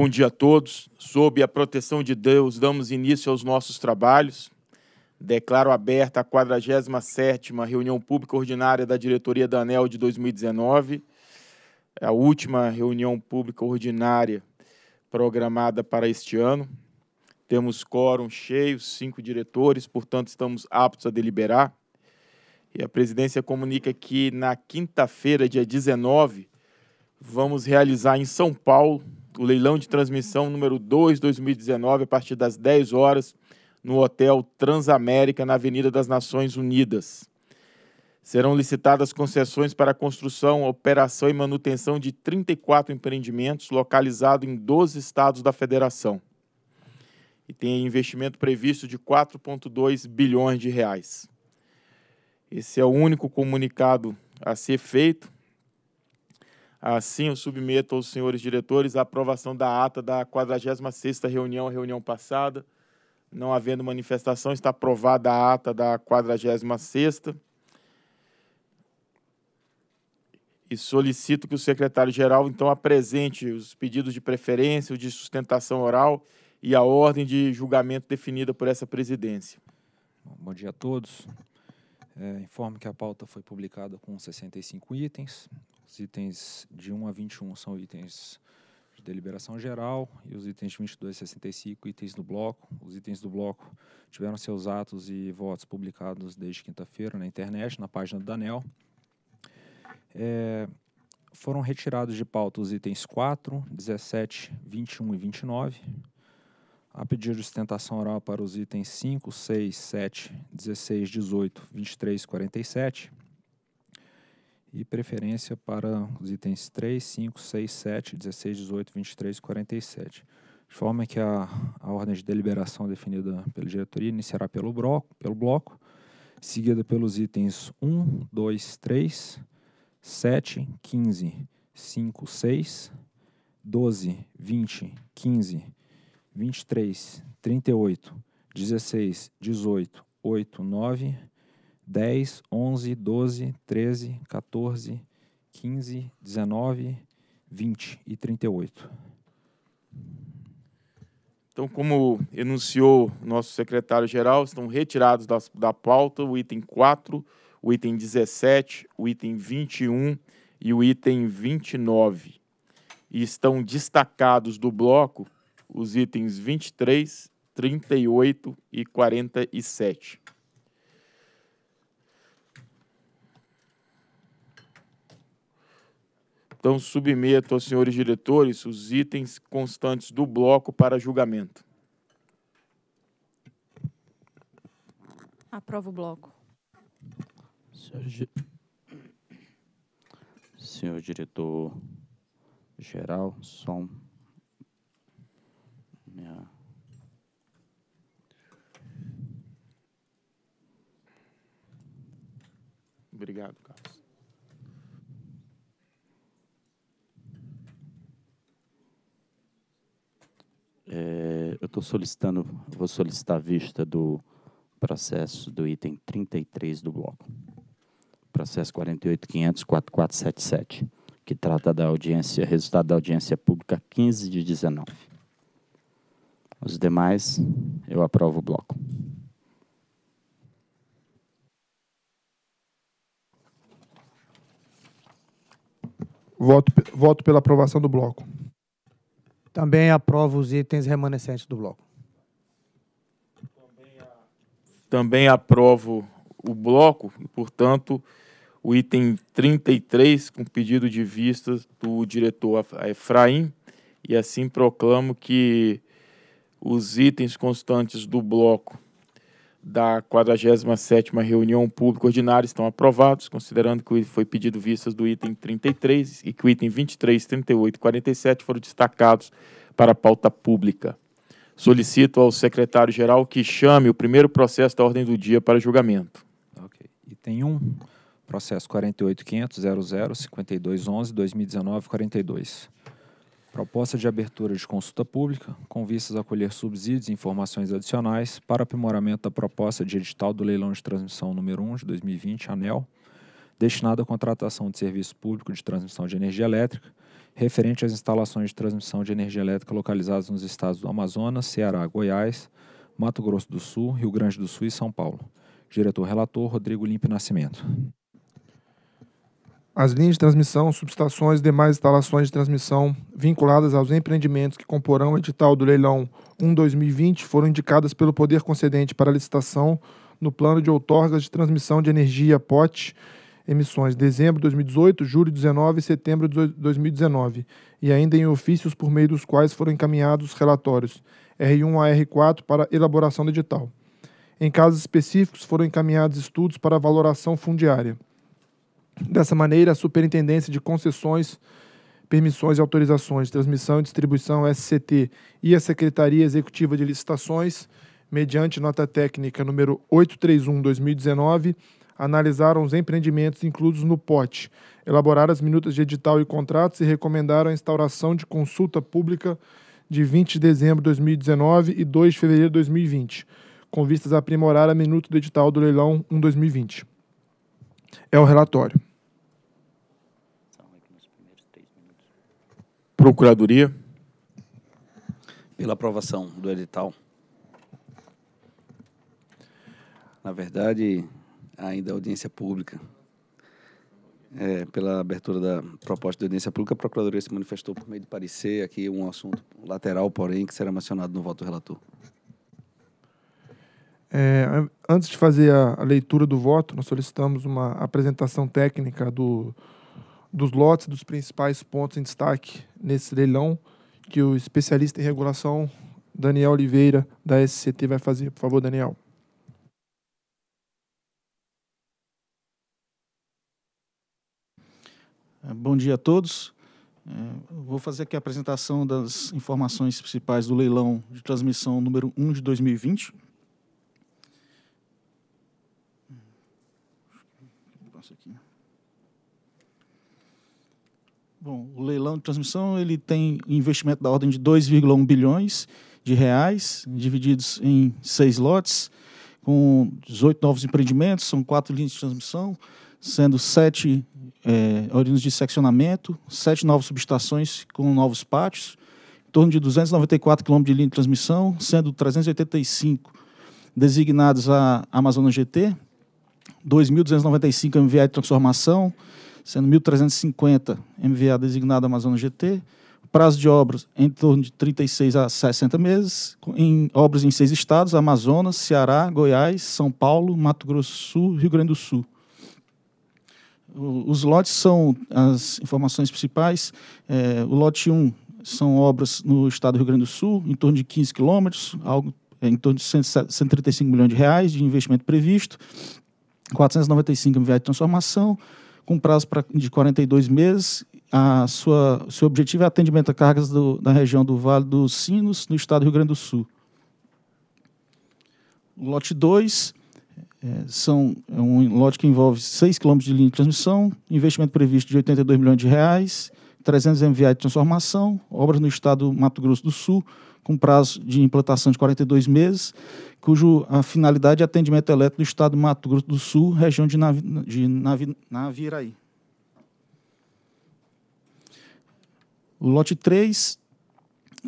Bom dia a todos. Sob a proteção de Deus, damos início aos nossos trabalhos. Declaro aberta a 47ª reunião pública ordinária da diretoria da ANEL de 2019. É a última reunião pública ordinária programada para este ano. Temos quórum cheio, cinco diretores, portanto estamos aptos a deliberar. E a presidência comunica que na quinta-feira, dia 19, vamos realizar em São Paulo o leilão de transmissão número 2, 2019, a partir das 10 horas, no Hotel Transamérica, na Avenida das Nações Unidas. Serão licitadas concessões para construção, operação e manutenção de 34 empreendimentos localizados em 12 estados da federação. E tem investimento previsto de 4,2 bilhões de reais. Esse é o único comunicado a ser feito Assim, eu submeto aos senhores diretores a aprovação da ata da 46ª reunião, reunião passada. Não havendo manifestação, está aprovada a ata da 46ª. E solicito que o secretário-geral, então, apresente os pedidos de preferência, o de sustentação oral e a ordem de julgamento definida por essa presidência. Bom dia a todos. É, informo que a pauta foi publicada com 65 itens. Os itens de 1 a 21 são itens de deliberação geral e os itens de 22 a 65, itens do bloco. Os itens do bloco tiveram seus atos e votos publicados desde quinta-feira na internet, na página do Danel. É, foram retirados de pauta os itens 4, 17, 21 e 29. A pedido de sustentação oral para os itens 5, 6, 7, 16, 18, 23 e 47 e preferência para os itens 3, 5, 6, 7, 16, 18, 23 e 47. De forma que a, a ordem de deliberação definida pela diretoria iniciará pelo bloco, pelo bloco, seguida pelos itens 1, 2, 3, 7, 15, 5, 6, 12, 20, 15, 23, 38, 16, 18, 8, 9, 10. 10, 11, 12, 13, 14, 15, 19, 20 e 38. Então, como enunciou nosso secretário-geral, estão retirados da, da pauta o item 4, o item 17, o item 21 e o item 29. E estão destacados do bloco os itens 23, 38 e 47. Então, submeto aos senhores diretores os itens constantes do bloco para julgamento. Aprova o bloco. Senhor, Senhor diretor geral, som. Minha... Obrigado, Carlos. É, eu estou solicitando, vou solicitar a vista do processo do item 33 do bloco. Processo 48.500.4477, que trata da audiência, resultado da audiência pública 15 de 19. Os demais, eu aprovo o bloco. Voto, voto pela aprovação do bloco. Também aprovo os itens remanescentes do bloco. Também aprovo o bloco e, portanto, o item 33, com pedido de vistas do diretor eh, Efraim, e assim proclamo que os itens constantes do bloco da 47ª reunião pública ordinária estão aprovados, considerando que foi pedido vistas do item 33 e que o item 23, 38 e 47 foram destacados para a pauta pública. Solicito ao secretário-geral que chame o primeiro processo da ordem do dia para julgamento. Ok. Item 1, processo 48.500.00.52.11.2019.42. 42. Proposta de abertura de consulta pública, com vistas a colher subsídios e informações adicionais para aprimoramento da proposta de edital do leilão de transmissão número 1 de 2020, ANEL, destinado à contratação de serviço público de transmissão de energia elétrica, referente às instalações de transmissão de energia elétrica localizadas nos estados do Amazonas, Ceará, Goiás, Mato Grosso do Sul, Rio Grande do Sul e São Paulo. Diretor-relator Rodrigo Limpe Nascimento as linhas de transmissão, subestações e demais instalações de transmissão vinculadas aos empreendimentos que comporão o edital do leilão 1-2020 foram indicadas pelo poder concedente para licitação no plano de outorgas de transmissão de energia POT, emissões dezembro de 2018, julho de 2019 e setembro de 2019, e ainda em ofícios por meio dos quais foram encaminhados relatórios R1 a R4 para elaboração do edital. Em casos específicos, foram encaminhados estudos para valoração fundiária. Dessa maneira, a Superintendência de Concessões, Permissões e Autorizações, Transmissão e Distribuição, SCT, e a Secretaria Executiva de Licitações, mediante nota técnica número 831-2019, analisaram os empreendimentos incluídos no POT, elaboraram as minutas de edital e contratos e recomendaram a instauração de consulta pública de 20 de dezembro de 2019 e 2 de fevereiro de 2020, com vistas a aprimorar a minuta do edital do leilão 1-2020. É o relatório. Procuradoria. Pela aprovação do edital. Na verdade, ainda é audiência pública. É, pela abertura da proposta de audiência pública, a Procuradoria se manifestou por meio de parecer, aqui um assunto lateral, porém, que será mencionado no voto do relator. É, antes de fazer a, a leitura do voto, nós solicitamos uma apresentação técnica do, dos lotes dos principais pontos em destaque nesse leilão que o especialista em regulação Daniel Oliveira da SCT vai fazer. Por favor, Daniel. É, bom dia a todos. É, vou fazer aqui a apresentação das informações principais do leilão de transmissão número 1 de 2020 Bom, o leilão de transmissão ele tem investimento da ordem de 2,1 bilhões de reais, divididos em seis lotes, com 18 novos empreendimentos, são quatro linhas de transmissão, sendo sete é, oriundos de seccionamento, sete novas subestações com novos pátios, em torno de 294 quilômetros de linha de transmissão, sendo 385 designados à Amazonas GT, 2.295 MVA de transformação, sendo 1.350 MVA designado Amazonas GT, prazo de obras é em torno de 36 a 60 meses, em obras em seis estados, Amazonas, Ceará, Goiás, São Paulo, Mato Grosso Sul, Rio Grande do Sul. Os lotes são as informações principais. É, o lote 1 são obras no estado do Rio Grande do Sul, em torno de 15 quilômetros, algo é, em torno de 135 milhões de reais de investimento previsto, 495 MVA de transformação, com prazo pra, de 42 meses. A sua, seu objetivo é atendimento a cargas do, da região do Vale dos Sinos, no estado do Rio Grande do Sul. O lote 2 é, são, é um lote que envolve 6 km de linha de transmissão, investimento previsto de 82 milhões de reais, 300 MVA de transformação, obras no estado do Mato Grosso do Sul, com prazo de implantação de 42 meses, cujo a finalidade é atendimento elétrico do Estado do Mato Grosso do Sul, região de, Navi, de Navi, Naviraí. O lote 3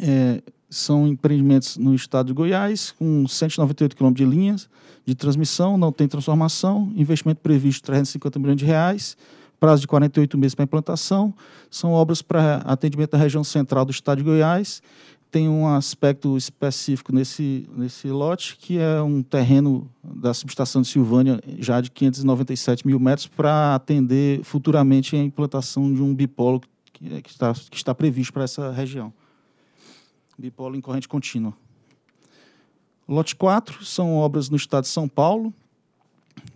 é, são empreendimentos no estado de Goiás, com 198 quilômetros de linhas de transmissão, não tem transformação, investimento previsto 350 milhões de reais, prazo de 48 meses para implantação, são obras para atendimento da região central do estado de Goiás, tem um aspecto específico nesse, nesse lote, que é um terreno da subestação de Silvânia, já de 597 mil metros, para atender futuramente a implantação de um bipolo que, que, é, está, que está previsto para essa região. Bipolo em corrente contínua. Lote 4 são obras no estado de São Paulo,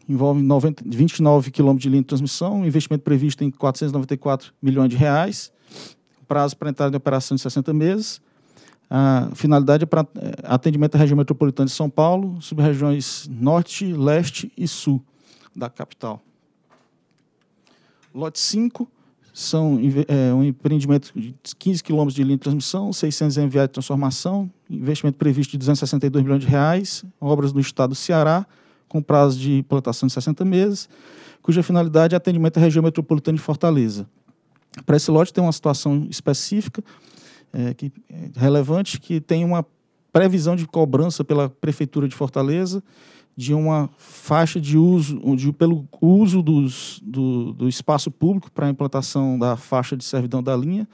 envolvem 90, 29 quilômetros de linha de transmissão, investimento previsto em 494 milhões de reais, prazo para entrada em operação de 60 meses. A finalidade é para é, atendimento à região metropolitana de São Paulo, sub-regiões norte, leste e sul da capital. Lote 5 são é, um empreendimento de 15 quilômetros de linha de transmissão, 600 MVA de transformação, investimento previsto de 262 milhões de reais, obras no estado do Ceará, com prazo de implantação de 60 meses, cuja finalidade é atendimento à região metropolitana de Fortaleza. Para esse lote tem uma situação específica, é, que, é, relevante que tem uma previsão de cobrança pela Prefeitura de Fortaleza de uma faixa de uso, de, pelo uso dos, do, do espaço público para a implantação da faixa de servidão da linha,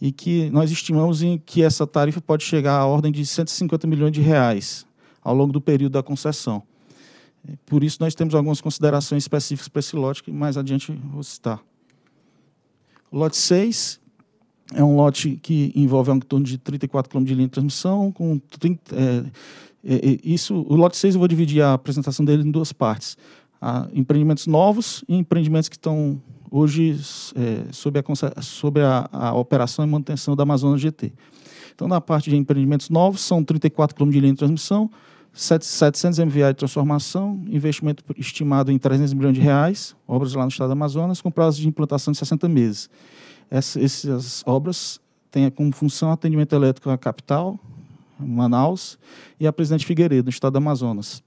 e que nós estimamos em que essa tarifa pode chegar à ordem de 150 milhões de reais ao longo do período da concessão. É, por isso, nós temos algumas considerações específicas para esse lote, que mais adiante vou citar. O lote 6 é um lote que envolve um em torno de 34 km de linha de transmissão, com 30, é, é, é, isso, o lote 6 eu vou dividir a apresentação dele em duas partes. Há empreendimentos novos e empreendimentos que estão hoje é, sob, a, sob a, a, operação e manutenção da Amazonas GT. Então, na parte de empreendimentos novos, são 34 km de linha de transmissão, 700 MVA de transformação, investimento estimado em 300 milhões de reais, obras lá no estado do Amazonas, com prazo de implantação de 60 meses. Essa, essas obras têm como função atendimento elétrico à capital, Manaus, e a Presidente Figueiredo, no estado do Amazonas.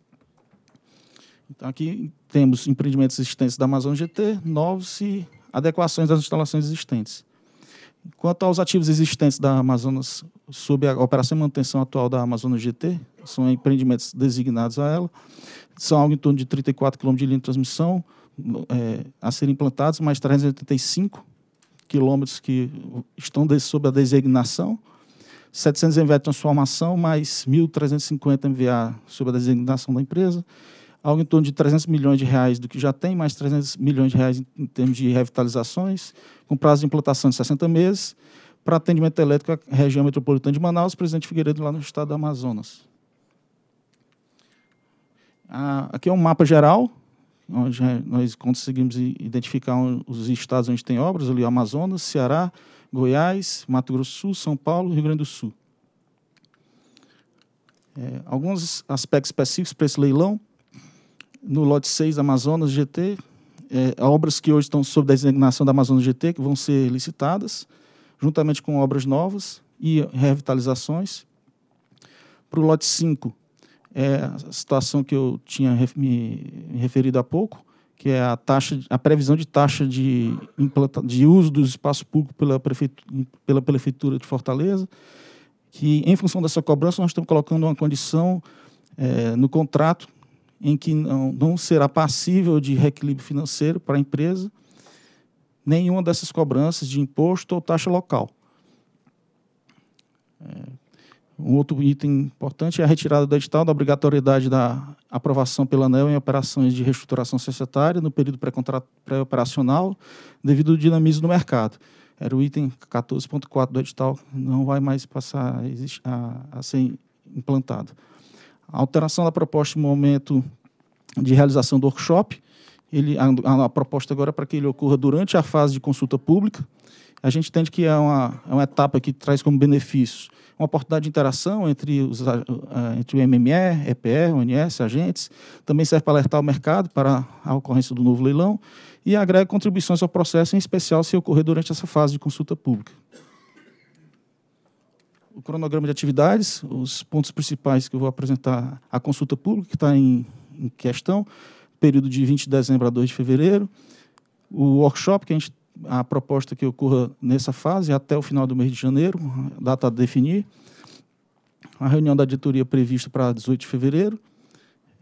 Então, aqui temos empreendimentos existentes da Amazônia GT, novos e adequações das instalações existentes. Quanto aos ativos existentes da Amazonas, sob a operação e manutenção atual da Amazonas GT, são empreendimentos designados a ela, são algo em torno de 34 km de linha de transmissão é, a serem implantados, mais 385 quilômetros que estão sob a designação, 700 MVA de transformação, mais 1.350 MVA sob a designação da empresa, algo em torno de 300 milhões de reais do que já tem, mais 300 milhões de reais em, em termos de revitalizações, com prazo de implantação de 60 meses, para atendimento elétrico à região metropolitana de Manaus, Presidente Figueiredo, lá no estado do Amazonas. Ah, aqui é um mapa geral onde nós conseguimos identificar os estados onde tem obras, ali Amazonas, Ceará, Goiás, Mato Grosso do Sul, São Paulo Rio Grande do Sul. É, alguns aspectos específicos para esse leilão. No lote 6 da Amazonas GT, é, obras que hoje estão sob designação da Amazonas GT, que vão ser licitadas, juntamente com obras novas e revitalizações. Para o lote 5, é a situação que eu tinha me referido há pouco, que é a taxa, a previsão de taxa de, implanta, de uso dos espaços públicos pela, prefeitura, pela prefeitura de Fortaleza, que em função dessa cobrança nós estamos colocando uma condição é, no contrato em que não, não será passível de reequilíbrio financeiro para a empresa nenhuma dessas cobranças de imposto ou taxa local. É, um outro item importante é a retirada do edital da obrigatoriedade da aprovação pela ANEL em operações de reestruturação societária no período pré-operacional, devido ao dinamismo do mercado. Era o item 14.4 do edital, não vai mais passar a, a ser implantado. A alteração da proposta no momento de realização do workshop, ele, a, a proposta agora é para que ele ocorra durante a fase de consulta pública. A gente entende que é uma, é uma etapa que traz como benefício uma oportunidade de interação entre, os, entre o MME, EPE, ONS, agentes. Também serve para alertar o mercado para a ocorrência do novo leilão e agrega contribuições ao processo, em especial se ocorrer durante essa fase de consulta pública. O cronograma de atividades, os pontos principais que eu vou apresentar, a consulta pública que está em, em questão, período de 20 de dezembro a 2 de fevereiro, o workshop que a gente a proposta que ocorra nessa fase, até o final do mês de janeiro, data a definir. A reunião da diretoria é prevista para 18 de fevereiro.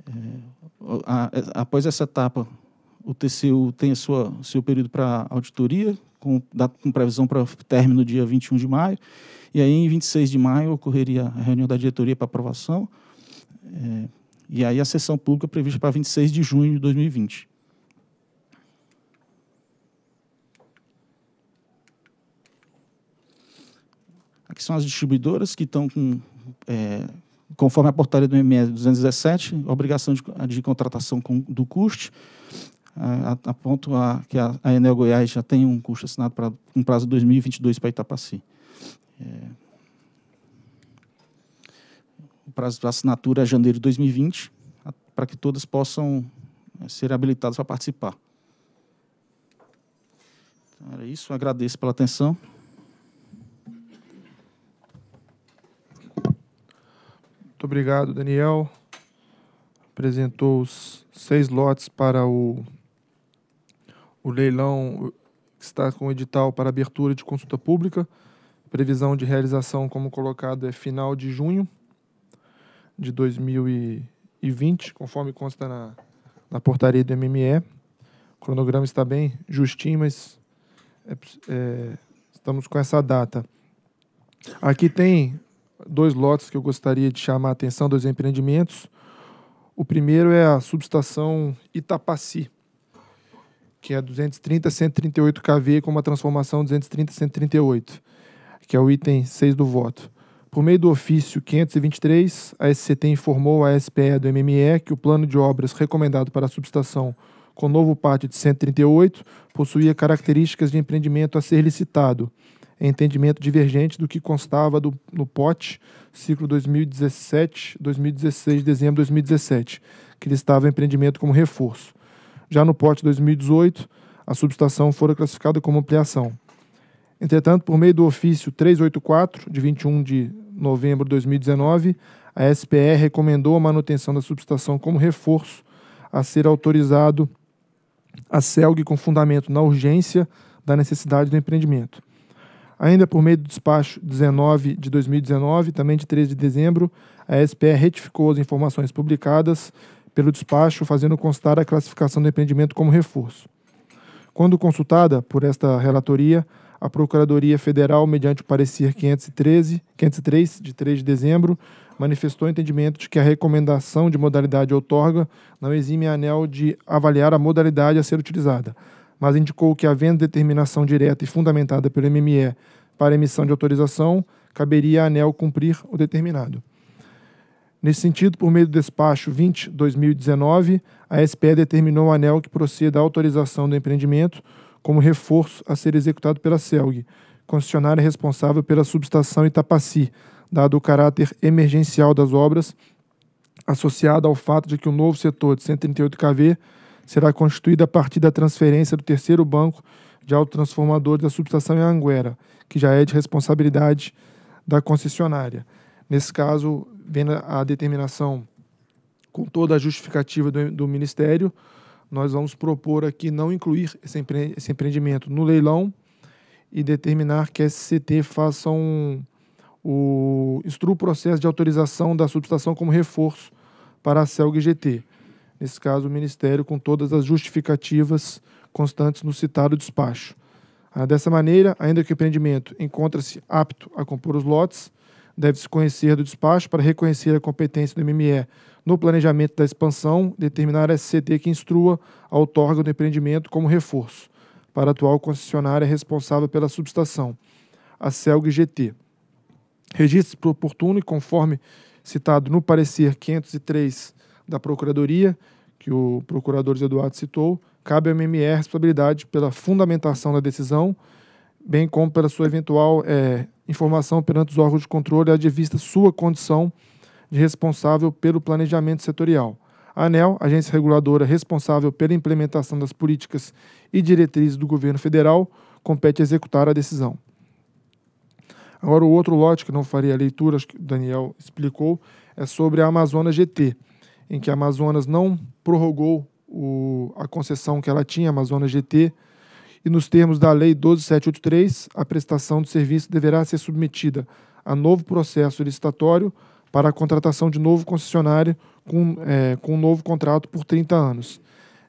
É, a, a, é, após essa etapa, o TCU tem a sua, seu período para auditoria, com, da, com previsão para término dia 21 de maio. E aí, em 26 de maio, ocorreria a reunião da diretoria para aprovação. É, e aí, a sessão pública é prevista para 26 de junho de 2020. que são as distribuidoras que estão com, é, conforme a portaria do MS 217, obrigação de, de contratação com, do custo. Aponto a, que a, a Enel Goiás já tem um custo assinado para um prazo de 2022 para Itapaci. É, o prazo de assinatura é janeiro de 2020, para que todas possam é, ser habilitadas para participar. Então, era isso, agradeço pela atenção. Muito obrigado, Daniel. Apresentou os seis lotes para o, o leilão que está com o edital para abertura de consulta pública. Previsão de realização, como colocado, é final de junho de 2020, conforme consta na, na portaria do MME. O cronograma está bem justinho, mas é, é, estamos com essa data. Aqui tem dois lotes que eu gostaria de chamar a atenção dos empreendimentos. O primeiro é a subestação Itapaci, que é 230 138 kV com uma transformação 230 138, que é o item 6 do voto. Por meio do ofício 523, a SCT informou à SPE do MME que o plano de obras recomendado para a subestação com novo pátio de 138 possuía características de empreendimento a ser licitado entendimento divergente do que constava do, no pote, ciclo 2017, 2016, dezembro de 2017, que listava empreendimento como reforço. Já no pote 2018, a subestação fora classificada como ampliação. Entretanto, por meio do ofício 384, de 21 de novembro de 2019, a SPR recomendou a manutenção da subestação como reforço a ser autorizado a CELG com fundamento na urgência da necessidade do empreendimento. Ainda por meio do despacho 19 de 2019, também de 13 de dezembro, a SPE retificou as informações publicadas pelo despacho, fazendo constar a classificação do empreendimento como reforço. Quando consultada por esta relatoria, a Procuradoria Federal, mediante o parecer 513, 503, de 3 de dezembro, manifestou entendimento de que a recomendação de modalidade outorga não exime a ANEL de avaliar a modalidade a ser utilizada, mas indicou que, havendo determinação direta e fundamentada pelo MME para emissão de autorização, caberia à ANEL cumprir o determinado. Nesse sentido, por meio do despacho 20-2019, a SPE determinou à ANEL que proceda à autorização do empreendimento como reforço a ser executado pela CELG, concessionária responsável pela subestação Itapaci, dado o caráter emergencial das obras, associado ao fato de que o novo setor de 138 kV será constituído a partir da transferência do terceiro banco de autotransformadores da subestação em Anguera, que já é de responsabilidade da concessionária. Nesse caso, vendo a determinação com toda a justificativa do, do Ministério, nós vamos propor aqui não incluir esse, empre esse empreendimento no leilão e determinar que a SCT faça um, o, instrua o processo de autorização da subestação como reforço para a CELG GT. Nesse caso, o Ministério, com todas as justificativas constantes no citado despacho. Ah, dessa maneira, ainda que o empreendimento encontre-se apto a compor os lotes, deve-se conhecer do despacho para reconhecer a competência do MME no planejamento da expansão, determinar a SCD que instrua a outorga do empreendimento como reforço para a atual concessionária responsável pela subestação, a CELG GT. Registro por oportuno e conforme citado no parecer 503 da Procuradoria, que o procurador Eduardo citou, cabe ao MME a responsabilidade pela fundamentação da decisão, bem como pela sua eventual é, informação perante os órgãos de controle, a de vista sua condição de responsável pelo planejamento setorial. A ANEL, agência reguladora responsável pela implementação das políticas e diretrizes do governo federal, compete executar a decisão. Agora, o outro lote, que não faria a leitura, acho que o Daniel explicou, é sobre a Amazonas GT, em que a Amazonas não prorrogou o, a concessão que ela tinha, Amazonas GT, e nos termos da Lei 12783, a prestação de serviço deverá ser submetida a novo processo licitatório para a contratação de novo concessionário com, é, com um novo contrato por 30 anos.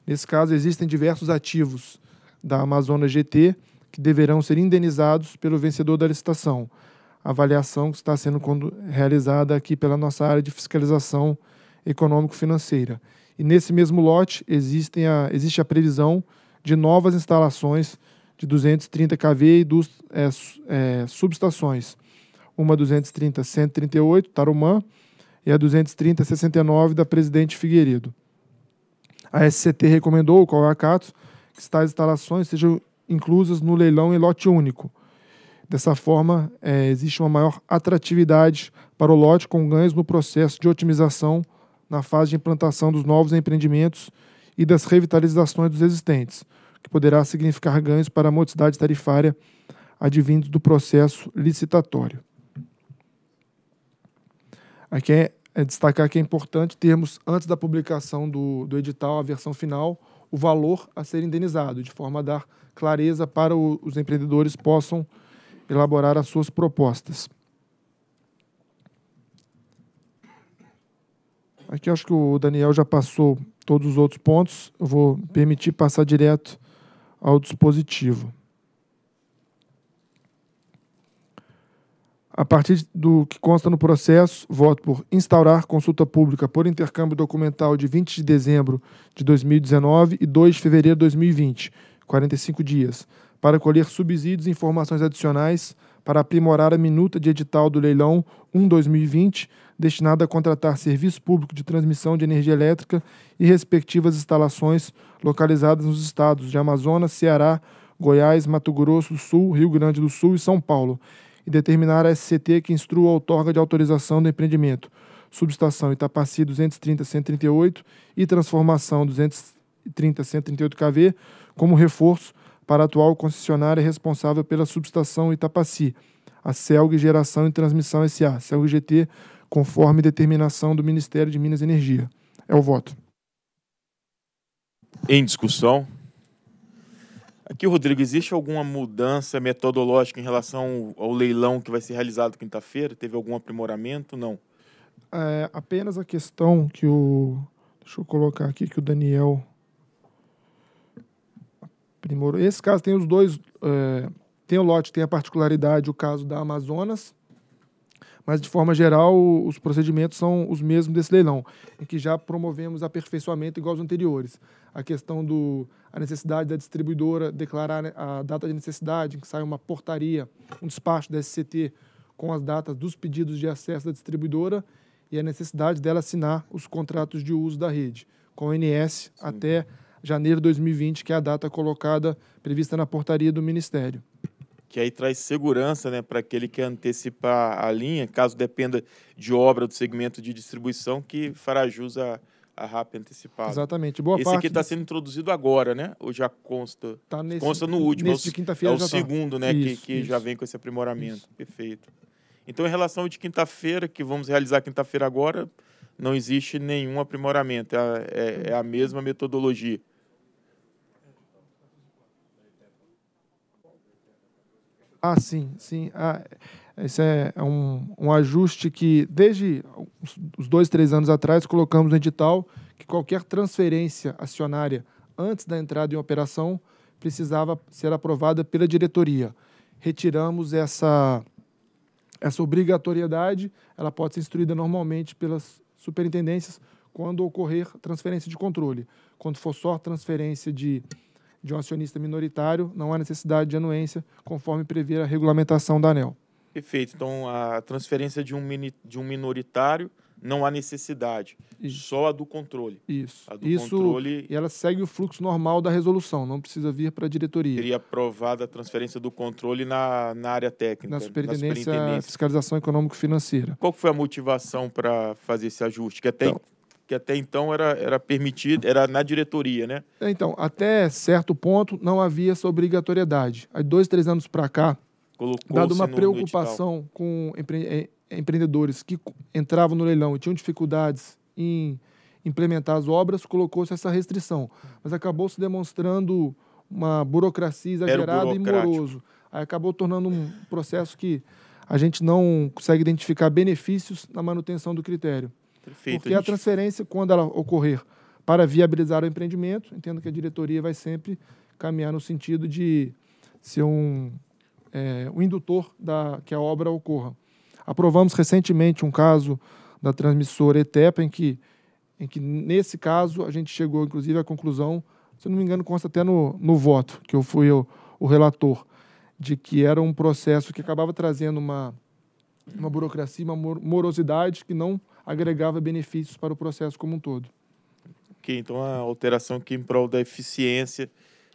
Nesse caso, existem diversos ativos da Amazonas GT que deverão ser indenizados pelo vencedor da licitação. A avaliação que está sendo realizada aqui pela nossa área de fiscalização econômico-financeira. E nesse mesmo lote existem a, existe a previsão de novas instalações de 230 kV e duas é, é, subestações. Uma 230-138, Tarumã, e a 230-69 da Presidente Figueiredo. A SCT recomendou, qual é a Cato, que tais instalações sejam inclusas no leilão em lote único. Dessa forma, é, existe uma maior atratividade para o lote com ganhos no processo de otimização na fase de implantação dos novos empreendimentos e das revitalizações dos existentes, que poderá significar ganhos para a modicidade tarifária advindos do processo licitatório. Aqui é, é destacar que é importante termos, antes da publicação do, do edital, a versão final, o valor a ser indenizado, de forma a dar clareza para o, os empreendedores possam elaborar as suas propostas. Aqui acho que o Daniel já passou todos os outros pontos. Eu vou permitir passar direto ao dispositivo. A partir do que consta no processo, voto por instaurar consulta pública por intercâmbio documental de 20 de dezembro de 2019 e 2 de fevereiro de 2020, 45 dias, para colher subsídios e informações adicionais para aprimorar a minuta de edital do leilão 1-2020 destinada a contratar serviço público de transmissão de energia elétrica e respectivas instalações localizadas nos estados de Amazonas, Ceará, Goiás, Mato Grosso do Sul, Rio Grande do Sul e São Paulo, e determinar a SCT que instrua a outorga de autorização do empreendimento, subestação Itapaci 230-138 e transformação 230-138 KV, como reforço para a atual concessionária responsável pela subestação Itapaci, a CELG Geração e Transmissão SA, CELG-GT conforme determinação do Ministério de Minas e Energia. É o voto. Em discussão. Aqui, Rodrigo, existe alguma mudança metodológica em relação ao leilão que vai ser realizado quinta-feira? Teve algum aprimoramento? Não. É, apenas a questão que o. Deixa eu colocar aqui que o Daniel aprimorou. Esse caso tem os dois. É, tem o lote, tem a particularidade, o caso da Amazonas, mas de forma geral os procedimentos são os mesmos desse leilão, em que já promovemos aperfeiçoamento igual aos anteriores. A questão do a necessidade da distribuidora declarar né, a data de necessidade, em que sai uma portaria, um despacho da SCT com as datas dos pedidos de acesso da distribuidora e a necessidade dela assinar os contratos de uso da rede com o NS Sim. até janeiro de 2020, que é a data colocada prevista na portaria do Ministério que aí traz segurança né, para aquele que antecipar a linha, caso dependa de obra do segmento de distribuição, que fará jus à, a RAP antecipada. Exatamente. Boa Esse parte aqui está sendo introduzido agora, né? Ou já consta? Tá nesse, consta no último. Nesse é o, quinta-feira é o tá. segundo, né? Isso, que que isso. já vem com esse aprimoramento. Isso. Perfeito. Então, em relação ao de quinta-feira, que vamos realizar quinta-feira agora, não existe nenhum aprimoramento. É, é, é a mesma metodologia. Ah, sim, sim. Ah, esse é, é um, um ajuste que, desde os dois, três anos atrás, colocamos no edital que qualquer transferência acionária antes da entrada em operação precisava ser aprovada pela diretoria. Retiramos essa, essa obrigatoriedade, ela pode ser instruída normalmente pelas superintendências quando ocorrer transferência de controle. Quando for só transferência de de um acionista minoritário, não há necessidade de anuência, conforme prevê a regulamentação da ANEL. Perfeito. Então, a transferência de um, mini, de um minoritário não há necessidade, Isso. só a do controle. Isso. A do Isso, controle. E ela segue o fluxo normal da resolução, não precisa vir para a diretoria. Seria aprovada a transferência do controle na, na área técnica, na superintendência, na superintendência. fiscalização econômico-financeira. Qual foi a motivação para fazer esse ajuste? Que até então, que até então era, era permitido, era na diretoria, né? É, então, até certo ponto não havia essa obrigatoriedade. Aí dois, três anos para cá, dado uma preocupação com empre é, empreendedores que entravam no leilão e tinham dificuldades em implementar as obras, colocou-se essa restrição. Mas acabou se demonstrando uma burocracia exagerada e moroso. Aí acabou tornando um processo que a gente não consegue identificar benefícios na manutenção do critério. Perfeito. Porque a, gente... a transferência, quando ela ocorrer para viabilizar o empreendimento, entendo que a diretoria vai sempre caminhar no sentido de ser um, é, um indutor da que a obra ocorra. Aprovamos recentemente um caso da transmissora ETEPA, em que, em que nesse caso a gente chegou inclusive à conclusão, se não me engano consta até no, no voto, que eu fui o, o relator, de que era um processo que acabava trazendo uma, uma burocracia, uma morosidade que não agregava benefícios para o processo como um todo. Ok, então a alteração que em prol da eficiência,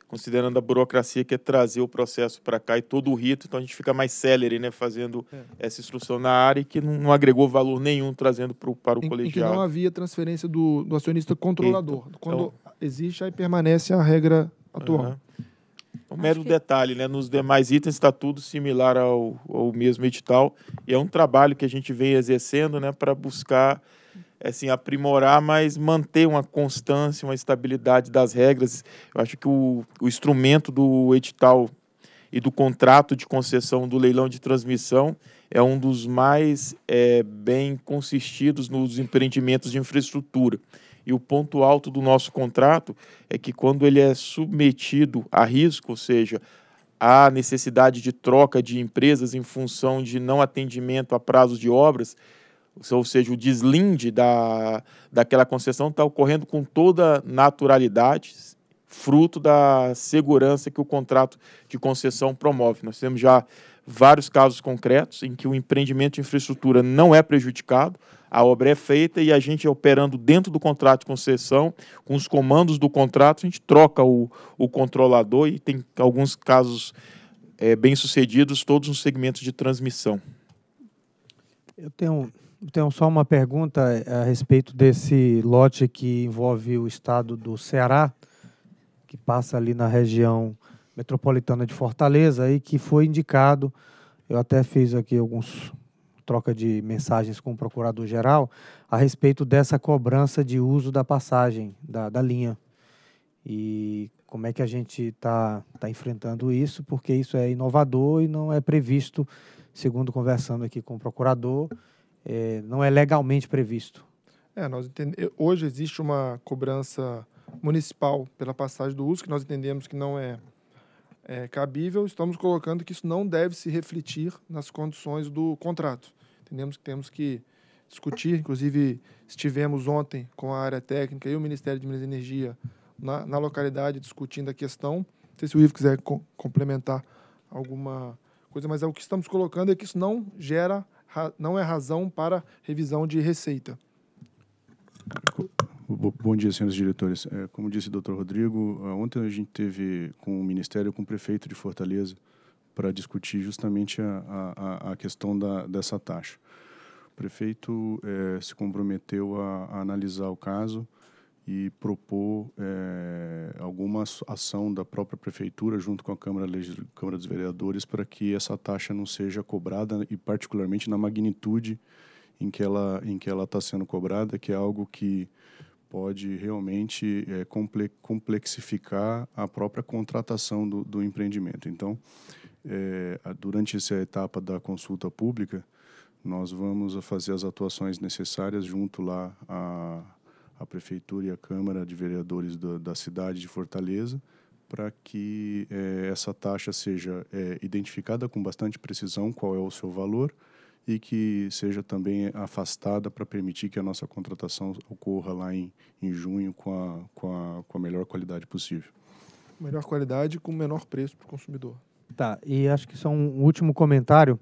considerando a burocracia que é trazer o processo para cá e todo o rito, então a gente fica mais célere, né, fazendo é. essa instrução na área e que não, não, agregou valor nenhum trazendo pro, para o em, colegiado. Em não havia transferência do, do acionista controlador. Então Quando então, existe, aí permanece a regra atual. Uhum um mero que... detalhe, né? Nos demais itens está tudo similar ao, ao mesmo edital. E é um trabalho que a gente vem exercendo, né, para buscar assim aprimorar, mas manter uma constância, uma estabilidade das regras. Eu acho que o, o instrumento do edital e do contrato de concessão do leilão de transmissão é um dos mais é, bem consistidos nos empreendimentos de infraestrutura. E o ponto alto do nosso contrato é que quando ele é submetido a risco, ou seja, à necessidade de troca de empresas em função de não atendimento a prazos de obras, ou seja, o deslinde da, daquela concessão está ocorrendo com toda naturalidade, fruto da segurança que o contrato de concessão promove. Nós temos já vários casos concretos em que o empreendimento de infraestrutura não é prejudicado, a obra é feita e a gente operando dentro do contrato de concessão, com os comandos do contrato, a gente troca o, o controlador e tem alguns casos é, bem-sucedidos, todos nos segmentos de transmissão. Eu tenho, tenho só uma pergunta é, a respeito desse lote que envolve o estado do Ceará, que passa ali na região Metropolitana de Fortaleza aí que foi indicado. Eu até fiz aqui alguns troca de mensagens com o procurador-geral a respeito dessa cobrança de uso da passagem da, da linha e como é que a gente está tá enfrentando isso, porque isso é inovador e não é previsto, segundo conversando aqui com o procurador, é, não é legalmente previsto. É, nós Hoje existe uma cobrança municipal pela passagem do uso, que nós entendemos que não é é, cabível, estamos colocando que isso não deve se refletir nas condições do contrato. Entendemos que temos que discutir, inclusive estivemos ontem com a área técnica e o Ministério de Minas e Energia na, na localidade discutindo a questão. Não sei se o Ivo quiser co complementar alguma coisa, mas é o que estamos colocando é que isso não gera, não é razão para revisão de receita. Bom dia, senhores diretores. É, como disse o doutor Rodrigo, é, ontem a gente teve com o Ministério, com o prefeito de Fortaleza, para discutir justamente a, a, a questão da, dessa taxa. O prefeito é, se comprometeu a, a, analisar o caso e propor eh, alguma ação da própria prefeitura junto com a Câmara, Câmara dos Vereadores para que essa taxa não seja cobrada e particularmente na magnitude em que ela em que ela está sendo cobrada, que é algo que pode realmente é, complexificar a própria contratação do, do empreendimento. Então, é, durante essa etapa da consulta pública, nós vamos fazer as atuações necessárias junto lá à, à Prefeitura e à Câmara de Vereadores da, da cidade de Fortaleza, para que é, essa taxa seja é, identificada com bastante precisão qual é o seu valor, e que seja também afastada para permitir que a nossa contratação ocorra lá em, em junho com a, com, a, com a melhor qualidade possível. Melhor qualidade com menor preço para o consumidor. Tá, e acho que só um último comentário.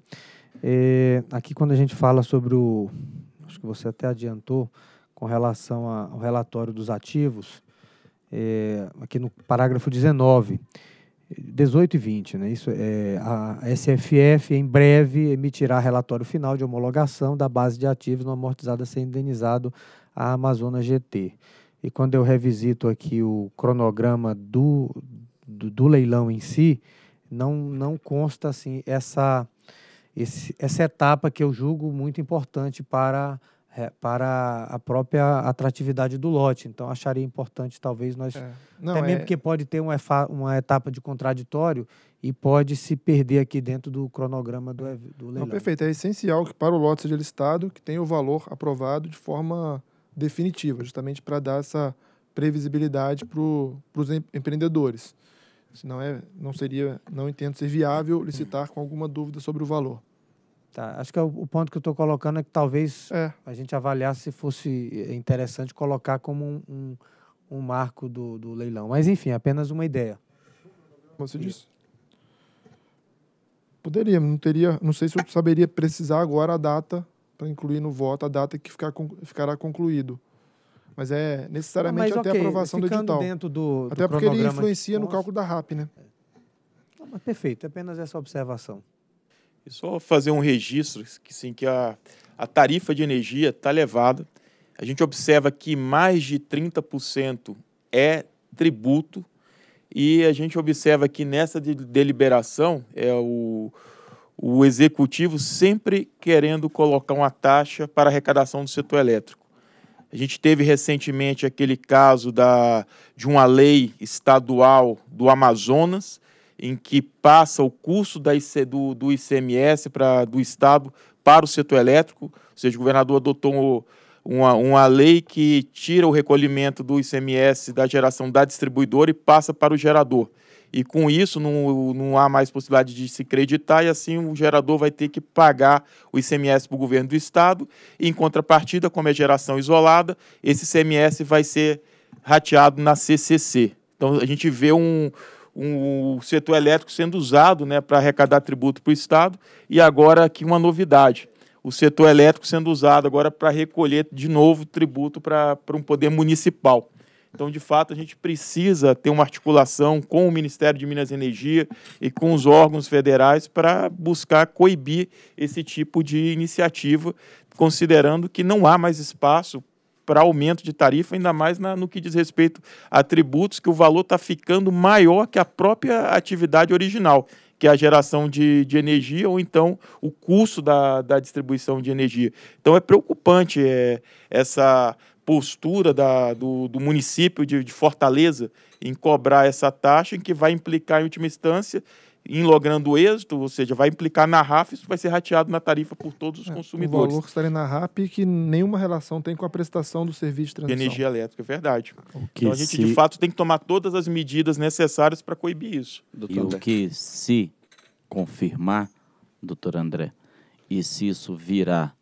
É, aqui, quando a gente fala sobre o. Acho que você até adiantou com relação ao relatório dos ativos, é, aqui no parágrafo 19. 18 e 20, né? Isso é, a SFF em breve emitirá relatório final de homologação da base de ativos não amortizada sem indenizado à Amazonas GT. E quando eu revisito aqui o cronograma do, do, do leilão em si, não, não consta assim essa, esse, essa etapa que eu julgo muito importante para é, para a própria atratividade do lote. Então, acharia importante, talvez, nós. É. Não, também é... porque pode ter uma, uma etapa de contraditório e pode se perder aqui dentro do cronograma do, do leilão. Não, perfeito. É essencial que para o lote seja listado, que tenha o valor aprovado de forma definitiva, justamente para dar essa previsibilidade para os empreendedores. Senão é, não seria, não entendo ser viável licitar com alguma dúvida sobre o valor. Tá, acho que é o, o, ponto que eu estou colocando é que talvez é. a gente avaliasse se fosse eh, interessante colocar como um, um, um marco do, do, leilão. Mas, enfim, apenas uma ideia. Você disse? Poderia, não teria, não sei se eu saberia precisar agora a data para incluir no voto, a data que ficar, ficará concluído. Mas é necessariamente não, mas, até okay, a aprovação do edital. Dentro do, até do porque ele influencia no cálculo da RAP, né? É. Não, perfeito, apenas essa observação só fazer um registro que, sim, que a, a tarifa de energia está elevada. A gente observa que mais de 30% é tributo e a gente observa que nessa deliberação é o, o executivo sempre querendo colocar uma taxa para arrecadação do setor elétrico. A gente teve recentemente aquele caso da, de uma lei estadual do Amazonas em que passa o custo da IC, do, do ICMS para do Estado para o setor elétrico, ou seja, o governador adotou uma, uma lei que tira o recolhimento do ICMS da geração da distribuidora e passa para o gerador. E com isso não, não há mais possibilidade de se creditar, e assim o gerador vai ter que pagar o ICMS para o governo do Estado. E, em contrapartida, como é geração isolada, esse ICMS vai ser rateado na CCC. Então a gente vê um, um, o setor elétrico sendo usado né, para arrecadar tributo para o Estado, e agora aqui uma novidade: o setor elétrico sendo usado agora para recolher de novo tributo para um poder municipal. Então, de fato, a gente precisa ter uma articulação com o Ministério de Minas e Energia e com os órgãos federais para buscar coibir esse tipo de iniciativa, considerando que não há mais espaço para aumento de tarifa, ainda mais na, no que diz respeito a tributos, que o valor está ficando maior que a própria atividade original, que é a geração de, de energia ou então o custo da, da distribuição de energia. Então é preocupante é, essa postura da, do, do, município de, de Fortaleza em cobrar essa taxa, em que vai implicar, em última instância, em logrando êxito, ou seja, vai implicar na RAF, isso vai ser rateado na tarifa por todos os é, consumidores. O valor que estaria na RAP que nenhuma relação tem com a prestação do serviço de transição. De energia elétrica, é verdade. Então a gente, se... de fato, tem que tomar todas as medidas necessárias para coibir isso. Doutor e André. o que se confirmar, doutor André, e se isso virar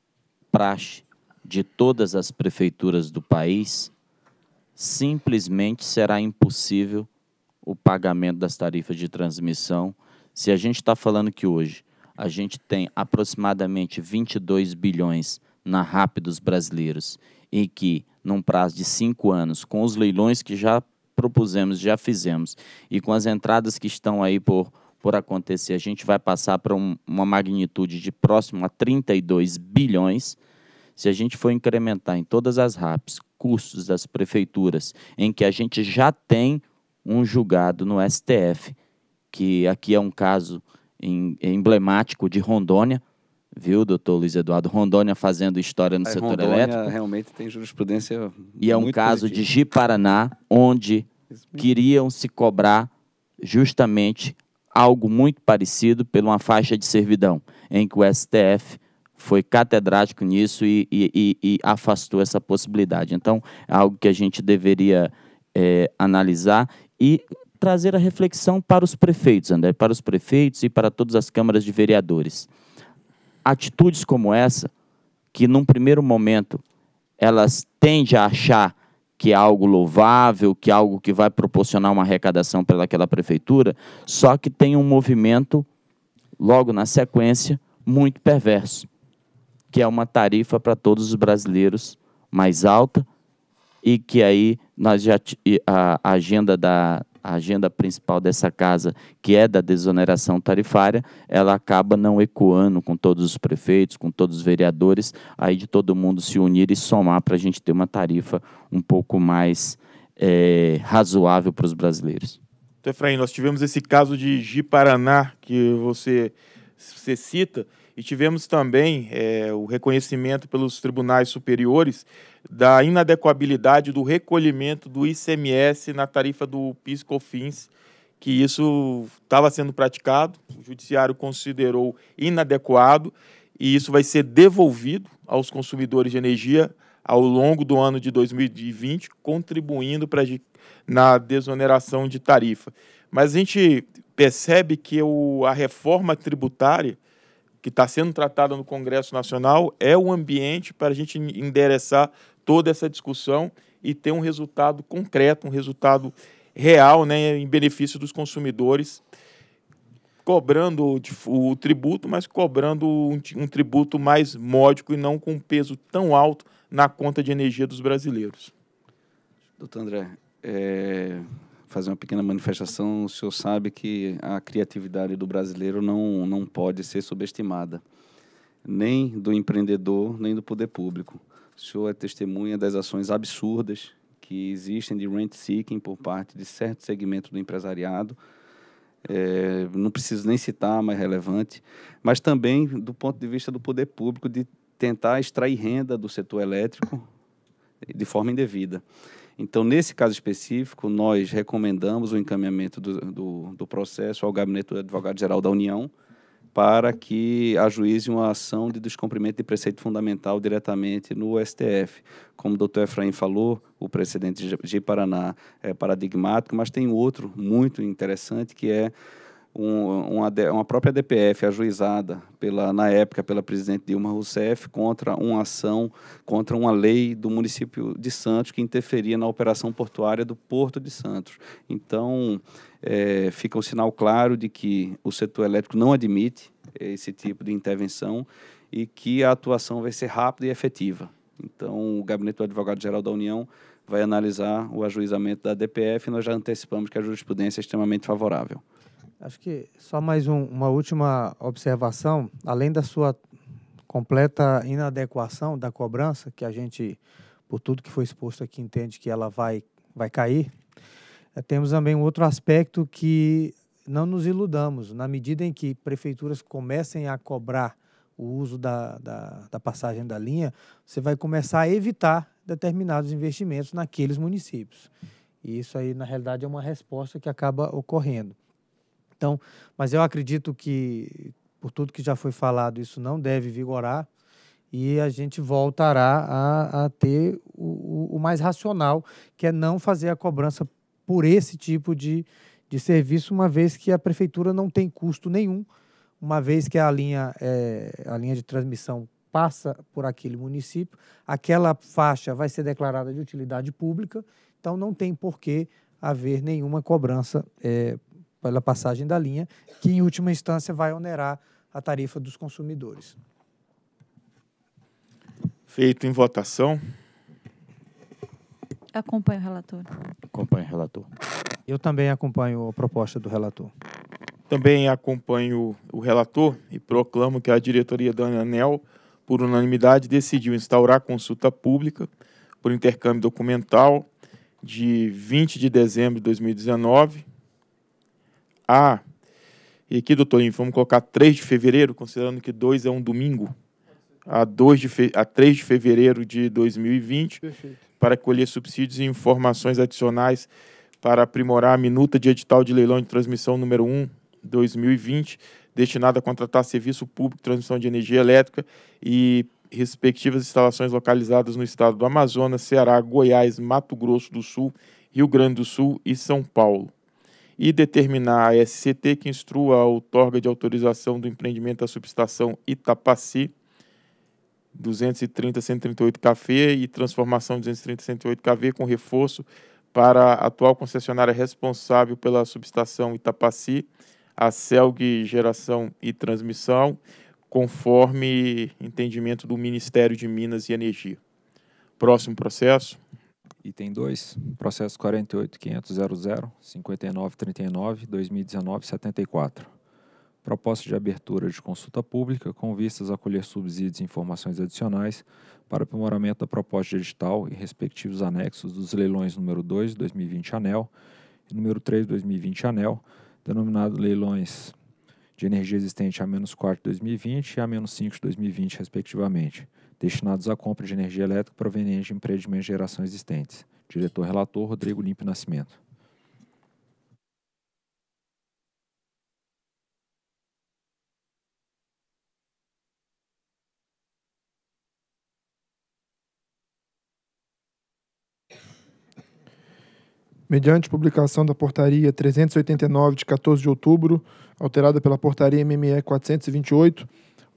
praxe de todas as prefeituras do país, simplesmente será impossível o pagamento das tarifas de transmissão se a gente está falando que hoje a gente tem aproximadamente 22 bilhões na rápidos brasileiros e que, num prazo de cinco anos, com os leilões que já propusemos, já fizemos, e com as entradas que estão aí por, por acontecer, a gente vai passar para um, uma magnitude de próximo a 32 bilhões. Se a gente for incrementar em todas as RAPs custos das prefeituras, em que a gente já tem um julgado no STF que aqui é um caso em, emblemático de Rondônia, viu, doutor Luiz Eduardo? Rondônia fazendo história no A setor Rondônia elétrico. realmente tem jurisprudência. E é um caso positivo. de Ji-Paraná, onde queriam se cobrar justamente algo muito parecido por uma faixa de servidão, em que o STF foi catedrático nisso e, e, e, e afastou essa possibilidade. Então, é algo que a gente deveria é, analisar e trazer a reflexão para os prefeitos, André, para os prefeitos e para todas as câmaras de vereadores. Atitudes como essa, que num primeiro momento elas tendem a achar que é algo louvável, que é algo que vai proporcionar uma arrecadação para aquela prefeitura, só que tem um movimento, logo na sequência, muito perverso, que é uma tarifa para todos os brasileiros mais alta e que aí nós já, a agenda da, a agenda principal dessa casa, que é da desoneração tarifária, ela acaba não ecoando com todos os prefeitos, com todos os vereadores, aí de todo mundo se unir e somar para a gente ter uma tarifa um pouco mais é, razoável para os brasileiros. Então, Efraim, nós tivemos esse caso de Ji-Paraná, que você, você cita, e tivemos também é, o reconhecimento pelos tribunais superiores da inadequabilidade do recolhimento do ICMS na tarifa do PIS/COFINS, que isso estava sendo praticado, o judiciário considerou inadequado e isso vai ser devolvido aos consumidores de energia ao longo do ano de 2020, contribuindo para na desoneração de tarifa. Mas a gente percebe que o, a reforma tributária que está sendo tratada no Congresso Nacional é o ambiente para a gente endereçar toda essa discussão e ter um resultado concreto, um resultado real, né, em benefício dos consumidores, cobrando o, tributo, mas cobrando um, um tributo mais módico e não com um peso tão alto na conta de energia dos brasileiros. Doutor André, é, fazer uma pequena manifestação, o senhor sabe que a criatividade do brasileiro não, não pode ser subestimada, nem do empreendedor, nem do poder público. O senhor é testemunha das ações absurdas que existem de rent seeking por parte de certo segmento do empresariado. É, não preciso nem citar, mas relevante, mas também do ponto de vista do poder público de tentar extrair renda do setor elétrico de forma indevida. Então, nesse caso específico, nós recomendamos o encaminhamento do, do, do processo ao Gabinete do Advogado-Geral da União, para que ajuize uma ação de descumprimento de preceito fundamental diretamente no STF. Como o doutor Efraim falou, o precedente de Paraná é paradigmático, mas tem outro muito interessante que é um, uma, uma própria DPF ajuizada pela, na época pela presidente Dilma Rousseff contra uma ação, contra uma lei do município de Santos que interferia na operação portuária do Porto de Santos. Então, é, fica o um sinal claro de que o setor elétrico não admite esse tipo de intervenção e que a atuação vai ser rápida e efetiva. Então, o Gabinete do Advogado-Geral da União vai analisar o ajuizamento da DPF e nós já antecipamos que a jurisprudência é extremamente favorável. Acho que só mais um, uma última observação, além da sua completa inadequação da cobrança, que a gente, por tudo que foi exposto aqui, entende que ela vai, vai cair, é, temos também um outro aspecto que não nos iludamos. Na medida em que prefeituras comecem a cobrar o uso da, da, da passagem da linha, você vai começar a evitar determinados investimentos naqueles municípios. E isso aí, na realidade, é uma resposta que acaba ocorrendo. Então, mas eu acredito que, por tudo que já foi falado, isso não deve vigorar e a gente voltará a, a ter o, o, mais racional, que é não fazer a cobrança por esse tipo de, de serviço, uma vez que a prefeitura não tem custo nenhum, uma vez que a linha, é, a linha de transmissão passa por aquele município, aquela faixa vai ser declarada de utilidade pública, então não tem por que haver nenhuma cobrança é, pela passagem da linha, que em última instância vai onerar a tarifa dos consumidores. Feito em votação. Acompanho o relator. Acompanho o relator. Eu também acompanho a proposta do relator. Também acompanho o relator e proclamo que a diretoria da ANEL, por unanimidade, decidiu instaurar consulta pública por intercâmbio documental de 20 de dezembro de 2019 a, e aqui, doutor, vamos colocar 3 de fevereiro, considerando que 2 é um domingo, a, 2 de fe... a 3 de fevereiro de 2020, Perfeito. para colher subsídios e informações adicionais para aprimorar a minuta de edital de leilão de transmissão número 1, 2020, destinada a contratar serviço público de transmissão de energia elétrica e respectivas instalações localizadas no estado do Amazonas, Ceará, Goiás, Mato Grosso do Sul, Rio Grande do Sul e São Paulo e determinar a SCT que instrua a outorga de autorização do empreendimento da subestação Itapaci 230-138 KV e transformação 230-108 KV com reforço para a atual concessionária responsável pela subestação Itapaci, a CELG Geração e Transmissão, conforme entendimento do Ministério de Minas e Energia. Próximo processo. Item 2, processo 48.500.00.5939.2019.74. Proposta de abertura de consulta pública com vistas a colher subsídios e informações adicionais para aprimoramento da proposta digital e respectivos anexos dos leilões número 2, 2020 ANEL e número 3, 2020 ANEL, denominado leilões de energia existente A-4 de 2020 e A-5 de 2020, respectivamente destinados à compra de energia elétrica proveniente de empreendimentos de geração existentes. Diretor relator Rodrigo Limpo Nascimento. mediante publicação da Portaria 389 de 14 de outubro, alterada pela Portaria MME 428,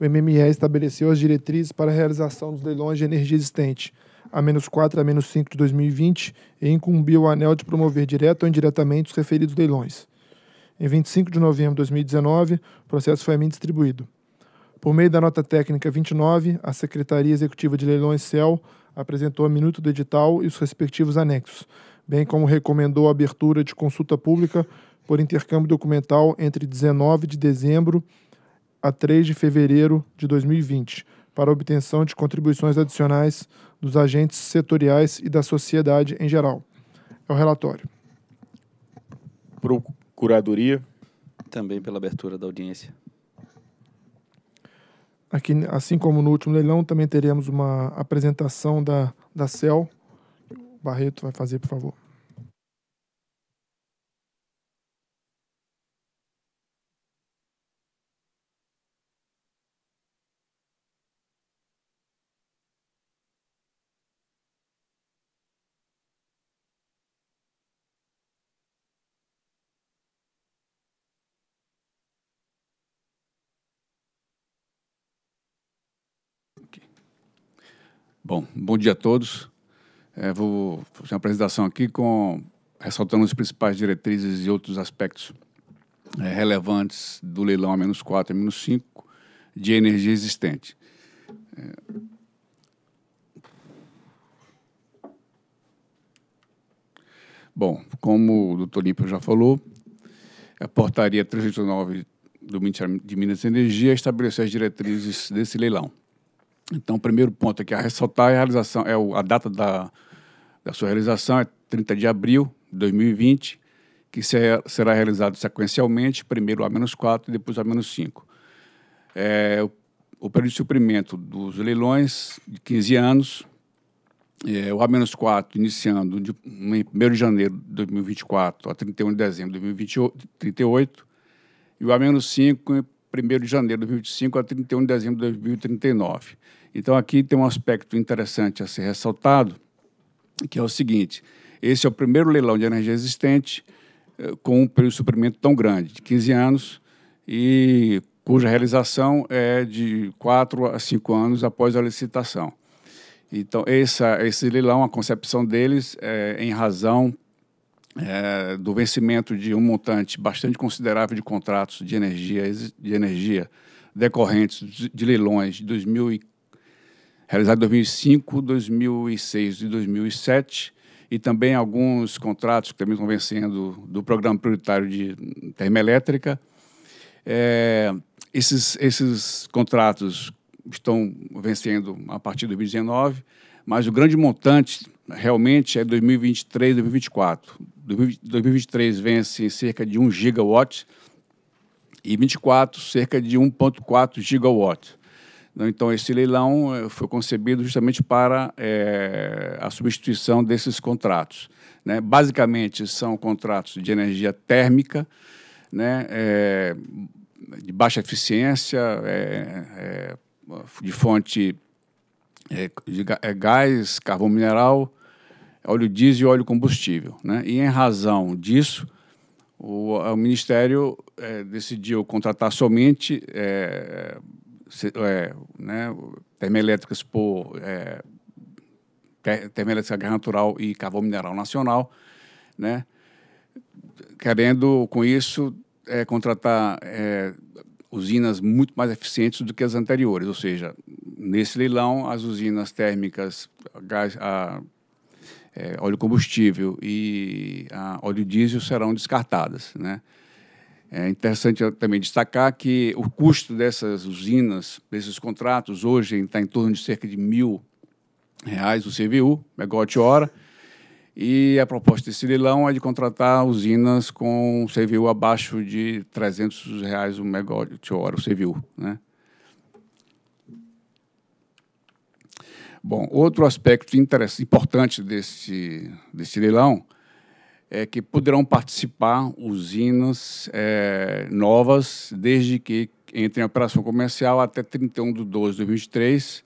o MME estabeleceu as diretrizes para a realização dos leilões de energia existente, a menos 4 a menos 5 de 2020, e incumbiu o ANEL de promover direto ou indiretamente os referidos leilões. Em 25 de novembro de 2019, o processo foi a mim distribuído. Por meio da nota técnica 29, a Secretaria Executiva de Leilões CEL apresentou a minuta do edital e os respectivos anexos, bem como recomendou a abertura de consulta pública por intercâmbio documental entre 19 de dezembro a 3 de fevereiro de 2020, para obtenção de contribuições adicionais dos agentes setoriais e da sociedade em geral. É o relatório. Procuradoria. Também pela abertura da audiência. Aqui, assim como no último leilão, também teremos uma apresentação da, da CEL. O Barreto vai fazer, por favor. Bom, bom dia a todos. É, vou fazer uma apresentação aqui com ressaltando as principais diretrizes e outros aspectos é, relevantes do leilão a menos 4 e menos 5 de energia existente. É... Bom, como o doutor Límpio já falou, a portaria 389 do Ministério de Minas e Energia estabeleceu as diretrizes desse leilão. Então, o primeiro ponto aqui a ressaltar é a realização, é a data da, da sua realização, é 30 de abril de 2020, que ser, será realizado sequencialmente, primeiro o A-4 e depois o A-5. É, o, o, período de suprimento dos leilões de 15 anos, é, o A-4 iniciando de 1 de janeiro de 2024 a 31 de dezembro de 2038, e o A-5 em 1 de janeiro de 2025 a 31 de dezembro de 2039. Então, aqui tem um aspecto interessante a ser ressaltado, que é o seguinte: esse é o primeiro leilão de energia existente eh, com um período de suprimento tão grande, de 15 anos, e cuja realização é de 4 a 5 anos após a licitação. Então, essa, esse leilão, a concepção deles, é, em razão é, do vencimento de um montante bastante considerável de contratos de energia, de energia decorrentes de leilões de 2015, realizado em 2005, 2006 e 2007, e também alguns contratos que também estão vencendo do Programa Prioritário de Termoelétrica. É, esses, esses contratos estão vencendo a partir de 2019, mas o grande montante realmente é 2023 2024. 2023 vence cerca de 1 gigawatt e 24 cerca de 1,4 gigawatt. Né? Então, esse leilão eh, foi concebido justamente para é, a substituição desses contratos. Né? Basicamente, são contratos de energia térmica, né? É, de baixa eficiência, é, de fonte de gás, carvão mineral, óleo diesel e óleo combustível. Né? E, em razão disso, o, o Ministério decidiu contratar somente é, né, termoelétricas por é, termoelétrica gás natural e carvão mineral nacional, né, querendo com isso é, contratar é, usinas muito mais eficientes do que as anteriores, ou seja, nesse leilão as usinas térmicas gás, a, é, óleo combustível e óleo diesel serão descartadas, né? É interessante também destacar que o custo dessas usinas, desses contratos, hoje está em torno de cerca de mil reais o CVU, megawatt-hora, e a proposta desse leilão é de contratar usinas com CVU abaixo de 300 reais o megawatt-hora, o CVU. Né? Bom, outro aspecto importante desse, desse leilão é, que poderão participar usinas é, novas, desde que entrem em operação comercial até 31 de 12 de 2023,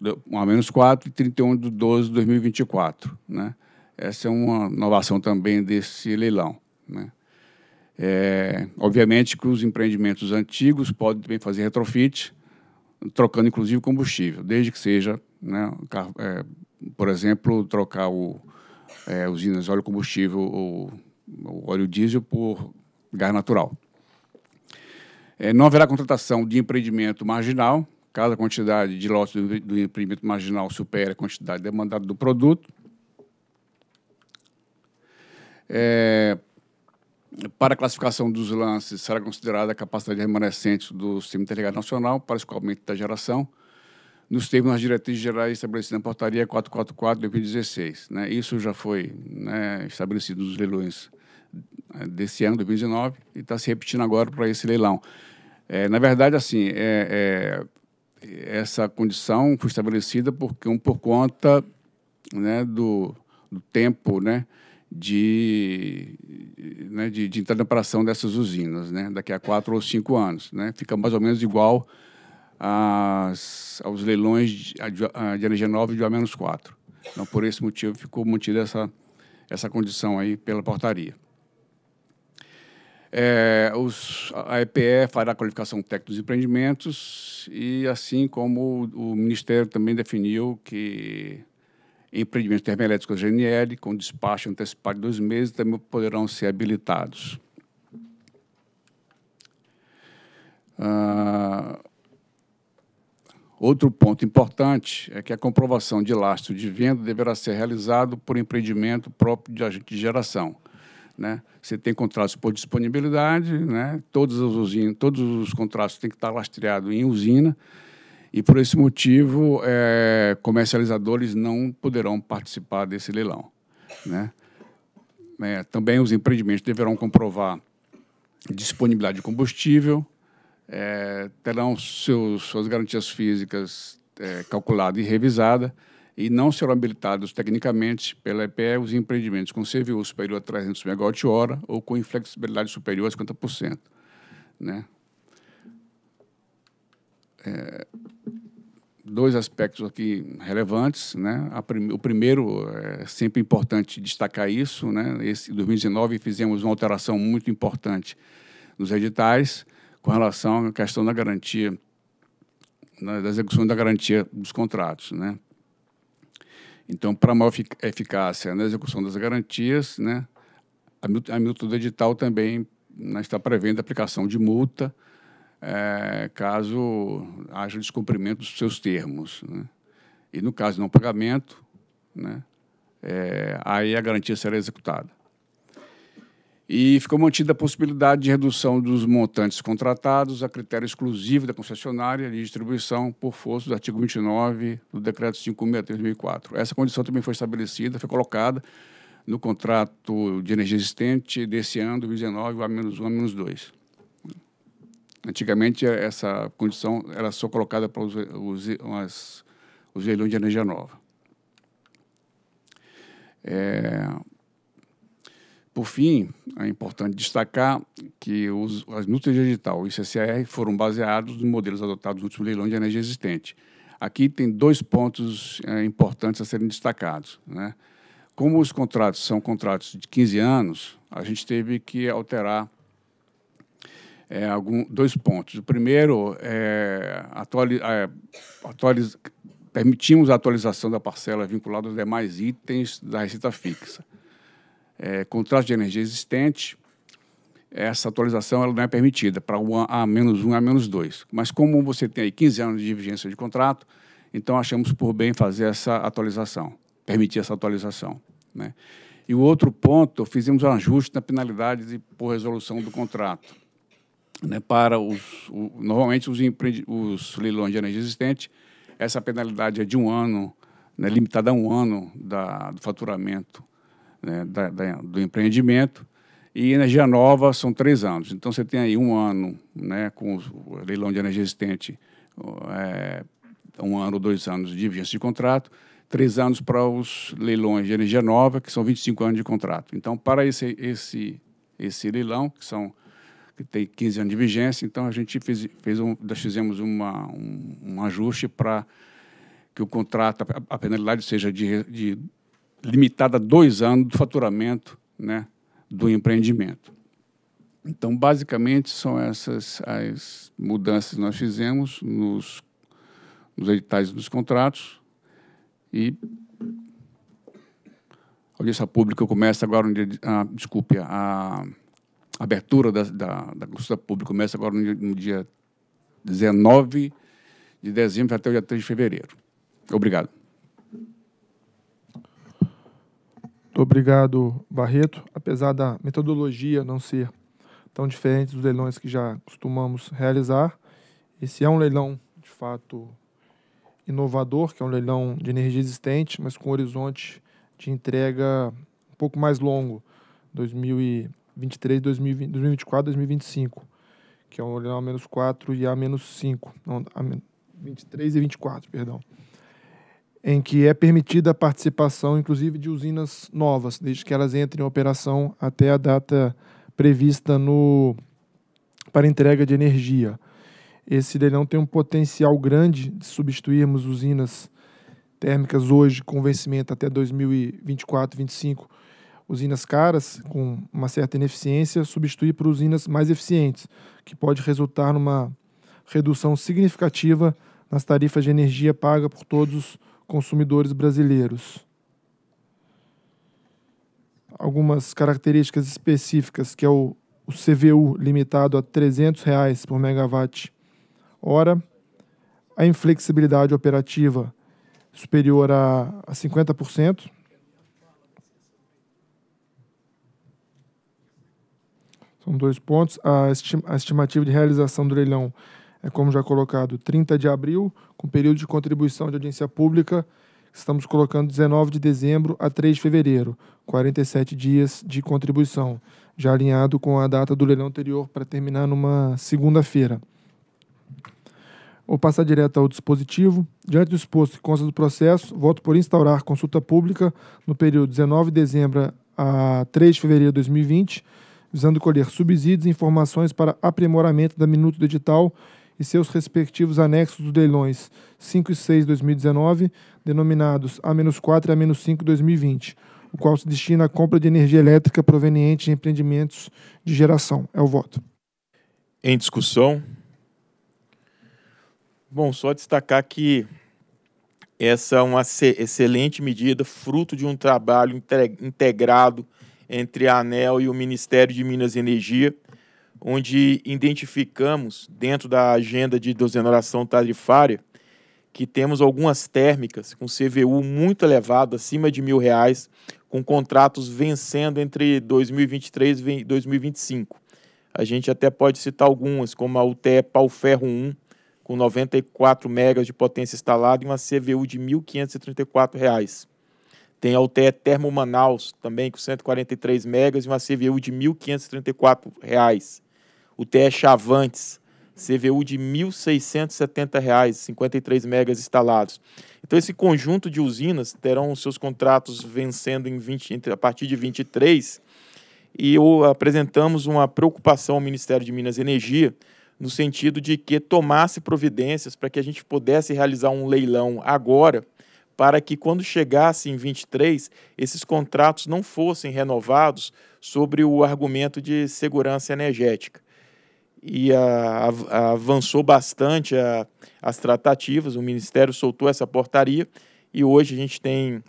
do, a menos 4, e 31 de 12 de 2024. Né? Essa é uma inovação também desse leilão. Né? É, obviamente que os empreendimentos antigos podem também fazer retrofit, trocando inclusive combustível, desde que seja, né, é, por exemplo, trocar o é, usinas de óleo combustível ou, ou óleo diesel por gás natural. É, não haverá contratação de empreendimento marginal, caso a quantidade de lotes do, do empreendimento marginal supere a quantidade demandada do produto. É, para a classificação dos lances, será considerada a capacidade remanescente do Sistema Interligado Nacional para escoamento da geração, nos termos das diretrizes gerais estabelecidas na portaria 444 de 2016. Né? Isso já foi né, estabelecido nos leilões eh, desse ano, 2019, e está se repetindo agora para esse leilão. É, na verdade, assim, é, é, essa condição foi estabelecida porque um por conta né, do, do, tempo né, de, né, de, de entrada em operação dessas usinas, né, daqui a quatro ou cinco anos. Né, fica mais ou menos igual aos leilões de, de energia nova de menos 4. Então, por esse motivo, ficou mantida essa, essa condição aí pela portaria. É, os, a EPE fará a qualificação técnica dos empreendimentos e assim como o, o Ministério também definiu que empreendimentos termoelétricos GNL com despacho antecipado de dois meses também poderão ser habilitados. Ah, Outro ponto importante é que a comprovação de lastro de venda deverá ser realizado por empreendimento próprio de agente de geração. Né? Você tem contratos por disponibilidade, né? todos, os todos os contratos têm que estar lastreados em usina, e por esse motivo, é, comercializadores não poderão participar desse leilão. Né? É, também os empreendimentos deverão comprovar disponibilidade de combustível, é, terão seus, suas garantias físicas é, calculada e revisada e não serão habilitados tecnicamente pela EPE os empreendimentos com CVU superior a 300 MWh ou com inflexibilidade superior a 50%. Né? É, dois aspectos aqui relevantes. Né? Prim o primeiro, é sempre importante destacar isso. Né? em 2019, fizemos uma alteração muito importante nos editais, com relação à questão da garantia, né, da execução da garantia dos contratos, né? Então, para maior eficácia na execução das garantias, né, a minuta edital também né, está prevendo a aplicação de multa é, caso haja descumprimento dos seus termos. Né? E no caso de não pagamento, né, é, aí a garantia será executada e ficou mantida a possibilidade de redução dos montantes contratados a critério exclusivo da concessionária de distribuição por força do artigo 29 do Decreto 56 Essa condição também foi estabelecida, foi colocada no contrato de energia existente desse ano, 2019, A-1, A-2. Antigamente, essa condição era só colocada para os, os, as, os leilões de energia nova. É, por fim, é importante destacar que os, as núcleos digital e CCR foram baseados nos modelos adotados no último leilão de energia existente. Aqui tem dois pontos é, importantes a serem destacados. Né? Como os contratos são contratos de 15 anos, a gente teve que alterar é, algum, dois pontos. O primeiro é, atuali, é atualiz, permitimos a atualização da parcela vinculada aos demais itens da receita fixa é, contratos de energia existente, essa atualização ela não é permitida para o A-1 a menos 2. Mas como você tem aí 15 anos de vigência de contrato, então achamos por bem fazer essa atualização, permitir essa atualização. Né? E o outro ponto, fizemos um ajuste na penalidade de, por resolução do contrato. Né? Para os, o, normalmente os, os leilões de energia existente, essa penalidade é de um ano, né, limitada a um ano da, do faturamento né, da, da, do empreendimento. E energia nova são três anos. Então você tem aí um ano né, com o leilão de energia existente, é, um ano, dois anos de vigência de contrato, três anos para os leilões de energia nova, que são 25 anos de contrato. Então, para esse, esse, esse leilão, que são que tem 15 anos de vigência, então a gente fez, fez um, nós fizemos uma, um, um ajuste para que o contrato, a, a penalidade seja de, de limitada a dois anos do faturamento né, do empreendimento. Então, basicamente, são essas as mudanças que nós fizemos nos, nos editais dos contratos. E a audiência pública começa agora no dia. Ah, desculpe, a abertura da, da, da consulta pública começa agora no dia, no dia 19 de dezembro até o dia 3 de fevereiro. Obrigado. Obrigado, Barreto. Apesar da metodologia não ser tão diferente dos leilões que já costumamos realizar, esse é um leilão de fato inovador, que é um leilão de energia existente, mas com horizonte de entrega um pouco mais longo, 2023, 2024, 2025, que é um leilão A-4 e A-5, não, A 23 e 24, perdão em que é permitida a participação, inclusive, de usinas novas, desde que elas entrem em operação até a data prevista no, para entrega de energia. Esse leilão tem um potencial grande de substituirmos usinas térmicas hoje com vencimento até 2024, 2025, usinas caras com uma certa ineficiência, substituir por usinas mais eficientes, que pode resultar numa redução significativa nas tarifas de energia paga por todos os consumidores brasileiros. Algumas características específicas, que é o, o CVU limitado a R$ 300 reais por megawatt hora, a inflexibilidade operativa superior a, a 50%, São dois pontos. a, estimativa de realização do leilão é como já colocado, 30 de abril, com período de contribuição de audiência pública, estamos colocando 19 de dezembro a 3 de fevereiro, 47 dias de contribuição, já alinhado com a data do leilão anterior para terminar numa segunda-feira. Vou passar direto ao dispositivo. Diante do exposto que consta do processo, voto por instaurar consulta pública no período 19 de dezembro a 3 de fevereiro de 2020, visando colher subsídios e informações para aprimoramento da minuta do edital e seus respectivos anexos dos leilões 5 e 6 de 2019, denominados A-4 e A-5 de 2020, o qual se destina à compra de energia elétrica proveniente de empreendimentos de geração. É o voto. Em discussão. Bom, só destacar que essa é uma excelente medida, fruto de um trabalho integrado entre a ANEL e o Ministério de Minas e Energia onde identificamos, dentro da agenda de desoneração tarifária, que temos algumas térmicas com CVU muito elevado, acima de mil reais, com contratos vencendo entre 2023 e 2025. A gente até pode citar algumas, como a UTE Palferro 1, com 94 megas de potência instalada e uma CVU de R$ reais. Tem a UTE Termo Manaus, também com 143 megas e uma CVU de R$ reais o TS Avantes, CVU de R$ 1.670,53 megas instalados. Então, esse conjunto de usinas terão seus contratos vencendo em 20, a partir de 23 e apresentamos uma preocupação ao Ministério de Minas e Energia no sentido de que tomasse providências para que a gente pudesse realizar um leilão agora para que quando chegasse em 23 esses contratos não fossem renovados sobre o argumento de segurança energética e a, a, avançou bastante a, as tratativas. O Ministério soltou essa portaria e hoje a gente tem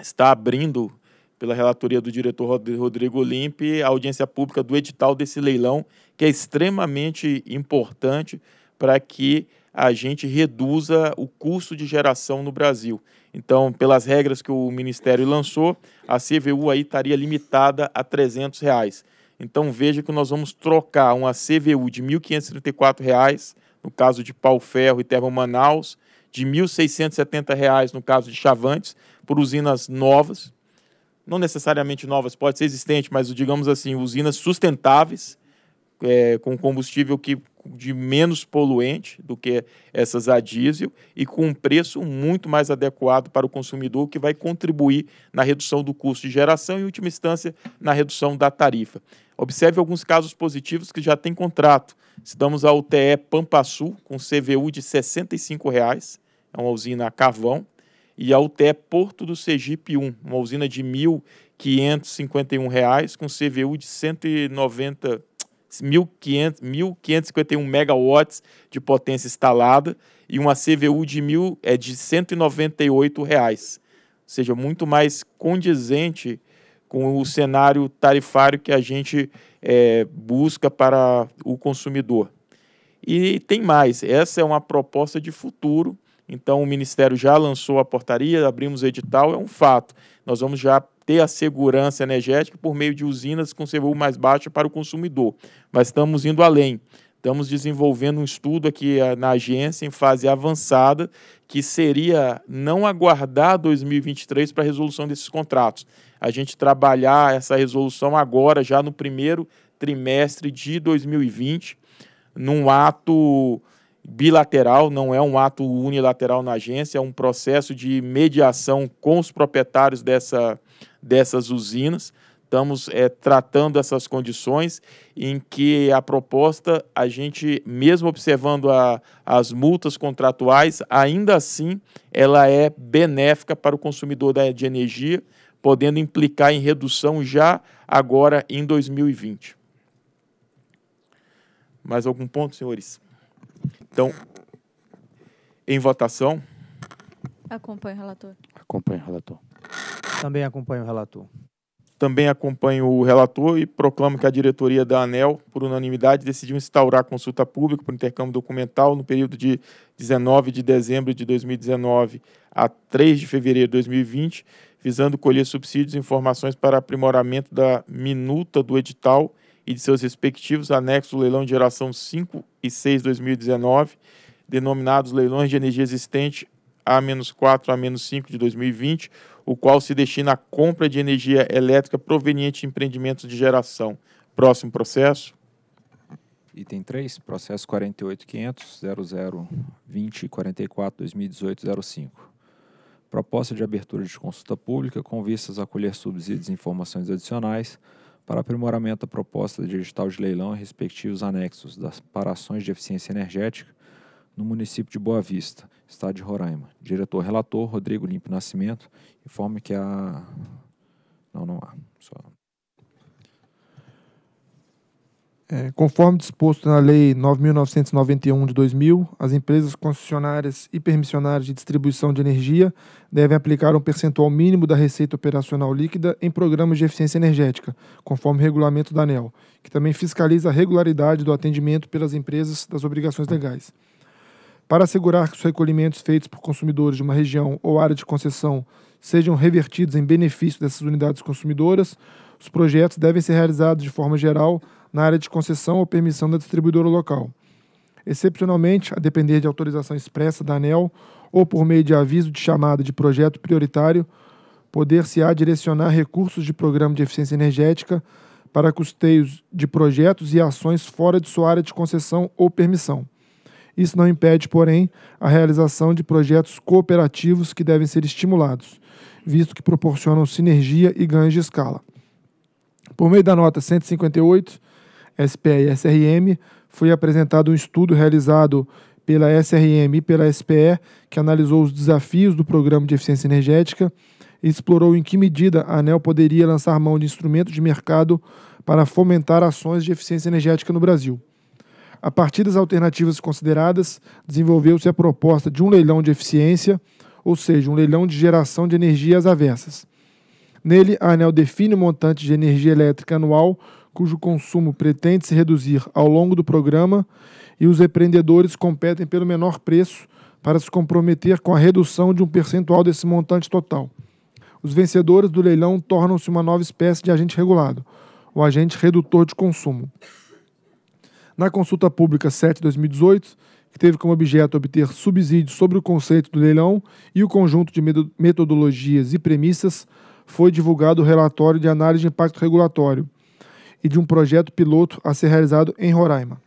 está abrindo pela relatoria do diretor Rodrigo Limpe a audiência pública do edital desse leilão que é extremamente importante para que a gente reduza o custo de geração no Brasil. Então, pelas regras que o Ministério lançou, a CVU aí estaria limitada a 300 reais. Então veja que nós vamos trocar uma CVU de R$ reais, no caso de Pau Ferro e Terra Manaus, de R$ 1.670,00 no caso de Chavantes, por usinas novas, não necessariamente novas, pode ser existente, mas digamos assim, usinas sustentáveis, é, com combustível que de menos poluente do que essas a diesel e com um preço muito mais adequado para o consumidor, que vai contribuir na redução do custo de geração e, em última instância, na redução da tarifa. Observe alguns casos positivos que já têm contrato. Citamos a UTE Pampa Sul, com CVU de R$ 65,00, é uma usina a carvão, e a UTE Porto do Sergipe 1, uma usina de R$ 1.551,00, com CVU de 190 1.551 megawatts de potência instalada e uma CVU de mil é de 198 reais, ou seja, muito mais condizente com o cenário tarifário que a gente é, busca para o consumidor. E tem mais, essa é uma proposta de futuro. Então, o Ministério já lançou a portaria, abrimos o edital, é um fato. Nós vamos já ter a segurança energética por meio de usinas com CVU mais baixa para o consumidor. Mas estamos indo além. Estamos desenvolvendo um estudo aqui eh, na agência em fase avançada, que seria não aguardar 2023 para a resolução desses contratos. A gente trabalhar essa resolução agora, já no primeiro trimestre de 2020, num ato bilateral, não é um ato unilateral na agência, é um processo de mediação com os proprietários dessa, dessas usinas estamos é, tratando essas condições em que a proposta, a gente, mesmo observando a, as multas contratuais, ainda assim ela é benéfica para o consumidor da, de energia, podendo implicar em redução já agora em 2020. Mais algum ponto, senhores? Então, em votação. Acompanho o relator. Acompanho o relator. Também acompanho o relator. Também acompanho o relator e proclamo que a diretoria da ANEL, por unanimidade, decidiu instaurar consulta pública para intercâmbio documental no período de 19 de dezembro de 2019 a 3 de fevereiro de 2020, visando colher subsídios e informações para aprimoramento da minuta do edital e de seus respectivos anexos do leilão de geração 5 e 6 2019, denominados leilões de energia existente A-4 a-5 de 2020, o qual se destina à compra de energia elétrica proveniente de empreendimentos de geração. Próximo processo. Item 3, processo 48.500.0020.44.2018.05. Proposta de abertura de consulta pública com vistas a colher subsídios e informações adicionais para aprimoramento da proposta de digital de leilão e respectivos anexos das, para ações de eficiência energética no município de Boa Vista, estado de Roraima. Diretor-relator Rodrigo Limpo Nascimento informe que a. Não, não há. Só... É, conforme disposto na Lei 9.991 de 2000, as empresas concessionárias e permissionárias de distribuição de energia devem aplicar um percentual mínimo da receita operacional líquida em programas de eficiência energética, conforme o regulamento da ANEL, que também fiscaliza a regularidade do atendimento pelas empresas das obrigações legais. Para assegurar que os recolhimentos feitos por consumidores de uma região ou área de concessão sejam revertidos em benefício dessas unidades consumidoras, os projetos devem ser realizados de forma geral na área de concessão ou permissão da distribuidora local. Excepcionalmente, a depender de autorização expressa da ANEL ou por meio de aviso de chamada de projeto prioritário, poder-se-á direcionar recursos de programa de eficiência energética para custeios de projetos e ações fora de sua área de concessão ou permissão. Isso não impede, porém, a realização de projetos cooperativos que devem ser estimulados, visto que proporcionam sinergia e ganhos de escala. Por meio da nota 158, SPE e SRM, foi apresentado um estudo realizado pela SRM e pela SPE, que analisou os desafios do programa de eficiência energética e explorou em que medida a ANEL poderia lançar mão de instrumentos de mercado para fomentar ações de eficiência energética no Brasil. A partir das alternativas consideradas, desenvolveu-se a proposta de um leilão de eficiência, ou seja, um leilão de geração de energia às avessas. Nele, a ANEL define o montante de energia elétrica anual cujo consumo pretende se reduzir ao longo do programa e os empreendedores competem pelo menor preço para se comprometer com a redução de um percentual desse montante total. Os vencedores do leilão tornam-se uma nova espécie de agente regulado, o agente redutor de consumo. Na consulta pública 7 2018, que teve como objeto obter subsídios sobre o conceito do leilão e o conjunto de metodologias e premissas, foi divulgado o relatório de análise de impacto regulatório e de um projeto piloto a ser realizado em Roraima.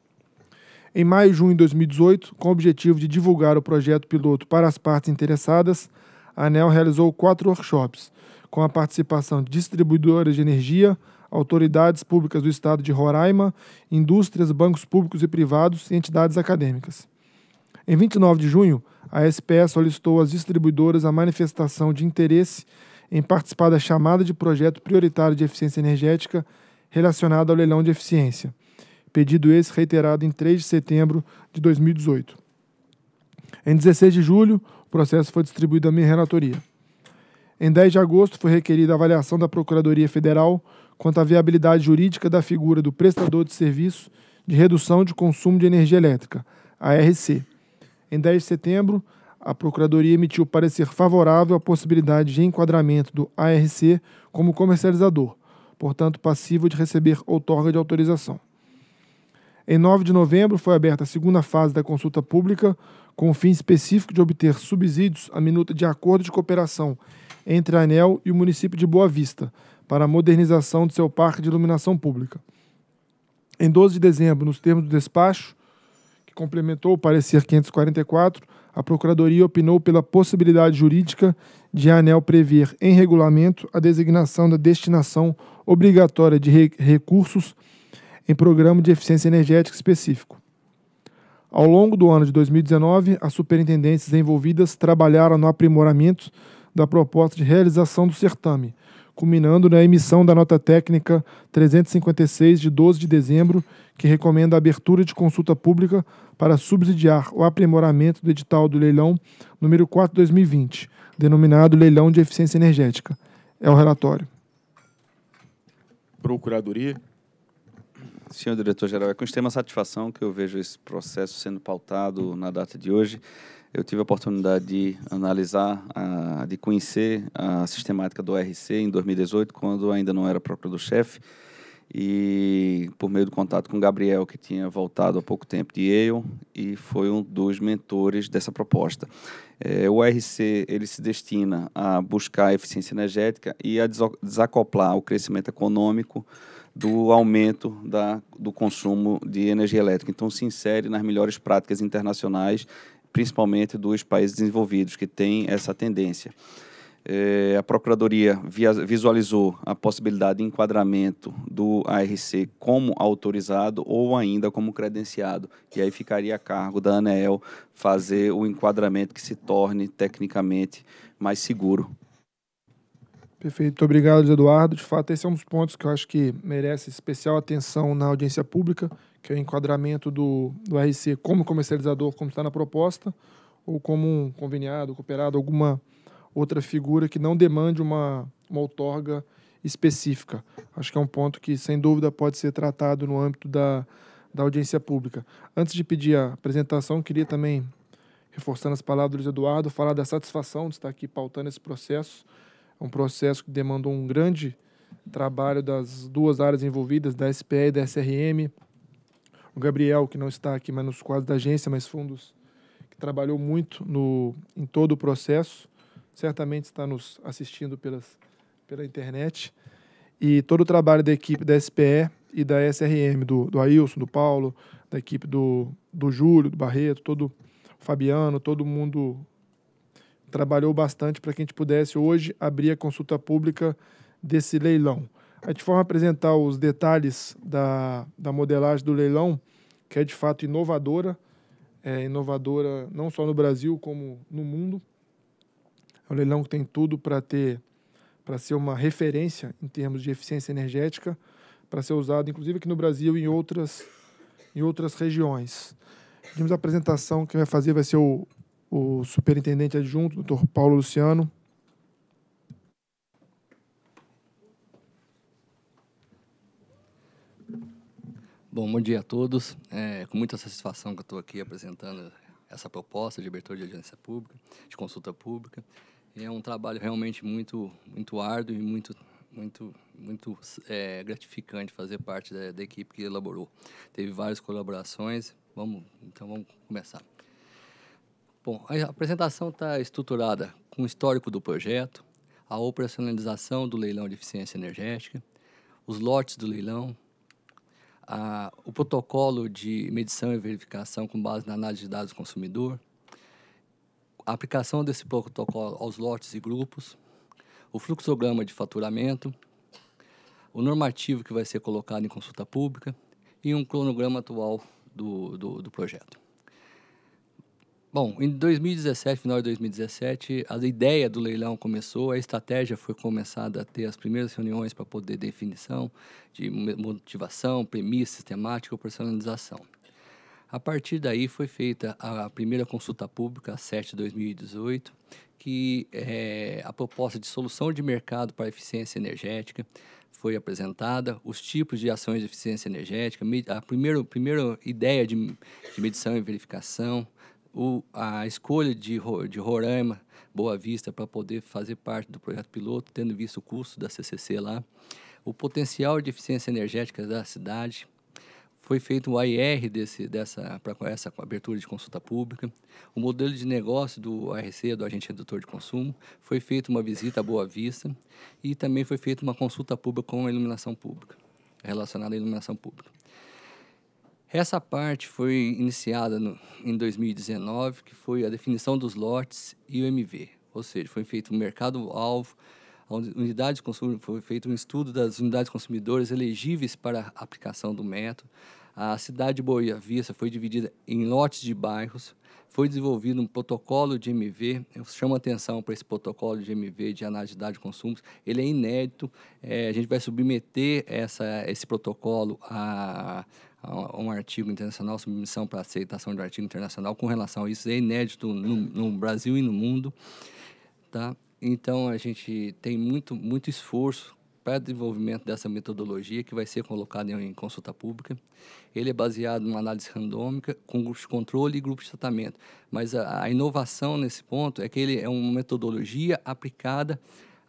Em maio e junho de 2018, com o objetivo de divulgar o projeto piloto para as partes interessadas, a ANEL realizou quatro workshops, com a participação de distribuidoras de energia, autoridades públicas do Estado de Roraima, indústrias, bancos públicos e privados e entidades acadêmicas. Em 29 de junho, a SPE solicitou às distribuidoras a manifestação de interesse em participar da chamada de projeto prioritário de eficiência energética relacionado ao leilão de eficiência, pedido esse reiterado em 3 de setembro de 2018. Em 16 de julho, o processo foi distribuído à minha relatoria. Em 10 de agosto, foi requerida a avaliação da Procuradoria Federal quanto à viabilidade jurídica da figura do prestador de serviço de redução de consumo de energia elétrica, ARC. Em 10 de setembro, a Procuradoria emitiu parecer favorável à possibilidade de enquadramento do ARC como comercializador, portanto passivo de receber outorga de autorização. Em 9 de novembro, foi aberta a segunda fase da consulta pública, com o fim específico de obter subsídios à minuta de acordo de cooperação entre a ANEL e o município de Boa Vista, para a modernização de seu parque de iluminação pública. Em 12 de dezembro, nos termos do despacho, que complementou o parecer 544, a Procuradoria opinou pela possibilidade jurídica de a ANEL prever em regulamento a designação da destinação obrigatória de re recursos em programa de eficiência energética específico. Ao longo do ano de 2019, as superintendências envolvidas trabalharam no aprimoramento da proposta de realização do certame, culminando na né, emissão da nota técnica 356 de 12 de dezembro, que recomenda a abertura de consulta pública para subsidiar o aprimoramento do edital do leilão número 4/2020, denominado Leilão de Eficiência Energética. É o relatório. Procuradoria. Senhor diretor-geral, é com extrema satisfação que eu vejo esse processo sendo pautado na data de hoje eu tive a oportunidade de analisar, a, de conhecer a sistemática do RC em 2018, quando ainda não era próprio do chefe, e por meio do contato com o Gabriel, que tinha voltado há pouco tempo de Yale, e foi um dos mentores dessa proposta. É, o RC ele se destina a buscar a eficiência energética e a desacoplar o crescimento econômico do aumento da, do consumo de energia elétrica. Então, se insere nas melhores práticas internacionais principalmente dos países desenvolvidos, que têm essa tendência. É, a Procuradoria via, visualizou a possibilidade de enquadramento do ARC como autorizado ou ainda como credenciado. E aí ficaria a cargo da ANEEL fazer o enquadramento que se torne tecnicamente mais seguro. Perfeito, muito obrigado, Eduardo. De fato, esse é um dos pontos que eu acho que merece especial atenção na audiência pública que é o enquadramento do, do RC como comercializador, como está na proposta, ou como um conveniado, cooperado, alguma outra figura que não demande uma, uma outorga específica. Acho que é um ponto que, sem dúvida, pode ser tratado no âmbito da, da audiência pública. Antes de pedir a apresentação, queria também, reforçando as palavras do Eduardo, falar da satisfação de estar aqui pautando esse processo. É um processo que demandou um grande trabalho das duas áreas envolvidas, da SPE e da SRM, o Gabriel, que não está aqui, mas nos quadros da agência, mas fundos, que trabalhou muito no, em todo o processo, certamente está nos assistindo pelas, pela internet. E todo o trabalho da equipe da SPE e da SRM, do, do Ailson, do Paulo, da equipe do, do Júlio, do Barreto, todo o Fabiano, todo mundo trabalhou bastante para que a gente pudesse hoje abrir a consulta pública desse leilão. A Tiform apresentar os detalhes da, da modelagem do leilão, que é de fato inovadora, é inovadora não só no Brasil como no mundo. É um leilão que tem tudo para ter para ser uma referência em termos de eficiência energética, para ser usado inclusive aqui no Brasil e em outras em outras regiões. Pedimos a apresentação que vai fazer vai ser o, o superintendente adjunto, Dr. Paulo Luciano, Bom, bom dia a todos. É com muita satisfação que eu estou aqui apresentando essa proposta de abertura de agência pública, de consulta pública. É um trabalho realmente muito, muito árduo e muito, muito, muito é, gratificante fazer parte da, da equipe que elaborou. Teve várias colaborações. Vamos, então vamos começar. Bom, a apresentação está estruturada com o histórico do projeto, a operacionalização do leilão de eficiência energética, os lotes do leilão, a, o protocolo de medição e verificação com base na análise de dados do consumidor, a aplicação desse protocolo aos lotes e grupos, o fluxograma de faturamento, o normativo que vai ser colocado em consulta pública e um cronograma atual do, do, do projeto. Bom, em 2017, final de 2017, a ideia do leilão começou, a estratégia foi começada a ter as primeiras reuniões para poder definição de motivação, premissa, temática, personalização. A partir daí foi feita a primeira consulta pública, a 7 de 2018, que é, a proposta de solução de mercado para eficiência energética foi apresentada, os tipos de ações de eficiência energética, a primeira, primeira ideia de, de medição e verificação, o, a escolha de, de Roraima, Boa Vista, para poder fazer parte do projeto piloto, tendo visto o custo da CCC lá, o potencial de eficiência energética da cidade, foi feito um AIR dessa, para essa abertura de consulta pública. O modelo de negócio do ARC, do Agente Redutor de Consumo, foi feita uma visita à Boa Vista e também foi feita uma consulta pública com a iluminação pública, relacionada à iluminação pública. Essa parte foi iniciada no, em 2019, que foi a definição dos lotes e o MV, ou seja, foi feito um mercado-alvo, unidades consumidoras, foi feito um estudo das unidades consumidoras elegíveis para a aplicação do método. A cidade de Boa Vista foi dividida em lotes de bairros, foi desenvolvido um protocolo de MV, eu chamo a atenção para esse protocolo de MV de análise de dados de consumos, ele é inédito, é, a gente vai submeter essa, esse protocolo a um artigo internacional, submissão para aceitação de artigo internacional com relação a isso, é inédito no, no Brasil e no mundo, tá? Então a gente tem muito muito esforço para desenvolvimento dessa metodologia que vai ser colocada em, em consulta pública. Ele é baseado em análise randômica com grupos de controle e grupos de tratamento. Mas a, a inovação nesse ponto é que ele é uma metodologia aplicada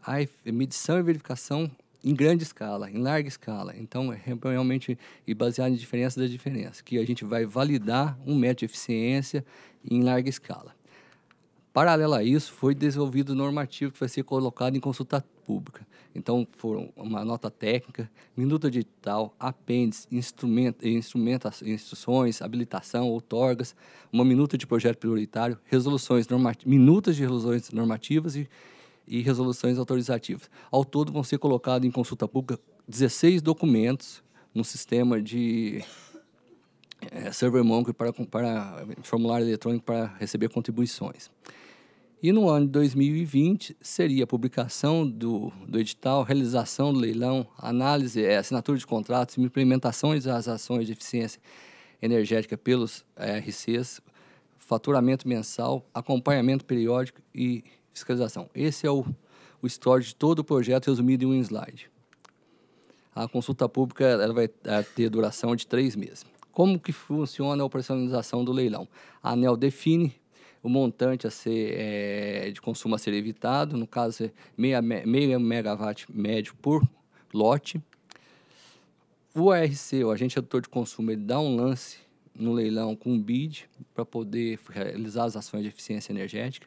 à medição e verificação em grande escala, em larga escala. Então, é realmente e baseado em diferença da diferença, que a gente vai validar um método de eficiência em larga escala. Paralelo a isso, foi desenvolvido o normativo que vai ser colocado em consulta pública. Então, foram uma nota técnica, minuta digital, apêndice, instrumento, instruções, habilitação, outorgas, uma minuta de projeto prioritário, resoluções normativas, minutas de resoluções normativas e, e resoluções autorizativas. Ao todo, vão ser colocados em consulta pública 16 documentos no sistema de é, server monkey para, para formulário eletrônico para receber contribuições. E no ano de 2020 seria a publicação do, do edital, realização do leilão, análise, é, assinatura de contratos, implementações das ações de eficiência energética pelos é, eh, RCs, faturamento mensal, acompanhamento periódico e fiscalização. Esse é o, o story de todo o projeto resumido em um slide. A consulta pública ela vai é, ter duração de três meses. Como que funciona a operacionalização do leilão? A ANEL define o montante a ser é, de consumo a ser evitado, no caso, é meia, meia megawatt médio por lote. O ARC, o agente redutor de consumo, ele dá um lance no leilão com o BID para poder realizar as ações de eficiência energética.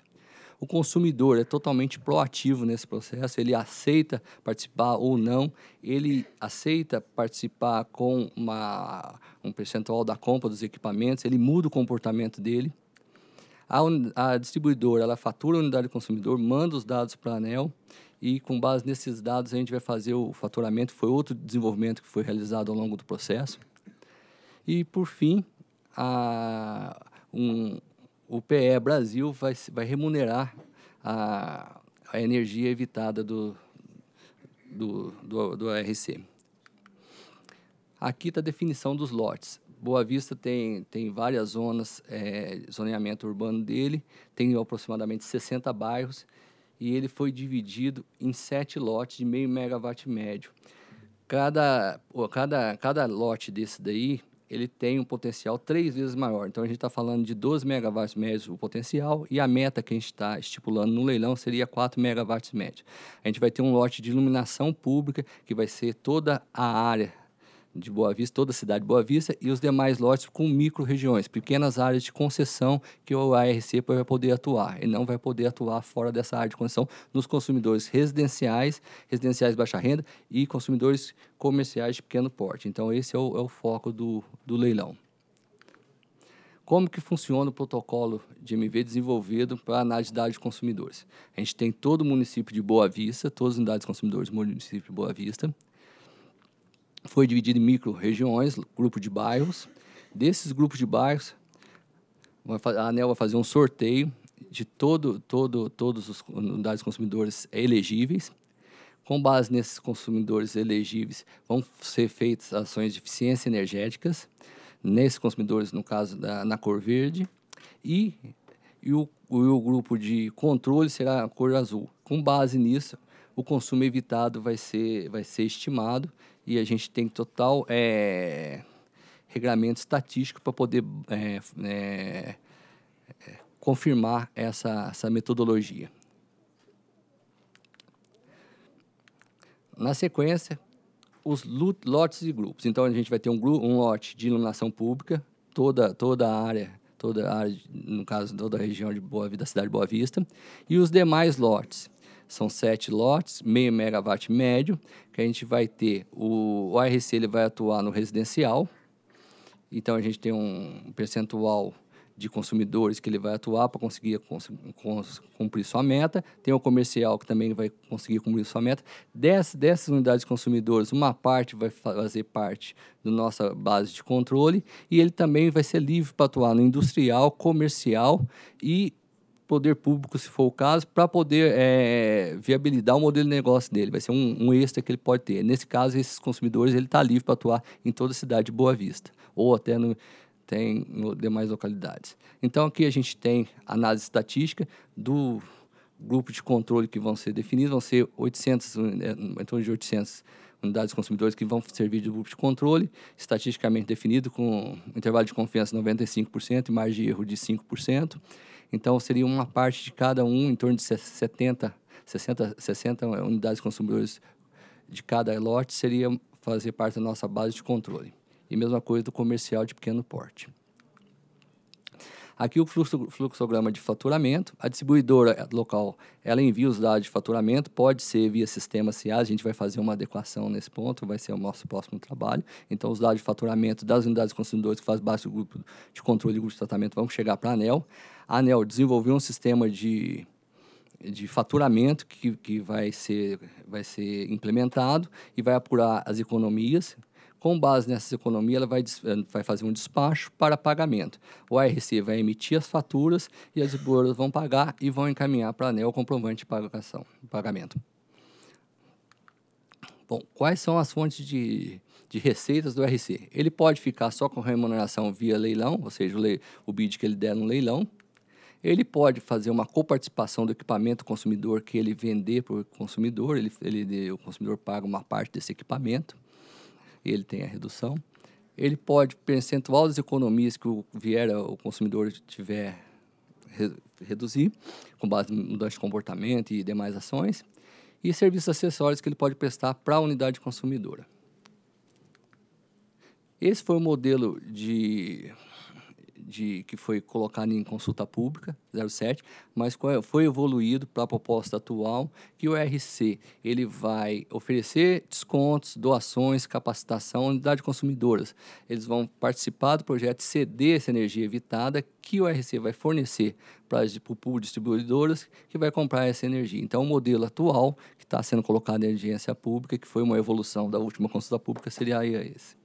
O consumidor é totalmente proativo nesse processo, ele aceita participar ou não, ele aceita participar com uma, um percentual da compra dos equipamentos, ele muda o comportamento dele. A, a distribuidora ela fatura a unidade do consumidor, manda os dados para a ANEL e com base nesses dados a gente vai fazer o faturamento. Foi outro desenvolvimento que foi realizado ao longo do processo. E por fim, a, um, o PE Brasil vai, vai remunerar a, a energia evitada do, do, do, do ARC. Aqui está a definição dos lotes. Boa Vista tem, tem várias zonas, é, zoneamento urbano dele, tem aproximadamente 60 bairros e ele foi dividido em sete lotes de meio megawatt médio. Cada, cada, cada lote desse daí ele tem um potencial três vezes maior. Então, a gente está falando de 12 megawatts médios o potencial e a meta que a gente está estipulando no leilão seria 4 megawatts médios. A gente vai ter um lote de iluminação pública, que vai ser toda a área de Boa Vista, toda a cidade de Boa Vista, e os demais lotes com micro-regiões, pequenas áreas de concessão que o ARC vai poder atuar. Ele não vai poder atuar fora dessa área de concessão nos consumidores residenciais, residenciais de baixa renda e consumidores comerciais de pequeno porte. Então, esse é o, é o foco do, do leilão. Como que funciona o protocolo de MV desenvolvido para análise de dados de consumidores? A gente tem todo o município de Boa Vista, todas as unidades consumidores do município de Boa Vista, foi dividido em micro-regiões, grupo de bairros. Desses grupos de bairros, a ANEL vai fazer um sorteio de todo, todo, todos os unidades consumidores elegíveis. Com base nesses consumidores elegíveis, vão ser feitas ações de eficiência energética nesses consumidores, no caso, da, na cor verde, e, e, o, e o grupo de controle será a cor azul. Com base nisso, o consumo evitado vai ser, vai ser estimado e a gente tem total é, regramento estatístico para poder é, é, confirmar essa, essa metodologia. Na sequência, os lotes e grupos. Então, a gente vai ter um, um lote de iluminação pública, toda, toda a área toda a área, no caso, toda a região de Boa, da cidade de Boa Vista, e os demais lotes. São sete lotes, meio megawatt médio, que a gente vai ter. O, o ARC ele vai atuar no residencial, então a gente tem um percentual de consumidores que ele vai atuar para conseguir cons cons cumprir sua meta. Tem o comercial que também vai conseguir cumprir sua meta. Des dessas unidades consumidores, uma parte vai fazer parte da nossa base de controle e ele também vai ser livre para atuar no industrial, comercial e poder público, se for o caso, para poder é, viabilizar o modelo de negócio dele. Vai ser um, um extra que ele pode ter. Nesse caso, esses consumidores, ele está livre para atuar em toda a cidade de Boa Vista, ou até no, tem em demais localidades. Então, aqui a gente tem análise estatística do grupo de controle que vão ser definidos, vão ser 800, é, em torno de 800 unidades consumidores que vão servir de grupo de controle, estatisticamente definido com intervalo de confiança 95% e margem de erro de 5%. Então, seria uma parte de cada um, em torno de 70, 60, 60 unidades consumidores de cada lote, seria fazer parte da nossa base de controle. E mesma coisa do comercial de pequeno porte. Aqui o fluxo, fluxograma de faturamento, a distribuidora eh, local, ela envia os dados de faturamento, pode ser via sistema CA, a gente vai fazer uma adequação nesse ponto, vai ser o nosso próximo trabalho. Então, os dados de faturamento das unidades consumidoras que fazem parte do grupo de controle e grupo de tratamento vão chegar para a ANEL. A ANEL desenvolveu um sistema de de faturamento que, que vai, ser, vai ser implementado e vai apurar as economias com base nessas economias, ela vai, eh, vai fazer um despacho para pagamento. O ARC vai emitir as faturas e as distribuidoras vão pagar e vão encaminhar para a ANEL o comprovante de pagação, pagamento. Bom, quais são as fontes de, de receitas do RC? Ele pode ficar só com remuneração via leilão, ou seja, o, le, o bid que ele der no leilão, ele pode fazer uma coparticipação do equipamento consumidor que ele vender para o consumidor, ele, ele, o consumidor paga uma parte desse equipamento ele tem a redução. Ele pode, percentual das economias que o, vier eh, o consumidor tiver, re, reduzir, com base em mudança de comportamento e demais ações. E serviços acessórios que ele pode prestar para a unidade consumidora. Esse foi o modelo de de que foi colocado em consulta pública 07, mas é, foi evoluído para a proposta atual que o RC ele vai oferecer descontos, doações, capacitação, unidade consumidoras. Eles vão participar do projeto ceder essa energia evitada que o RC vai fornecer para as distribuidoras que vai comprar essa energia. Então, o modelo atual que está sendo colocado em agência pública, que foi uma evolução da última consulta pública, seria esse.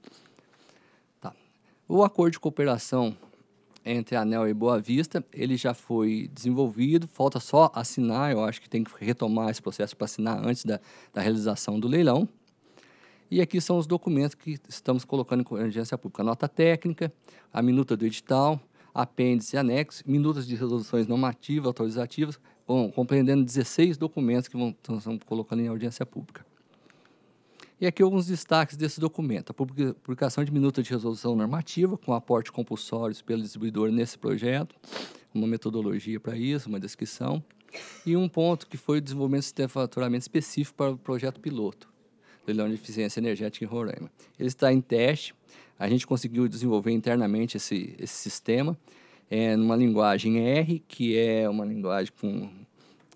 Tá. O acordo de cooperação entre Anel e Boa Vista. Ele já foi desenvolvido, falta só assinar. Eu acho que tem que retomar esse processo para assinar antes da, da realização do leilão. E aqui são os documentos que estamos colocando em audiência pública: a nota técnica, a minuta do edital, apêndice e anexo, minutas de resoluções normativas, autorizativas, compreendendo 16 documentos que vão, estamos colocando em audiência pública. E aqui alguns destaques desse documento. A publicação de minuta de resolução normativa, com aporte compulsório pelo distribuidor nesse projeto, uma metodologia para isso, uma descrição. E um ponto que foi o desenvolvimento do sistema de faturamento específico para o projeto piloto, do leilão de eficiência energética em Roraima. Ele está em teste, a gente conseguiu desenvolver internamente esse, esse sistema, é, numa linguagem R, que é uma linguagem com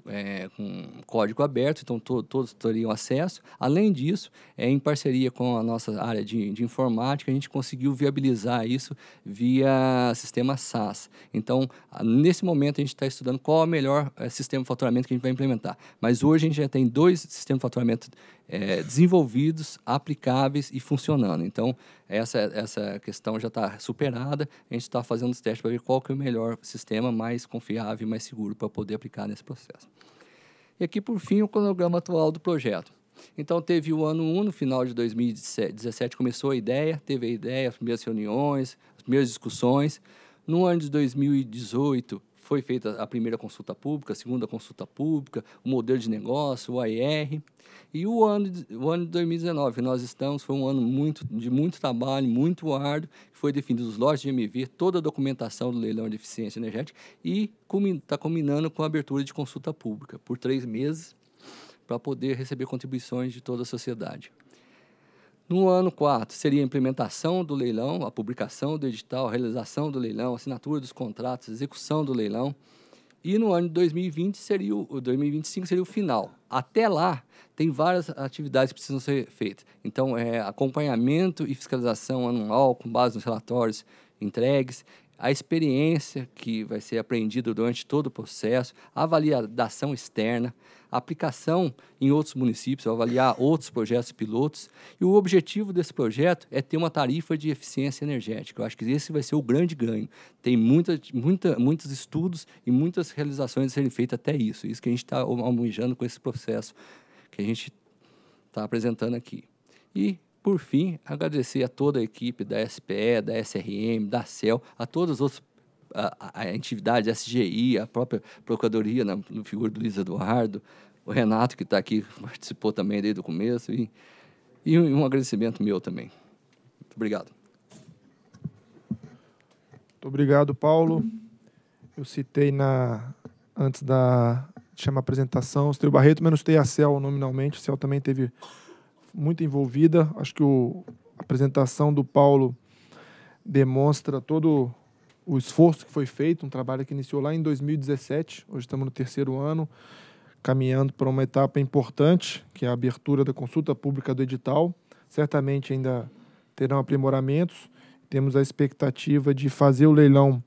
é, com código aberto, então to todos teriam acesso. Além disso, é, em parceria com a nossa área de, de informática, a gente conseguiu viabilizar isso via sistema SaaS. Então, nesse momento, a gente está estudando qual é o melhor é, sistema de faturamento que a gente vai implementar. Mas hoje a gente já tem dois sistemas de faturamento é, desenvolvidos, aplicáveis e funcionando. Então, essa, essa questão já está superada. A gente está fazendo os testes para ver qual que é o melhor sistema mais confiável e mais seguro para poder aplicar nesse processo. E aqui, por fim, o cronograma atual do projeto. Então, teve o ano 1, no final de 2017, começou a ideia, teve a ideia, as primeiras reuniões, as primeiras discussões. No ano de 2018, foi feita a primeira consulta pública, a segunda consulta pública, o modelo de negócio, o AIR E o ano, o ano de 2019 nós estamos foi um ano muito, de muito trabalho, muito árduo, foi definido os lotes de MV, toda a documentação do leilão de eficiência energética e está combinando com a abertura de consulta pública por três meses para poder receber contribuições de toda a sociedade. No ano 4, seria a implementação do leilão, a publicação do edital, a realização do leilão, assinatura dos contratos, execução do leilão. E no ano de 2020 seria o 2025 seria o final. Até lá tem várias atividades que precisam ser feitas. Então é acompanhamento e fiscalização anual com base nos relatórios entregues, a experiência que vai ser aprendida durante todo o processo, a avaliação externa, a aplicação em outros municípios, avaliar outros projetos pilotos. E o objetivo desse projeto é ter uma tarifa de eficiência energética. Eu acho que esse vai ser o grande ganho. Tem muita, muita, muitos estudos e muitas realizações a serem feitas até isso. Isso que a gente está almejando com esse processo que a gente está apresentando aqui. E por fim, agradecer a toda a equipe da SPE, da SRM, da CEL, a todas as outras a, a a SGI, a própria Procuradoria, na, né, no figura do Luiz Eduardo, o Renato, que está aqui, participou também desde o começo, e, e um agradecimento meu também. Muito obrigado. Muito obrigado, Paulo. Eu citei na antes da chama apresentação, o o Barreto, mas não citei a Cel nominalmente. A Cel também teve muito envolvida. Acho que o, a apresentação do Paulo demonstra todo o esforço que foi feito, um trabalho que iniciou lá em 2017. Hoje estamos no terceiro ano, caminhando para uma etapa importante, que é a abertura da consulta pública do edital. Certamente ainda terão aprimoramentos. Temos a expectativa de fazer o leilão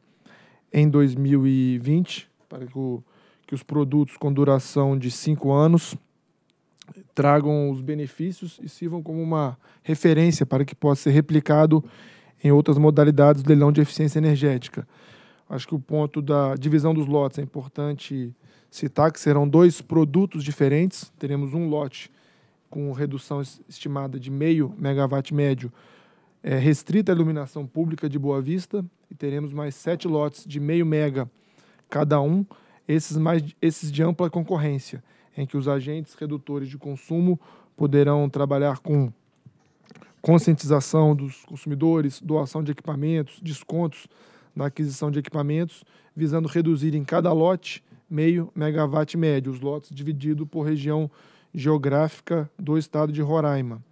em 2020, para que, o, que os produtos com duração de cinco anos tragam os benefícios e sirvam como uma referência para que possa ser replicado em outras modalidades do leilão de eficiência energética. Acho que o ponto da divisão dos lotes é importante citar que serão dois produtos diferentes. Teremos um lote com redução estimada de meio megawatt médio é, restrita à iluminação pública de Boa Vista e teremos mais sete lotes de meio mega cada um, esses, mais, esses de ampla concorrência em que os agentes redutores de consumo poderão trabalhar com conscientização dos consumidores, doação de equipamentos, descontos na aquisição de equipamentos, visando reduzir em cada lote meio megawatt médio, os lotes divididos por região geográfica do estado de Roraima.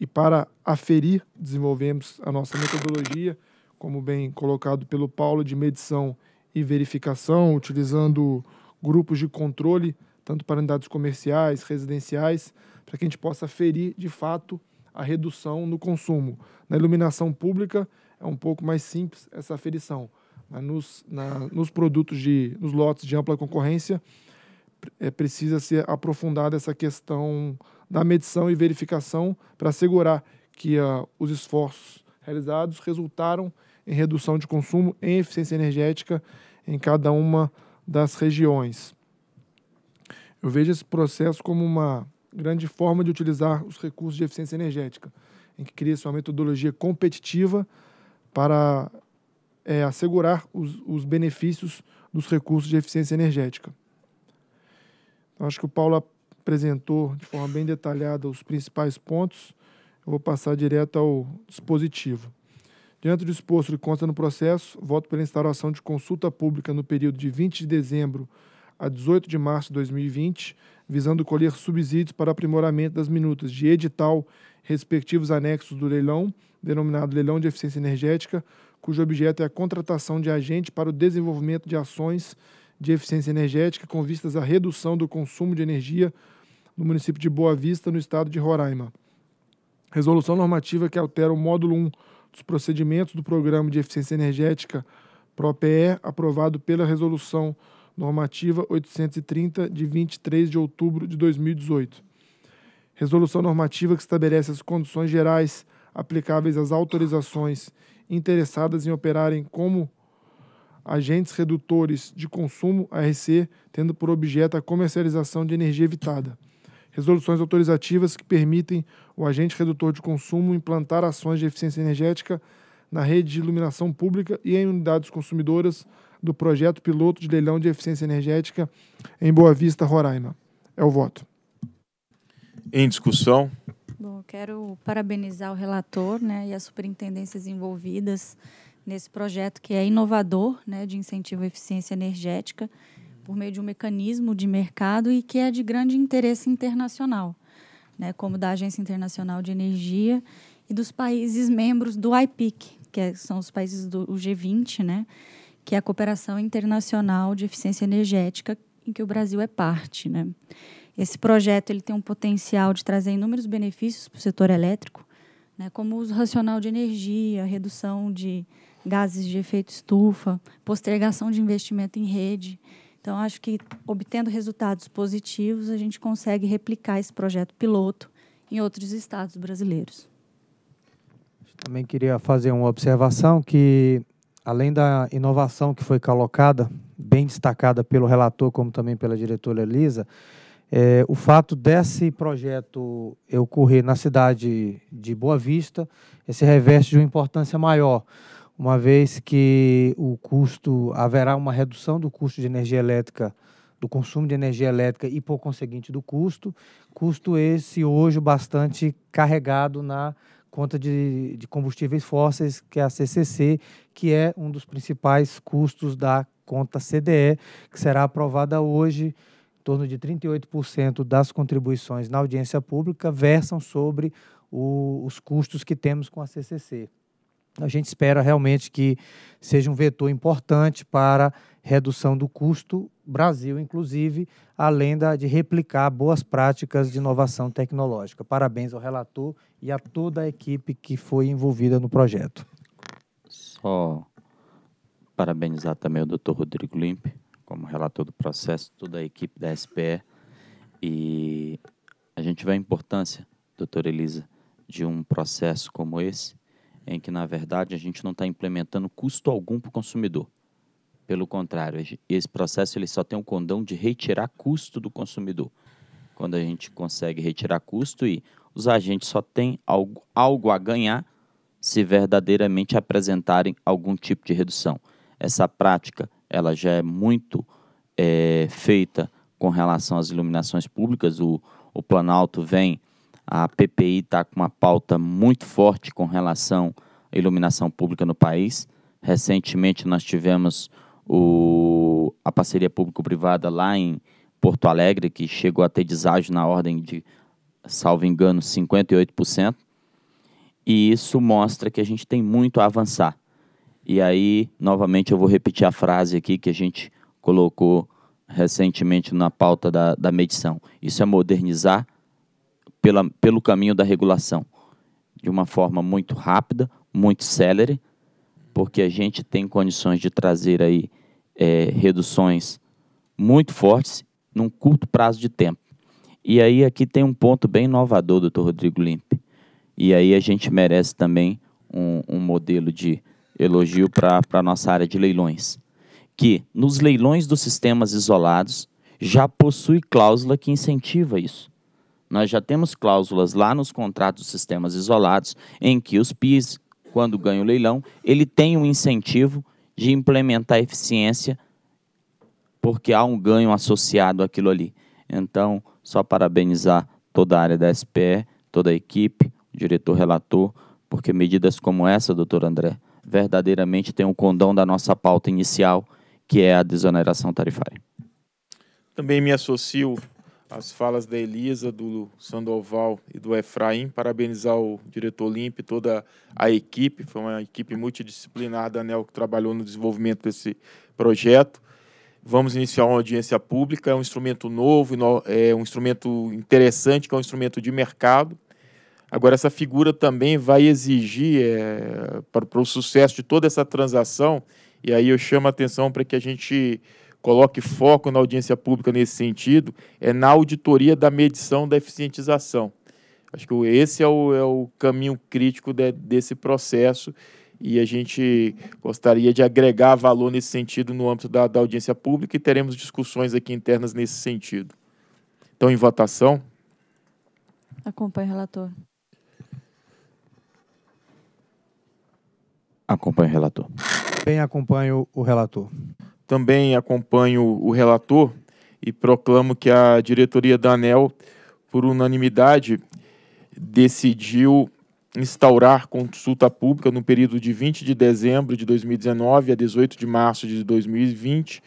E para aferir, desenvolvemos a nossa metodologia, como bem colocado pelo Paulo, de medição e verificação, utilizando grupos de controle tanto para unidades comerciais, residenciais, para que a gente possa ferir de fato a redução no consumo. Na iluminação pública é um pouco mais simples essa aferição. Nos, na, nos produtos de, nos lotes de ampla concorrência, é, precisa ser aprofundada essa questão da medição e verificação para assegurar que uh, os esforços realizados resultaram em redução de consumo, em eficiência energética em cada uma das regiões. Eu vejo esse processo como uma grande forma de utilizar os recursos de eficiência energética, em que cria-se uma metodologia competitiva para é, assegurar os, os, benefícios dos recursos de eficiência energética. eu então, acho que o Paulo apresentou de forma bem detalhada os principais pontos. Eu vou passar direto ao dispositivo. Diante do exposto que consta no processo, voto pela instauração de consulta pública no período de 20 de dezembro a 18 de março de 2020, visando colher subsídios para aprimoramento das minutas de edital, respectivos anexos do leilão, denominado Leilão de Eficiência Energética, cujo objeto é a contratação de agente para o desenvolvimento de ações de eficiência energética com vistas à redução do consumo de energia no município de Boa Vista, no estado de Roraima. Resolução normativa que altera o módulo 1 dos procedimentos do Programa de Eficiência Energética PROPE, aprovado pela Resolução Normativa 830, de 23 de outubro de 2018. Resolução normativa que estabelece as condições gerais aplicáveis às autorizações interessadas em operarem como agentes redutores de consumo, ARC, tendo por objeto a comercialização de energia evitada. Resoluções autorizativas que permitem o agente redutor de consumo implantar ações de eficiência energética na rede de iluminação pública e em unidades consumidoras do projeto piloto de leilão de eficiência energética em Boa Vista, Roraima. É o voto. Em discussão. Bom, eu quero parabenizar o relator né, e as superintendências envolvidas nesse projeto que é inovador né, de incentivo à eficiência energética por meio de um mecanismo de mercado e que é de grande interesse internacional, né, como da Agência Internacional de Energia e dos países membros do IPIC, que é, são os países do G20, né, que é a Cooperação Internacional de Eficiência Energética, em que o Brasil é parte. Né? Esse projeto ele tem um potencial de trazer inúmeros benefícios para o setor elétrico, né, como uso racional de energia, redução de gases de efeito estufa, postergação de investimento em rede. Então, acho que, obtendo resultados positivos, a gente consegue replicar esse projeto piloto em outros estados brasileiros. Também queria fazer uma observação que além da inovação que foi colocada, bem destacada pelo relator, como também pela diretora Elisa, é, o fato desse projeto ocorrer na cidade de Boa Vista é, se reveste de uma importância maior, uma vez que o custo haverá uma redução do custo de energia elétrica, do consumo de energia elétrica e, por conseguinte, do custo, custo esse hoje bastante carregado na conta de, de combustíveis fósseis, que é a CCC, que é um dos principais custos da conta CDE, que será aprovada hoje. Em torno de 38% das contribuições na audiência pública versam sobre o, os custos que temos com a CCC. A gente espera realmente que seja um vetor importante para redução do custo Brasil, inclusive, além da, de replicar boas práticas de inovação tecnológica. Parabéns ao relator e a toda a equipe que foi envolvida no projeto só parabenizar também o Dr. Rodrigo Limpe, como relator do processo, toda a equipe da SPE. E a gente vê a importância, doutora Elisa, de um processo como esse, em que, na verdade, a gente não está implementando custo algum para o consumidor. Pelo contrário, esse processo ele só tem o um condão de retirar custo do consumidor. Quando a gente consegue retirar custo e os agentes só têm algo, algo a ganhar se verdadeiramente apresentarem algum tipo de redução. Essa prática ela já é muito é, feita com relação às iluminações públicas. O, o Planalto vem, a PPI está com uma pauta muito forte com relação à iluminação pública no país. Recentemente nós tivemos o, a parceria público-privada lá em Porto Alegre, que chegou a ter deságio na ordem de, salvo engano, 58%. E isso mostra que a gente tem muito a avançar. E aí, novamente, eu vou repetir a frase aqui que a gente colocou recentemente na pauta da, da medição. Isso é modernizar pela, pelo caminho da regulação, de uma forma muito rápida, muito célere, porque a gente tem condições de trazer aí é, reduções muito fortes num curto prazo de tempo. E aí aqui tem um ponto bem inovador, doutor Rodrigo Limpe. E aí a gente merece também um, um modelo de elogio para a nossa área de leilões, que nos leilões dos sistemas isolados já possui cláusula que incentiva isso. Nós já temos cláusulas lá nos contratos dos sistemas isolados em que os PIS, quando ganha o leilão, ele tem um incentivo de implementar eficiência porque há um ganho associado àquilo ali. Então, só parabenizar toda a área da SPE, toda a equipe, diretor relator, porque medidas como essa, doutor André, verdadeiramente têm o um condão da nossa pauta inicial, que é a desoneração tarifária. Também me associo às falas da Elisa, do Sandoval e do Efraim, parabenizar o diretor Limp e toda a equipe, foi uma equipe multidisciplinar da ANEL que trabalhou no desenvolvimento desse projeto. Vamos iniciar uma audiência pública, é um instrumento novo, é um instrumento interessante, que é um instrumento de mercado, Agora, essa figura também vai exigir, é, para, para o sucesso de toda essa transação, e aí eu chamo a atenção para que a gente coloque foco na audiência pública nesse sentido, é na auditoria da medição da eficientização. Acho que esse é o, é o caminho crítico de, desse processo e a gente gostaria de agregar valor nesse sentido no âmbito da, da audiência pública e teremos discussões aqui internas nesse sentido. Então, em votação. Acompanhe relator. Acompanho o relator. Também acompanho o relator. Também acompanho o relator e proclamo que a diretoria da ANEL, por unanimidade, decidiu instaurar consulta pública no período de 20 de dezembro de 2019 a 18 de março de 2020,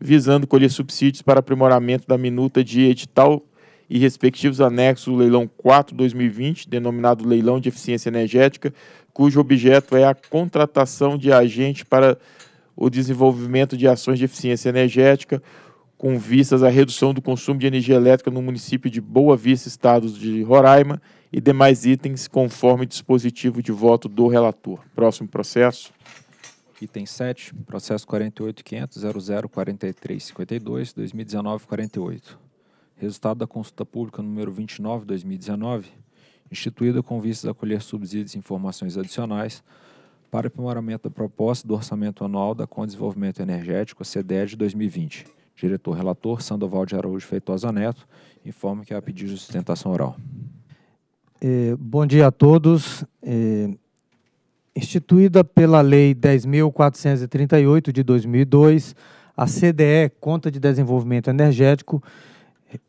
visando colher subsídios para aprimoramento da minuta de edital e respectivos anexos do leilão 4 2020, denominado leilão de eficiência energética, cujo objeto é a contratação de agente para o desenvolvimento de ações de eficiência energética com vistas à redução do consumo de energia elétrica no município de Boa Vista, estados de Roraima e demais itens conforme dispositivo de voto do relator. Próximo processo. Item 7, processo 48.500.004352, 2019-48 resultado da consulta pública número 29/2019, instituída com vistas a colher subsídios e informações adicionais para aprimoramento da proposta do Orçamento Anual da Com Desenvolvimento Energético, a CDE de 2020. Diretor relator Sandoval de Araújo Feitosa Neto informa que há pedido de sustentação oral. É, bom dia a todos. É, instituída pela Lei 10.438 de 2002, a CDE, Conta de Desenvolvimento Energético,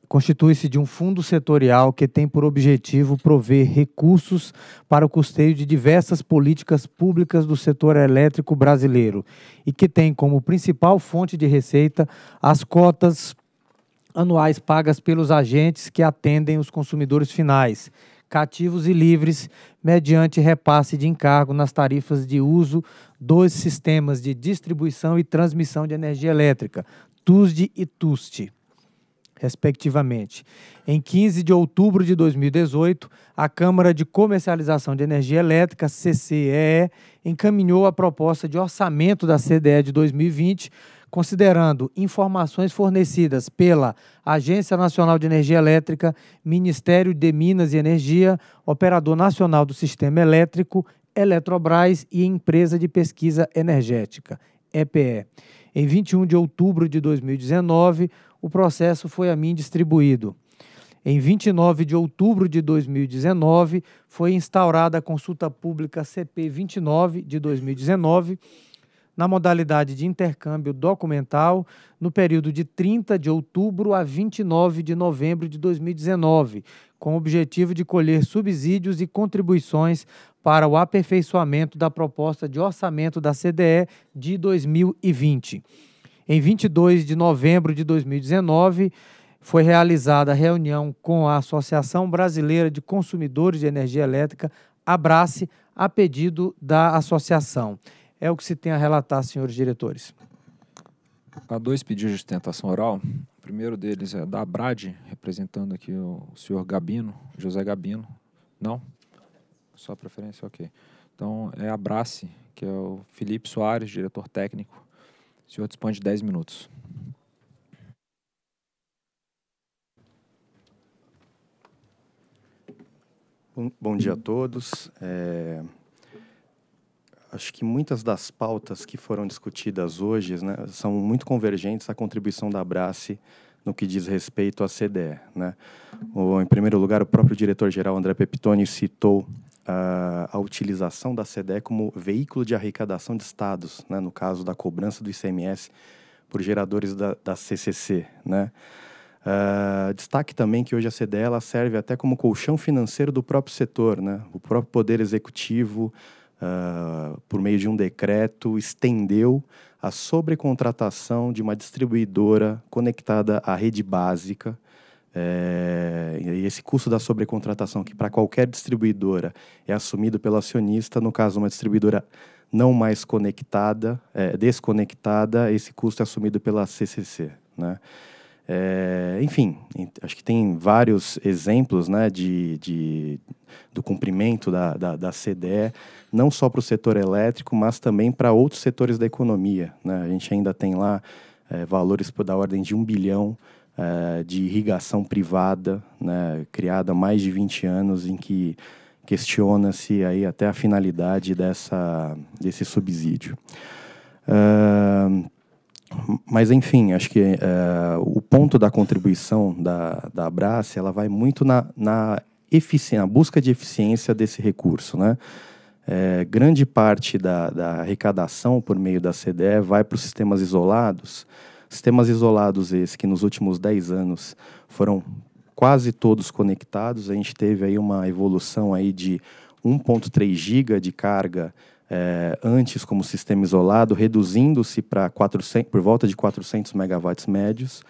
constitui-se de um fundo setorial que tem por objetivo prover recursos para o custeio de diversas políticas públicas do setor elétrico brasileiro e que tem como principal fonte de receita as cotas anuais pagas pelos agentes que atendem os consumidores finais, cativos e livres, mediante repasse de encargo nas tarifas de uso dos sistemas de distribuição e transmissão de energia elétrica, TUSD e TUST respectivamente. Em 15 de outubro de 2018, a Câmara de Comercialização de Energia Elétrica, CCEE, encaminhou a proposta de orçamento da CDE de 2020, considerando informações fornecidas pela Agência Nacional de Energia Elétrica, Ministério de Minas e Energia, Operador Nacional do Sistema Elétrico, Eletrobras e Empresa de Pesquisa Energética, EPE. Em 21 de outubro de 2019, o processo foi a mim distribuído. Em 29 de outubro de 2019, foi instaurada a consulta pública CP 29 de 2019, na modalidade de intercâmbio documental, no período de 30 de outubro a 29 de novembro de 2019, com o objetivo de colher subsídios e contribuições para o aperfeiçoamento da proposta de orçamento da CDE de 2020. Em 22 de novembro de 2019, foi realizada a reunião com a Associação Brasileira de Consumidores de Energia Elétrica, Abrace, a pedido da associação. É o que se tem a relatar, senhores diretores. Há dois pedidos de sustentação oral. O primeiro deles é da Abrad, representando aqui o senhor Gabino, José Gabino. Não? Só preferência? Ok. Então, é a Abrace, que é o Felipe Soares, diretor técnico, o senhor dispõe de 10 minutos. Bom, bom dia a todos. É, acho que muitas das pautas que foram discutidas hoje né, são muito convergentes à contribuição da Abrace no que diz respeito à CDE. Né? O, em primeiro lugar, o próprio diretor-geral André Peptoni citou uh, a utilização da CDE como veículo de arrecadação de estados, né, no caso da cobrança do ICMS por geradores da, da CCC. Né? Uh, destaque também que hoje a CDE ela serve até como colchão financeiro do próprio setor, né? o próprio Poder Executivo, uh, por meio de um decreto, estendeu a sobrecontratação de uma distribuidora conectada à rede básica é, e esse custo da sobrecontratação, que para qualquer distribuidora é assumido pelo acionista, no caso, uma distribuidora não mais conectada, é, desconectada, esse custo é assumido pela CCC. Né? É, enfim, acho que tem vários exemplos né, de, de do cumprimento da, da, da, CDE, não só para o setor elétrico, mas também para outros setores da economia. Né? A gente ainda tem lá é, valores da ordem de um bilhão é, de irrigação privada, né, criada há mais de 20 anos, em que questiona-se aí até a finalidade dessa, desse subsídio. mas enfim, acho que eh, o ponto da contribuição da, da Abrace, ela vai muito na, na, na busca de eficiência desse recurso, né? É, grande parte da, da arrecadação por meio da CDE vai para os sistemas isolados, Sistemas isolados esses que nos últimos 10 anos foram quase todos conectados. A gente teve aí uma evolução aí de 1.3 GB de carga é, antes como sistema isolado, reduzindo-se para por volta de 400 megawatts médios.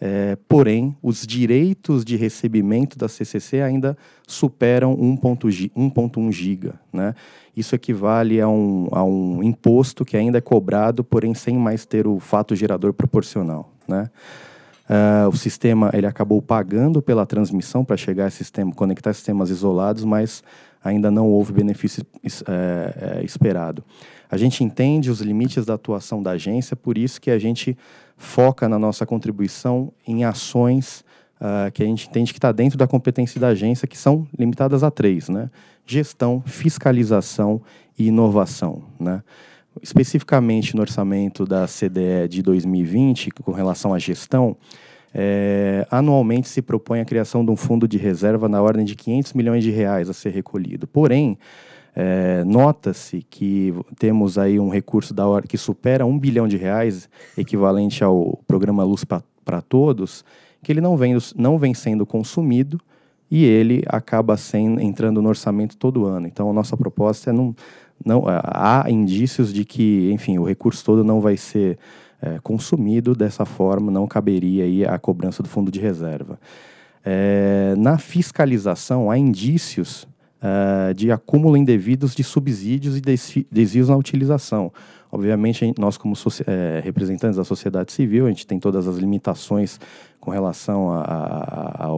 É, porém, os direitos de recebimento da CCC ainda superam 1.1 giga, né? Isso equivale a um, a um imposto que ainda é cobrado, porém sem mais ter o fato gerador proporcional. Né? Uh, o sistema ele acabou pagando pela transmissão para chegar a sistema, conectar sistemas isolados, mas ainda não houve benefício é, é, esperado. A gente entende os limites da atuação da agência, por isso que a gente foca na nossa contribuição em ações uh, que a gente entende que está dentro da competência da agência, que são limitadas a três, né? Gestão, fiscalização e inovação, né? Especificamente no orçamento da CDE de 2020, com relação à gestão, é, anualmente se propõe a criação de um fundo de reserva na ordem de 500 milhões de reais a ser recolhido. Porém, é, nota-se que temos aí um recurso da ordem que supera um bilhão de reais, equivalente ao programa Luz para Todos, que ele não vem, não vem sendo consumido e ele acaba sendo, entrando no orçamento todo ano. Então, a nossa proposta é não, não é, há indícios de que, enfim, o recurso todo não vai ser é, consumido dessa forma, não caberia aí a cobrança do fundo de reserva. É, na fiscalização, há indícios uh, de acúmulo indevidos de subsídios e desvios na utilização. Obviamente, nós como é, representantes da sociedade civil, a gente tem todas as limitações com relação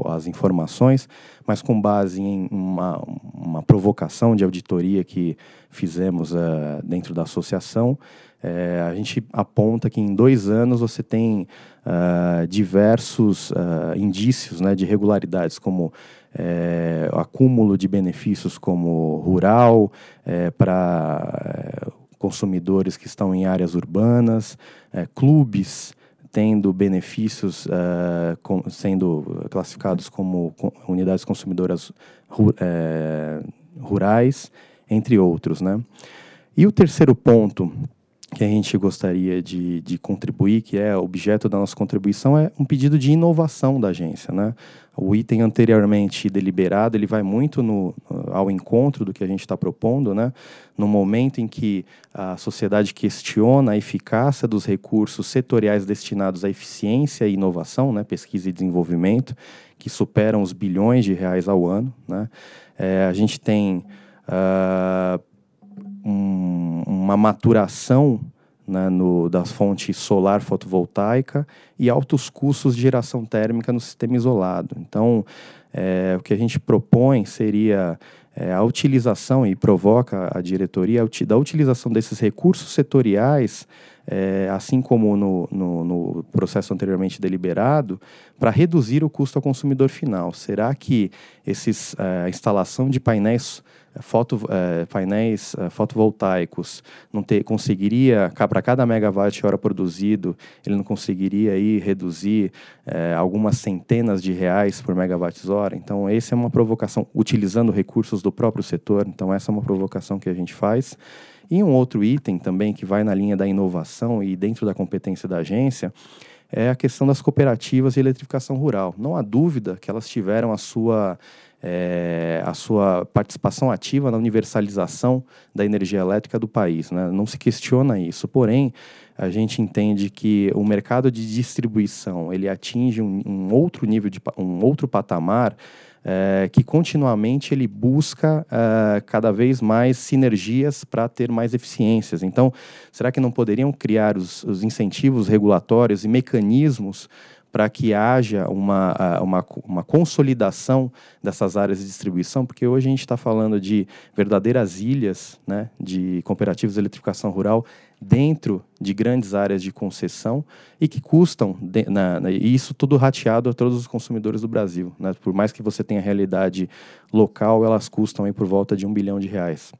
às informações, mas com base em uma, uma provocação de auditoria que fizemos uh, dentro da associação, é, a gente aponta que em dois anos você tem uh, diversos uh, indícios né, de irregularidades, como é, acúmulo de benefícios como rural, é, para é, consumidores que estão em áreas urbanas, é, clubes tendo benefícios uh, com, sendo classificados como unidades consumidoras ru, rurais, entre outros. Né? E o terceiro ponto que a gente gostaria de, de contribuir, que é objeto da nossa contribuição, é um pedido de inovação da agência. Né? O item anteriormente deliberado, ele vai muito no, ao encontro do que a gente está propondo. Né? No momento em que a sociedade questiona a eficácia dos recursos setoriais destinados à eficiência e inovação, né? pesquisa e desenvolvimento, que superam os bilhões de reais ao ano. Né? É, a gente tem... Uh, um, uma maturação né, no, da fonte solar fotovoltaica e altos custos de geração térmica no sistema isolado. Então, é, o que a gente propõe seria é, a utilização, e provoca a diretoria, da utilização desses recursos setoriais, é, assim como no, no, no, processo anteriormente deliberado, para reduzir o custo ao consumidor final. Será que esses, é, a instalação de painéis foto, é, painéis é, fotovoltaicos não ter, conseguiria, para cada megawatt hora produzido, ele não conseguiria aí reduzir é, algumas centenas de reais por megawatt hora. Então, essa é uma provocação, utilizando recursos do próprio setor. Então, essa é uma provocação que a gente faz. E um outro item também que vai na linha da inovação e dentro da competência da agência é a questão das cooperativas de eletrificação rural. Não há dúvida que elas tiveram a sua é, a sua participação ativa na universalização da energia elétrica do país. Né? Não se questiona isso. Porém, a gente entende que o mercado de distribuição ele atinge um, um outro nível de um outro patamar é, que continuamente ele busca é, cada vez mais sinergias para ter mais eficiências. Então, será que não poderiam criar os, os incentivos regulatórios e mecanismos para que haja uma, uma, uma, consolidação dessas áreas de distribuição, porque hoje a gente está falando de verdadeiras ilhas né, de cooperativas de eletrificação rural dentro de grandes áreas de concessão e que custam, de, na, na, e isso tudo rateado a todos os consumidores do Brasil. Né? Por mais que você tenha realidade local, elas custam aí por volta de um bilhão de reais.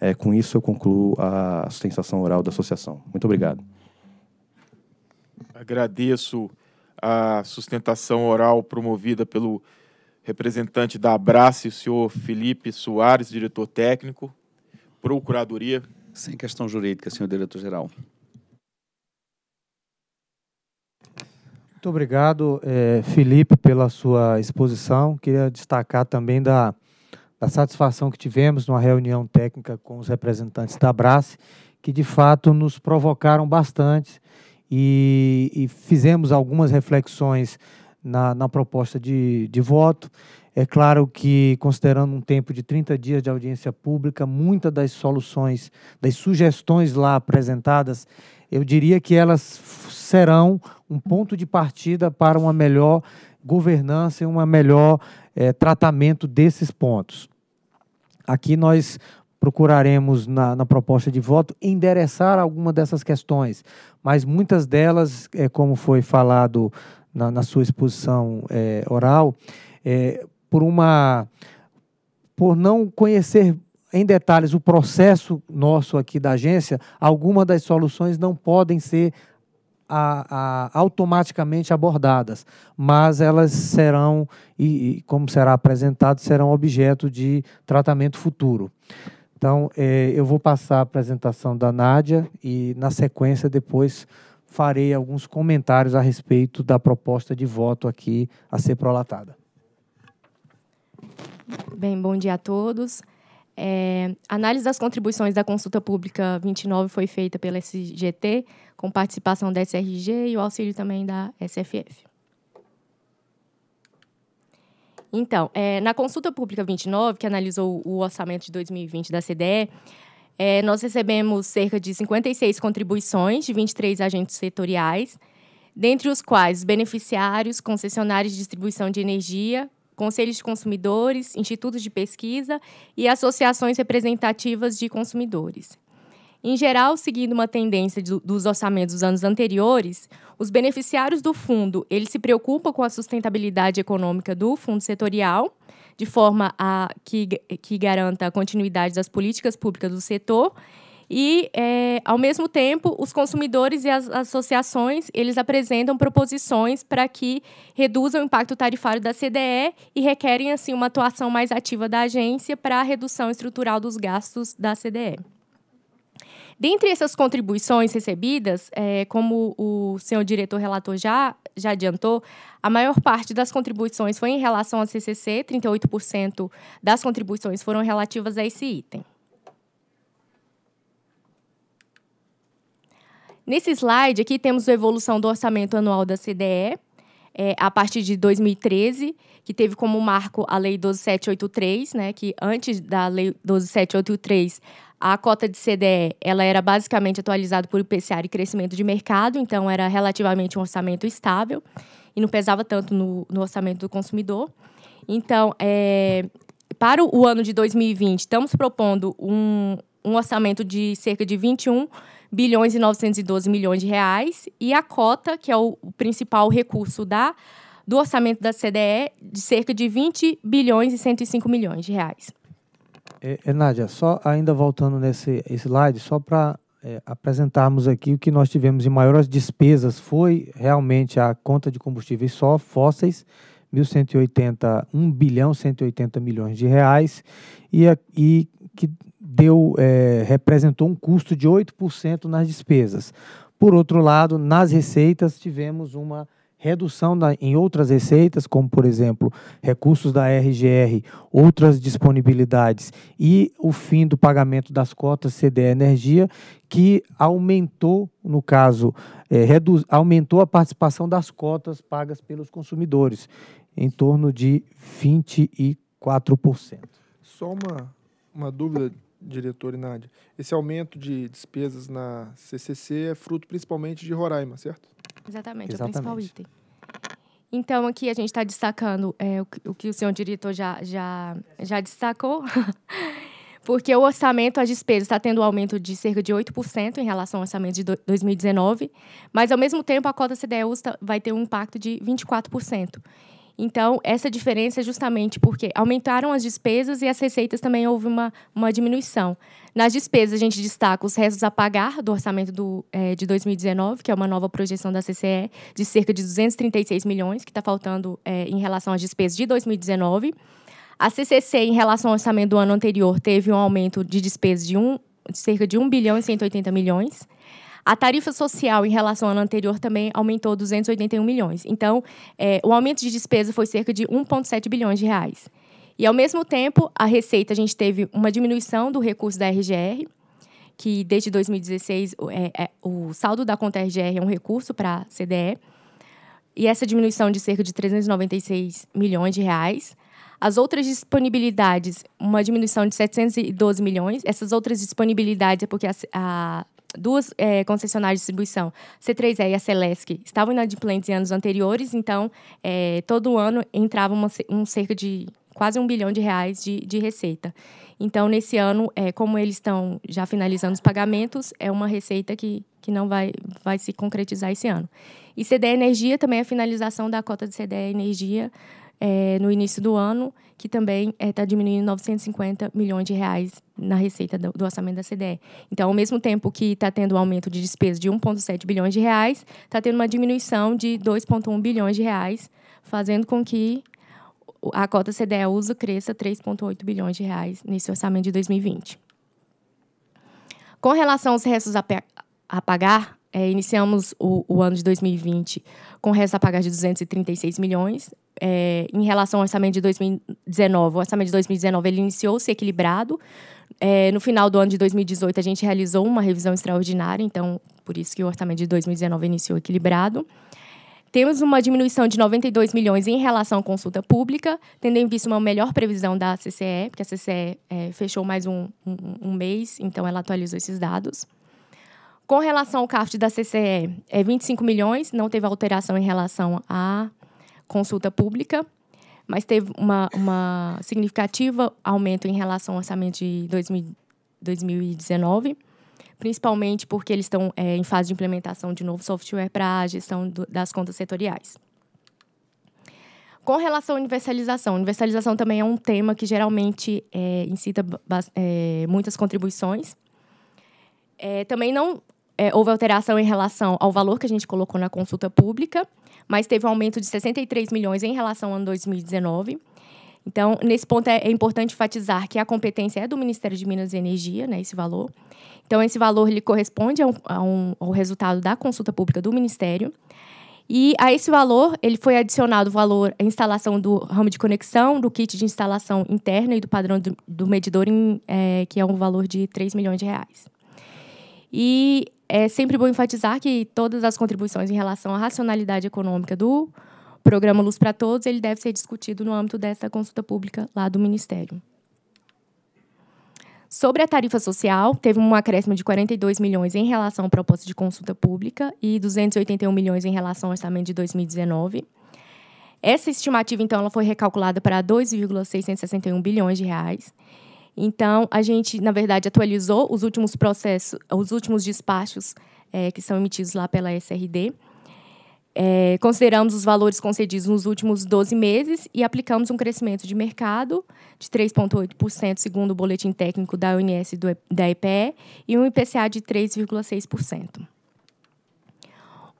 É, com isso, eu concluo a sustentação oral da associação. Muito obrigado. Agradeço a sustentação oral promovida pelo representante da Abrace, o senhor Felipe Soares, diretor técnico, Procuradoria. Sem questão jurídica, senhor diretor-geral. Muito obrigado, eh, Felipe, pela sua exposição. Queria destacar também da, da satisfação que tivemos numa reunião técnica com os representantes da Abrace, que de fato nos provocaram bastante e, e fizemos algumas reflexões na, na proposta de, de voto. É claro que, considerando um tempo de 30 dias de audiência pública, muitas das soluções, das sugestões lá apresentadas, eu diria que elas serão um ponto de partida para uma melhor governança e um melhor é, tratamento desses pontos. Aqui nós procuraremos na, na, proposta de voto endereçar alguma dessas questões, mas muitas delas, é, como foi falado na, na sua exposição é, oral, é, por uma por não conhecer em detalhes o processo nosso aqui da agência, algumas das soluções não podem ser a, a, automaticamente abordadas, mas elas serão, e, e como será apresentado, serão objeto de tratamento futuro. Então, é, eu vou passar a apresentação da Nádia e, na sequência, depois farei alguns comentários a respeito da proposta de voto aqui a ser prolatada. Bem, bom dia a todos. É, análise das contribuições da consulta pública 29 foi feita pela SGT, com participação da SRG e o auxílio também da SFF. Então, é, na consulta pública 29, que analisou o orçamento de 2020 da CDE, é, nós recebemos cerca de 56 contribuições de 23 agentes setoriais, dentre os quais beneficiários, concessionários de distribuição de energia, conselhos de consumidores, institutos de pesquisa e associações representativas de consumidores. Em geral, seguindo uma tendência de, dos orçamentos dos anos anteriores, os beneficiários do fundo, eles se preocupam com a sustentabilidade econômica do fundo setorial, de forma a que, que garanta a continuidade das políticas públicas do setor e, é, ao mesmo tempo, os consumidores e as associações eles apresentam proposições para que reduzam o impacto tarifário da CDE e requerem assim uma atuação mais ativa da agência para a redução estrutural dos gastos da CDE. Dentre essas contribuições recebidas, é, como o senhor diretor relator já, já adiantou, a maior parte das contribuições foi em relação à CCC, 38% das contribuições foram relativas a esse item. Nesse slide aqui temos a evolução do orçamento anual da CDE, é, a partir de 2013, que teve como marco a Lei 12783, né, que antes da Lei 12783 a cota de CDE, ela era basicamente atualizada por IPCA e crescimento de mercado, então era relativamente um orçamento estável e não pesava tanto no, no orçamento do consumidor. Então, é, para o ano de 2020, estamos propondo um, um orçamento de cerca de 21 bilhões e 912 milhões de reais e a cota, que é o, o principal recurso da, do orçamento da CDE, de cerca de 20 bilhões e 105 milhões de reais. É, é, Nádia, só ainda voltando nesse slide, só para é, apresentarmos aqui o que nós tivemos em maiores despesas foi realmente a conta de combustíveis só fósseis, 1.180, 1 bilhão 180 milhões de reais, e, a, e que deu, é, representou um custo de 8% nas despesas. Por outro lado, nas receitas tivemos uma redução da, em outras receitas, como por exemplo recursos da RGR, outras disponibilidades e o fim do pagamento das cotas CDE Energia, que aumentou, no caso, é, reduz, aumentou a participação das cotas pagas pelos consumidores, em torno de 24%. Só uma, uma dúvida diretor Inádia, esse aumento de despesas na CCC é fruto principalmente de Roraima, certo? Exatamente, Exatamente. é o principal item. Então, aqui a gente está destacando é, o, o, que o senhor diretor já, já, já destacou, porque o orçamento, as despesas, está tendo um aumento de cerca de 8% em relação ao orçamento de 2019, mas, ao mesmo tempo, a cota CDU vai ter um impacto de 24%. Então, essa diferença é justamente porque aumentaram as despesas e as receitas também houve uma, uma diminuição. Nas despesas, a gente destaca os restos a pagar do orçamento do, é, de 2019, que é uma nova projeção da CCE, de cerca de 236 milhões, que está faltando é, em relação às despesas de 2019. A CCC, em relação ao orçamento do ano anterior, teve um aumento de despesas de, um, de cerca de 1 bilhão e 180 milhões. A tarifa social em relação ao ano anterior também aumentou 281 milhões. Então, é, o aumento de despesa foi cerca de 1,7 bilhões de reais. E, ao mesmo tempo, a receita, a gente teve uma diminuição do recurso da RGR, que desde 2016 é, é, o saldo da conta RGR é um recurso para a CDE, e essa diminuição de cerca de 396 milhões de reais. As outras disponibilidades, uma diminuição de 712 milhões. Essas outras disponibilidades é porque a, a duas é, concessionárias de distribuição, C3E e a Celesc, estavam inadimplentes em anos anteriores, então é, todo ano entrava uma, um cerca de quase um bilhão de reais de, de receita. Então, nesse ano, é, como eles estão já finalizando os pagamentos, é uma receita que, que não vai, vai se concretizar esse ano. E CDE Energia também é a finalização da cota de CDE Energia é, no início do ano que também está eh, é, diminuindo 950 milhões de reais na receita do, do, orçamento da CDE. Então, ao mesmo tempo que está tendo um aumento de despesa de 1,7 bilhões de reais, está tendo uma diminuição de 2,1 bilhões de reais, fazendo com que a cota CDE uso cresça 3,8 bilhões de reais nesse orçamento de 2020. Com relação aos restos a, a pagar, é, iniciamos o, o, ano de 2020 com resta a pagar de 236 milhões. É, em relação ao orçamento de 2019, o orçamento de 2019 ele iniciou-se equilibrado. É, no final do ano de 2018, a gente realizou uma revisão extraordinária, então, por isso que o orçamento de 2019 iniciou equilibrado. Temos uma diminuição de 92 milhões em relação à consulta pública, tendo em vista uma melhor previsão da CCE, porque a CCE é, fechou mais um, um, um mês, então ela atualizou esses dados. Com relação ao CAFT da CCE, é 25 milhões, não teve alteração em relação à consulta pública, mas teve uma, uma significativa aumento em relação ao orçamento de 2000, 2019, principalmente porque eles estão é, em fase de implementação de novo software para a gestão do, das contas setoriais. Com relação à universalização, universalização também é um tema que geralmente é, incita é, muitas contribuições. É, também não é, houve alteração em relação ao valor que a gente colocou na consulta pública, mas teve um aumento de 63 milhões em relação ao ano 2019. Então, nesse ponto é, é, importante enfatizar que a competência é do Ministério de Minas e Energia, né, esse valor. Então, esse valor ele corresponde a um, a um, ao resultado da consulta pública do Ministério. E a esse valor, ele foi adicionado o valor, à instalação do ramo de conexão, do kit de instalação interna e do padrão do, do medidor, em, é, que é um valor de 3 milhões de reais. E é sempre bom enfatizar que todas as contribuições em relação à racionalidade econômica do programa Luz para Todos, ele deve ser discutido no âmbito dessa consulta pública lá do Ministério. Sobre a tarifa social, teve um acréscimo de 42 milhões em relação à proposta de consulta pública e 281 milhões em relação ao orçamento de 2019. Essa estimativa, então, ela foi recalculada para 2,661 bilhões de reais. Então, a gente, na verdade, atualizou os últimos processos, os últimos despachos é, que são emitidos lá pela SRD. É, consideramos os valores concedidos nos últimos 12 meses e aplicamos um crescimento de mercado de 3,8%, segundo o boletim técnico da ONS e da EPE, e um IPCA de 3,6%.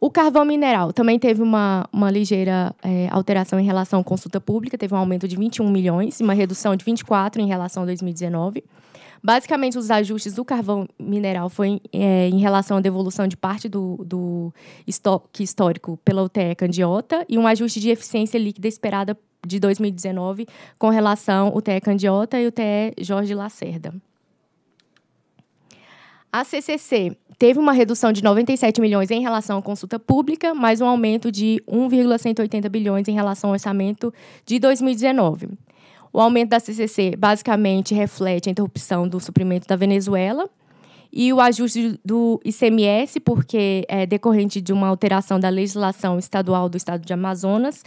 O carvão mineral também teve uma, uma ligeira é, alteração em relação à consulta pública, teve um aumento de 21 milhões, e uma redução de 24 em relação a 2019. Basicamente, os ajustes do carvão mineral foi é, em relação à devolução de parte do, do estoque histórico pela UTE Candiota e um ajuste de eficiência líquida esperada de 2019 com relação UTE Candiota e UTE Jorge Lacerda. A CCC teve uma redução de 97 milhões em relação à consulta pública, mas um aumento de 1,180 bilhões em relação ao orçamento de 2019. O aumento da CCC basicamente reflete a interrupção do suprimento da Venezuela e o ajuste do ICMS, porque é decorrente de uma alteração da legislação estadual do estado de Amazonas.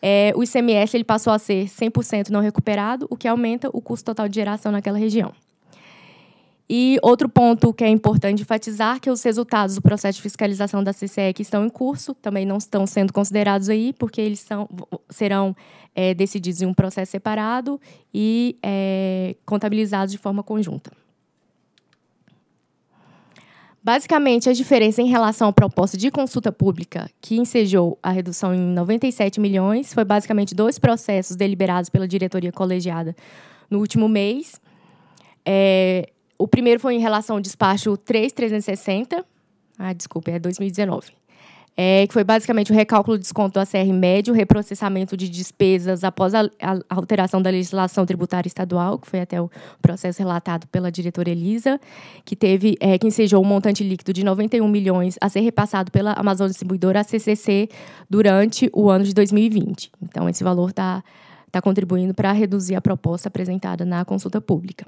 É, o ICMS ele passou a ser 100% não recuperado, o que aumenta o custo total de geração naquela região. E outro ponto que é importante enfatizar que é os resultados do processo de fiscalização da CCE que estão em curso também não estão sendo considerados aí, porque eles são, serão é, decididos em um processo separado e é, contabilizados de forma conjunta. Basicamente, a diferença em relação à proposta de consulta pública, que ensejou a redução em 97 milhões, foi basicamente dois processos deliberados pela diretoria colegiada no último mês. É, o primeiro foi em relação ao despacho 3360. Ah, desculpa, é 2019. É, que foi basicamente o recálculo do desconto do ACR médio, o reprocessamento de despesas após a, a, alteração da legislação tributária estadual, que foi até o processo relatado pela diretora Elisa, que teve, é, que ensejou um montante líquido de 91 milhões a ser repassado pela Amazon Distribuidora, a CCC, durante o ano de 2020. Então, esse valor está tá contribuindo para reduzir a proposta apresentada na consulta pública.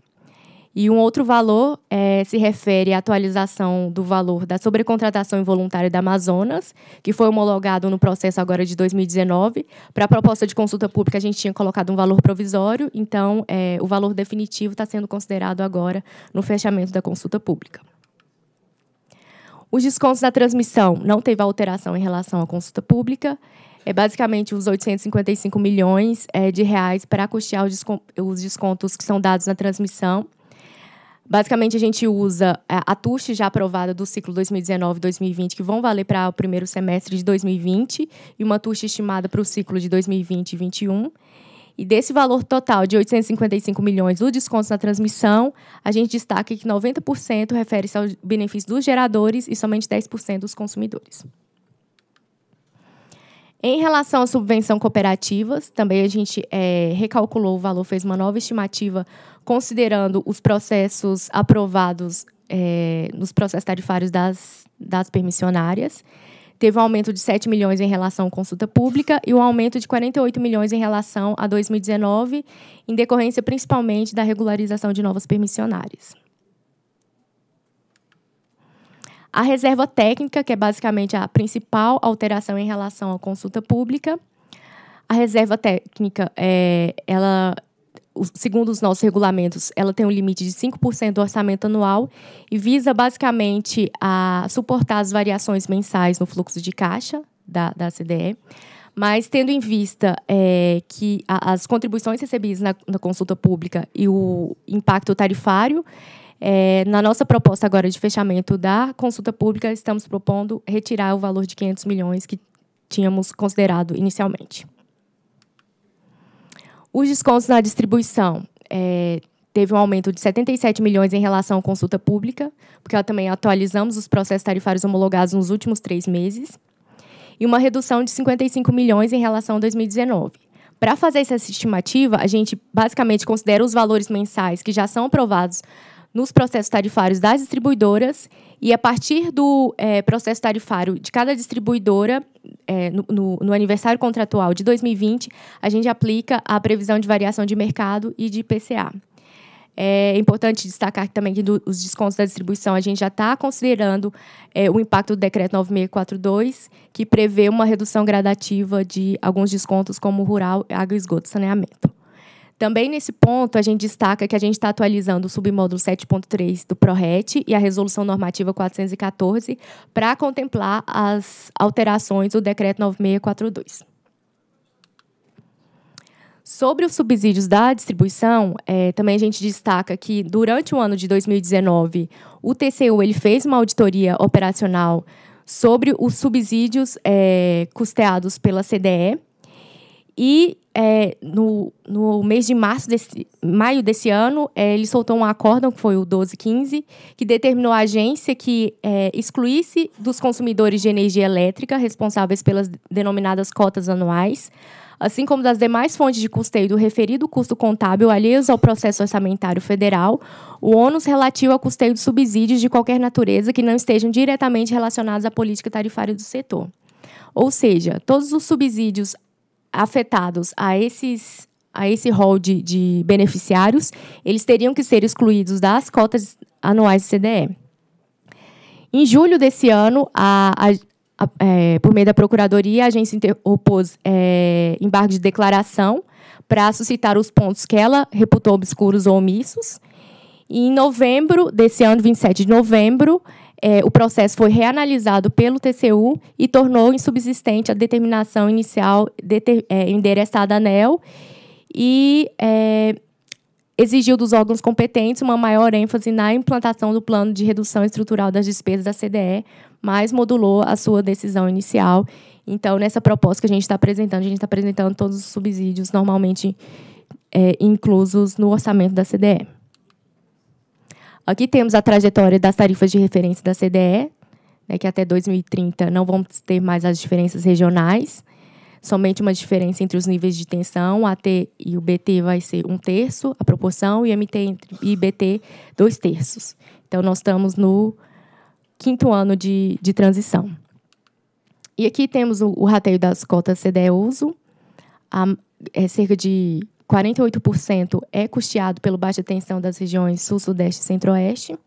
E um outro valor é, se refere à atualização do valor da sobrecontratação involuntária da Amazonas, que foi homologado no processo agora de 2019. Para a proposta de consulta pública, a gente tinha colocado um valor provisório, então é, o valor definitivo está sendo considerado agora no fechamento da consulta pública. Os descontos da transmissão não teve alteração em relação à consulta pública é basicamente os 855 milhões é, de reais para custear os, descontos que são dados na transmissão. Basicamente, a gente usa é, a TUST já aprovada do ciclo 2019-2020, que vão valer para o primeiro semestre de 2020, e uma TUST estimada para o ciclo de 2020 2021. E desse valor total de 855 milhões, o desconto na transmissão, a gente destaca que 90% refere-se ao benefício dos geradores e somente 10% dos consumidores. Em relação à subvenção cooperativas, também a gente é, recalculou o valor, fez uma nova estimativa, considerando os processos aprovados é, nos processos tarifários das, das permissionárias. Teve um aumento de 7 milhões em relação à consulta pública e um aumento de 48 milhões em relação a 2019, em decorrência principalmente da regularização de novas permissionárias. A reserva técnica, que é basicamente a principal alteração em relação à consulta pública. A reserva técnica, é, ela, segundo os nossos regulamentos, ela tem um limite de 5% do orçamento anual e visa basicamente a suportar as variações mensais no fluxo de caixa da, da CDE. Mas tendo em vista é, que a, as contribuições recebidas na, na consulta pública e o impacto tarifário, é, na nossa proposta agora de fechamento da consulta pública, estamos propondo retirar o valor de 500 milhões que tínhamos considerado inicialmente. Os descontos na distribuição. É, teve um aumento de 77 milhões em relação à consulta pública, porque também atualizamos os processos tarifários homologados nos últimos três meses, e uma redução de 55 milhões em relação a 2019. Para fazer essa estimativa, a gente basicamente considera os valores mensais que já são aprovados nos processos tarifários das distribuidoras e a partir do é, processo tarifário de cada distribuidora, é, no, no, no, aniversário contratual de 2020, a gente aplica a previsão de variação de mercado e de IPCA. É importante destacar também que do, os descontos da distribuição a gente já está considerando é, o impacto do decreto 9642, que prevê uma redução gradativa de alguns descontos como rural, água, esgoto, saneamento. Também nesse ponto, a gente destaca que a gente está atualizando o submódulo 7.3 do PRORET e a Resolução Normativa 414 para contemplar as alterações do Decreto 9642. Sobre os subsídios da distribuição, é, também a gente destaca que durante o ano de 2019, o TCU ele fez uma auditoria operacional sobre os subsídios é, custeados pela CDE e é, no, no mês de março desse, maio desse ano, é, ele soltou um acórdão, que foi o 1215, que determinou à agência que é, excluísse dos consumidores de energia elétrica responsáveis pelas denominadas cotas anuais, assim como das demais fontes de custeio do referido custo contábil alheios ao processo orçamentário federal, o ônus relativo ao custeio de subsídios de qualquer natureza que não estejam diretamente relacionados à política tarifária do setor. Ou seja, todos os subsídios afetados a esses a esse rol de, de beneficiários, eles teriam que ser excluídos das cotas anuais do CDE. Em julho desse ano, a, a é, por meio da Procuradoria, a agência opôs é, embargo de declaração para suscitar os pontos que ela reputou obscuros ou omissos. E em novembro desse ano, 27 de novembro, é, o processo foi reanalisado pelo TCU e tornou insubsistente a determinação inicial deter, é, endereçada à ANEL e é, exigiu dos órgãos competentes uma maior ênfase na implantação do plano de redução estrutural das despesas da CDE, mas modulou a sua decisão inicial. Então, nessa proposta que a gente está apresentando, a gente está apresentando todos os subsídios normalmente é, inclusos no orçamento da CDE. Aqui temos a trajetória das tarifas de referência da CDE, né, que até 2030 não vamos ter mais as diferenças regionais, somente uma diferença entre os níveis de tensão, o AT e o BT vai ser um terço a proporção, e MT entre, e BT dois terços. Então, nós estamos no quinto ano de, de transição. E aqui temos o, o rateio das cotas CDE-uso, é cerca de 48% é custeado pelo baixa tensão das regiões Sul, Sudeste e Centro-Oeste.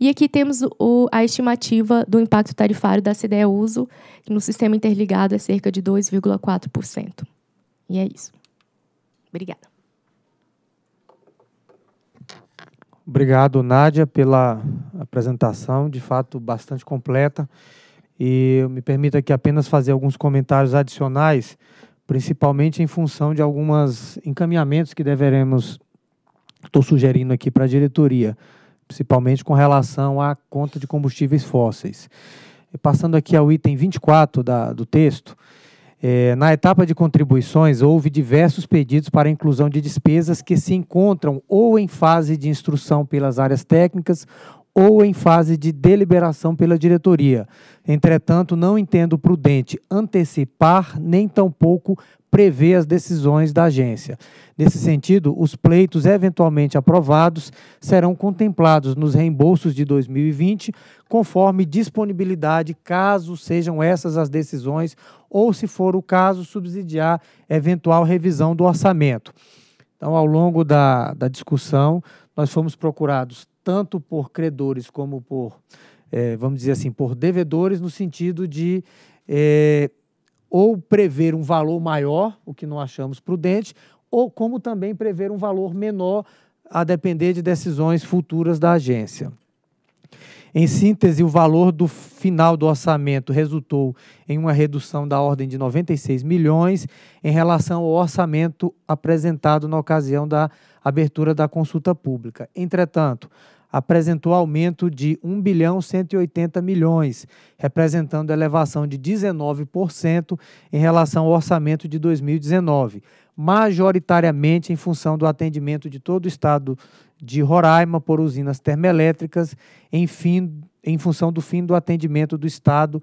E aqui temos o, a estimativa do impacto tarifário da CDE Uso, que no sistema interligado é cerca de 2,4%. E é isso. Obrigada. Obrigado, Nádia, pela apresentação, de fato, bastante completa. E me permita aqui apenas fazer alguns comentários adicionais principalmente em função de alguns encaminhamentos que deveremos, estou sugerindo aqui para a diretoria, principalmente com relação à conta de combustíveis fósseis. E passando aqui ao item 24 da, do texto, é, na etapa de contribuições, houve diversos pedidos para inclusão de despesas que se encontram ou em fase de instrução pelas áreas técnicas ou em fase de deliberação pela diretoria. Entretanto, não entendo prudente antecipar nem tampouco prever as decisões da agência. Nesse sentido, os pleitos eventualmente aprovados serão contemplados nos reembolsos de 2020, conforme disponibilidade, caso sejam essas as decisões, ou, se for o caso, subsidiar eventual revisão do orçamento. Então, ao longo da, da discussão, nós fomos procurados tanto por credores como por, é, vamos dizer assim, por devedores, no sentido de é, ou prever um valor maior, o que não achamos prudente, ou como também prever um valor menor, a depender de decisões futuras da agência. Em síntese, o valor do final do orçamento resultou em uma redução da ordem de 96 milhões em relação ao orçamento apresentado na ocasião da abertura da consulta pública. Entretanto, apresentou aumento de 1 bilhão 180 milhões, representando elevação de 19% em relação ao orçamento de 2019, majoritariamente em função do atendimento de todo o estado de Roraima por usinas termoelétricas, em, fim, em função do fim do atendimento do estado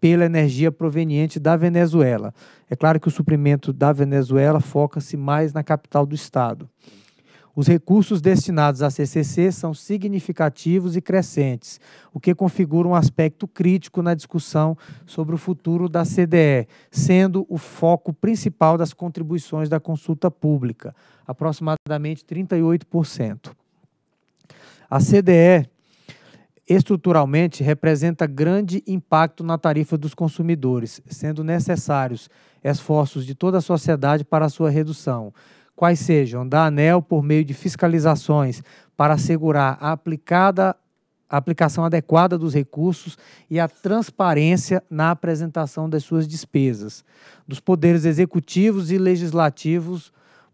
pela energia proveniente da Venezuela. É claro que o suprimento da Venezuela foca-se mais na capital do estado. Os recursos destinados à CCC são significativos e crescentes, o que configura um aspecto crítico na discussão sobre o futuro da CDE, sendo o foco principal das contribuições da consulta pública, aproximadamente 38%. A CDE estruturalmente representa grande impacto na tarifa dos consumidores, sendo necessários esforços de toda a sociedade para a sua redução, quais sejam da ANEL por meio de fiscalizações para assegurar a aplicada a aplicação adequada dos recursos e a transparência na apresentação das suas despesas, dos poderes executivos e legislativos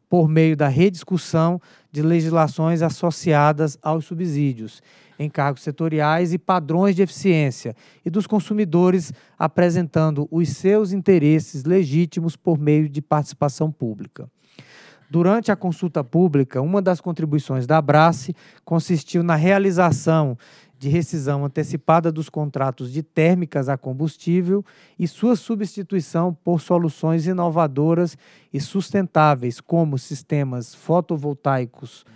por meio da rediscussão de legislações associadas aos subsídios, encargos setoriais e padrões de eficiência, e dos consumidores apresentando os seus interesses legítimos por meio de participação pública. Durante a consulta pública, uma das contribuições da Abrace consistiu na realização de rescisão antecipada dos contratos de térmicas a combustível e sua substituição por soluções inovadoras e sustentáveis, como sistemas fotovoltaicos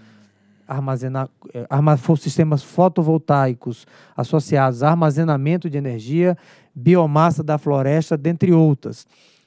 armazena, eh, arma, sistemas fotovoltaicos associados a armazenamento de energia, biomassa da floresta, dentre outras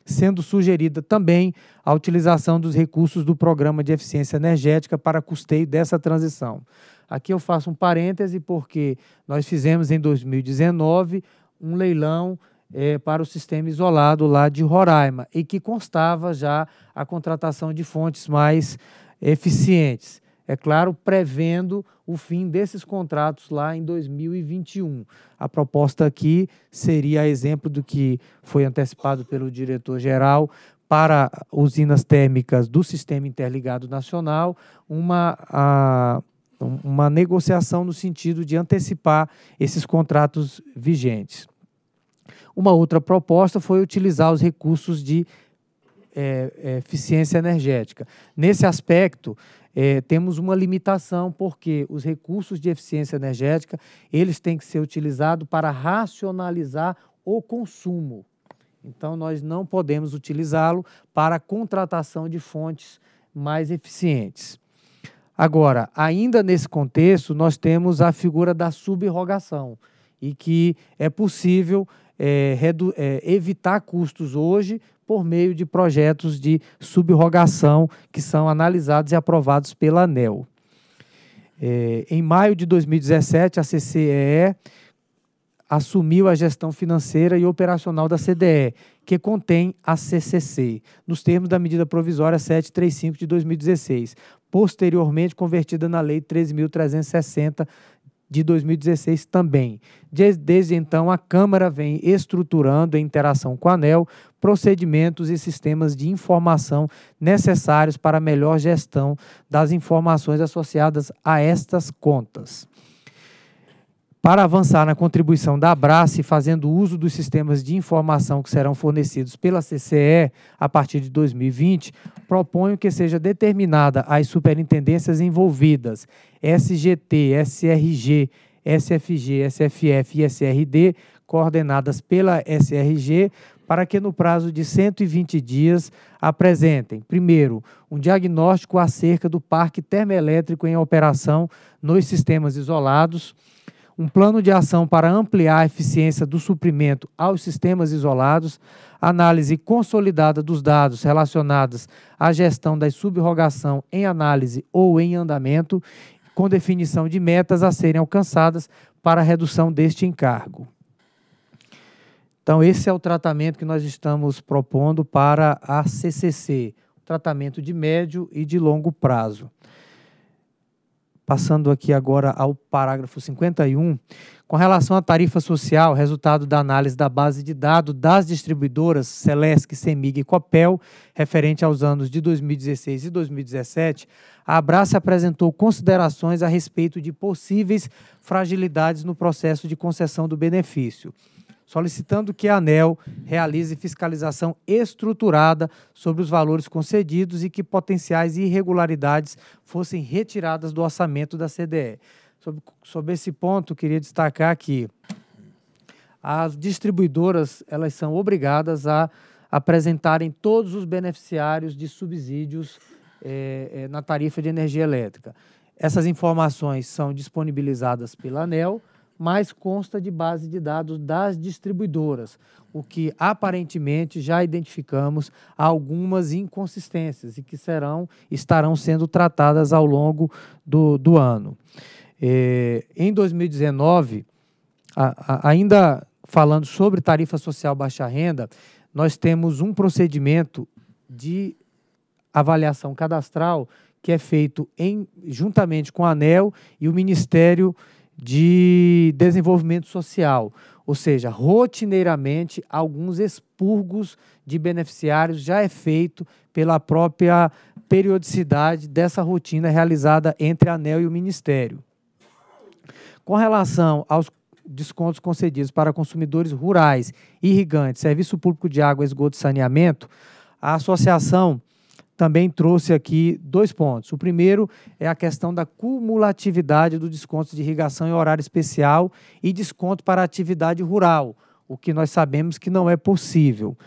sendo sugerida também a utilização dos recursos do Programa de Eficiência Energética para custeio dessa transição. Aqui eu faço um parêntese, porque nós fizemos em 2019 um leilão é, para o sistema isolado lá de Roraima e que constava já a contratação de fontes mais eficientes é claro, prevendo o fim desses contratos lá em 2021. A proposta aqui seria exemplo do que foi antecipado pelo diretor-geral para usinas térmicas do Sistema Interligado Nacional, uma, a, uma negociação no sentido de antecipar esses contratos vigentes. Uma outra proposta foi utilizar os recursos de é, eficiência energética. Nesse aspecto, é, temos uma limitação, porque os recursos de eficiência energética, eles têm que ser utilizados para racionalizar o consumo. Então, nós não podemos utilizá-lo para a contratação de fontes mais eficientes. Agora, ainda nesse contexto, nós temos a figura da subrogação e que é possível é, é, evitar custos hoje por meio de projetos de subrogação que são analisados e aprovados pela ANEL. É, em maio de 2017, a CCEE assumiu a gestão financeira e operacional da CDE, que contém a CCC, nos termos da medida provisória 735 de 2016, posteriormente convertida na Lei 13.360 de 2016 também. Desde, desde então, a Câmara vem estruturando, em interação com a ANEL, procedimentos e sistemas de informação necessários para a melhor gestão das informações associadas a estas contas. Para avançar na contribuição da Abrace, fazendo uso dos sistemas de informação que serão fornecidos pela CCE a partir de 2020, proponho que seja determinada às superintendências envolvidas, SGT, SRG, SFG, SFF e SRD, coordenadas pela SRG, para que no prazo de 120 dias apresentem, primeiro, um diagnóstico acerca do parque termoelétrico em operação nos sistemas isolados, um plano de ação para ampliar a eficiência do suprimento aos sistemas isolados, análise consolidada dos dados relacionados à gestão da subrogação em análise ou em andamento, com definição de metas a serem alcançadas para a redução deste encargo. Então, esse é o tratamento que nós estamos propondo para a CCC, tratamento de médio e de longo prazo. Passando aqui agora ao parágrafo 51, com relação à tarifa social, resultado da análise da base de dados das distribuidoras Celesc, Semig e Copel, referente aos anos de 2016 e 2017, a Abraça apresentou considerações a respeito de possíveis fragilidades no processo de concessão do benefício solicitando que a ANEL realize fiscalização estruturada sobre os valores concedidos e que potenciais irregularidades fossem retiradas do orçamento da CDE. Sobre, sobre esse ponto, queria destacar que as distribuidoras elas são obrigadas a apresentarem todos os beneficiários de subsídios é, é, na tarifa de energia elétrica. Essas informações são disponibilizadas pela ANEL mas consta de base de dados das distribuidoras, o que aparentemente já identificamos algumas inconsistências e que serão estarão sendo tratadas ao longo do, do ano. É, em 2019, a, a, ainda falando sobre tarifa social baixa renda, nós temos um procedimento de avaliação cadastral que é feito em, juntamente com a ANEL e o Ministério de desenvolvimento social, ou seja, rotineiramente alguns expurgos de beneficiários já é feito pela própria periodicidade dessa rotina realizada entre a ANEL e o Ministério. Com relação aos descontos concedidos para consumidores rurais, irrigantes, serviço público de água, esgoto e saneamento, a associação também trouxe aqui dois pontos. O primeiro é a questão da cumulatividade do desconto de irrigação em horário especial e desconto para atividade rural, o que nós sabemos que não é possível.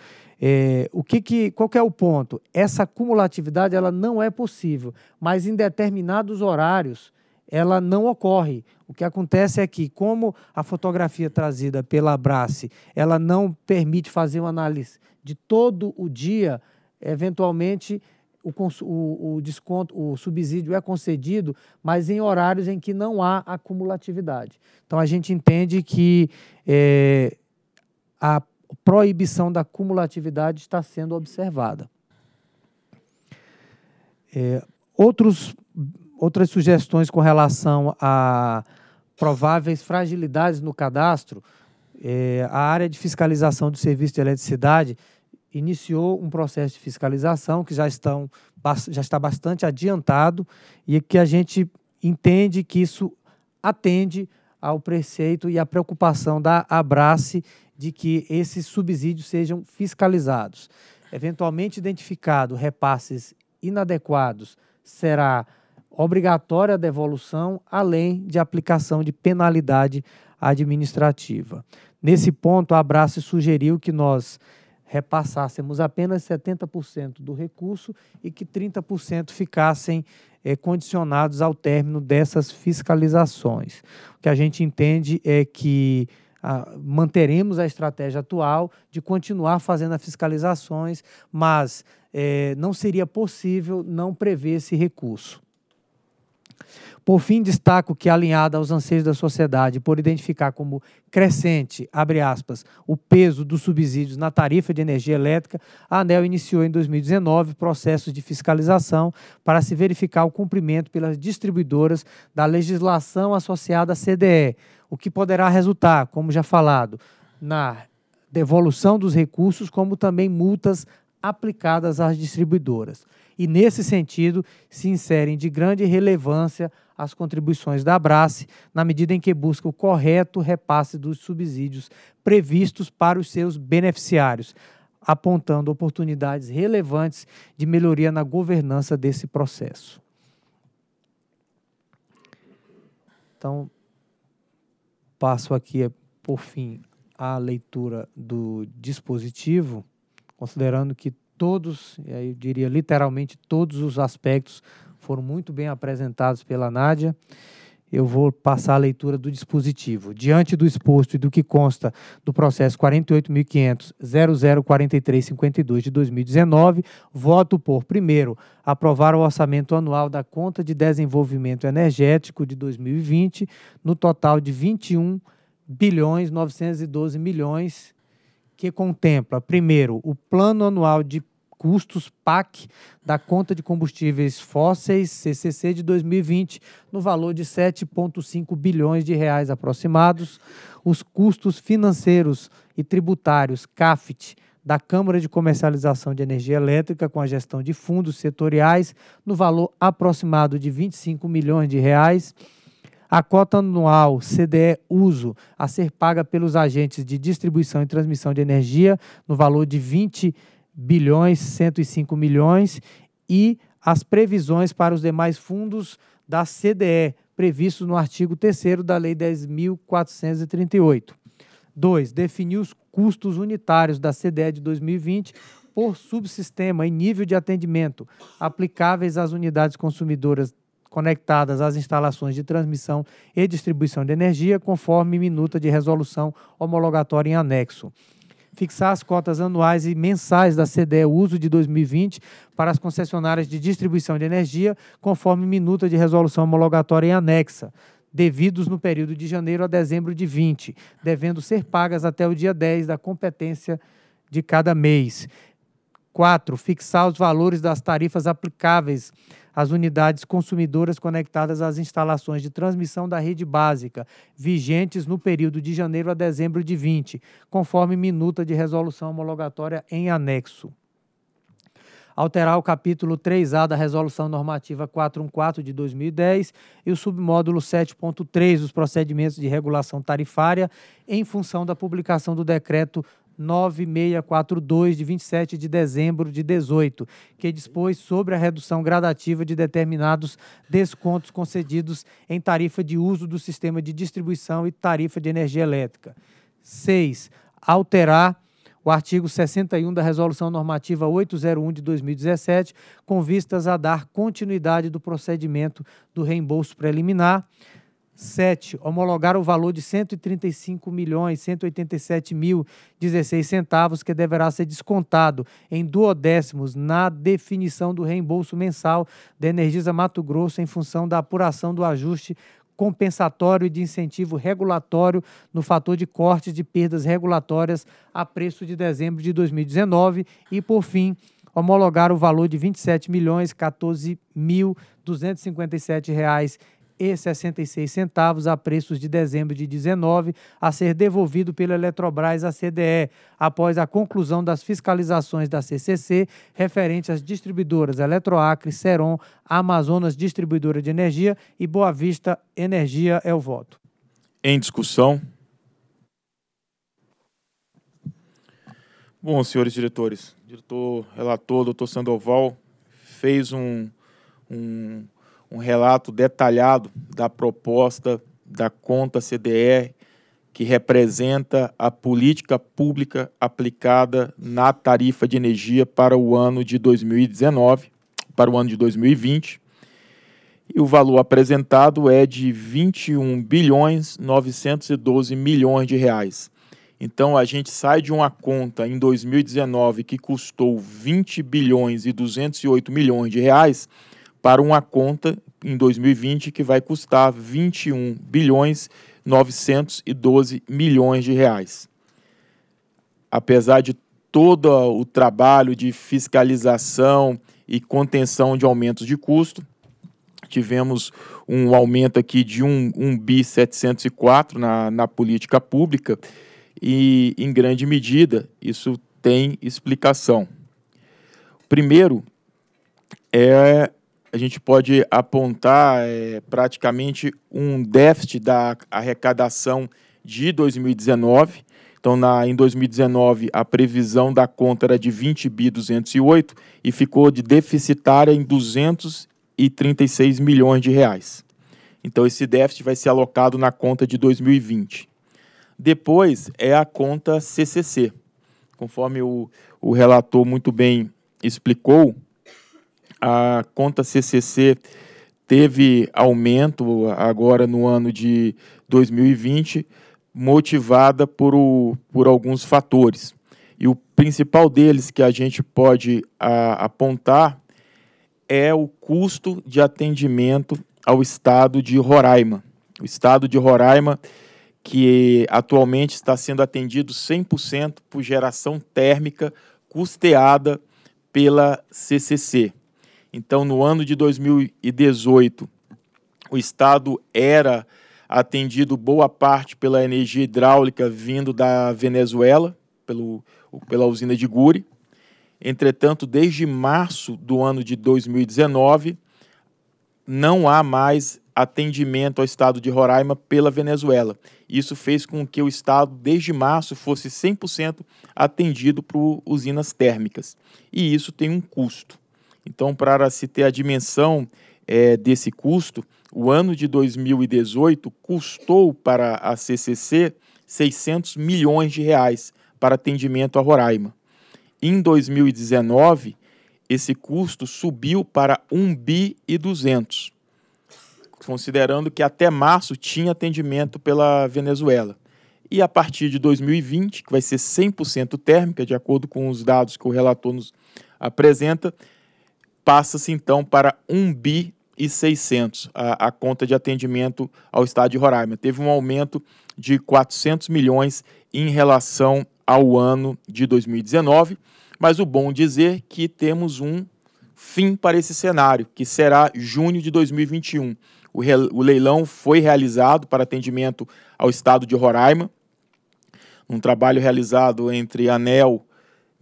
É, o que que, qual que é o ponto? Essa cumulatividade ela não é possível, mas em determinados horários ela não ocorre. O que acontece é que, como a fotografia trazida pela Abrace, ela não permite fazer uma análise de todo o dia, eventualmente o, o, o desconto, o subsídio é concedido, mas em horários em que não há acumulatividade. Então a gente entende que é, a proibição da cumulatividade está sendo observada. É, outros, outras sugestões com relação a prováveis fragilidades no cadastro, é, a área de fiscalização do serviço de eletricidade iniciou um processo de fiscalização que já, estão, já está bastante adiantado e que a gente entende que isso atende ao preceito e à preocupação da Abrace de que esses subsídios sejam fiscalizados. Eventualmente identificado repasses inadequados, será obrigatória a devolução, além de aplicação de penalidade administrativa. Nesse ponto, a Abrace sugeriu que nós repassássemos apenas 70% do recurso e que 30% ficassem é, condicionados ao término dessas fiscalizações. O que a gente entende é que a, ah, manteremos a estratégia atual de continuar fazendo as fiscalizações, mas é, não seria possível não prever esse recurso. Por fim, destaco que, é alinhada aos anseios da sociedade por identificar como crescente, abre aspas, o peso dos subsídios na tarifa de energia elétrica, a ANEL iniciou em 2019 processos de fiscalização para se verificar o cumprimento pelas distribuidoras da legislação associada à CDE, o que poderá resultar, como já falado, na devolução dos recursos, como também multas aplicadas às distribuidoras e, nesse sentido, se inserem de grande relevância as contribuições da Abrace, na medida em que busca o correto repasse dos subsídios previstos para os seus beneficiários, apontando oportunidades relevantes de melhoria na governança desse processo. Então, passo aqui, por fim, a leitura do dispositivo, considerando que todos, eu diria literalmente todos os aspectos foram muito bem apresentados pela Nádia. Eu vou passar a leitura do dispositivo. Diante do exposto e do que consta do processo 48.500.004352 de 2019, voto por, primeiro, aprovar o orçamento anual da Conta de Desenvolvimento Energético de 2020, no total de 21 bilhões 912 milhões que contempla, primeiro, o Plano Anual de custos PAC da conta de combustíveis fósseis CCC de 2020 no valor de 7,5 bilhões de reais aproximados, os custos financeiros e tributários CAFT da Câmara de Comercialização de Energia Elétrica com a gestão de fundos setoriais no valor aproximado de 25 milhões de reais. A cota anual CDE Uso a ser paga pelos agentes de distribuição e transmissão de energia no valor de 20 bilhões 105 milhões e as previsões para os demais fundos da CDE, previstos no artigo 3 da Lei 10.438. 2. Definir os custos unitários da CDE de 2020 por subsistema e nível de atendimento aplicáveis às unidades consumidoras conectadas às instalações de transmissão e distribuição de energia, conforme minuta de resolução homologatória em anexo fixar as cotas anuais e mensais da CDE uso de 2020 para as concessionárias de distribuição de energia, conforme minuta de resolução homologatória em anexa, devidos no período de janeiro a dezembro de 20, devendo ser pagas até o dia 10 da competência de cada mês. 4. Fixar os valores das tarifas aplicáveis as unidades consumidoras conectadas às instalações de transmissão da rede básica, vigentes no período de janeiro a dezembro de 20, conforme minuta de resolução homologatória em anexo alterar o capítulo 3A da Resolução Normativa 414 de 2010 e o submódulo 7.3 dos procedimentos de regulação tarifária em função da publicação do decreto 9642 de 27 de dezembro de 18, que dispôs sobre a redução gradativa de determinados descontos concedidos em tarifa de uso do sistema de distribuição e tarifa de energia elétrica. 6. Alterar o artigo 61 da Resolução Normativa 801 de 2017, com vistas a dar continuidade do procedimento do reembolso preliminar. 7. Homologar o valor de R$ 135 milhões 187 mil 16 centavos, que deverá ser descontado em duodécimos na definição do reembolso mensal da Energisa Mato Grosso em função da apuração do ajuste compensatório e de incentivo regulatório no fator de corte de perdas regulatórias a preço de dezembro de 2019 e, por fim, homologar o valor de R$ 27 milhões 14 mil 257 reais centavos a preços de dezembro de 19, a ser devolvido pela Eletrobras à CDE, após a conclusão das fiscalizações da CCC referente às distribuidoras Eletroacre, Seron, Amazonas Distribuidora de Energia e Boa Vista Energia é o voto. Em discussão. Bom, senhores diretores, diretor relator, doutor Sandoval, fez um, um, um relato detalhado da proposta da conta CDR, que representa a política pública aplicada na tarifa de energia para o ano de 2019, para o ano de 2020. E o valor apresentado é de 21 bilhões 912 milhões de reais. Então a gente sai de uma conta em 2019 que custou 20 bilhões e 208 milhões de reais para uma conta em 2020 que vai custar 21 bilhões 912 milhões de reais. Apesar de todo o trabalho de fiscalização e contenção de aumentos de custo, tivemos um aumento aqui de 1, 1 bi 704 na, na política pública e, em grande medida, isso tem explicação. Primeiro, é a gente pode apontar é, praticamente um déficit da arrecadação de 2019. Então, na, em 2019, a previsão da conta era de 20 bi 208 e ficou de deficitária em 236 milhões de reais. Então, esse déficit vai ser alocado na conta de 2020. Depois é a conta CCC. Conforme o, o relator muito bem explicou, a conta CCC teve aumento agora no ano de 2020, motivada por, o, por alguns fatores. E o principal deles que a gente pode a, apontar é o custo de atendimento ao estado de Roraima. O estado de Roraima, que atualmente está sendo atendido 100% por geração térmica custeada pela CCC. Então, no ano de 2018, o estado era atendido boa parte pela energia hidráulica vindo da Venezuela, pelo, pela usina de Guri. Entretanto, desde março do ano de 2019, não há mais atendimento ao estado de Roraima pela Venezuela. Isso fez com que o estado, desde março, fosse 100% atendido por usinas térmicas. E isso tem um custo. Então, para se ter a dimensão é, desse custo, o ano de 2018 custou para a CCC 600 milhões de reais para atendimento a Roraima. Em 2019, esse custo subiu para 1 bi e 200, considerando que até março tinha atendimento pela Venezuela. E a partir de 2020, que vai ser 100% térmica, de acordo com os dados que o relator nos apresenta, passa-se então para 1 bi e 600 a, a, conta de atendimento ao estado de Roraima. Teve um aumento de 400 milhões em relação ao ano de 2019, mas o bom dizer que temos um fim para esse cenário, que será junho de 2021. O, re, o leilão foi realizado para atendimento ao estado de Roraima, um trabalho realizado entre ANEL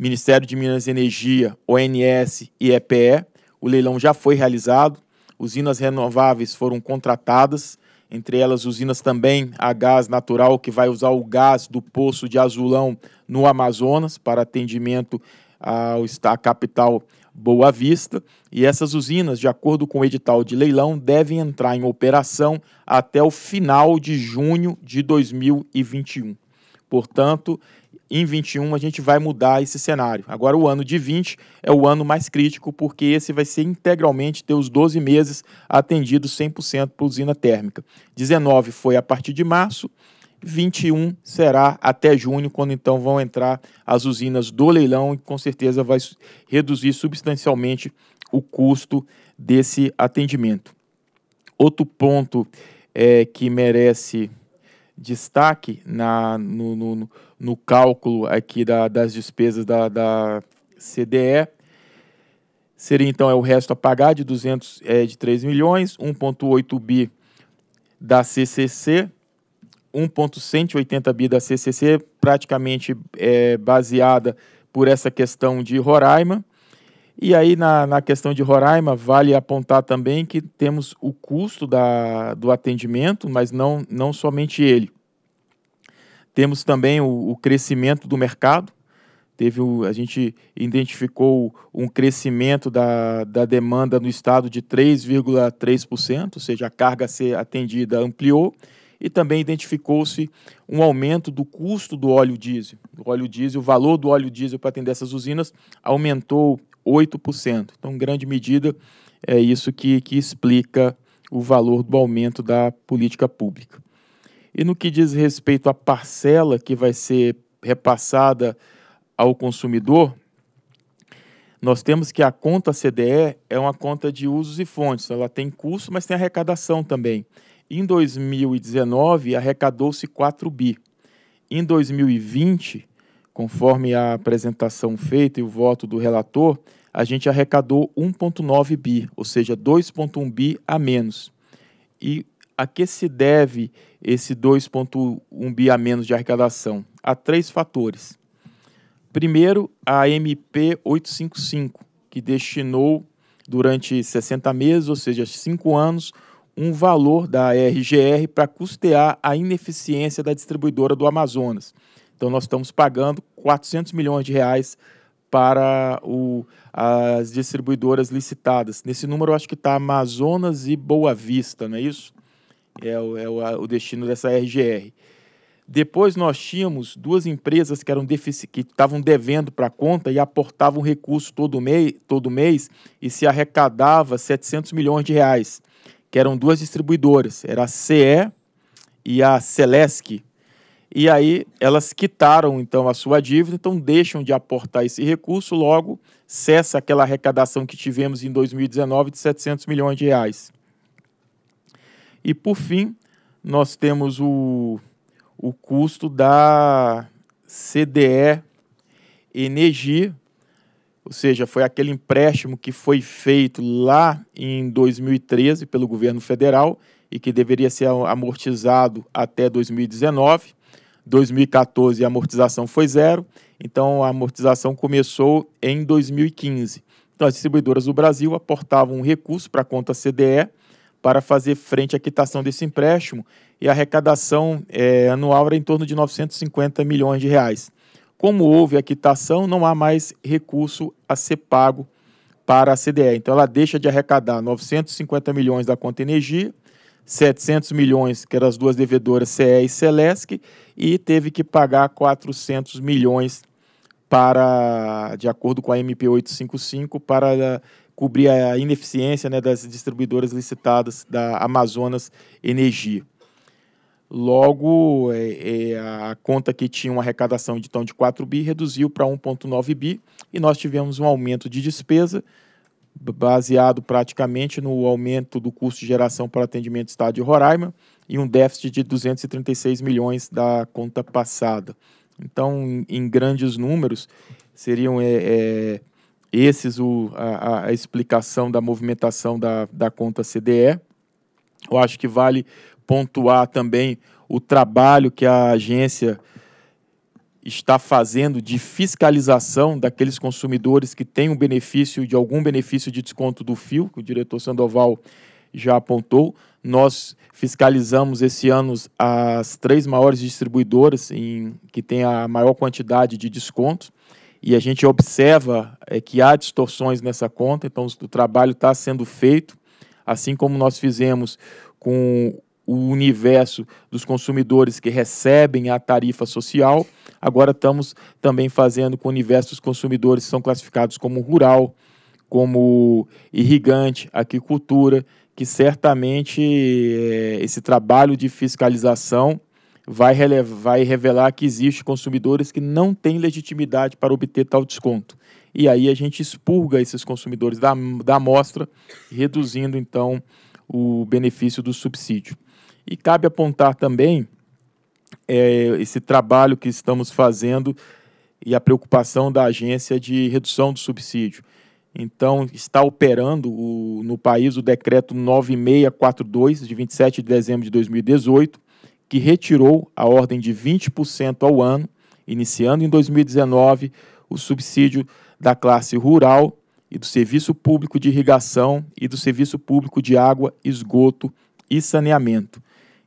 Ministério de Minas e Energia, ONS e EPE. O leilão já foi realizado, usinas renováveis foram contratadas, entre elas usinas também a gás natural, que vai usar o gás do poço de Azulão no Amazonas para atendimento à capital Boa Vista. E essas usinas, de acordo com o edital de leilão, devem entrar em operação até o final de junho de 2021. Portanto, em 21 a gente vai mudar esse cenário. Agora o ano de 20 é o ano mais crítico porque esse vai ser integralmente ter os 12 meses atendidos 100% por usina térmica. 19 foi a partir de março, 21 será até junho, quando então vão entrar as usinas do leilão e com certeza vai reduzir substancialmente o custo desse atendimento. Outro ponto é, que merece destaque na, no, no no cálculo aqui da, das despesas da, da CDE. Seria então é o resto a pagar de 200 é, de 3 milhões, 1.8 bi da CCC, 1.180 bi da CCC, praticamente é, baseada por essa questão de Roraima. E aí, na, na questão de Roraima, vale apontar também que temos o custo da, do atendimento, mas não, não somente ele. Temos também o, o crescimento do mercado. Teve o, a gente identificou um crescimento da, da demanda no estado de 3,3%, ou seja, a carga a ser atendida ampliou e também identificou-se um aumento do custo do óleo diesel. O óleo diesel, o valor do óleo diesel para atender essas usinas aumentou 8%. Então, em grande medida, é isso que, que explica o valor do aumento da política pública. E no que diz respeito à parcela que vai ser repassada ao consumidor, nós temos que a conta CDE é uma conta de usos e fontes. Ela tem custo, mas tem arrecadação também. Em 2019, arrecadou-se 4 bi. Em 2020, conforme a apresentação feita e o voto do relator, a gente arrecadou 1,9 bi, ou seja, 2,1 bi a menos. E a que se deve esse 2,1 bi a menos de arrecadação? há três fatores. Primeiro, a MP 855, que destinou durante 60 meses, ou seja, 5 anos, um valor da RGR para custear a ineficiência da distribuidora do Amazonas. Então, nós estamos pagando 400 milhões de reais para o, as distribuidoras licitadas. Nesse número, acho que está Amazonas e Boa Vista, não é isso? é o, é o, a, o destino dessa RGR. Depois nós tínhamos duas empresas que eram que estavam devendo para a conta e aportavam recurso todo, mês, todo mês e se arrecadava 700 milhões de reais, que eram duas distribuidoras, era a CE e a Celesc. E aí elas quitaram então a sua dívida, então deixam de aportar esse recurso, logo cessa aquela arrecadação que tivemos em 2019 de 700 milhões de reais. E por fim, nós temos o, o custo da CDE Energia, ou seja, foi aquele empréstimo que foi feito lá em 2013 pelo governo federal e que deveria ser amortizado até 2019. 2014 a amortização foi zero, então a amortização começou em 2015. Então as distribuidoras do Brasil aportavam um recurso para a conta CDE para fazer frente à quitação desse empréstimo e a arrecadação é, anual era em torno de 950 milhões de reais. Como houve a quitação, não há mais recurso a ser pago para a CDE. Então ela deixa de arrecadar 950 milhões da conta energia, 700 milhões, que eram as duas devedoras CE e Celesc, e teve que pagar 400 milhões para, de acordo com a MP 855, para cobrir a ineficiência né, das distribuidoras licitadas da Amazonas Energia. Logo, é, é, a conta que tinha uma arrecadação de tão de 4 bi reduziu para 1,9 bi e nós tivemos um aumento de despesa baseado praticamente no aumento do custo de geração para atendimento do Estado de Roraima e um déficit de 236 milhões da conta passada. Então, em, em grandes números, seriam é, é esses, o, a, a explicação da movimentação da, da conta CDE. Eu acho que vale pontuar também o trabalho que a agência está fazendo de fiscalização daqueles consumidores que têm um benefício de algum benefício de desconto do fio, que o diretor Sandoval já apontou. Nós fiscalizamos esse ano as três maiores distribuidoras em, que têm a maior quantidade de descontos e a gente observa é, que há distorções nessa conta, então o trabalho está sendo feito, assim como nós fizemos com o universo dos consumidores que recebem a tarifa social, agora estamos também fazendo com o universo dos consumidores que são classificados como rural, como irrigante, agricultura que certamente é, esse trabalho de fiscalização vai, vai revelar que existem consumidores que não têm legitimidade para obter tal desconto. E aí a gente expurga esses consumidores da, da amostra, reduzindo então o benefício do subsídio. E cabe apontar também é, esse trabalho que estamos fazendo e a preocupação da agência de redução do subsídio. Então, está operando o, no país o decreto 9642, de 27 de dezembro de 2018, que retirou a ordem de 20% ao ano, iniciando em 2019 o subsídio da classe rural e do serviço público de irrigação e do serviço público de água, esgoto e saneamento.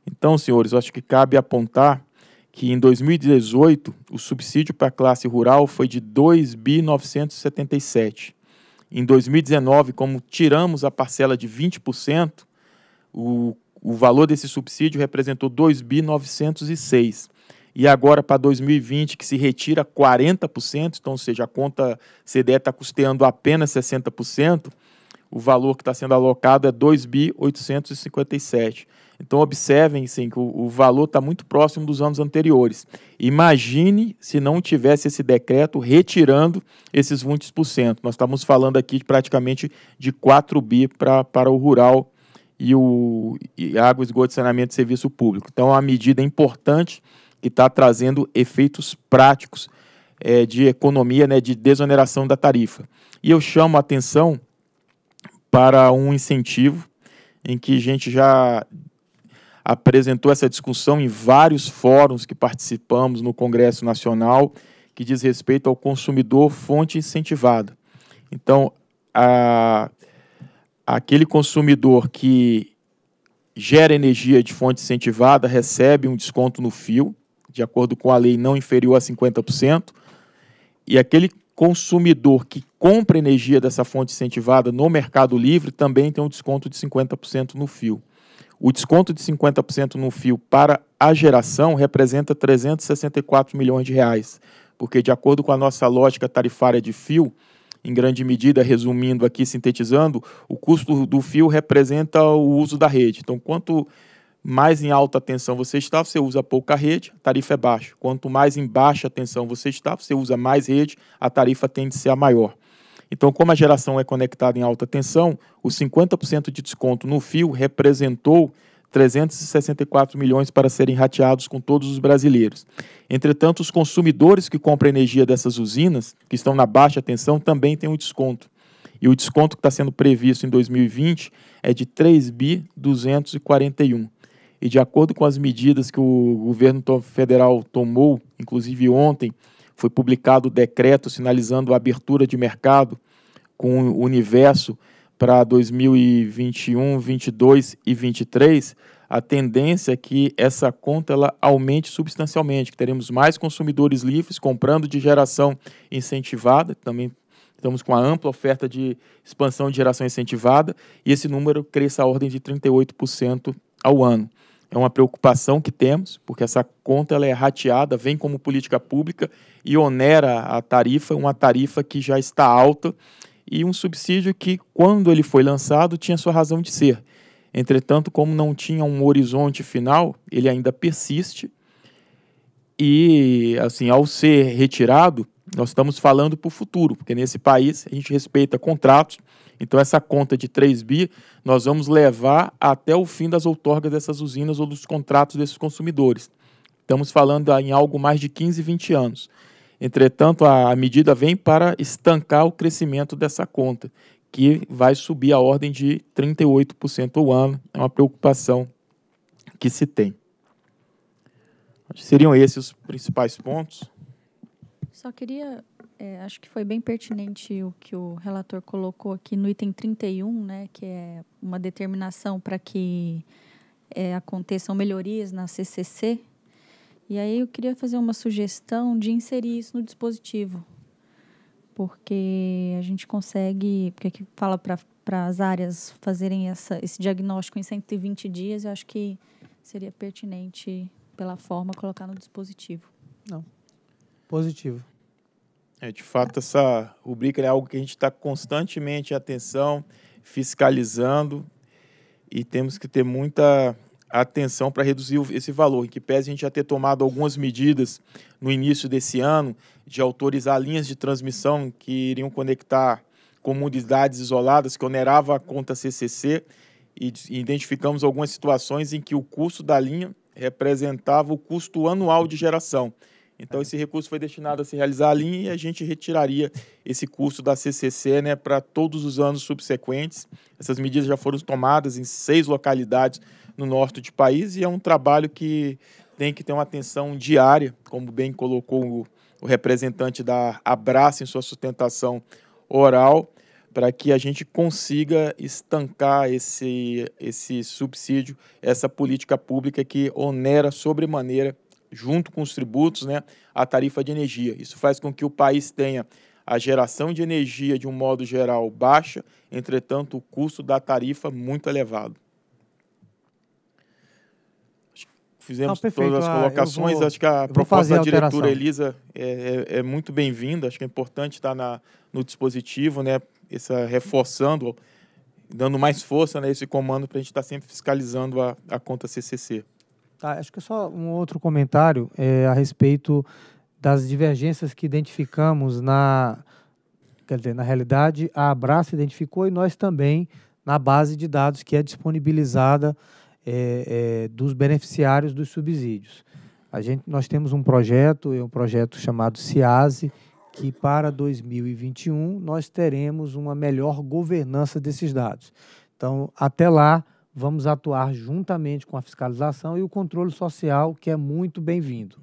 Então, senhores, eu acho que cabe apontar que em 2018 o subsídio para a classe rural foi de 2.977. Em 2019, como tiramos a parcela de 20%, o o valor desse subsídio representou 2.906. E agora para 2020, que se retira 40%, então, ou seja, a conta CDE está custeando apenas 60%, o valor que está sendo alocado é 2.857. Então, observem sim, que o, o valor está muito próximo dos anos anteriores. Imagine se não tivesse esse decreto retirando esses 20%. Nós estamos falando aqui de praticamente de 4 bi para o rural e, o, e água, esgoto, saneamento de serviço público. Então, é uma medida importante que está trazendo efeitos práticos é, de economia, né, de desoneração da tarifa. E eu chamo a atenção para um incentivo em que a gente já apresentou essa discussão em vários fóruns que participamos no Congresso Nacional, que diz respeito ao consumidor fonte incentivada. Então, a, aquele consumidor que gera energia de fonte incentivada recebe um desconto no fio, de acordo com a lei não inferior a 50%, e aquele consumidor que compra energia dessa fonte incentivada no Mercado Livre também tem um desconto de 50% no fio. O desconto de 50% no fio para a geração representa 364 milhões de reais, porque de acordo com a nossa lógica tarifária de fio, em grande medida, resumindo aqui, sintetizando, o custo do fio representa o uso da rede. Então, quanto mais em alta tensão você está, você usa pouca rede, a tarifa é baixa. Quanto mais em baixa tensão você está, você usa mais rede, a tarifa tende a ser a maior. Então, como a geração é conectada em alta tensão, os 50% de desconto no fio representou 364 milhões para serem rateados com todos os brasileiros. Entretanto, os consumidores que compram energia dessas usinas, que estão na baixa tensão, também têm um desconto. E o desconto que está sendo previsto em 2020 é de 3 bi 241. E de acordo com as medidas que o governo federal tomou, inclusive ontem foi publicado o decreto sinalizando a abertura de mercado com o universo para 2021, 22 e 23, a tendência é que essa conta ela aumente substancialmente, que teremos mais consumidores livres comprando de geração incentivada, também estamos com a ampla oferta de expansão de geração incentivada, e esse número cresça à ordem de 38% ao ano. É uma preocupação que temos, porque essa conta ela é rateada, vem como política pública e onera a tarifa, uma tarifa que já está alta e um subsídio que, quando ele foi lançado, tinha sua razão de ser. Entretanto, como não tinha um horizonte final, ele ainda persiste. E, assim, ao ser retirado, nós estamos falando para o futuro, porque nesse país a gente respeita contratos. Então, essa conta de 3 bi nós vamos levar até o fim das outorgas dessas usinas ou dos contratos desses consumidores. Estamos falando em algo mais de 15, 20 anos. Entretanto, a medida vem para estancar o crescimento dessa conta, que vai subir a ordem de 38% ao ano. É uma preocupação que se tem. Seriam esses os principais pontos. Só queria, é, acho que foi bem pertinente o que o relator colocou aqui no item 31, né, que é uma determinação para que é, aconteçam melhorias na CCC, e aí eu queria fazer uma sugestão de inserir isso no dispositivo, porque a gente consegue, porque aqui fala para as áreas fazerem essa, esse diagnóstico em 120 dias, eu acho que seria pertinente pela forma colocar no dispositivo. Não. Positivo. É, de fato, essa rubrica é algo que a gente está constantemente em atenção, fiscalizando, e temos que ter muita atenção para reduzir esse valor, em que pese a gente já ter tomado algumas medidas no início desse ano de autorizar linhas de transmissão que iriam conectar comunidades isoladas, que onerava a conta CCC, e identificamos algumas situações em que o custo da linha representava o custo anual de geração. Então, esse recurso foi destinado a se realizar a linha e a gente retiraria esse custo da CCC né, para todos os anos subsequentes. Essas medidas já foram tomadas em seis localidades no norte do país e é um trabalho que tem que ter uma atenção diária, como bem colocou o, o representante da Abraça em sua sustentação oral, para que a gente consiga estancar esse, esse subsídio, essa política pública que onera sobremaneira, junto com os tributos, né, a tarifa de energia. Isso faz com que o país tenha a geração de energia, de um modo geral, baixa, entretanto, o custo da tarifa muito elevado. fizemos não, todas as ah, colocações. Vou, acho que a proposta da diretora alteração. Elisa é, é, é muito bem-vinda. Acho que é importante estar na, no dispositivo, né? Essa reforçando, dando mais força né, esse comando para a gente estar sempre fiscalizando a, a conta CCC. Tá, acho que é só um outro comentário é, a respeito das divergências que identificamos na, quer dizer, na realidade a Abraça identificou e nós também na base de dados que é disponibilizada é, é, dos beneficiários dos subsídios. A gente, nós temos um projeto, é um projeto chamado CIASE, que para 2021 nós teremos uma melhor governança desses dados. Então, até lá, vamos atuar juntamente com a fiscalização e o controle social, que é muito bem-vindo.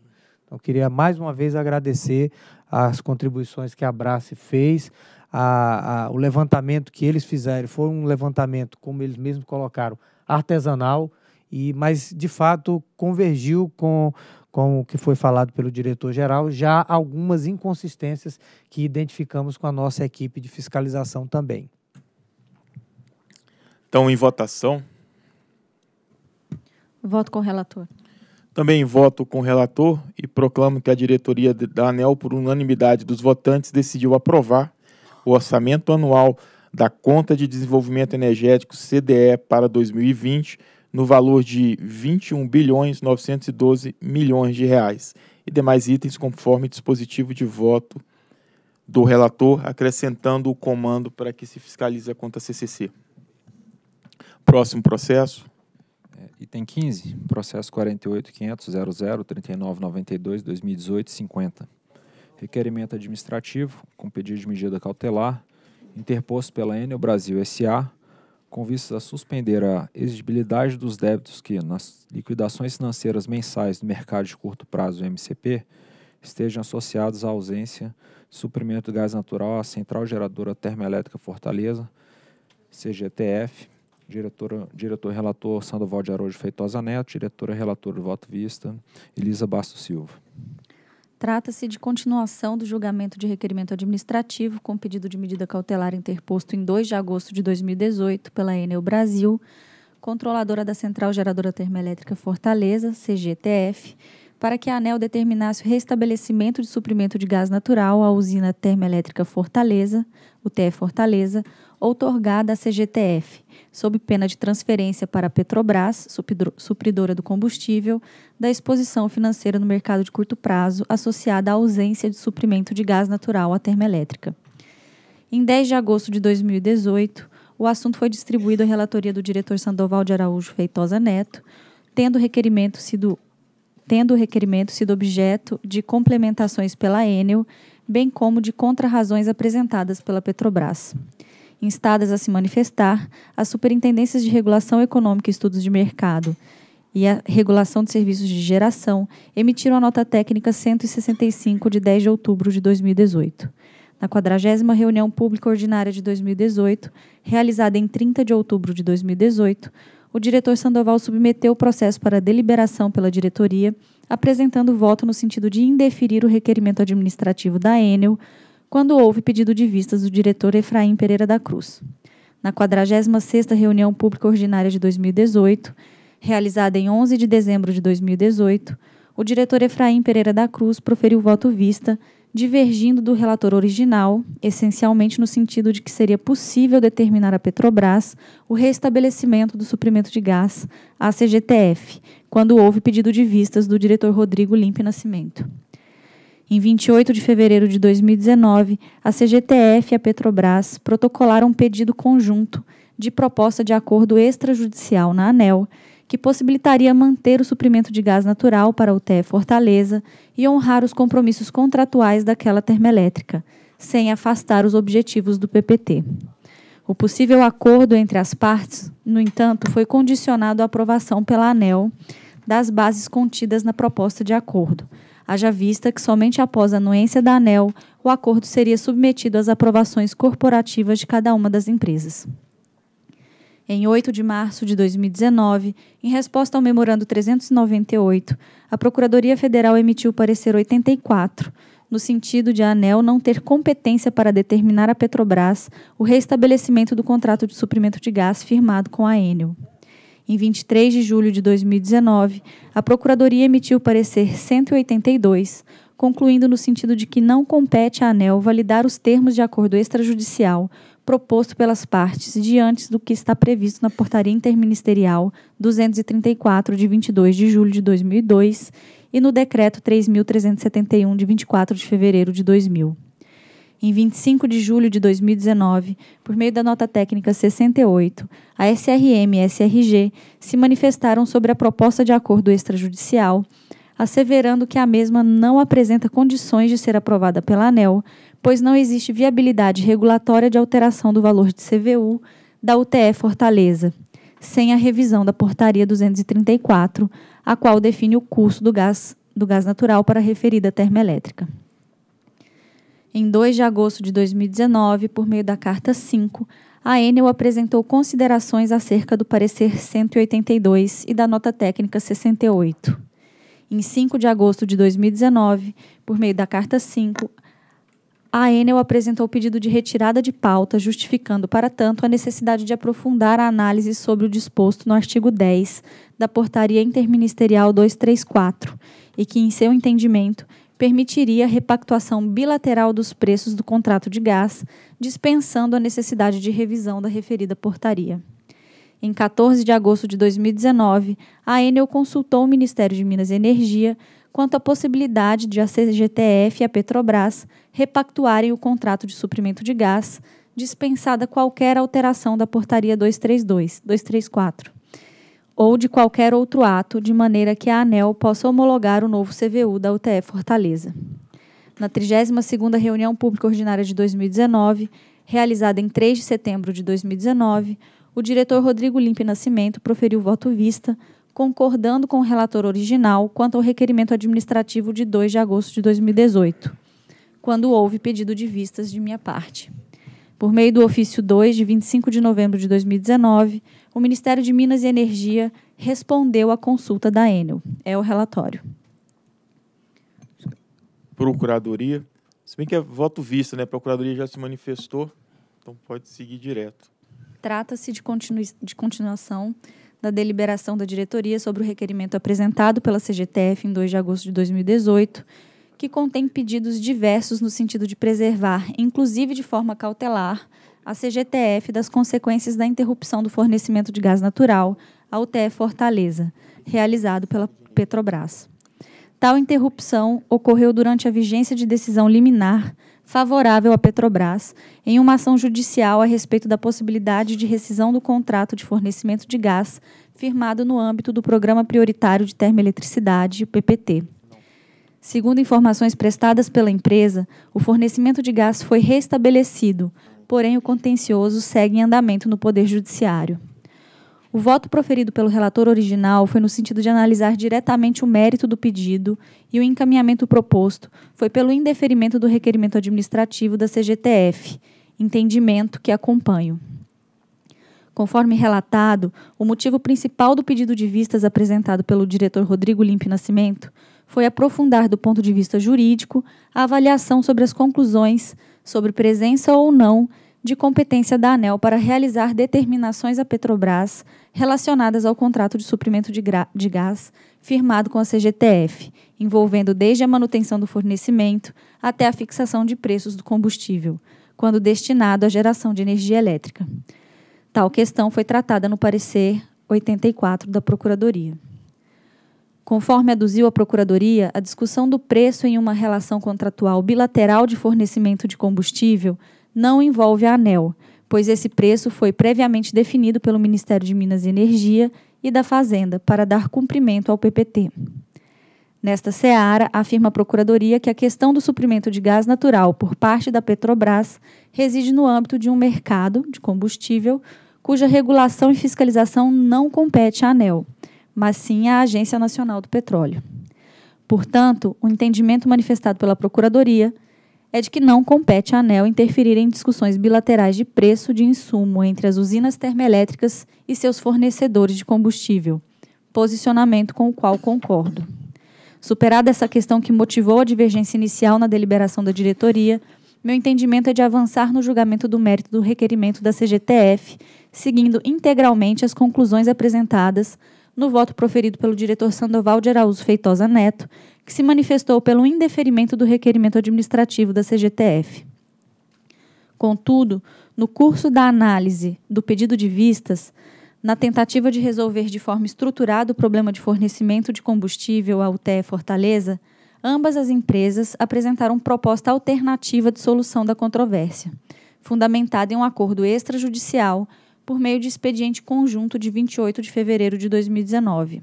Então, queria mais uma vez agradecer as contribuições que a Brace fez, a, a, o levantamento que eles fizeram foi um levantamento, como eles mesmos colocaram, artesanal, e mas de fato convergiu com, com o que foi falado pelo diretor-geral, já algumas inconsistências que identificamos com a nossa equipe de fiscalização também. Então, em votação. Voto com o relator. Também voto com o relator e proclamo que a diretoria da ANEL, por unanimidade dos votantes, decidiu aprovar o orçamento anual da Conta de Desenvolvimento Energético CDE para 2020 no valor de 21 bilhões 912 milhões de reais e demais itens conforme dispositivo de voto do relator, acrescentando o comando para que se fiscalize a conta CCC. Próximo processo. É, item 15, processo 48.500.00.39.92.2018.50. Requerimento administrativo com pedido de medida cautelar interposto pela Enel Brasil S.A., com vistas a suspender a exigibilidade dos débitos que, nas liquidações financeiras mensais do mercado de curto prazo MCP, estejam associados à ausência de suprimento de gás natural à Central Geradora Termoelétrica Fortaleza, CGTF, diretor relator Sandoval de Araújo Feitosa Neto, diretora Relator do Voto Vista, Elisa Basto Silva. Trata-se de continuação do julgamento de requerimento administrativo com pedido de medida cautelar interposto em 2 de agosto de 2018 pela Enel Brasil, controladora da Central Geradora Termoelétrica Fortaleza, CGTF, para que a ANEL determinasse o restabelecimento de suprimento de gás natural à usina termoelétrica Fortaleza, UTE Fortaleza, outorgada à CGTF, sob pena de transferência para a Petrobras, supridora do combustível, da exposição financeira no mercado de curto prazo associada à ausência de suprimento de gás natural à termoelétrica. Em 10 de agosto de 2018, o assunto foi distribuído à relatoria do diretor Sandoval de Araújo Feitosa Neto, tendo o requerimento sido tendo o requerimento sido objeto de complementações pela Enel, bem como de contrarrazões apresentadas pela Petrobras instadas a se manifestar, as superintendências de regulação econômica e estudos de mercado e a regulação de serviços de geração emitiram a nota técnica 165 de 10 de outubro de 2018. Na 40 reunião pública ordinária de 2018, realizada em 30 de outubro de 2018, o diretor Sandoval submeteu o processo para deliberação pela diretoria, apresentando voto no sentido de indeferir o requerimento administrativo da Enel quando houve pedido de vistas do diretor Efraim Pereira da Cruz. Na 46ª reunião pública ordinária de 2018, realizada em 11 de dezembro de 2018, o diretor Efraim Pereira da Cruz proferiu voto vista, divergindo do relator original, essencialmente no sentido de que seria possível determinar à Petrobras o restabelecimento do suprimento de gás à CGTF, quando houve pedido de vistas do diretor Rodrigo Limpe Nascimento. Em 28 de fevereiro de 2019, a CGTF e a Petrobras protocolaram um pedido conjunto de proposta de acordo extrajudicial na ANEL, que possibilitaria manter o suprimento de gás natural para o TE Fortaleza e honrar os compromissos contratuais daquela termoelétrica, sem afastar os objetivos do PPT. O possível acordo entre as partes, no entanto, foi condicionado à aprovação pela ANEL das bases contidas na proposta de acordo Haja vista que somente após a anuência da ANEL, o acordo seria submetido às aprovações corporativas de cada uma das empresas. Em 8 de março de 2019, em resposta ao memorando 398, a Procuradoria Federal emitiu o parecer 84, no sentido de a ANEL não ter competência para determinar à Petrobras o restabelecimento do contrato de suprimento de gás firmado com a Enel. Em 23 de julho de 2019, a Procuradoria emitiu parecer 182, concluindo no sentido de que não compete à ANEL validar os termos de acordo extrajudicial proposto pelas partes diante do que está previsto na Portaria Interministerial 234 de 22 de julho de 2002 e no Decreto 3.371 de 24 de fevereiro de 2000 em 25 de julho de 2019, por meio da nota técnica 68, a SRM e a SRG se manifestaram sobre a proposta de acordo extrajudicial, asseverando que a mesma não apresenta condições de ser aprovada pela ANEL, pois não existe viabilidade regulatória de alteração do valor de CVU da UTE Fortaleza, sem a revisão da portaria 234, a qual define o custo do gás do gás natural para a referida termoelétrica. Em 2 de agosto de 2019, por meio da Carta 5, a Enel apresentou considerações acerca do parecer 182 e da nota técnica 68. Em 5 de agosto de 2019, por meio da Carta 5, a Enel apresentou pedido de retirada de pauta, justificando, para tanto, a necessidade de aprofundar a análise sobre o disposto no artigo 10 da Portaria Interministerial 234 e que, em seu entendimento, permitiria a repactuação bilateral dos preços do contrato de gás, dispensando a necessidade de revisão da referida portaria. Em 14 de agosto de 2019, a Enel consultou o Ministério de Minas e Energia quanto à possibilidade de a CGTF e a Petrobras repactuarem o contrato de suprimento de gás, dispensada qualquer alteração da Portaria 232, 234 ou de qualquer outro ato, de maneira que a ANEL possa homologar o novo CVU da UTE Fortaleza. Na 32ª reunião pública ordinária de 2019, realizada em 3 de setembro de 2019, o diretor Rodrigo Limpe Nascimento proferiu voto vista, concordando com o relator original quanto ao requerimento administrativo de 2 de agosto de 2018, quando houve pedido de vistas de minha parte. Por meio do ofício 2 de 25 de novembro de 2019, o Ministério de Minas e Energia respondeu à consulta da Enel. É o relatório. Procuradoria. Se bem que é voto visto, né? A Procuradoria já se manifestou, então pode seguir direto. Trata-se de, continu de continuação da deliberação da diretoria sobre o requerimento apresentado pela CGTF em 2 de agosto de 2018, que contém pedidos diversos no sentido de preservar, inclusive de forma cautelar, a CGTF das consequências da interrupção do fornecimento de gás natural à UTE Fortaleza, realizado pela Petrobras. Tal interrupção ocorreu durante a vigência de decisão liminar favorável à Petrobras em uma ação judicial a respeito da possibilidade de rescisão do contrato de fornecimento de gás firmado no âmbito do Programa Prioritário de Termoeletricidade, PPT. Segundo informações prestadas pela empresa, o fornecimento de gás foi restabelecido, porém o contencioso segue em andamento no Poder Judiciário. O voto proferido pelo relator original foi no sentido de analisar diretamente o mérito do pedido e o encaminhamento proposto foi pelo indeferimento do requerimento administrativo da CGTF, entendimento que acompanho. Conforme relatado, o motivo principal do pedido de vistas apresentado pelo diretor Rodrigo Limpe Nascimento foi aprofundar, do ponto de vista jurídico, a avaliação sobre as conclusões sobre presença ou não de competência da ANEL para realizar determinações à Petrobras relacionadas ao contrato de suprimento de, de, gás firmado com a CGTF, envolvendo desde a manutenção do fornecimento até a fixação de preços do combustível, quando destinado à geração de energia elétrica. Tal questão foi tratada no parecer 84 da Procuradoria. Conforme aduziu a Procuradoria, a discussão do preço em uma relação contratual bilateral de fornecimento de combustível não envolve a ANEL, pois esse preço foi previamente definido pelo Ministério de Minas e Energia e da Fazenda para dar cumprimento ao PPT. Nesta seara, afirma a Procuradoria que a questão do suprimento de gás natural por parte da Petrobras reside no âmbito de um mercado de combustível cuja regulação e fiscalização não compete à ANEL, mas sim à Agência Nacional do Petróleo. Portanto, o entendimento manifestado pela Procuradoria é de que não compete à ANEL interferir em discussões bilaterais de preço de insumo entre as usinas termoelétricas e seus fornecedores de combustível, posicionamento com o qual concordo. Superada essa questão que motivou a divergência inicial na deliberação da diretoria, meu entendimento é de avançar no julgamento do mérito do requerimento da CGTF, seguindo integralmente as conclusões apresentadas no voto proferido pelo diretor Sandoval de Araújo Feitosa Neto, que se manifestou pelo indeferimento do requerimento administrativo da CGTF. Contudo, no curso da análise do pedido de vistas, na tentativa de resolver de forma estruturada o problema de fornecimento de combustível à UTE Fortaleza, ambas as empresas apresentaram proposta alternativa de solução da controvérsia, fundamentada em um acordo extrajudicial por meio de expediente conjunto de 28 de fevereiro de 2019.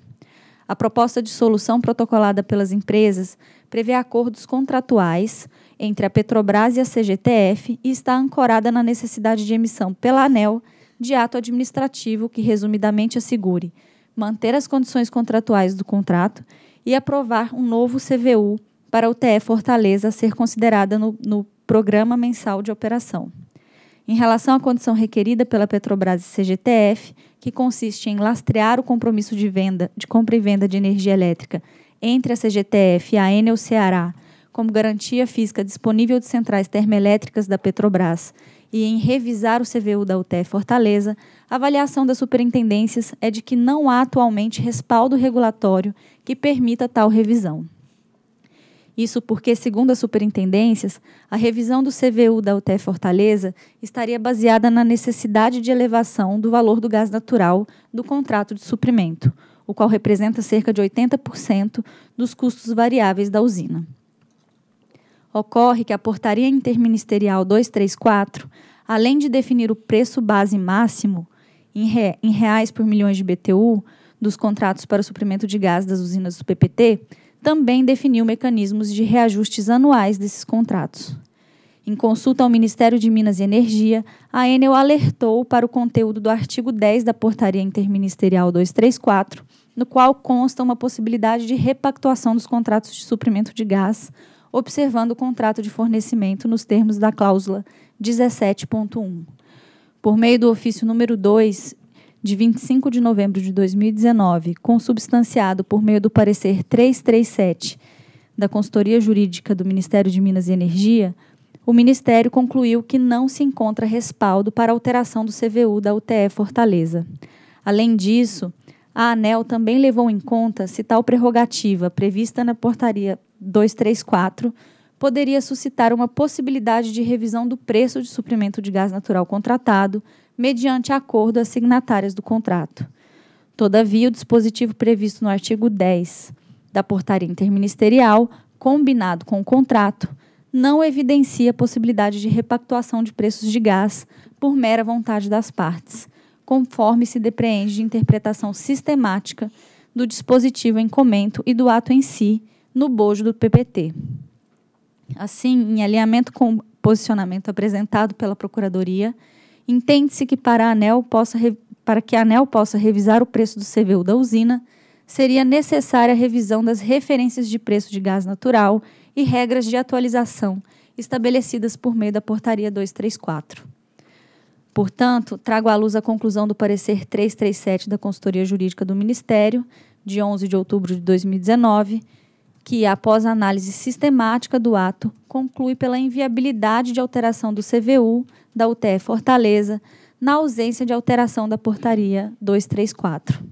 A proposta de solução protocolada pelas empresas prevê acordos contratuais entre a Petrobras e a CGTF e está ancorada na necessidade de emissão pela ANEL de ato administrativo que, resumidamente, assegure manter as condições contratuais do contrato e aprovar um novo CVU para o TE Fortaleza a ser considerada no, no programa mensal de operação em relação à condição requerida pela Petrobras e CGTF, que consiste em lastrear o compromisso de venda, de compra e venda de energia elétrica entre a CGTF e a Enel Ceará, como garantia física disponível de centrais termoelétricas da Petrobras, e em revisar o CVU da UTE Fortaleza, a avaliação das superintendências é de que não há atualmente respaldo regulatório que permita tal revisão. Isso porque, segundo as superintendências, a revisão do CVU da UTE Fortaleza estaria baseada na necessidade de elevação do valor do gás natural do contrato de suprimento, o qual representa cerca de 80% dos custos variáveis da usina. Ocorre que a Portaria Interministerial 234, além de definir o preço base máximo em, reais por milhões de BTU dos contratos para o suprimento de gás das usinas do PPT, também definiu mecanismos de reajustes anuais desses contratos. Em consulta ao Ministério de Minas e Energia, a Enel alertou para o conteúdo do artigo 10 da Portaria Interministerial 234, no qual consta uma possibilidade de repactuação dos contratos de suprimento de gás, observando o contrato de fornecimento nos termos da cláusula 17.1. Por meio do ofício número 2, de 25 de novembro de 2019, consubstanciado por meio do parecer 337 da Consultoria Jurídica do Ministério de Minas e Energia, o Ministério concluiu que não se encontra respaldo para alteração do CVU da UTE Fortaleza. Além disso, a ANEL também levou em conta se tal prerrogativa prevista na Portaria 234 poderia suscitar uma possibilidade de revisão do preço de suprimento de gás natural contratado mediante acordo às signatárias do contrato. Todavia, o dispositivo previsto no artigo 10 da portaria interministerial, combinado com o contrato, não evidencia a possibilidade de repactuação de preços de gás por mera vontade das partes, conforme se depreende de interpretação sistemática do dispositivo em comento e do ato em si, no bojo do PPT. Assim, em alinhamento com o posicionamento apresentado pela Procuradoria, Entende-se que para a ANEL possa para que a ANEL possa revisar o preço do CVU da usina, seria necessária a revisão das referências de preço de gás natural e regras de atualização estabelecidas por meio da Portaria 234. Portanto, trago à luz a conclusão do parecer 337 da Consultoria Jurídica do Ministério, de 11 de outubro de 2019, que, após análise sistemática do ato, conclui pela inviabilidade de alteração do CVU da UTE Fortaleza, na ausência de alteração da portaria 234.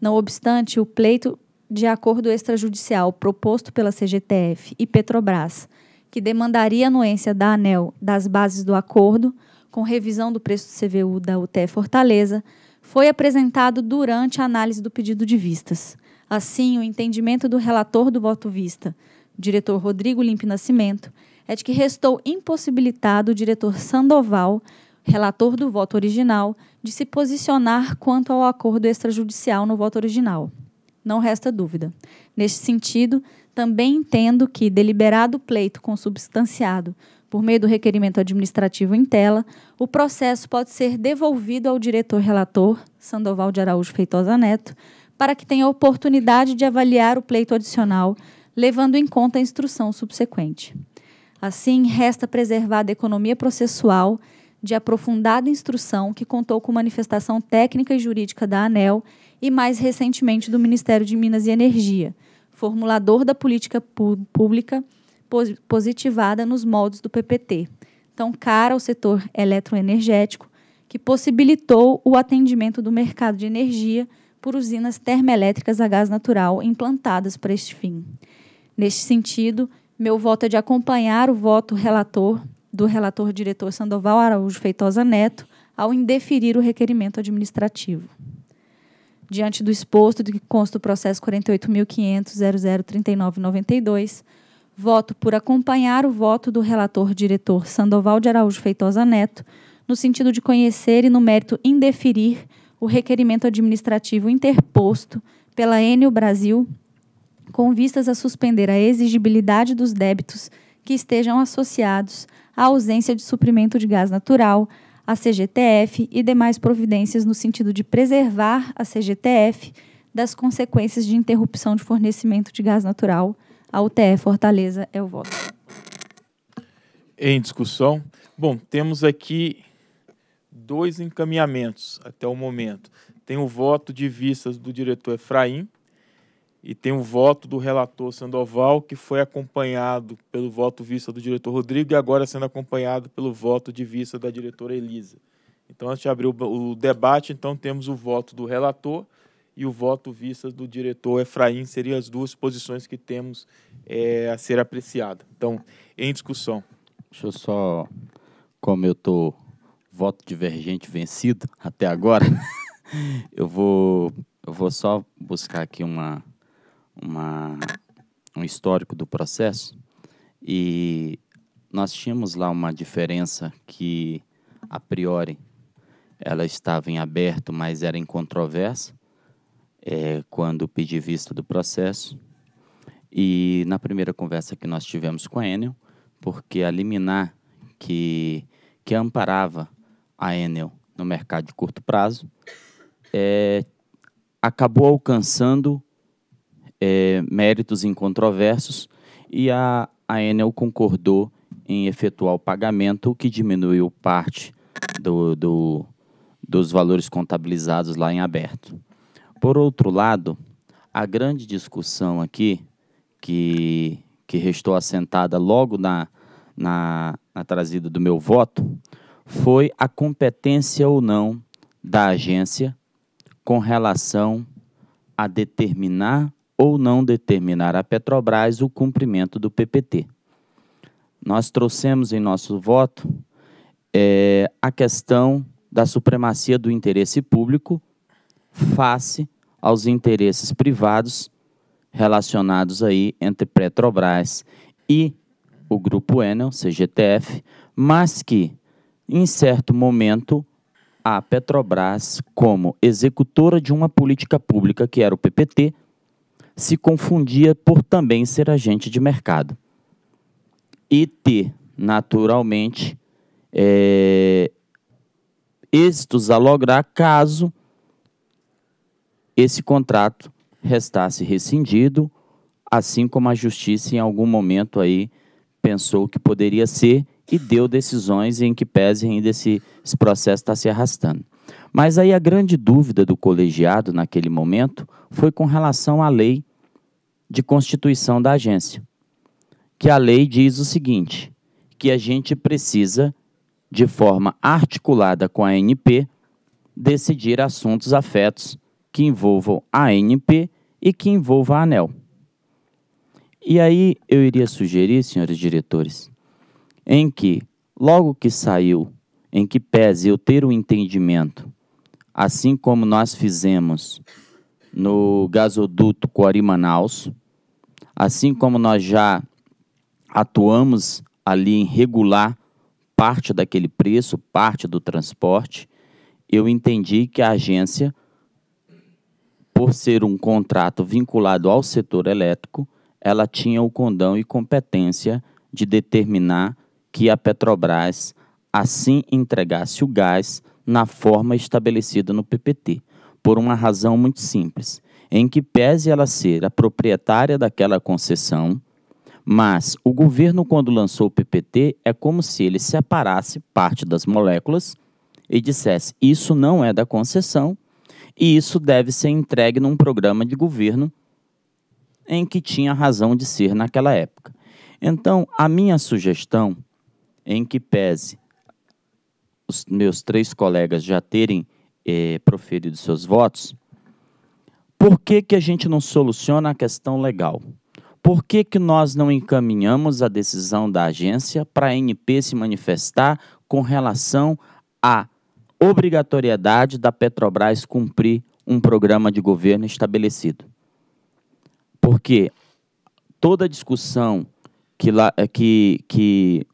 Não obstante, o pleito de acordo extrajudicial proposto pela CGTF e Petrobras, que demandaria anuência da ANEL das bases do acordo, com revisão do preço do CVU da UTE Fortaleza, foi apresentado durante a análise do pedido de vistas. Assim, o entendimento do relator do voto vista, diretor Rodrigo Limpe Nascimento, é de que restou impossibilitado o diretor Sandoval, relator do voto original, de se posicionar quanto ao acordo extrajudicial no voto original. Não resta dúvida. Neste sentido, também entendo que, deliberado o pleito consubstanciado por meio do requerimento administrativo em tela, o processo pode ser devolvido ao diretor-relator, Sandoval de Araújo Feitosa Neto, para que tenha oportunidade de avaliar o pleito adicional, levando em conta a instrução subsequente. Assim, resta preservada a economia processual de aprofundada instrução que contou com manifestação técnica e jurídica da ANEL e, mais recentemente, do Ministério de Minas e Energia, formulador da política pública positivada nos moldes do PPT, tão cara ao setor eletroenergético, que possibilitou o atendimento do mercado de energia por usinas termoelétricas a gás natural implantadas para este fim. Neste sentido, meu voto é de acompanhar o voto relator do relator diretor Sandoval Araújo Feitosa Neto ao indeferir o requerimento administrativo. Diante do exposto de que consta o processo 48.500.003992, voto por acompanhar o voto do relator diretor Sandoval de Araújo Feitosa Neto no sentido de conhecer e no mérito indeferir o requerimento administrativo interposto pela Enio Brasil com vistas a suspender a exigibilidade dos débitos que estejam associados à ausência de suprimento de gás natural, a CGTF e demais providências no sentido de preservar a CGTF das consequências de interrupção de fornecimento de gás natural. A UTE Fortaleza é o voto. Em discussão. Bom, temos aqui dois encaminhamentos até o momento. Tem o voto de vistas do diretor Efraim, e tem o voto do relator Sandoval, que foi acompanhado pelo voto vista do diretor Rodrigo e agora sendo acompanhado pelo voto de vista da diretora Elisa. Então, antes de abrir o, debate, então temos o voto do relator e o voto vista do diretor Efraim, seriam as duas posições que temos é, a ser apreciada. Então, em discussão. Deixa eu só, como eu estou voto divergente vencido até agora, eu vou, eu vou só buscar aqui uma uma, um histórico do processo e nós tínhamos lá uma diferença que, a priori, ela estava em aberto, mas era em controvérsia, é, quando pedi vista do processo. E na primeira conversa que nós tivemos com a Enel, porque a liminar que, que amparava a Enel no mercado de curto prazo é, acabou alcançando é, méritos incontroversos e a, a Enel concordou em efetuar o pagamento, o que diminuiu parte do, do, dos valores contabilizados lá em aberto. Por outro lado, a grande discussão aqui, que, que restou assentada logo na, na, na trazida do meu voto, foi a competência ou não da agência com relação a determinar ou não determinar à Petrobras o cumprimento do PPT. Nós trouxemos em nosso voto é, a questão da supremacia do interesse público face aos interesses privados relacionados aí entre Petrobras e o Grupo Enel, CGTF, mas que, em certo momento, a Petrobras, como executora de uma política pública que era o PPT, se confundia por também ser agente de mercado. E ter naturalmente, é, êxitos a lograr caso esse contrato restasse rescindido, assim como a justiça em algum momento aí pensou que poderia ser e deu decisões em que pese ainda esse, esse processo está se arrastando. Mas aí a grande dúvida do colegiado naquele momento foi com relação à lei de constituição da agência, que a lei diz o seguinte: que a gente precisa, de forma articulada com a ANP, decidir assuntos afetos que envolvam a ANP e que envolvam a ANEL. E aí eu iria sugerir, senhores diretores, em que, logo que saiu, em que pese eu ter o um entendimento, assim como nós fizemos no gasoduto Coari Manaus, Assim como nós já atuamos ali em regular parte daquele preço, parte do transporte, eu entendi que a agência, por ser um contrato vinculado ao setor elétrico, ela tinha o condão e competência de determinar que a Petrobras assim entregasse o gás na forma estabelecida no PPT, por uma razão muito simples em que pese ela ser a proprietária daquela concessão, mas o governo, quando lançou o PPT, é como se ele separasse parte das moléculas e dissesse: isso não é da concessão e isso deve ser entregue num programa de governo em que tinha razão de ser naquela época. Então, a minha sugestão, em que pese os meus três colegas já terem eh, proferido seus votos, por que, que a gente não soluciona a questão legal? Por que, que nós não encaminhamos a decisão da agência para a NP se manifestar com relação à obrigatoriedade da Petrobras cumprir um programa de governo estabelecido? Porque toda a discussão que, lá, que, que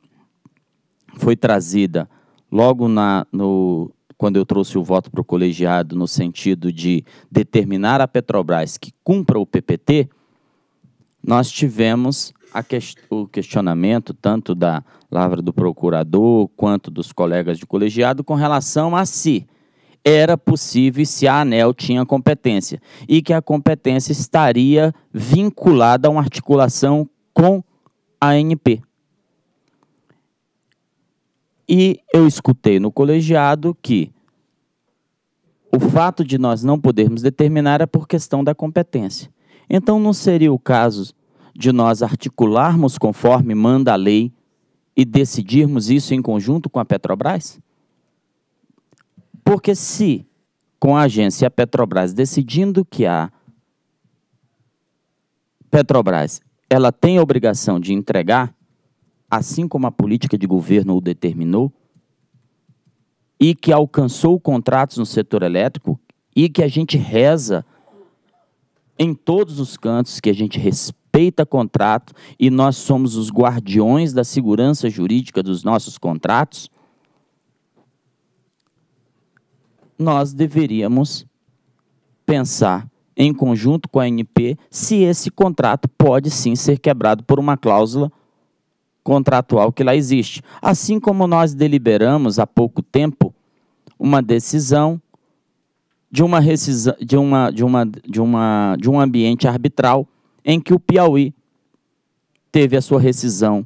foi trazida logo na, no, quando eu trouxe o voto para o colegiado no sentido de determinar a Petrobras que cumpra o PPT, nós tivemos quest o questionamento tanto da lavra do procurador quanto dos colegas de colegiado com relação a se era possível se a ANEL tinha competência e que a competência estaria vinculada a uma articulação com a ANP. E eu escutei no colegiado que o fato de nós não podermos determinar é por questão da competência. Então, não seria o caso de nós articularmos conforme manda a lei e decidirmos isso em conjunto com a Petrobras? Porque se com a agência a Petrobras decidindo que a Petrobras ela tem a obrigação de entregar, assim como a política de governo o determinou, e que alcançou contratos no setor elétrico, e que a gente reza em todos os cantos, que a gente respeita contrato, e nós somos os guardiões da segurança jurídica dos nossos contratos, nós deveríamos pensar em conjunto com a ANP se esse contrato pode sim ser quebrado por uma cláusula contratual que lá existe. Assim como nós deliberamos há pouco tempo uma decisão de uma rescisão, de uma de uma de uma de um ambiente arbitral em que o Piauí teve a sua rescisão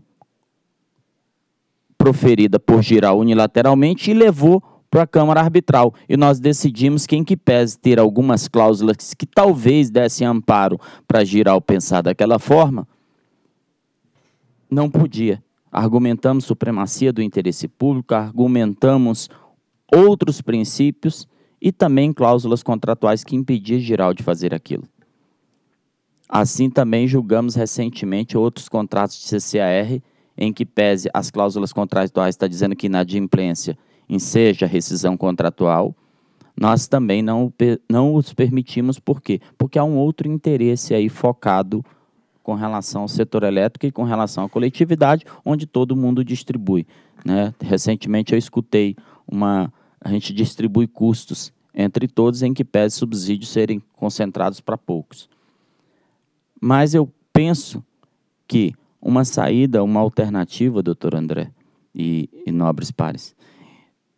proferida por girar unilateralmente e levou para a Câmara Arbitral. E nós decidimos que, em que pese ter algumas cláusulas que talvez dessem amparo para girar o pensar daquela forma, não podia. Argumentamos supremacia do interesse público, argumentamos outros princípios e também cláusulas contratuais que impediam Giral de fazer aquilo. Assim também julgamos recentemente outros contratos de CCAR em que pese as cláusulas contratuais está dizendo que inadimplência enseja rescisão contratual, nós também não, não os permitimos por quê? Porque há um outro interesse aí focado com relação ao setor elétrico e com relação à coletividade, onde todo mundo distribui. Né? Recentemente eu escutei uma. A gente distribui custos entre todos, em que pede subsídios serem concentrados para poucos. Mas eu penso que uma saída, uma alternativa, doutor André e, e nobres pares,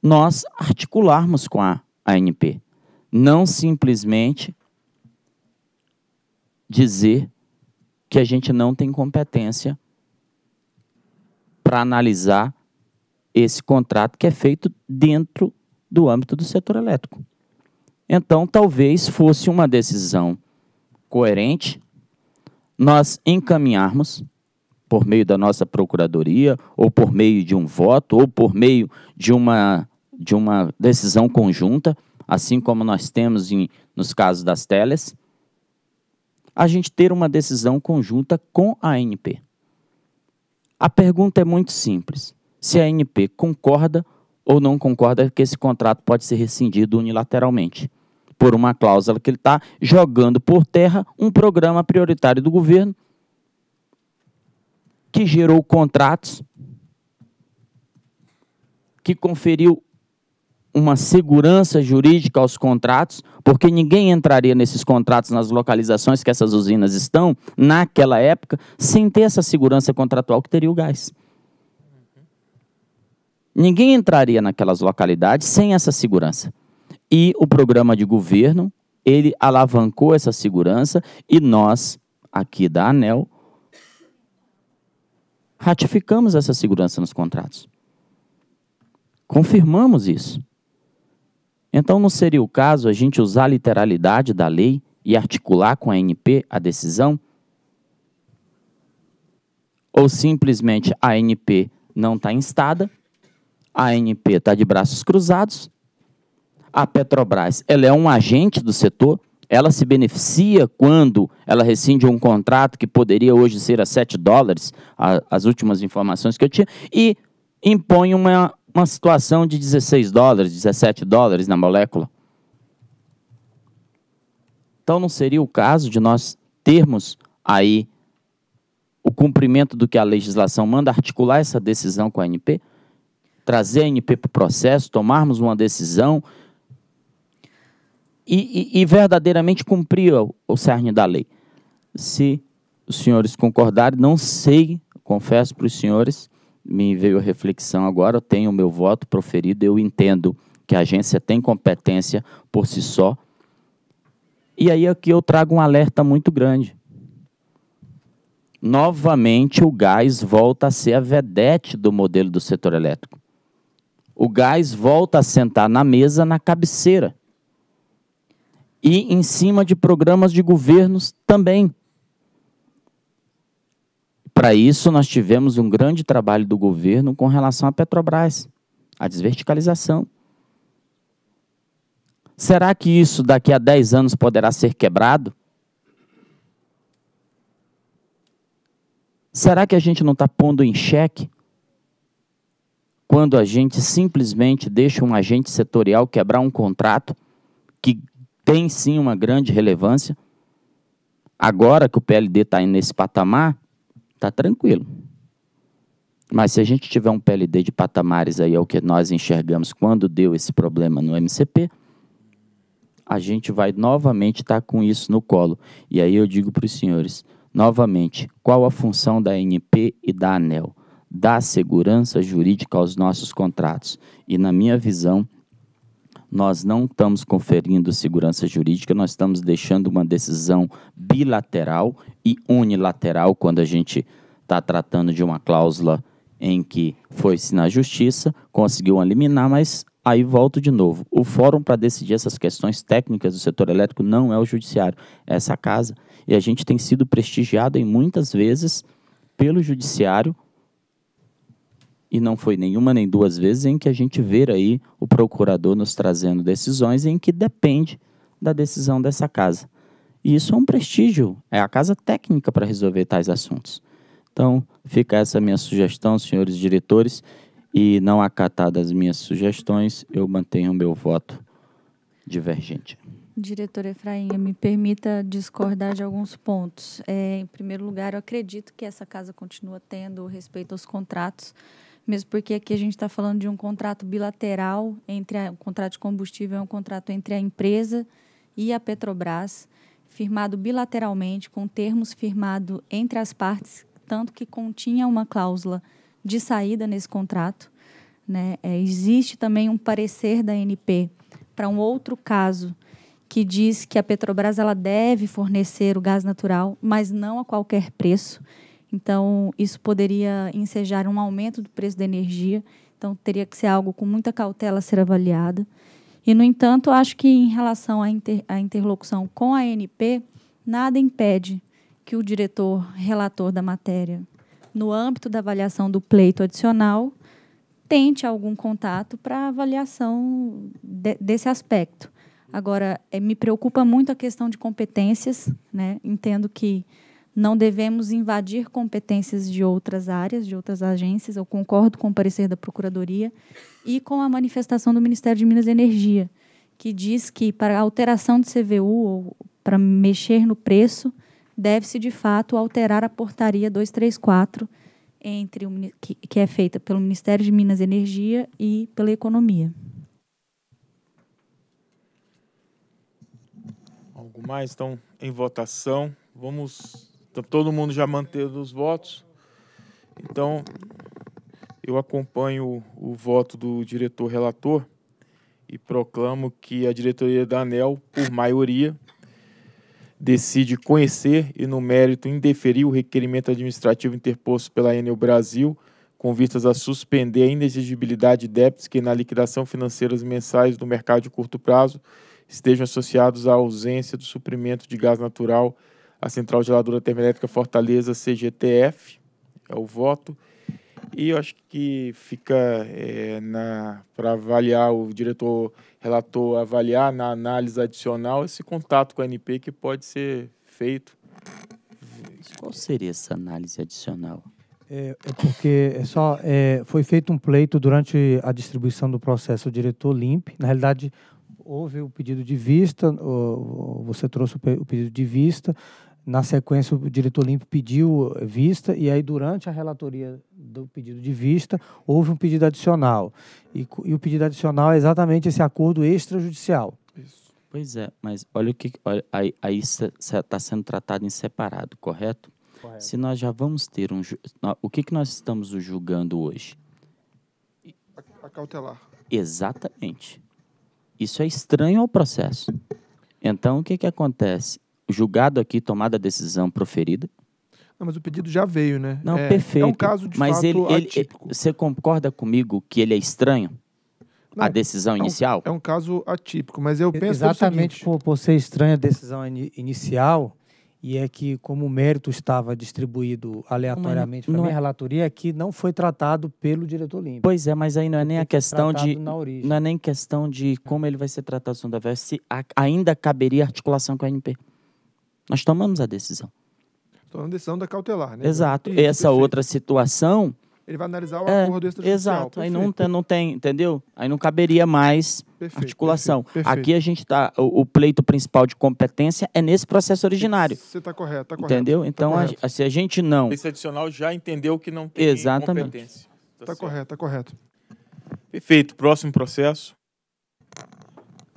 nós articularmos com a ANP. Não simplesmente dizer que a gente não tem competência para analisar esse contrato que é feito dentro do âmbito do setor elétrico. Então, talvez fosse uma decisão coerente nós encaminharmos, por meio da nossa procuradoria, ou por meio de um voto, ou por meio de uma, de uma decisão conjunta, assim como nós temos em, nos casos das teles, a gente ter uma decisão conjunta com a ANP. A pergunta é muito simples: se a ANP concorda ou não concorda é que esse contrato pode ser rescindido unilateralmente por uma cláusula que ele está jogando por terra um programa prioritário do governo que gerou contratos, que conferiu uma segurança jurídica aos contratos, porque ninguém entraria nesses contratos nas localizações que essas usinas estão naquela época sem ter essa segurança contratual que teria o gás. Ninguém entraria naquelas localidades sem essa segurança. E o programa de governo, ele alavancou essa segurança e nós, aqui da ANEL, ratificamos essa segurança nos contratos. Confirmamos isso. Então não seria o caso a gente usar a literalidade da lei e articular com a ANP a decisão? Ou simplesmente a ANP não está instada, a ANP está de braços cruzados, a Petrobras ela é um agente do setor, ela se beneficia quando ela rescinde um contrato que poderia hoje ser a 7 dólares, a, as últimas informações que eu tinha, e impõe uma uma situação de 16 dólares, 17 dólares na molécula. Então não seria o caso de nós termos aí o cumprimento do que a legislação manda, articular essa decisão com a ANP, trazer a ANP para o processo, tomarmos uma decisão e, e, e verdadeiramente cumprir o, o cerne da lei. Se os senhores concordarem, não sei, confesso para os senhores, me veio a reflexão agora, eu tenho o meu voto proferido, eu entendo que a agência tem competência por si só. E aí aqui eu trago um alerta muito grande. Novamente o gás volta a ser a vedete do modelo do setor elétrico. O gás volta a sentar na mesa, na cabeceira. E em cima de programas de governos também. Para isso, nós tivemos um grande trabalho do governo com relação à Petrobras, a desverticalização. Será que isso daqui a 10 anos poderá ser quebrado? Será que a gente não está pondo em xeque quando a gente simplesmente deixa um agente setorial quebrar um contrato que tem sim uma grande relevância? Agora que o PLD está nesse patamar, Está tranquilo. Mas se a gente tiver um PLD de patamares aí, é o que nós enxergamos quando deu esse problema no MCP, a gente vai novamente estar tá com isso no colo. E aí eu digo para os senhores, novamente, qual a função da ANP e da ANEL? Dar segurança jurídica aos nossos contratos. E na minha visão, nós não estamos conferindo segurança jurídica, nós estamos deixando uma decisão bilateral e unilateral quando a gente está tratando de uma cláusula em que foi-se na justiça, conseguiu eliminar, mas aí volto de novo. O fórum para decidir essas questões técnicas do setor elétrico não é o judiciário, é essa casa. E a gente tem sido prestigiado em muitas vezes pelo judiciário e não foi nenhuma nem duas vezes em que a gente vê aí o procurador nos trazendo decisões em que depende da decisão dessa casa. E isso é um prestígio, é a casa técnica para resolver tais assuntos. Então, fica essa minha sugestão, senhores diretores, e não acatadas as minhas sugestões, eu mantenho meu voto divergente. Diretor Efraim, me permita discordar de alguns pontos. É, em primeiro lugar, eu acredito que essa casa continua tendo respeito aos contratos mesmo porque aqui a gente está falando de um contrato bilateral entre a, um contrato de combustível é um contrato entre a empresa e a Petrobras, firmado bilateralmente com termos firmado entre as partes, tanto que continha uma cláusula de saída nesse contrato. Né? É, existe também um parecer da ANP para um outro caso que diz que a Petrobras ela deve fornecer o gás natural, mas não a qualquer preço. Então, isso poderia ensejar um aumento do preço da energia. Então, teria que ser algo com muita cautela a ser avaliada. E, no entanto, acho que em relação à, inter, à interlocução com a ANP, nada impede que o diretor relator da matéria, no âmbito da avaliação do pleito adicional, tente algum contato para avaliação de, desse aspecto. Agora, é, me preocupa muito a questão de competências. Né? Entendo que não devemos invadir competências de outras áreas, de outras agências. Eu concordo com o parecer da Procuradoria e com a manifestação do Ministério de Minas e Energia, que diz que para alteração de CVU ou para mexer no preço, deve-se de fato alterar a portaria 234 entre o, que, que é feita pelo Ministério de Minas e Energia e pela Economia. Algo mais? Então, em votação, vamos então, todo mundo já manteve os votos. Então, eu acompanho o, voto do diretor relator e proclamo que a diretoria da ANEL, por maioria, decide conhecer e, no mérito, indeferir o requerimento administrativo interposto pela Enel Brasil, com vistas a suspender a inexigibilidade de débitos que, na liquidação financeira mensais do mercado de curto prazo, estejam associados à ausência do suprimento de gás natural a Central Geladora Termoelétrica Fortaleza, CGTF, é o voto. E eu acho que fica é, para avaliar, o diretor relator avaliar na análise adicional esse contato com a NP que pode ser feito. Qual seria essa análise adicional? É, é porque é só é, foi feito um pleito durante a distribuição do processo o diretor LIMP. Na realidade, houve o pedido de vista, você trouxe o pedido de vista, na sequência, o diretor limpo pediu vista e aí, durante a relatoria do pedido de vista, houve um pedido adicional. E, e o pedido adicional é exatamente esse acordo extrajudicial. Isso. Pois é, mas olha o que... Olha, aí está sendo tratado em separado, correto? correto? Se nós já vamos ter um... O que, que nós estamos julgando hoje? A, a cautelar. Exatamente. Isso é estranho ao processo. Então, o que, que acontece? julgado aqui, tomada a decisão proferida. Não, mas o pedido já veio, né? Não, é, perfeito. É um caso de mas fato ele, ele, atípico. Você concorda comigo que ele é estranho? Não, a decisão é um, inicial? É um caso atípico, mas eu penso Exatamente seguinte... por, por ser estranha a decisão in, inicial, e é que, como o mérito estava distribuído aleatoriamente para a é minha relatoria, é que não foi tratado pelo diretor limpo. Pois é, mas aí não é nem a questão de. Não é nem questão de como ele vai ser tratado no assunto se ainda caberia articulação com a ANP. Nós tomamos a decisão. Tomamos a decisão da cautelar, né? Exato. Isso, Essa perfeito. outra situação. Ele vai analisar o é, acordo extrajudicial. Exato. Perfeito. Aí não, não tem, entendeu? Aí não caberia mais perfeito, articulação. Aqui a gente está. O, o, pleito principal de competência é nesse processo originário. Você está correto, está correto. Entendeu? Tá então, tá correto. A, se a gente não. Esse adicional já entendeu que não tem Exatamente. competência. Está tá, tá correto, está correto. Perfeito. Próximo processo.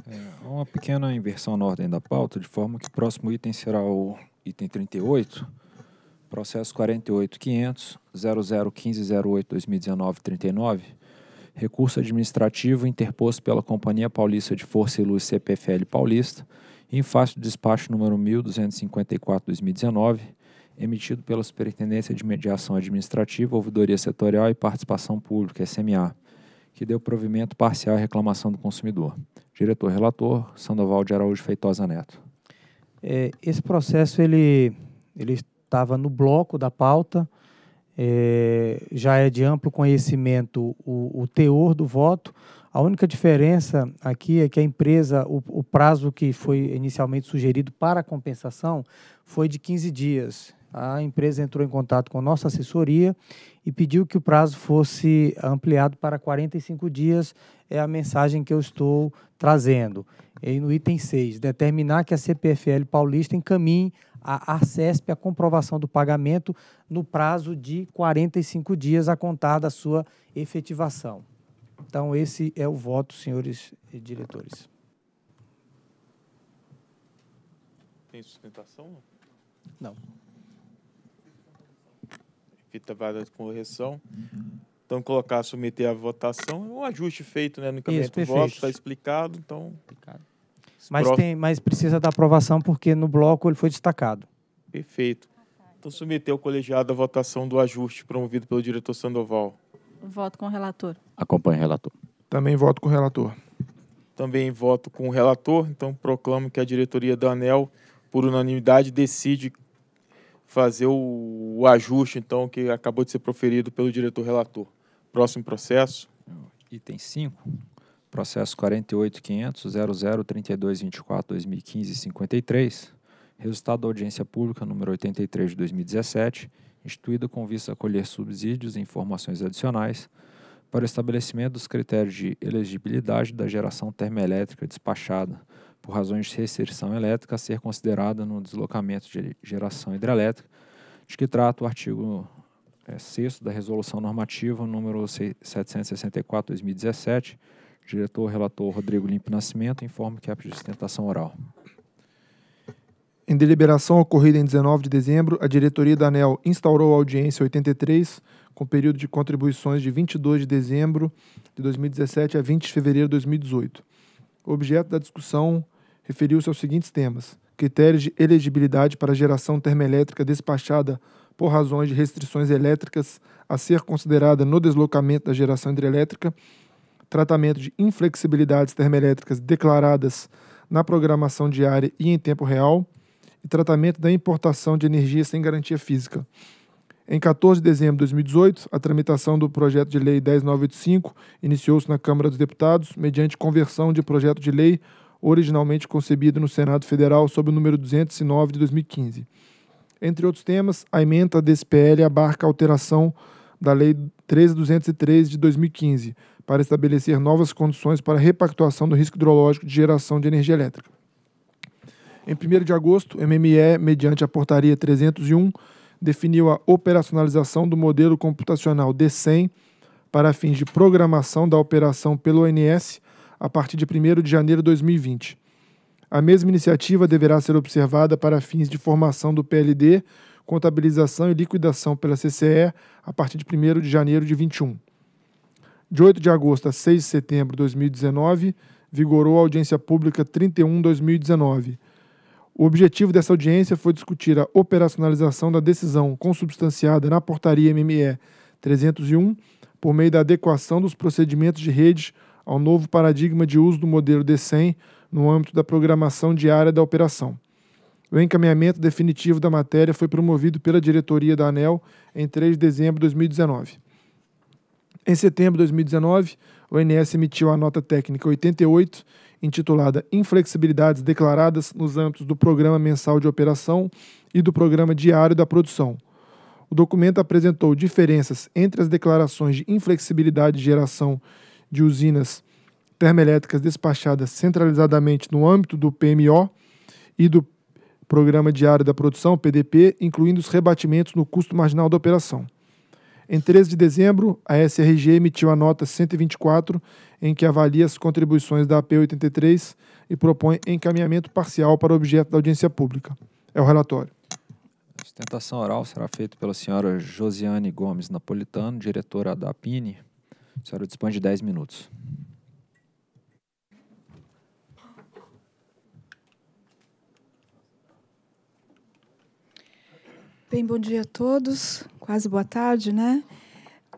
É, uma pequena inversão na ordem da pauta, de forma que o próximo item será o item 38, processo 48.500.001508.2019.39, recurso administrativo interposto pela Companhia Paulista de Força e Luz CPFL Paulista, em face do despacho número 1254-2019, emitido pela Superintendência de Mediação Administrativa, Ouvidoria Setorial e Participação Pública, SMA que deu provimento parcial à reclamação do consumidor. Diretor relator Sandoval de Araújo Feitosa Neto. É, esse processo ele ele estava no bloco da pauta. É, já é de amplo conhecimento o, o, teor do voto. A única diferença aqui é que a empresa, o, o prazo que foi inicialmente sugerido para a compensação foi de 15 dias a empresa entrou em contato com nossa assessoria e pediu que o prazo fosse ampliado para 45 dias, é a mensagem que eu estou trazendo. E é no item 6, determinar que a CPFL Paulista encaminhe a Arcesp a comprovação do pagamento no prazo de 45 dias a contar da sua efetivação. Então, esse é o voto, senhores diretores. Tem sustentação? Não trabalho de correção. Então, colocar, submeter à votação, é um ajuste feito, né? No encaminhamento do voto, está explicado, então... Explicado. Mas, tem, mas precisa da aprovação porque no bloco ele foi destacado. Perfeito. Então, submeter ao colegiado a votação do ajuste promovido pelo diretor Sandoval. Voto com o relator. Acompanho o relator. Também voto com o relator. Também voto com o relator, então proclamo que a diretoria da ANEL, por unanimidade, decide fazer o, o ajuste, então, que acabou de ser proferido pelo diretor relator. Próximo processo. Item 5. Processo 48.500.0032.24.2015.53. Resultado da audiência pública número 83 de 2017, instituída com vista a colher subsídios e informações adicionais para o estabelecimento dos critérios de elegibilidade da geração termoelétrica despachada por razões de restrição elétrica a ser considerada no deslocamento de geração hidrelétrica, de que trata o artigo é, 6 da Resolução Normativa número 764-2017, diretor relator Rodrigo Limpo Nascimento, informa que é a sustentação oral. Em deliberação ocorrida em 19 de dezembro, a diretoria da ANEL instaurou a audiência 83, com período de contribuições de 22 de dezembro de 2017 a 20 de fevereiro de 2018. O objeto da discussão referiu-se aos seguintes temas: critérios de elegibilidade para geração termoelétrica despachada por razões de restrições elétricas a ser considerada no deslocamento da geração hidrelétrica, tratamento de inflexibilidades termoelétricas declaradas na programação diária e em tempo real, e tratamento da importação de energia sem garantia física. Em 14 de dezembro de 2018, a tramitação do projeto de lei 10985 iniciou-se na Câmara dos Deputados mediante conversão de projeto de lei originalmente concebido no Senado Federal sob o número 209 de 2015. Entre outros temas, a emenda desse PL abarca a alteração da Lei 13203 de 2015 para estabelecer novas condições para a repactuação do risco hidrológico de geração de energia elétrica. Em 1 de agosto, o MME, mediante a portaria 301, definiu a operacionalização do modelo computacional D100 para fins de programação da operação pelo ONS a partir de 1 de janeiro de 2020. A mesma iniciativa deverá ser observada para fins de formação do PLD, contabilização e liquidação pela CCE a partir de 1 de janeiro de 21. De 8 de agosto a 6 de setembro de 2019, vigorou a audiência pública 31/2019. O objetivo dessa audiência foi discutir a operacionalização da decisão consubstanciada na portaria MME 301 por meio da adequação dos procedimentos de redes ao novo paradigma de uso do modelo D100 no âmbito da programação diária da operação. O encaminhamento definitivo da matéria foi promovido pela diretoria da ANEL em 3 de dezembro de 2019. Em setembro de 2019, o INS emitiu a nota técnica 88, intitulada Inflexibilidades declaradas nos âmbitos do Programa Mensal de Operação e do Programa Diário da Produção. O documento apresentou diferenças entre as declarações de inflexibilidade de geração de usinas termoelétricas despachadas centralizadamente no âmbito do PMO e do Programa Diário da Produção, PDP, incluindo os rebatimentos no custo marginal da operação. Em 13 de dezembro, a SRG emitiu a nota 124, em que avalia as contribuições da AP 83 e propõe encaminhamento parcial para o objeto da audiência pública. É o relatório. A sustentação oral será feita pela senhora Josiane Gomes Napolitano, diretora da APINE. A senhora dispõe de 10 minutos. Bem, bom dia a todos. Quase boa tarde, né?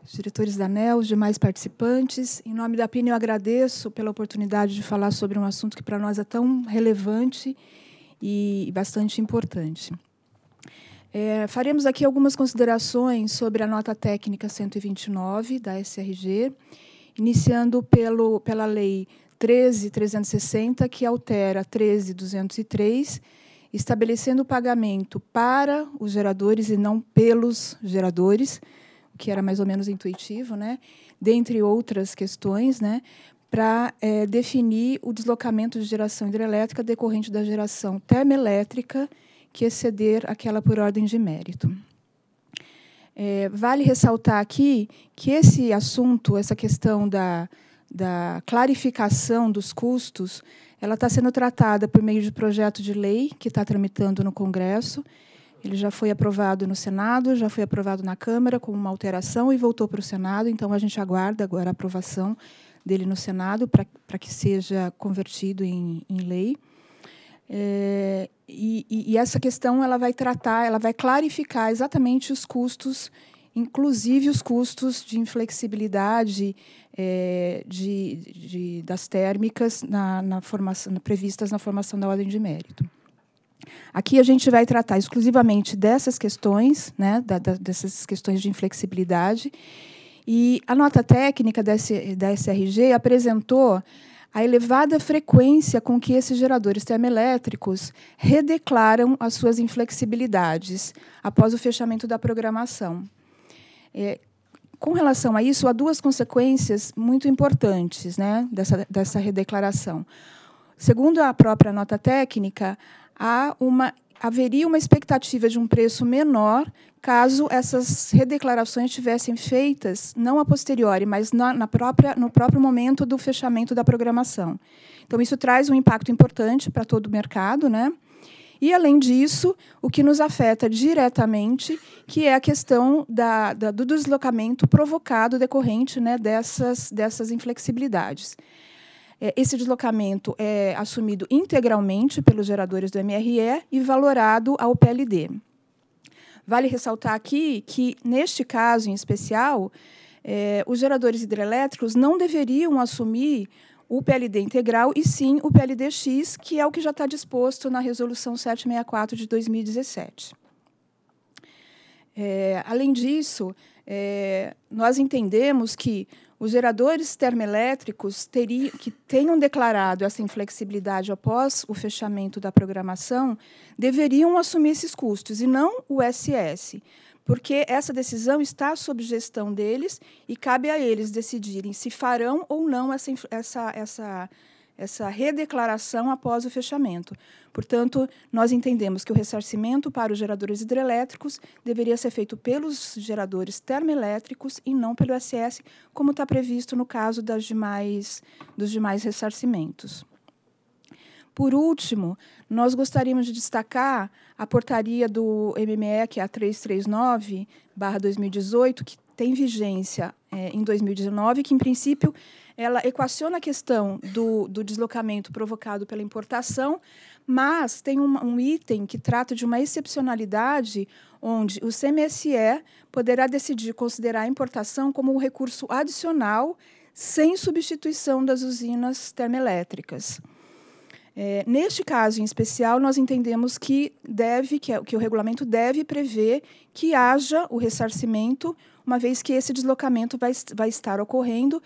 Os diretores da ANEL, os demais participantes. Em nome da PIN, eu agradeço pela oportunidade de falar sobre um assunto que para nós é tão relevante e bastante importante. É, faremos aqui algumas considerações sobre a nota técnica 129 da SRG, iniciando pelo, pela Lei 13.360, que altera 13.203, estabelecendo o pagamento para os geradores e não pelos geradores, o que era mais ou menos intuitivo, né? dentre outras questões, né? para é, definir o deslocamento de geração hidrelétrica decorrente da geração termoelétrica que exceder aquela por ordem de mérito. É, vale ressaltar aqui que esse assunto, essa questão da, da clarificação dos custos, ela está sendo tratada por meio de projeto de lei que está tramitando no Congresso. Ele já foi aprovado no Senado, já foi aprovado na Câmara com uma alteração e voltou para o Senado. Então, a gente aguarda agora a aprovação dele no Senado para que seja convertido em, em lei. É, e, e, essa questão ela vai tratar, ela vai clarificar exatamente os custos, inclusive os custos de inflexibilidade é, de, de, das térmicas na, na formação, previstas na formação da ordem de mérito. Aqui a gente vai tratar exclusivamente dessas questões, né, da, da, dessas questões de inflexibilidade. E a nota técnica da, da SRG apresentou a elevada frequência com que esses geradores termoelétricos redeclaram as suas inflexibilidades após o fechamento da programação. É, com relação a isso, há duas consequências muito importantes né, dessa, dessa redeclaração. Segundo a própria nota técnica, há uma, haveria uma expectativa de um preço menor caso essas redeclarações tivessem feitas não a posteriori, mas na, na, própria, no próprio momento do fechamento da programação. Então, isso traz um impacto importante para todo o mercado, né? E, além disso, o que nos afeta diretamente, que é a questão da, da, do deslocamento provocado decorrente né, dessas, dessas inflexibilidades. É, esse deslocamento é assumido integralmente pelos geradores do MRE e valorado ao PLD. Vale ressaltar aqui que, neste caso em especial, é, os geradores hidrelétricos não deveriam assumir o PLD integral e sim o PLDX, que é o que já está disposto na Resolução 764 de 2017. É, além disso, é, nós entendemos que os geradores termoelétricos teriam, que tenham declarado essa inflexibilidade após o fechamento da programação deveriam assumir esses custos e não o SS, porque essa decisão está sob gestão deles e cabe a eles decidirem se farão ou não essa, essa, essa essa redeclaração após o fechamento. Portanto, nós entendemos que o ressarcimento para os geradores hidrelétricos deveria ser feito pelos geradores termoelétricos e não pelo SS, como está previsto no caso das demais, dos demais ressarcimentos. Por último, nós gostaríamos de destacar a portaria do MME, que é a 339-2018, que tem vigência é, em 2019, que, em princípio, ela equaciona a questão do, do deslocamento provocado pela importação, mas tem um, um item que trata de uma excepcionalidade onde o CMSE poderá decidir considerar a importação como um recurso adicional sem substituição das usinas termoelétricas. É, neste caso em especial, nós entendemos que deve, que, é que o regulamento deve prever que haja o ressarcimento, uma vez que esse deslocamento vai, vai estar ocorrendo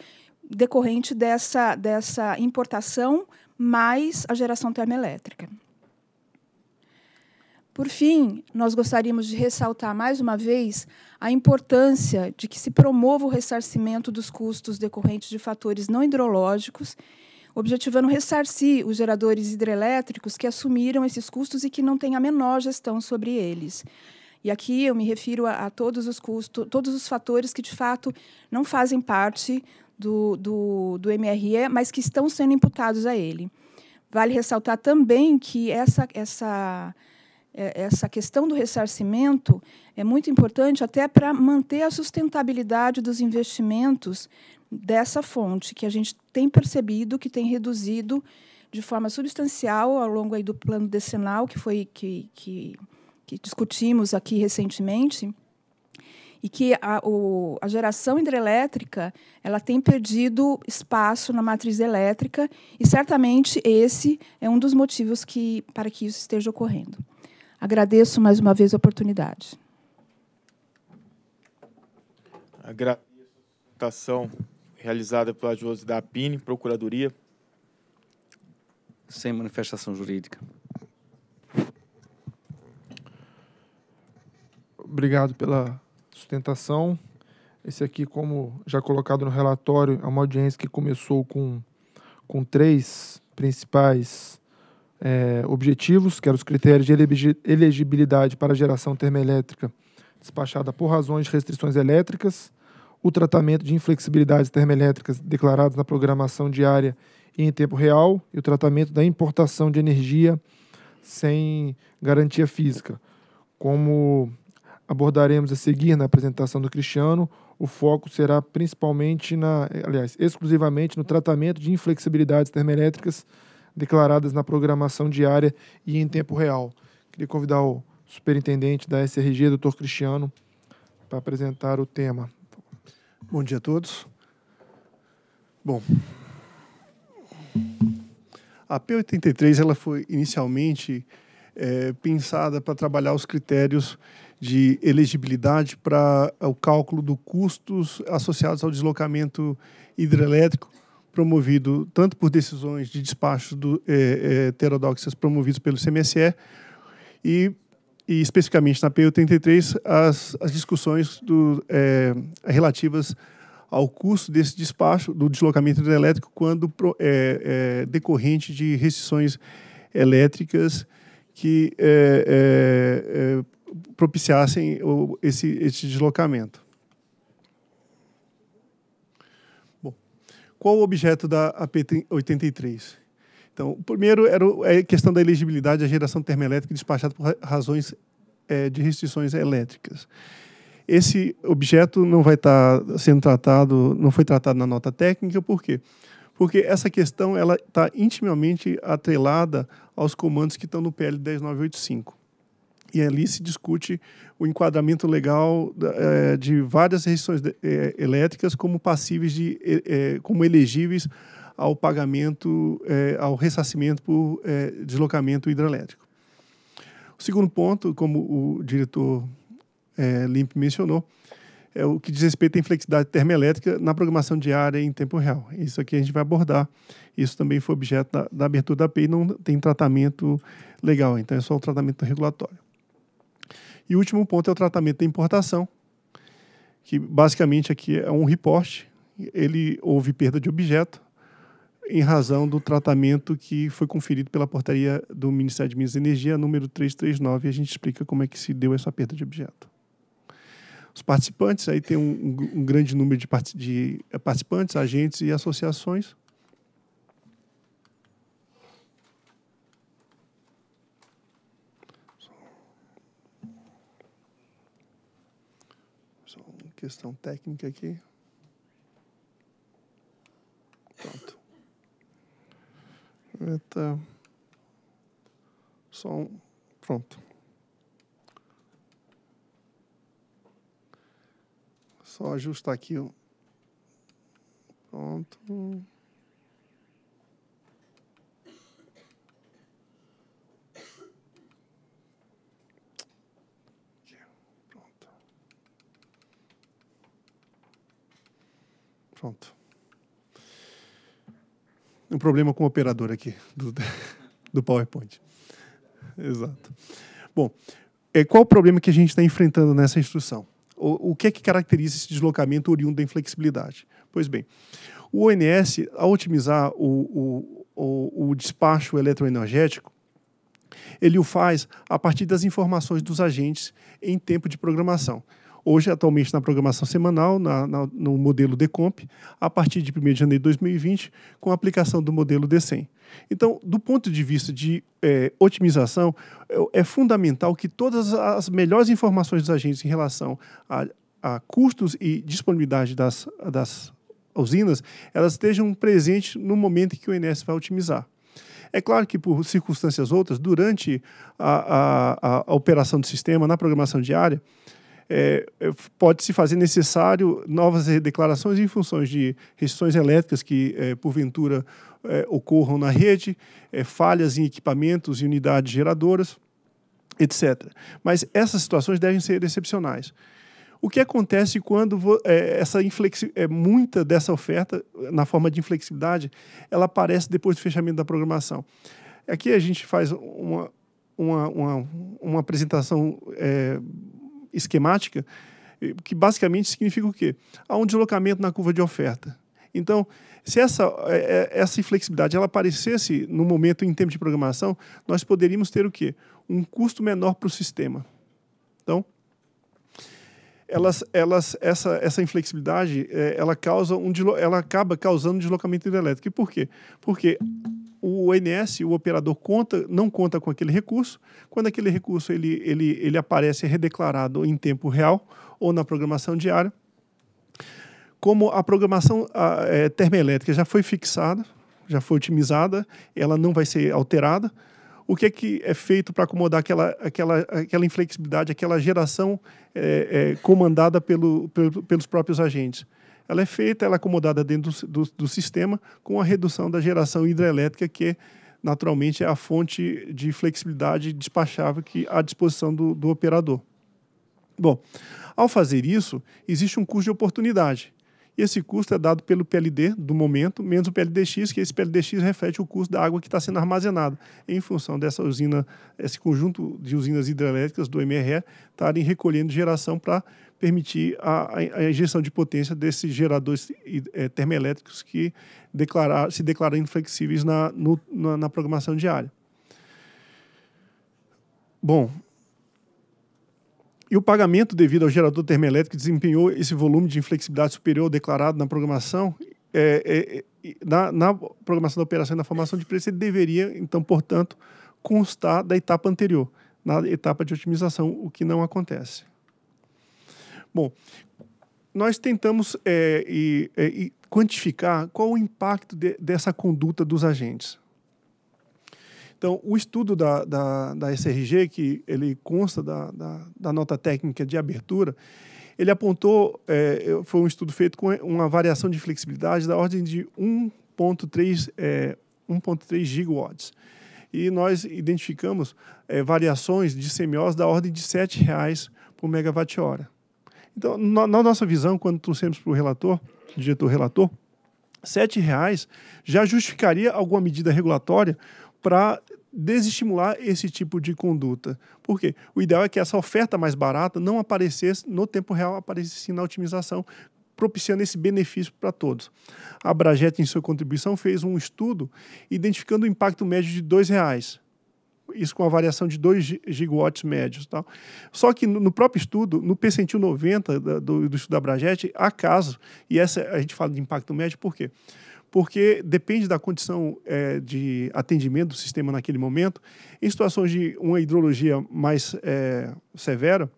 decorrente dessa, dessa importação mais a geração termoelétrica. Por fim, nós gostaríamos de ressaltar mais uma vez a importância de que se promova o ressarcimento dos custos decorrentes de fatores não hidrológicos, objetivando ressarcir os geradores hidrelétricos que assumiram esses custos e que não têm a menor gestão sobre eles. E aqui eu me refiro a, a todos os custos, todos os fatores que de fato não fazem parte do, do, do MRE, mas que estão sendo imputados a ele. Vale ressaltar também que essa, essa, é, essa questão do ressarcimento é muito importante até para manter a sustentabilidade dos investimentos dessa fonte, que a gente tem percebido que tem reduzido de forma substancial ao longo aí do plano decenal que foi que, que, que discutimos aqui recentemente e que a, o, a geração hidrelétrica ela tem perdido espaço na matriz elétrica e certamente esse é um dos motivos que, para que isso esteja ocorrendo. Agradeço mais uma vez a oportunidade. Agradeço a apresentação realizada pela Josi da Apine, Procuradoria. Sem manifestação jurídica. Obrigado pela sustentação. Esse aqui, como já colocado no relatório, é uma audiência que começou com, com três principais é, objetivos, que eram os critérios de elegibilidade para geração termoelétrica despachada por razões de restrições elétricas, o tratamento de inflexibilidades termoelétricas declaradas na programação diária e em tempo real, e o tratamento da importação de energia sem garantia física. Como abordaremos a seguir na apresentação do Cristiano, o foco será principalmente na, aliás, exclusivamente no tratamento de inflexibilidades termoelétricas declaradas na programação diária e em tempo real. Queria convidar o superintendente da SRG, Dr. Cristiano, para apresentar o tema. Bom dia a todos. Bom, a P83 ela foi inicialmente é, pensada para trabalhar os critérios de elegibilidade para eh, o cálculo dos custos associados ao deslocamento hidrelétrico promovido tanto por decisões de despachos do, é, é, promovidos pelo CMSE e, e especificamente na PU33 as, as discussões do, é, relativas ao custo desse despacho do deslocamento hidrelétrico quando decorrente de restrições elétricas que propiciassem esse, esse deslocamento. Bom, qual o objeto da AP 83? Então, o primeiro era é a questão da elegibilidade à geração termoelétrica despachada por razões é, de restrições elétricas. Esse objeto não vai estar tá sendo tratado, não foi tratado na nota técnica, por quê? Porque essa questão ela está intimamente atrelada aos comandos que estão no PL 10985 e ali se discute o enquadramento legal é, de várias restrições é, elétricas como passíveis de é, como elegíveis ao pagamento ao ressarcimento por deslocamento hidrelétrico. O segundo ponto, como o diretor Limp mencionou, é o que diz respeito à inflexibilidade termoelétrica na programação diária em tempo real. Isso aqui a gente vai abordar. Isso também foi objeto da, da abertura da API, não tem tratamento legal, então é só o tratamento regulatório. E o último ponto é o tratamento da importação, que basicamente aqui é um reporte. Ele houve perda de objeto em razão do tratamento que foi conferido pela portaria do Ministério de Minas e Energia, número 339, e a gente explica como é que se deu essa perda de objeto. Os participantes, aí tem um, um grande número de, part de participantes, agentes e associações. questão técnica aqui. Pronto. só um Pronto. Só ajustar aqui. Pronto. Pronto. Um problema com o operador aqui do, do PowerPoint. Exato. Bom, é, qual o problema que a gente está enfrentando nessa instrução? O, o que é que caracteriza esse deslocamento oriundo da inflexibilidade? Pois bem, o ONS, ao otimizar o, o, o, o despacho eletroenergético, ele o faz a partir das informações dos agentes em tempo de programação. Hoje, atualmente, na programação semanal, na, na, no modelo Decomp, a partir de 1 de janeiro de 2020, com a aplicação do modelo DECEM. Então, do ponto de vista de é, otimização, é, é, fundamental que todas as melhores informações dos agentes em relação a, a custos e disponibilidade das, das usinas, elas estejam presentes no momento em que o INS vai otimizar. É claro que, por circunstâncias outras, durante a, a, a, operação do sistema, na programação diária, é, é, pode se fazer necessário novas declarações em funções de restrições elétricas que, é, porventura, é, ocorram na rede, é, falhas em equipamentos e unidades geradoras, etc. Mas essas situações devem ser excepcionais. O que acontece quando é, essa inflexi é, muita dessa oferta, na forma de inflexibilidade, ela aparece depois do fechamento da programação? Aqui a gente faz uma, uma, uma, uma apresentação é, esquemática, eh, que basicamente significa o quê? Há um deslocamento na curva de oferta. Então, se essa, eh, eh, essa inflexibilidade ela aparecesse no momento em tempo de programação, nós poderíamos ter o quê? Um custo menor para o sistema. Então, elas, elas, essa, essa inflexibilidade, ela, causa um, ela acaba causando um deslocamento hidrelétrico. E por quê? Porque o ONS, o operador conta, não conta com aquele recurso. Quando aquele recurso ele, ele, ele aparece redeclarado em tempo real ou na programação diária, como a programação a, é, termoelétrica já foi fixada, já foi otimizada, ela não vai ser alterada. O que é que é feito para acomodar aquela, aquela, aquela inflexibilidade, aquela geração é, é, comandada pelo, pelo, pelos próprios agentes? ela é feita, ela é acomodada dentro do, do, do sistema com a redução da geração hidrelétrica, que é, naturalmente é a fonte de flexibilidade despachável que à disposição do, do operador. Bom, ao fazer isso, existe um custo de oportunidade. E esse custo é dado pelo PLD do momento, menos o PLDX, que esse PLDX reflete o custo da água que está sendo armazenada, em função dessa usina, esse conjunto de usinas hidrelétricas do MRE estarem recolhendo geração para permitir a, a injeção de potência desses geradores é, termoelétricos que declarar, se declaram inflexíveis na, no, na, na programação diária. Bom, e o pagamento devido ao gerador termoelétrico que desempenhou esse volume de inflexibilidade superior declarado na programação, é, é, é na, na, programação da operação e na formação de preço, ele deveria, então, portanto, constar da etapa anterior, na etapa de otimização, o que não acontece. Bom, nós tentamos é, e, é, e quantificar qual o impacto de, dessa conduta dos agentes. Então, o estudo da, da, da SRG, que ele consta da, da, da, nota técnica de abertura, ele apontou, é, foi um estudo feito com uma variação de flexibilidade da ordem de 1.3 é, 1.3 gigawatts. E nós identificamos é, variações de semiós da ordem de R$ 7,00 por megawatt-hora. Então, na, na nossa visão, quando trouxemos para o relator, diretor relator, R$ reais já justificaria alguma medida regulatória para desestimular esse tipo de conduta. Por quê? O ideal é que essa oferta mais barata não aparecesse no tempo real, aparecesse na otimização, propiciando esse benefício para todos. A Brajet, em sua contribuição, fez um estudo identificando o impacto médio de R$ reais isso com a variação de 2 gigawatts médios. Tal. Só que no próprio estudo, no percentil 90 do, do estudo da Bragete, há casos, e essa a gente fala de impacto médio, por quê? porque depende da condição é, de atendimento do sistema naquele momento. Em situações de uma hidrologia mais é, severa,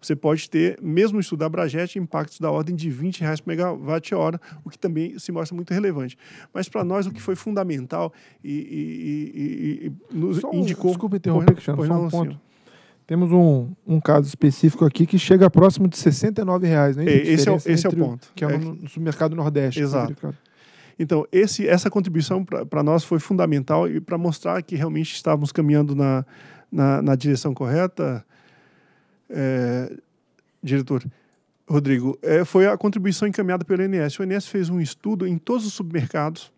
você pode ter, mesmo estudar Bragete, impactos da ordem de 20 reais por megawatt-hora, o que também se mostra muito relevante. Mas para nós, o que foi fundamental e, e, e, e nos indicou... Desculpa interromper, Cristiano, só um ponto. Senhor. Temos um, um caso específico aqui que chega próximo de R$ 69,00, né? É, esse é, esse é o ponto. que é, é no, mercado nordeste. Exato. Então, esse, essa contribuição para nós foi fundamental e para mostrar que realmente estávamos caminhando na, na, na direção correta, é, diretor, Rodrigo, é, foi a contribuição encaminhada pelo INS. O INS fez um estudo em todos os supermercados,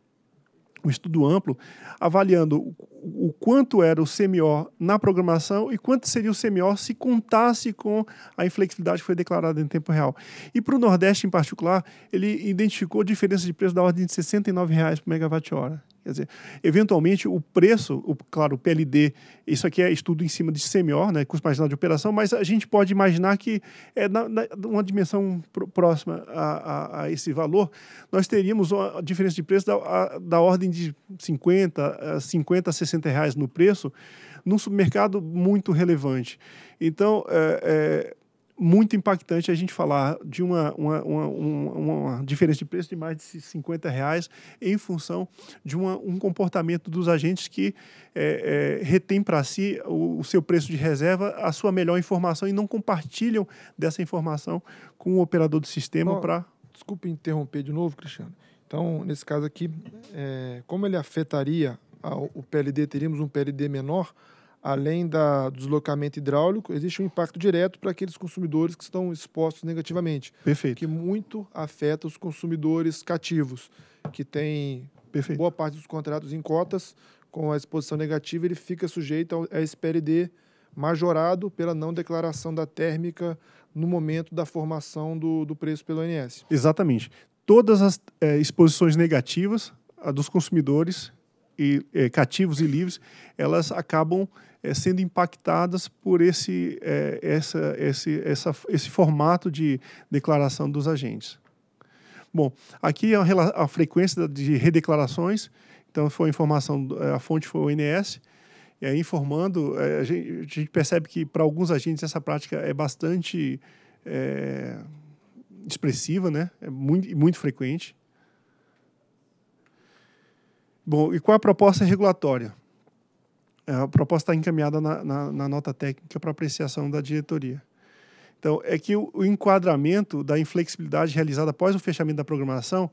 um estudo amplo, avaliando o quanto era o CMO na programação e quanto seria o CMO se contasse com a inflexibilidade que foi declarada em tempo real. E para o Nordeste, em particular, ele identificou diferença de preço da ordem de R$ 69,00 por megawatt-hora. Quer dizer, eventualmente o preço, o, claro, o PLD, isso aqui é estudo em cima de CMO né, custo marginal de operação, mas a gente pode imaginar que é na, na uma dimensão próxima a, a, a, esse valor, nós teríamos uma diferença de preço da, a, da ordem de 50, 50 eh, a 60 reais no preço num supermercado muito relevante. Então, é, é muito impactante a gente falar de uma, uma, uma, uma, diferença de preço de mais de 50 reais em função de uma, um comportamento dos agentes que é, é, retém para si o, o, seu preço de reserva, a sua melhor informação e não compartilham dessa informação com o operador do sistema para... Desculpe interromper de novo, Cristiano. Então, nesse caso aqui, é, como ele afetaria o PLD, teríamos um PLD menor, além do deslocamento hidráulico, existe um impacto direto para aqueles consumidores que estão expostos negativamente. Perfeito. Que muito afeta os consumidores cativos, que têm boa parte dos contratos em cotas, com a exposição negativa, ele fica sujeito a esse PLD majorado pela não declaração da térmica no momento da formação do, do preço pelo INS. Exatamente. Todas as é, exposições negativas dos consumidores e, é, cativos e livres, elas acabam é, sendo impactadas por esse, é, essa, esse, essa, esse formato de declaração dos agentes. Bom, aqui é a, a frequência de redeclarações, então foi a informação, a fonte foi o INS, e aí informando, a gente, a gente percebe que para alguns agentes essa prática é bastante expressiva, né? é muito, muito frequente. Bom, e qual é a proposta regulatória? É, a proposta está encaminhada na, na, na nota técnica para apreciação da diretoria. Então, é que o, o enquadramento da inflexibilidade realizada após o fechamento da programação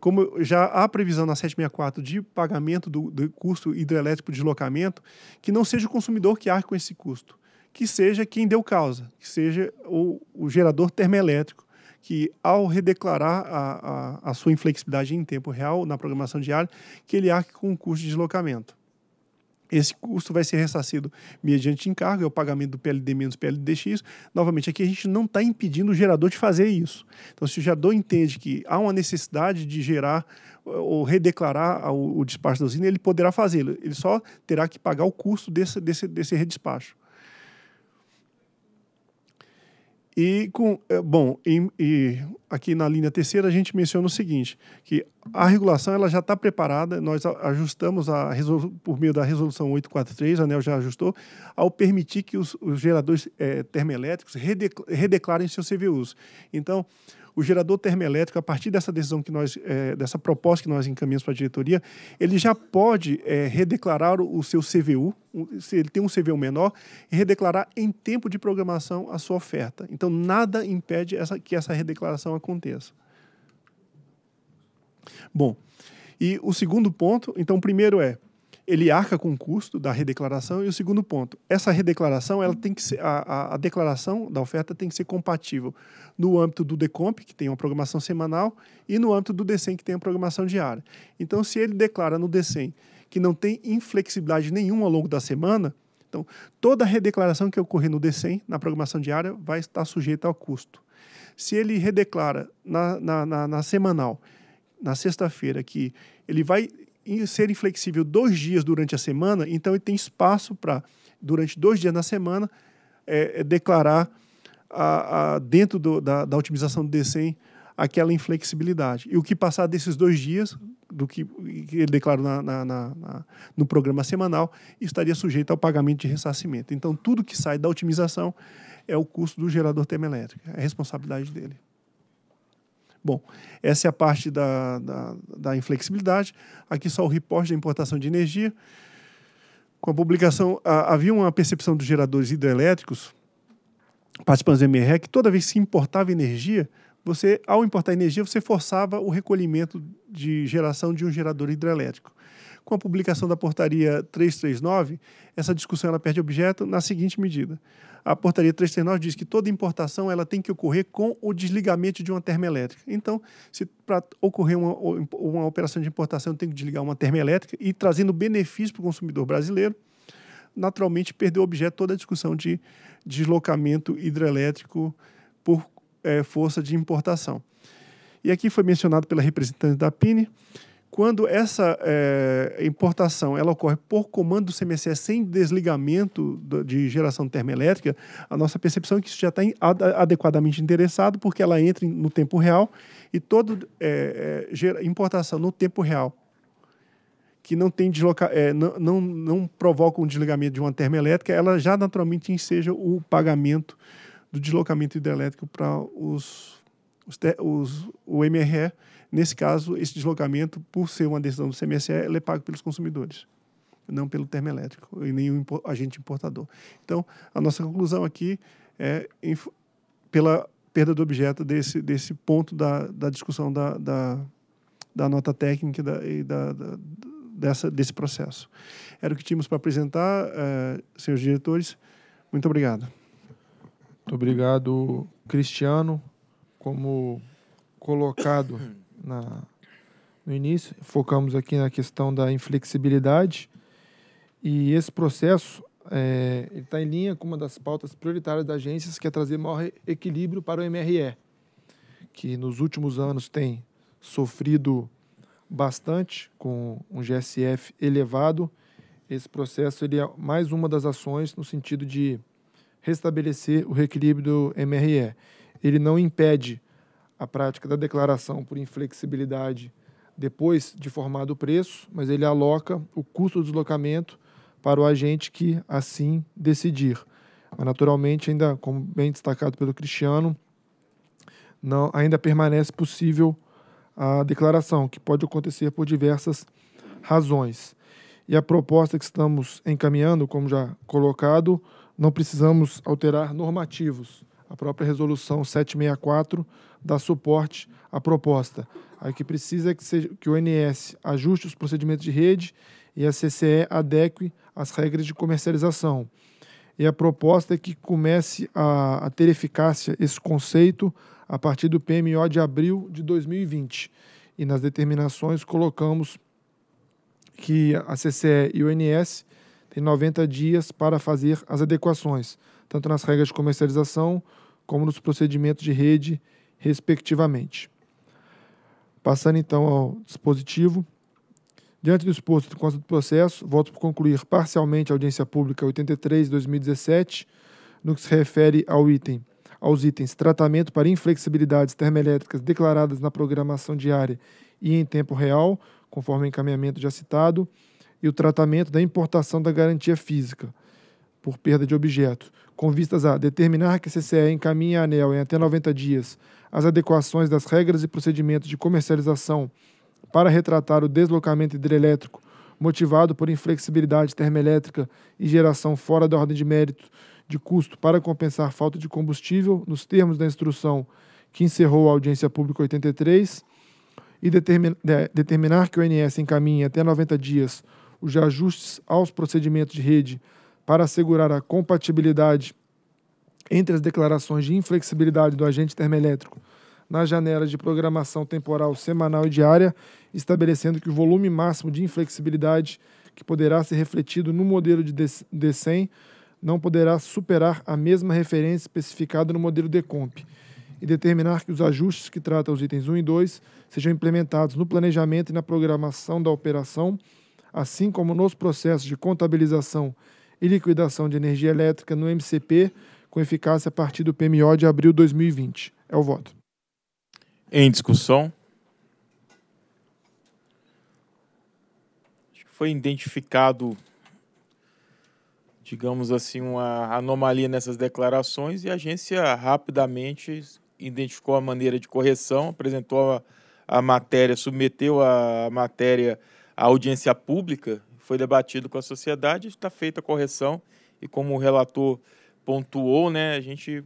como já há previsão na 764 de pagamento do, do, custo hidrelétrico de deslocamento, que não seja o consumidor que arque com esse custo, que seja quem deu causa, que seja o, o gerador termoelétrico, que ao redeclarar a, a, a sua inflexibilidade em tempo real na programação diária, que ele arque com o custo de deslocamento. Esse custo vai ser ressarcido mediante encargo, é o pagamento do PLD menos PLDX. Novamente, aqui a gente não está impedindo o gerador de fazer isso. Então, se o gerador entende que há uma necessidade de gerar ou redeclarar o, o despacho da usina, ele poderá fazê-lo. Ele só terá que pagar o custo desse, desse, desse redespacho. E com, eh, bom, e, e aqui na linha terceira a gente menciona o seguinte, que a regulação ela já está preparada, nós ajustamos a por meio da resolução 843, a ANEL já ajustou, ao permitir que os, os geradores é, termoelétricos redeclarem seus CVUs. Então, o gerador termoelétrico, a partir dessa decisão que nós, é, dessa proposta que nós encaminhamos para a diretoria, ele já pode é, redeclarar o seu CVU, se ele tem um CVU menor, e redeclarar em tempo de programação a sua oferta. Então, nada impede essa, que essa redeclaração aconteça. Bom, e o segundo ponto, então, o primeiro é ele arca com o custo da redeclaração. E o segundo ponto, essa redeclaração, ela tem que ser, a, a, declaração da oferta tem que ser compatível no âmbito do DECOMP, que tem uma programação semanal, e no âmbito do DECEM, que tem uma programação diária. Então, se ele declara no DECEM que não tem inflexibilidade nenhuma ao longo da semana, então toda redeclaração que ocorrer no DECEM, na programação diária, vai estar sujeita ao custo. Se ele redeclara na, na, na, na semanal, na sexta-feira, que ele vai ser inflexível dois dias durante a semana, então ele tem espaço para, durante dois dias na semana, é, é declarar a, a, dentro do, da, da, otimização do DECEM aquela inflexibilidade. E o que passar desses dois dias, do que, ele declarou na, na, na, no programa semanal, estaria sujeito ao pagamento de ressarcimento. Então, tudo que sai da otimização é o custo do gerador termoelétrico, é a responsabilidade dele. Bom, essa é a parte da, da, da inflexibilidade. Aqui só o reporte da importação de energia. Com a publicação, a, havia uma percepção dos geradores hidrelétricos, participantes do MRE, que toda vez que se importava energia, você, ao importar energia, você forçava o recolhimento de geração de um gerador hidrelétrico. Com a publicação da portaria 339, essa discussão ela perde objeto na seguinte medida. A portaria 339 diz que toda importação ela tem que ocorrer com o desligamento de uma termoelétrica. Então, se para ocorrer uma, uma operação de importação, tem que desligar uma termoelétrica e trazendo benefício para o consumidor brasileiro, naturalmente perdeu objeto toda a discussão de deslocamento hidrelétrico por é, força de importação. E aqui foi mencionado pela representante da PINE quando essa é, importação ela ocorre por comando do CMSE sem desligamento de geração termoelétrica, a nossa percepção é que isso já está adequadamente interessado, porque ela entra no tempo real e toda eh, eh, é, importação no tempo real que não tem desloca é, não, não, não, provoca um desligamento de uma termoelétrica, ela já naturalmente enseja o pagamento do deslocamento hidrelétrico para os, os, os, o MRE Nesse caso, esse deslocamento, por ser uma decisão do CMSE, ele é pago pelos consumidores, não pelo termoelétrico e nem o agente importador. Então, a nossa conclusão aqui é pela perda do objeto desse, desse ponto da, da discussão da, da, da nota técnica da, e da, da, dessa, desse processo. Era o que tínhamos para apresentar, é, senhores diretores. Muito obrigado. Muito obrigado, Cristiano. Como colocado na, no início, focamos aqui na questão da inflexibilidade e esse processo é, está em linha com uma das pautas prioritárias da agência, que é trazer maior equilíbrio para o MRE, que nos últimos anos tem sofrido bastante com um GSF elevado. Esse processo ele é mais uma das ações no sentido de restabelecer o reequilíbrio do MRE. Ele não impede a prática da declaração por inflexibilidade depois de formado o preço, mas ele aloca o custo do deslocamento para o agente que assim decidir. Mas, naturalmente, ainda como bem destacado pelo Cristiano, não, ainda permanece possível a declaração, que pode acontecer por diversas razões. E a proposta que estamos encaminhando, como já colocado, não precisamos alterar normativos a própria resolução 764 dá suporte à proposta. A que precisa é que, seja, que o ONS ajuste os procedimentos de rede e a CCE adeque as regras de comercialização. E a proposta é que comece a, a ter eficácia esse conceito a partir do PMO de abril de 2020. E nas determinações colocamos que a CCE e o ONS têm 90 dias para fazer as adequações, tanto nas regras de comercialização como nos procedimentos de rede, respectivamente. Passando então ao dispositivo. Diante do exposto e consta do processo, volto por concluir parcialmente a audiência pública 83 2017, no que se refere ao item, aos itens tratamento para inflexibilidades termoelétricas declaradas na programação diária e em tempo real, conforme o encaminhamento já citado, e o tratamento da importação da garantia física por perda de objeto, com vistas a determinar que a CCE encaminhe a ANEL em até 90 dias as adequações das regras e procedimentos de comercialização para retratar o deslocamento hidrelétrico motivado por inflexibilidade termoelétrica e geração fora da ordem de mérito de custo para compensar falta de combustível, nos termos da instrução que encerrou a audiência pública 83, e determinar que o INS encaminhe até 90 dias os ajustes aos procedimentos de rede para assegurar a compatibilidade entre as declarações de inflexibilidade do agente termoelétrico nas janelas de programação temporal semanal e diária, estabelecendo que o volume máximo de inflexibilidade que poderá ser refletido no modelo de D100 não poderá superar a mesma referência especificada no modelo DECOMP e determinar que os ajustes que tratam os itens 1 e 2 sejam implementados no planejamento e na programação da operação, assim como nos processos de contabilização e liquidação de energia elétrica no MCP, com eficácia a partir do PMO de abril de 2020. É o voto. Em discussão. Acho que foi identificado, digamos assim, uma anomalia nessas declarações e a agência rapidamente identificou a maneira de correção, apresentou a, a matéria, submeteu a matéria à audiência pública foi debatido com a sociedade, está feita a correção e como o relator pontuou, né, a gente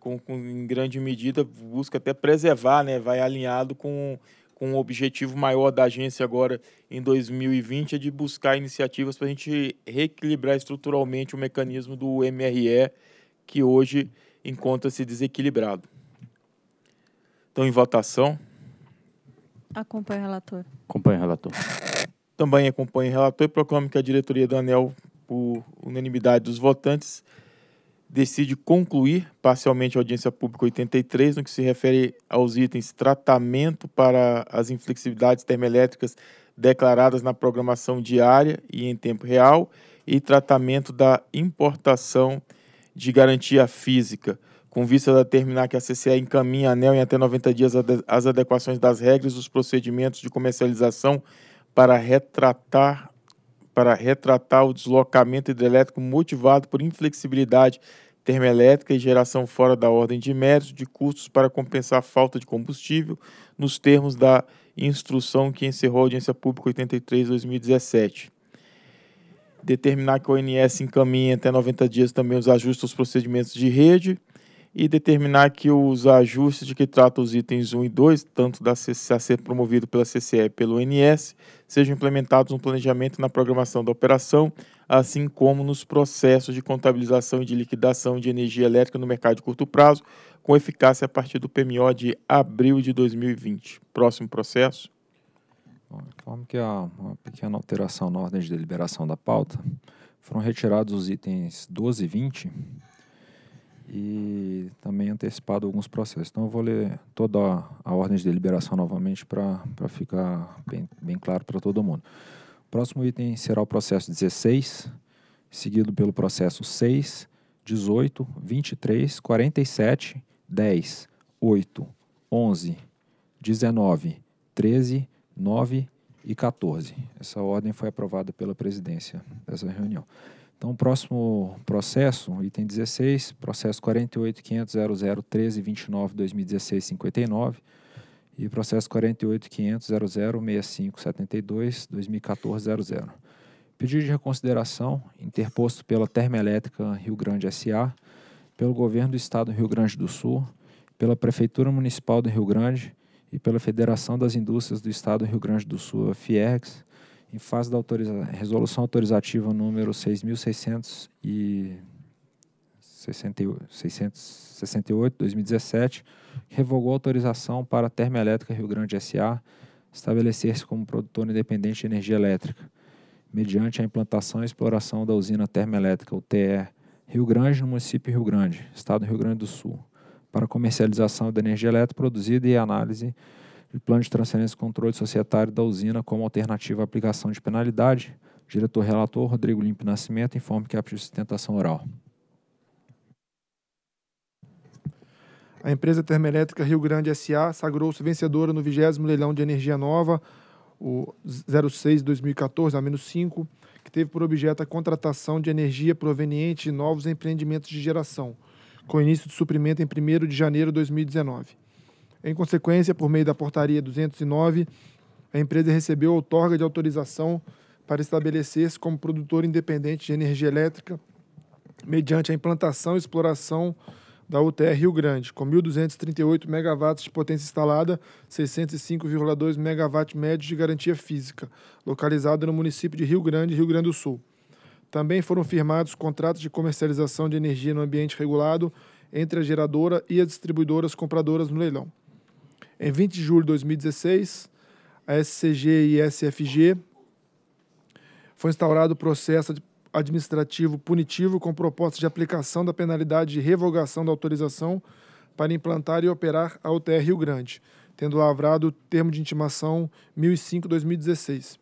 com, com, em grande medida busca até preservar, né, vai alinhado com com o objetivo maior da agência agora em 2020 é de buscar iniciativas para a gente reequilibrar estruturalmente o mecanismo do MRE que hoje encontra-se desequilibrado. Então, em votação. Acompanho o relator. Acompanho o relator também acompanha o relator e proclama que a diretoria do ANEL, por unanimidade dos votantes, decide concluir parcialmente a audiência pública 83 no que se refere aos itens tratamento para as inflexibilidades termoelétricas declaradas na programação diária e em tempo real e tratamento da importação de garantia física, com vista a determinar que a CCE encaminha a ANEL em até 90 dias as adequações das regras dos procedimentos de comercialização para retratar para retratar o deslocamento hidrelétrico motivado por inflexibilidade termoelétrica e geração fora da ordem de méritos de custos para compensar a falta de combustível, nos termos da instrução que encerrou a audiência pública 83/2017. Determinar que o ONS encaminhe até 90 dias também os ajustes aos procedimentos de rede e determinar que os ajustes de que tratam os itens 1 e 2, tanto da CC, a ser promovido pela CCE e pelo NS, sejam implementados no planejamento e na programação da operação, assim como nos processos de contabilização e de liquidação de energia elétrica no mercado de curto prazo, com eficácia a partir do PMO de abril de 2020. Próximo processo. informo que há uma pequena alteração na ordem de deliberação da pauta. Foram retirados os itens 12 e 20 e também antecipado alguns processos. Então, eu vou ler toda a ordem de deliberação novamente para ficar bem, bem claro para todo mundo. O próximo item será o processo 16, seguido pelo processo 6, 18, 23, 47, 10, 8, 11, 19, 13, 9 e 14. Essa ordem foi aprovada pela presidência dessa reunião. Então, o próximo processo, item 16, processo 48.500.0013.29.2016.59 e processo 48.500.0065.72.2014.00. Pedido de reconsideração interposto pela Termoelétrica Rio Grande S.A., pelo Governo do Estado do Rio Grande do Sul, pela Prefeitura Municipal do Rio Grande e pela Federação das Indústrias do Estado do Rio Grande do Sul, a FIERGS, em fase da autoriza resolução autorizativa número 6.668, 2017, revogou a autorização para a Termoelétrica Rio Grande S.A. estabelecer-se como produtor independente de energia elétrica, mediante a implantação e exploração da usina termoelétrica UTE Rio Grande no município Rio Grande, estado do Rio Grande do Sul, para comercialização da energia elétrica produzida e análise e plano de transferência e controle societário da usina como alternativa à aplicação de penalidade. diretor relator Rodrigo Limpo Nascimento informa que é a sustentação oral. A empresa termoelétrica Rio Grande SA sagrou-se vencedora no 20 leilão de energia nova, o 06-2014, A-5, que teve por objeto a contratação de energia proveniente de novos empreendimentos de geração, com início de suprimento em 1 de janeiro de 2019. Em consequência, por meio da portaria 209, a empresa recebeu a outorga de autorização para estabelecer-se como produtor independente de energia elétrica mediante a implantação e exploração da UTR Rio Grande, com 1.238 megawatts de potência instalada, 605,2 MW médio de garantia física, localizada no município de Rio Grande, Rio Grande do Sul. Também foram firmados contratos de comercialização de energia no ambiente regulado entre a geradora e as distribuidoras compradoras no leilão. Em 20 de julho de 2016, a SCG e a SFG foi instaurado o processo administrativo punitivo com proposta de aplicação da penalidade de revogação da autorização para implantar e operar a UTR Rio Grande, tendo lavrado o termo de intimação 1005-2016.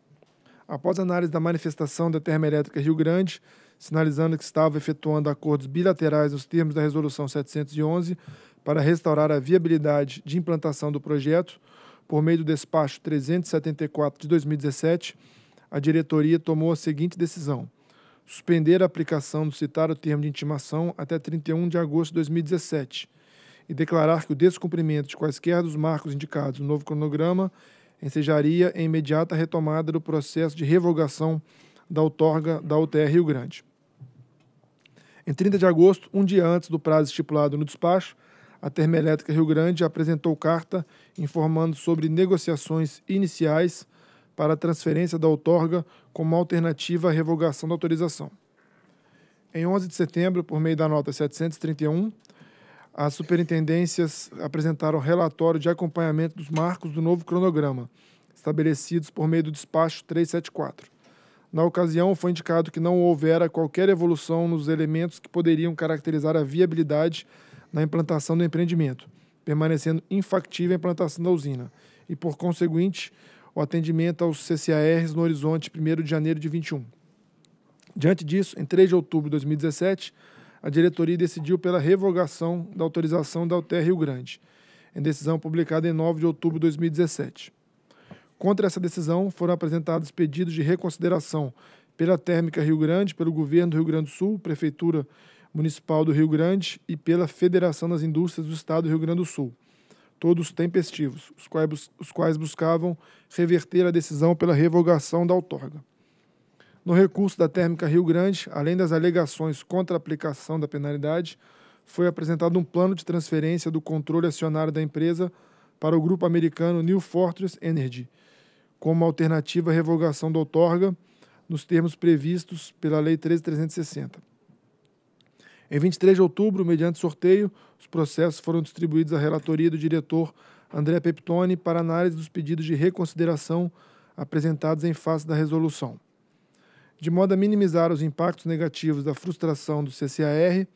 Após análise da manifestação da Termoelétrica Rio Grande, sinalizando que estava efetuando acordos bilaterais nos termos da Resolução 711, para restaurar a viabilidade de implantação do projeto, por meio do despacho 374 de 2017, a diretoria tomou a seguinte decisão: suspender a aplicação do citado termo de intimação até 31 de agosto de 2017 e declarar que o descumprimento de quaisquer dos marcos indicados no novo cronograma ensejaria a imediata retomada do processo de revogação da outorga da UTR Rio Grande. Em 30 de agosto, um dia antes do prazo estipulado no despacho, a Termoelétrica Rio Grande apresentou carta informando sobre negociações iniciais para a transferência da outorga como alternativa à revogação da autorização. Em 11 de setembro, por meio da nota 731, as superintendências apresentaram relatório de acompanhamento dos marcos do novo cronograma, estabelecidos por meio do despacho 374. Na ocasião, foi indicado que não houvera qualquer evolução nos elementos que poderiam caracterizar a viabilidade na implantação do empreendimento, permanecendo infactível a implantação da usina e, por conseguinte, o atendimento aos CCARs no horizonte 1 de janeiro de 21. Diante disso, em 3 de outubro de 2017, a diretoria decidiu pela revogação da autorização da UTE Rio Grande, em decisão publicada em 9 de outubro de 2017. Contra essa decisão, foram apresentados pedidos de reconsideração pela Térmica Rio Grande, pelo Governo do Rio Grande do Sul, Prefeitura Municipal do Rio Grande e pela Federação das Indústrias do Estado do Rio Grande do Sul, todos tempestivos, os quais, os quais buscavam reverter a decisão pela revogação da outorga. No recurso da Térmica Rio Grande, além das alegações contra a aplicação da penalidade, foi apresentado um plano de transferência do controle acionário da empresa para o grupo americano New Fortress Energy, como alternativa à revogação da outorga, nos termos previstos pela Lei 13360. Em 23 de outubro, mediante sorteio, os processos foram distribuídos à relatoria do diretor André Peptoni para análise dos pedidos de reconsideração apresentados em face da resolução. De modo a minimizar os impactos negativos da frustração do CCAR,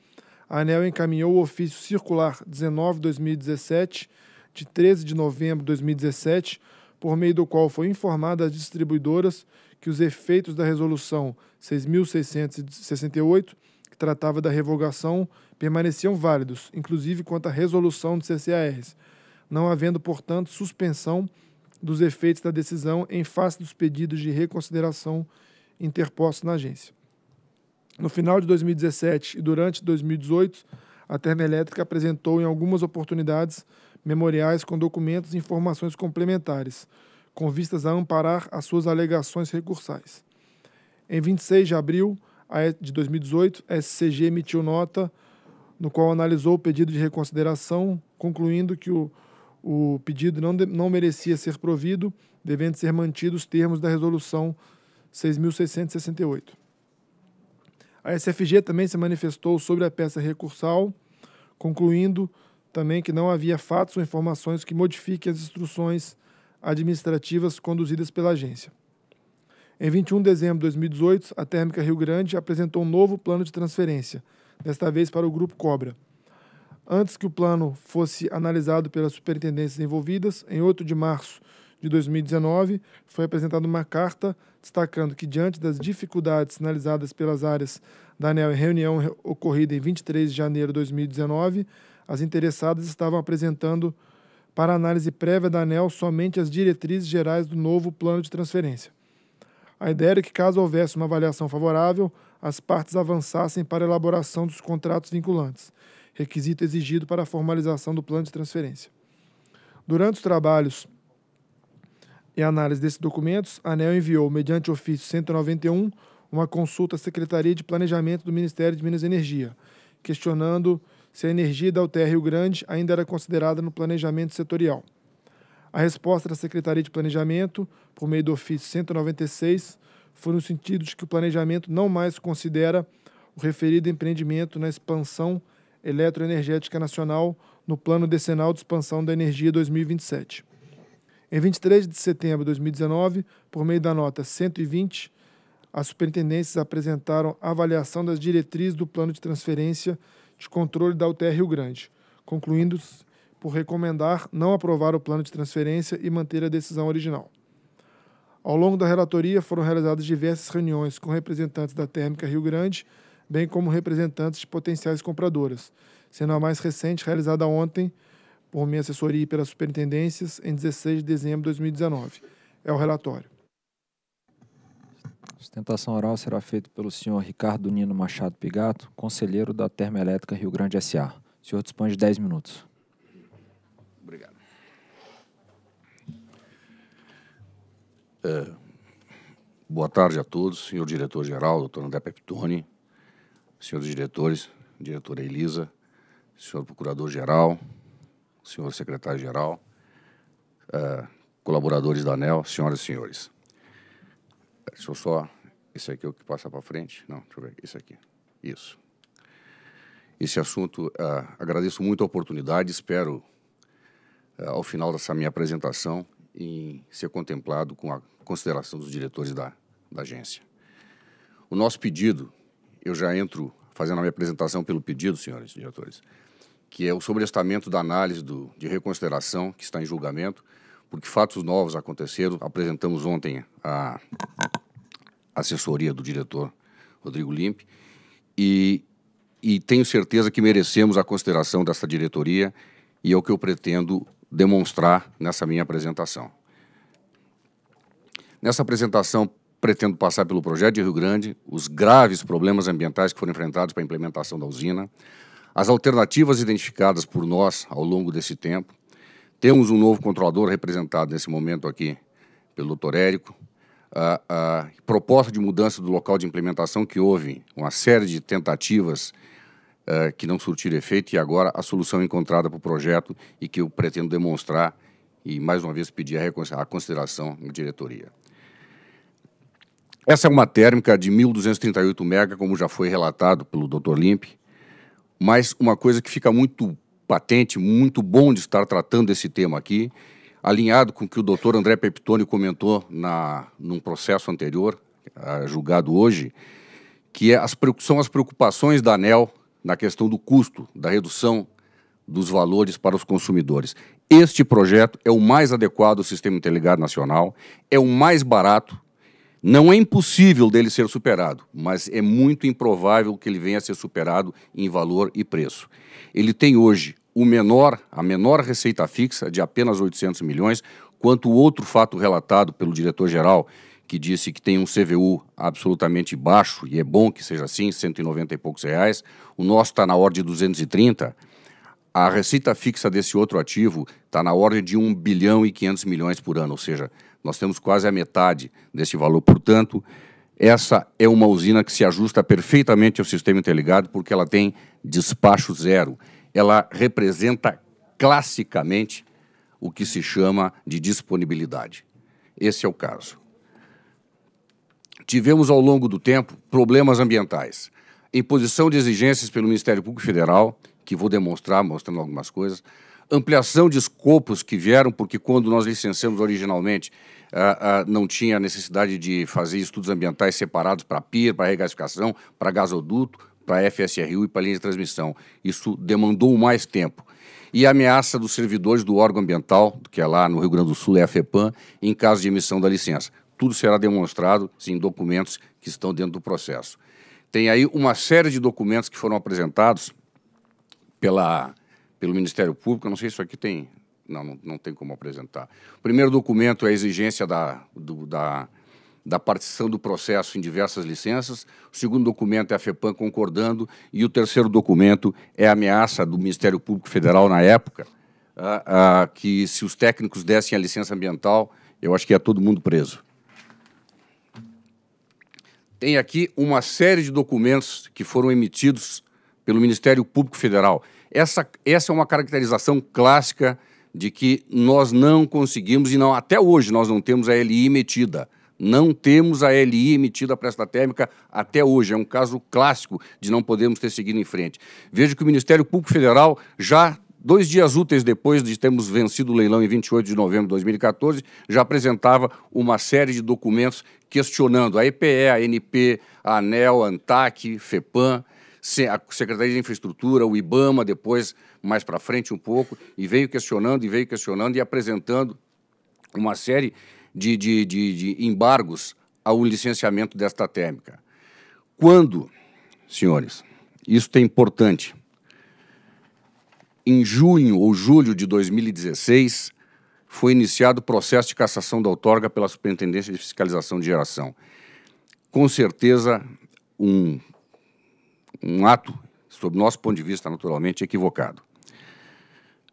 a ANEL encaminhou o ofício circular 19-2017, de 13 de novembro de 2017, por meio do qual foi informada às distribuidoras que os efeitos da Resolução 6.668 que tratava da revogação permaneciam válidos, inclusive quanto à resolução dos CCARs, não havendo, portanto, suspensão dos efeitos da decisão em face dos pedidos de reconsideração interpostos na agência. No final de 2017 e durante 2018, a Termoelétrica apresentou em algumas oportunidades memoriais com documentos e informações complementares, com vistas a amparar as suas alegações recursais. Em 26 de abril, de 2018, a SCG emitiu nota no qual analisou o pedido de reconsideração, concluindo que o, o pedido não, de, não merecia ser provido, devendo ser mantidos os termos da resolução 6.668. A SFG também se manifestou sobre a peça recursal, concluindo também que não havia fatos ou informações que modifiquem as instruções administrativas conduzidas pela agência. Em 21 de dezembro de 2018, a Térmica Rio Grande apresentou um novo plano de transferência, desta vez para o Grupo Cobra. Antes que o plano fosse analisado pelas superintendências envolvidas, em 8 de março de 2019, foi apresentada uma carta destacando que, diante das dificuldades sinalizadas pelas áreas da ANEL em reunião ocorrida em 23 de janeiro de 2019, as interessadas estavam apresentando para análise prévia da ANEL somente as diretrizes gerais do novo plano de transferência. A ideia era que, caso houvesse uma avaliação favorável, as partes avançassem para a elaboração dos contratos vinculantes, requisito exigido para a formalização do plano de transferência. Durante os trabalhos e análise desses documentos, a ANEL enviou, mediante ofício 191, uma consulta à Secretaria de Planejamento do Ministério de Minas e Energia, questionando se a energia da UTR Rio Grande ainda era considerada no planejamento setorial. A resposta da Secretaria de Planejamento, por meio do ofício 196, foi no sentido de que o planejamento não mais considera o referido empreendimento na expansão eletroenergética nacional no Plano Decenal de Expansão da Energia 2027. Em 23 de setembro de 2019, por meio da nota 120, as superintendências apresentaram avaliação das diretrizes do plano de transferência de controle da UTR Rio Grande, concluindo por recomendar não aprovar o plano de transferência e manter a decisão original. Ao longo da relatoria foram realizadas diversas reuniões com representantes da Térmica Rio Grande, bem como representantes de potenciais compradoras, sendo a mais recente realizada ontem por minha assessoria e pelas superintendências em 16 de dezembro de 2019. É o relatório. A sustentação oral será feita pelo senhor Ricardo Nino Machado Pigato, conselheiro da Termoelétrica Rio Grande S.A. O senhor dispõe de 10 minutos. É, boa tarde a todos, senhor diretor-geral, doutor André Peptoni, senhores diretores, diretora Elisa, senhor procurador-geral, senhor secretário-geral, é, colaboradores da ANEL, senhoras e senhores. Deixa eu só. Esse aqui é o que passa para frente? Não, deixa eu ver. Esse aqui. Isso. Esse assunto, uh, agradeço muito a oportunidade. Espero, uh, ao final dessa minha apresentação, em ser contemplado com a consideração dos diretores da, da agência. O nosso pedido, eu já entro fazendo a minha apresentação pelo pedido, senhores diretores, que é o sobrestamento da análise do, de reconsideração que está em julgamento, porque fatos novos aconteceram. Apresentamos ontem a assessoria do diretor Rodrigo Limpe e, e tenho certeza que merecemos a consideração dessa diretoria e é o que eu pretendo demonstrar nessa minha apresentação. Nessa apresentação, pretendo passar pelo projeto de Rio Grande, os graves problemas ambientais que foram enfrentados para a implementação da usina, as alternativas identificadas por nós ao longo desse tempo. Temos um novo controlador representado nesse momento aqui pelo doutor Érico. A, a proposta de mudança do local de implementação que houve, uma série de tentativas eh, que não surtiram efeito e agora a solução encontrada para o projeto e que eu pretendo demonstrar e, mais uma vez, pedir a, a consideração da diretoria. Essa é uma térmica de 1.238 mega, como já foi relatado pelo Dr. Limpe, mas uma coisa que fica muito patente, muito bom de estar tratando esse tema aqui, alinhado com o que o doutor André Peptoni comentou na, num processo anterior, eh, julgado hoje, que é as, são as preocupações da ANEL na questão do custo, da redução dos valores para os consumidores. Este projeto é o mais adequado ao Sistema Interligado Nacional, é o mais barato, não é impossível dele ser superado, mas é muito improvável que ele venha a ser superado em valor e preço. Ele tem hoje o menor, a menor receita fixa de apenas 800 milhões, quanto o outro fato relatado pelo diretor-geral, que disse que tem um CVU absolutamente baixo, e é bom que seja assim, 190 e poucos reais, o nosso está na ordem de 230, a receita fixa desse outro ativo está na ordem de 1 bilhão e 500 milhões por ano, ou seja, nós temos quase a metade desse valor. Portanto, essa é uma usina que se ajusta perfeitamente ao sistema interligado porque ela tem despacho zero. Ela representa classicamente o que se chama de disponibilidade. Esse é o caso. Tivemos ao longo do tempo problemas ambientais. Imposição de exigências pelo Ministério Público Federal, que vou demonstrar mostrando algumas coisas, ampliação de escopos que vieram, porque quando nós licenciamos originalmente ah, ah, não tinha necessidade de fazer estudos ambientais separados para PIR, para regasificação, para gasoduto, para FSRU e para linha de transmissão. Isso demandou mais tempo. E a ameaça dos servidores do órgão ambiental, que é lá no Rio Grande do Sul, é a FEPAM, em caso de emissão da licença tudo será demonstrado em documentos que estão dentro do processo. Tem aí uma série de documentos que foram apresentados pela, pelo Ministério Público, Eu não sei se isso aqui tem, não, não, não, tem como apresentar. O primeiro documento é a exigência da, do, da, da partição do processo em diversas licenças. O segundo documento é a FEPAM concordando. E o terceiro documento é a ameaça do Ministério Público Federal, na época, a, a, que se os técnicos dessem a licença ambiental, eu acho que ia todo mundo preso tem aqui uma série de documentos que foram emitidos pelo Ministério Público Federal. Essa, essa é uma caracterização clássica de que nós não conseguimos, e não, até hoje nós não temos a LI emitida. Não temos a LI emitida para esta térmica até hoje. É um caso clássico de não podermos ter seguido em frente. Veja que o Ministério Público Federal já dois dias úteis depois de termos vencido o leilão em 28 de novembro de 2014, já apresentava uma série de documentos questionando a EPE, a ANP, a ANEL, a ANTAC, FEPAM, a Secretaria de Infraestrutura, o IBAMA, depois, mais para frente um pouco, e veio questionando, e veio questionando, e apresentando uma série de, de, de, de embargos ao licenciamento desta térmica. Quando, senhores, isso é importante, em junho ou julho de 2016, foi iniciado o processo de cassação da outorga pela Superintendência de Fiscalização de Geração. Com certeza, um, um ato, sob nosso ponto de vista, naturalmente, equivocado.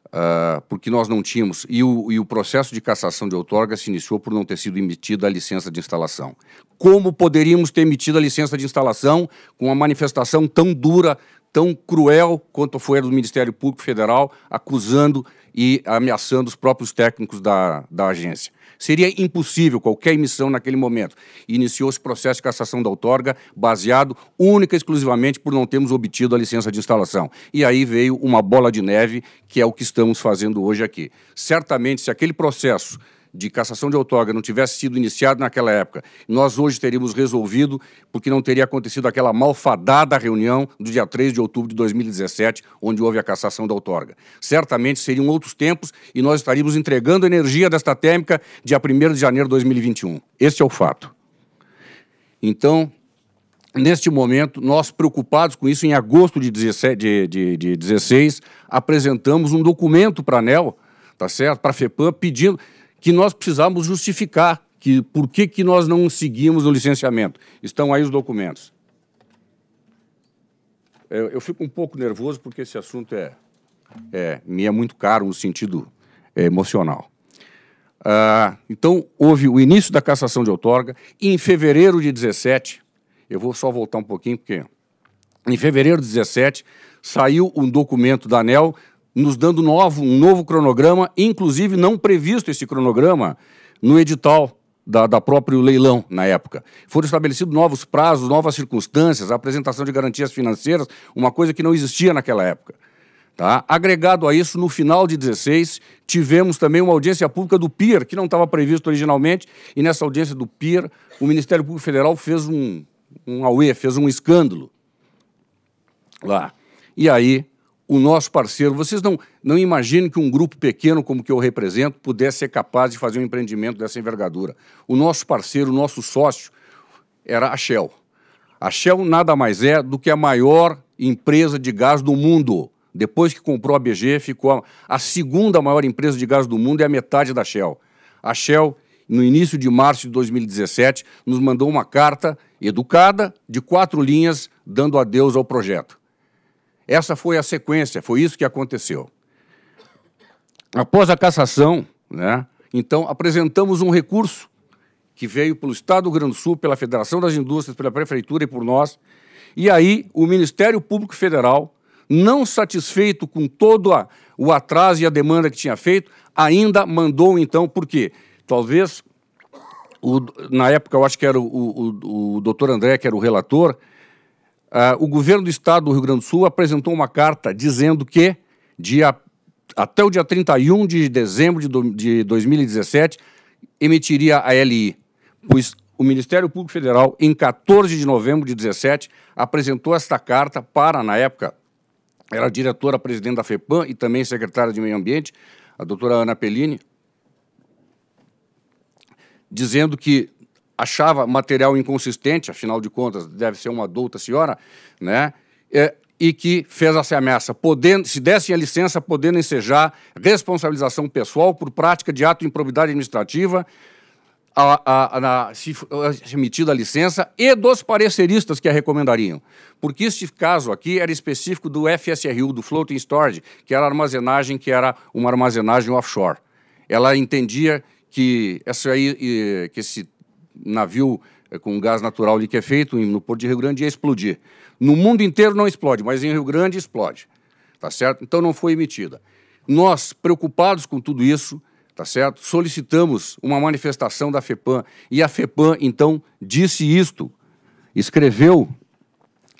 Uh, porque nós não tínhamos. E o, e o processo de cassação de outorga se iniciou por não ter sido emitida a licença de instalação. Como poderíamos ter emitido a licença de instalação com uma manifestação tão dura, tão cruel quanto foi a do Ministério Público Federal, acusando e ameaçando os próprios técnicos da, da agência. Seria impossível qualquer emissão naquele momento. Iniciou-se o processo de cassação da outorga, baseado única e exclusivamente por não termos obtido a licença de instalação. E aí veio uma bola de neve, que é o que estamos fazendo hoje aqui. Certamente, se aquele processo de cassação de outorga não tivesse sido iniciado naquela época, nós hoje teríamos resolvido, porque não teria acontecido aquela malfadada reunião do dia 3 de outubro de 2017, onde houve a cassação da outorga. Certamente seriam outros tempos e nós estaríamos entregando energia desta térmica dia 1 de janeiro de 2021. Este é o fato. Então, neste momento, nós preocupados com isso, em agosto de 2016, de, de, apresentamos um documento para a ANEL, tá certo? Para a FEPAM, pedindo, que nós precisamos justificar que, por que, que nós não seguimos o licenciamento. Estão aí os documentos. Eu, é, eu fico um pouco nervoso porque esse assunto é, é, me é muito caro no sentido é, emocional. Ah, então, houve o início da cassação de outorga em fevereiro de 17. Eu vou só voltar um pouquinho, porque em fevereiro de 17 saiu um documento da ANEL nos dando novo, um novo cronograma, inclusive não previsto esse cronograma no edital da, da próprio leilão na época. Foram estabelecidos novos prazos, novas circunstâncias, a apresentação de garantias financeiras, uma coisa que não existia naquela época. Tá? Agregado a isso, no final de 16, tivemos também uma audiência pública do PIR, que não estava previsto originalmente, e nessa audiência do PIR, o Ministério Público Federal fez um, um fez um escândalo lá. E aí o nosso parceiro. Vocês não, não imaginam que um grupo pequeno como que eu represento pudesse ser capaz de fazer um empreendimento dessa envergadura. O nosso parceiro, o nosso sócio, era a Shell. A Shell nada mais é do que a maior empresa de gás do mundo. Depois que comprou a BG, ficou a, a segunda maior empresa de gás do mundo e é a metade da Shell. A Shell, no início de março de 2017, nos mandou uma carta educada de quatro linhas dando adeus ao projeto. Essa foi a sequência, foi isso que aconteceu. Após a cassação, né, então apresentamos um recurso que veio pelo Estado do Rio Grande do Sul, pela Federação das Indústrias, pela Prefeitura e por nós. E aí o Ministério Público Federal, não satisfeito com todo a, o atraso e a demanda que tinha feito, ainda mandou então, porque talvez, o, na época eu acho que era o, o, o doutor André, que era o relator, Uh, o governo do estado do Rio Grande do Sul apresentou uma carta dizendo que dia, até o dia 31 de dezembro de, do, de 2017 emitiria a LI, pois o Ministério Público Federal, em 14 de novembro de 2017, apresentou esta carta para, na época, era diretora-presidente da FEPAM e também secretária de Meio Ambiente, a doutora Ana Pellini, dizendo que achava material inconsistente, afinal de contas, deve ser uma adulta senhora, né? É, e que fez essa ameaça, podendo, se dessem a licença, podendo ensejar responsabilização pessoal por prática de ato de improbidade administrativa, a, a, a, se emitida a licença e dos pareceristas que a recomendariam. Porque este caso aqui era específico do FSRU, do Floating Storage, que era a armazenagem que era uma armazenagem offshore. Ela entendia que, essa aí, que esse navio eh, com gás natural liquefeito é no Porto de Rio Grande ia explodir. No mundo inteiro não explode, mas em Rio Grande explode. Tá certo? Então não foi emitida. Nós, preocupados com tudo isso, tá certo? Solicitamos uma manifestação da FEPAM e a FEPAM então disse isto, escreveu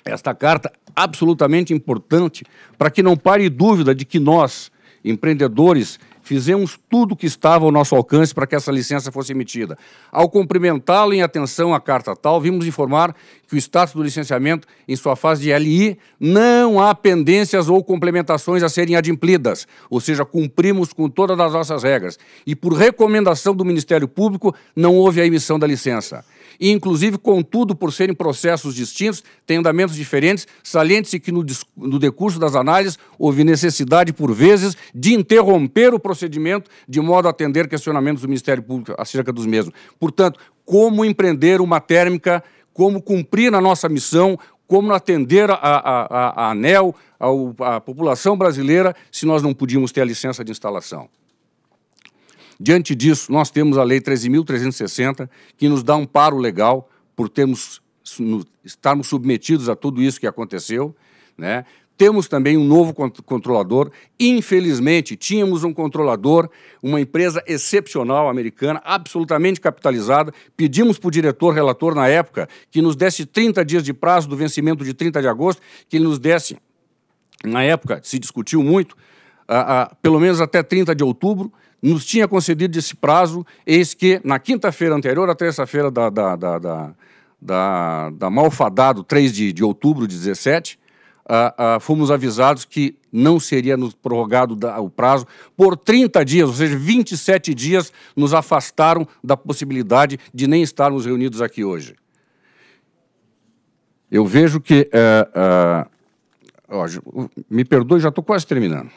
esta carta absolutamente importante para que não pare dúvida de que nós, empreendedores Fizemos tudo o que estava ao nosso alcance para que essa licença fosse emitida. Ao cumprimentá-lo em atenção à carta tal, vimos informar que o status do licenciamento em sua fase de LI não há pendências ou complementações a serem adimplidas, ou seja, cumprimos com todas as nossas regras. E por recomendação do Ministério Público, não houve a emissão da licença e, inclusive, contudo, por serem processos distintos, têm andamentos diferentes, saliente-se que no, no decurso das análises houve necessidade, por vezes, de interromper o procedimento de modo a atender questionamentos do Ministério Público acerca dos mesmos. Portanto, como empreender uma térmica, como cumprir a nossa missão, como atender a, a, a, a ANEL, a, a população brasileira, se nós não podíamos ter a licença de instalação. Diante disso, nós temos a Lei 13.360, que nos dá um paro legal por termos, estarmos submetidos a tudo isso que aconteceu. Né? Temos também um novo controlador. Infelizmente, tínhamos um controlador, uma empresa excepcional americana, absolutamente capitalizada. Pedimos para o diretor relator, na época, que nos desse 30 dias de prazo do vencimento de 30 de agosto, que ele nos desse, na época, se discutiu muito, a, a, pelo menos até 30 de outubro nos tinha concedido esse prazo, eis que na quinta-feira anterior à terça-feira da, da, da, da, da, da, malfadado 3 de, de outubro de 17, Uh, uh, fomos avisados que não seria nos prorrogado da, o prazo por 30 dias, ou seja, 27 dias nos afastaram da possibilidade de nem estarmos reunidos aqui hoje. Eu vejo que. Uh, ó, me perdoe, já estou quase terminando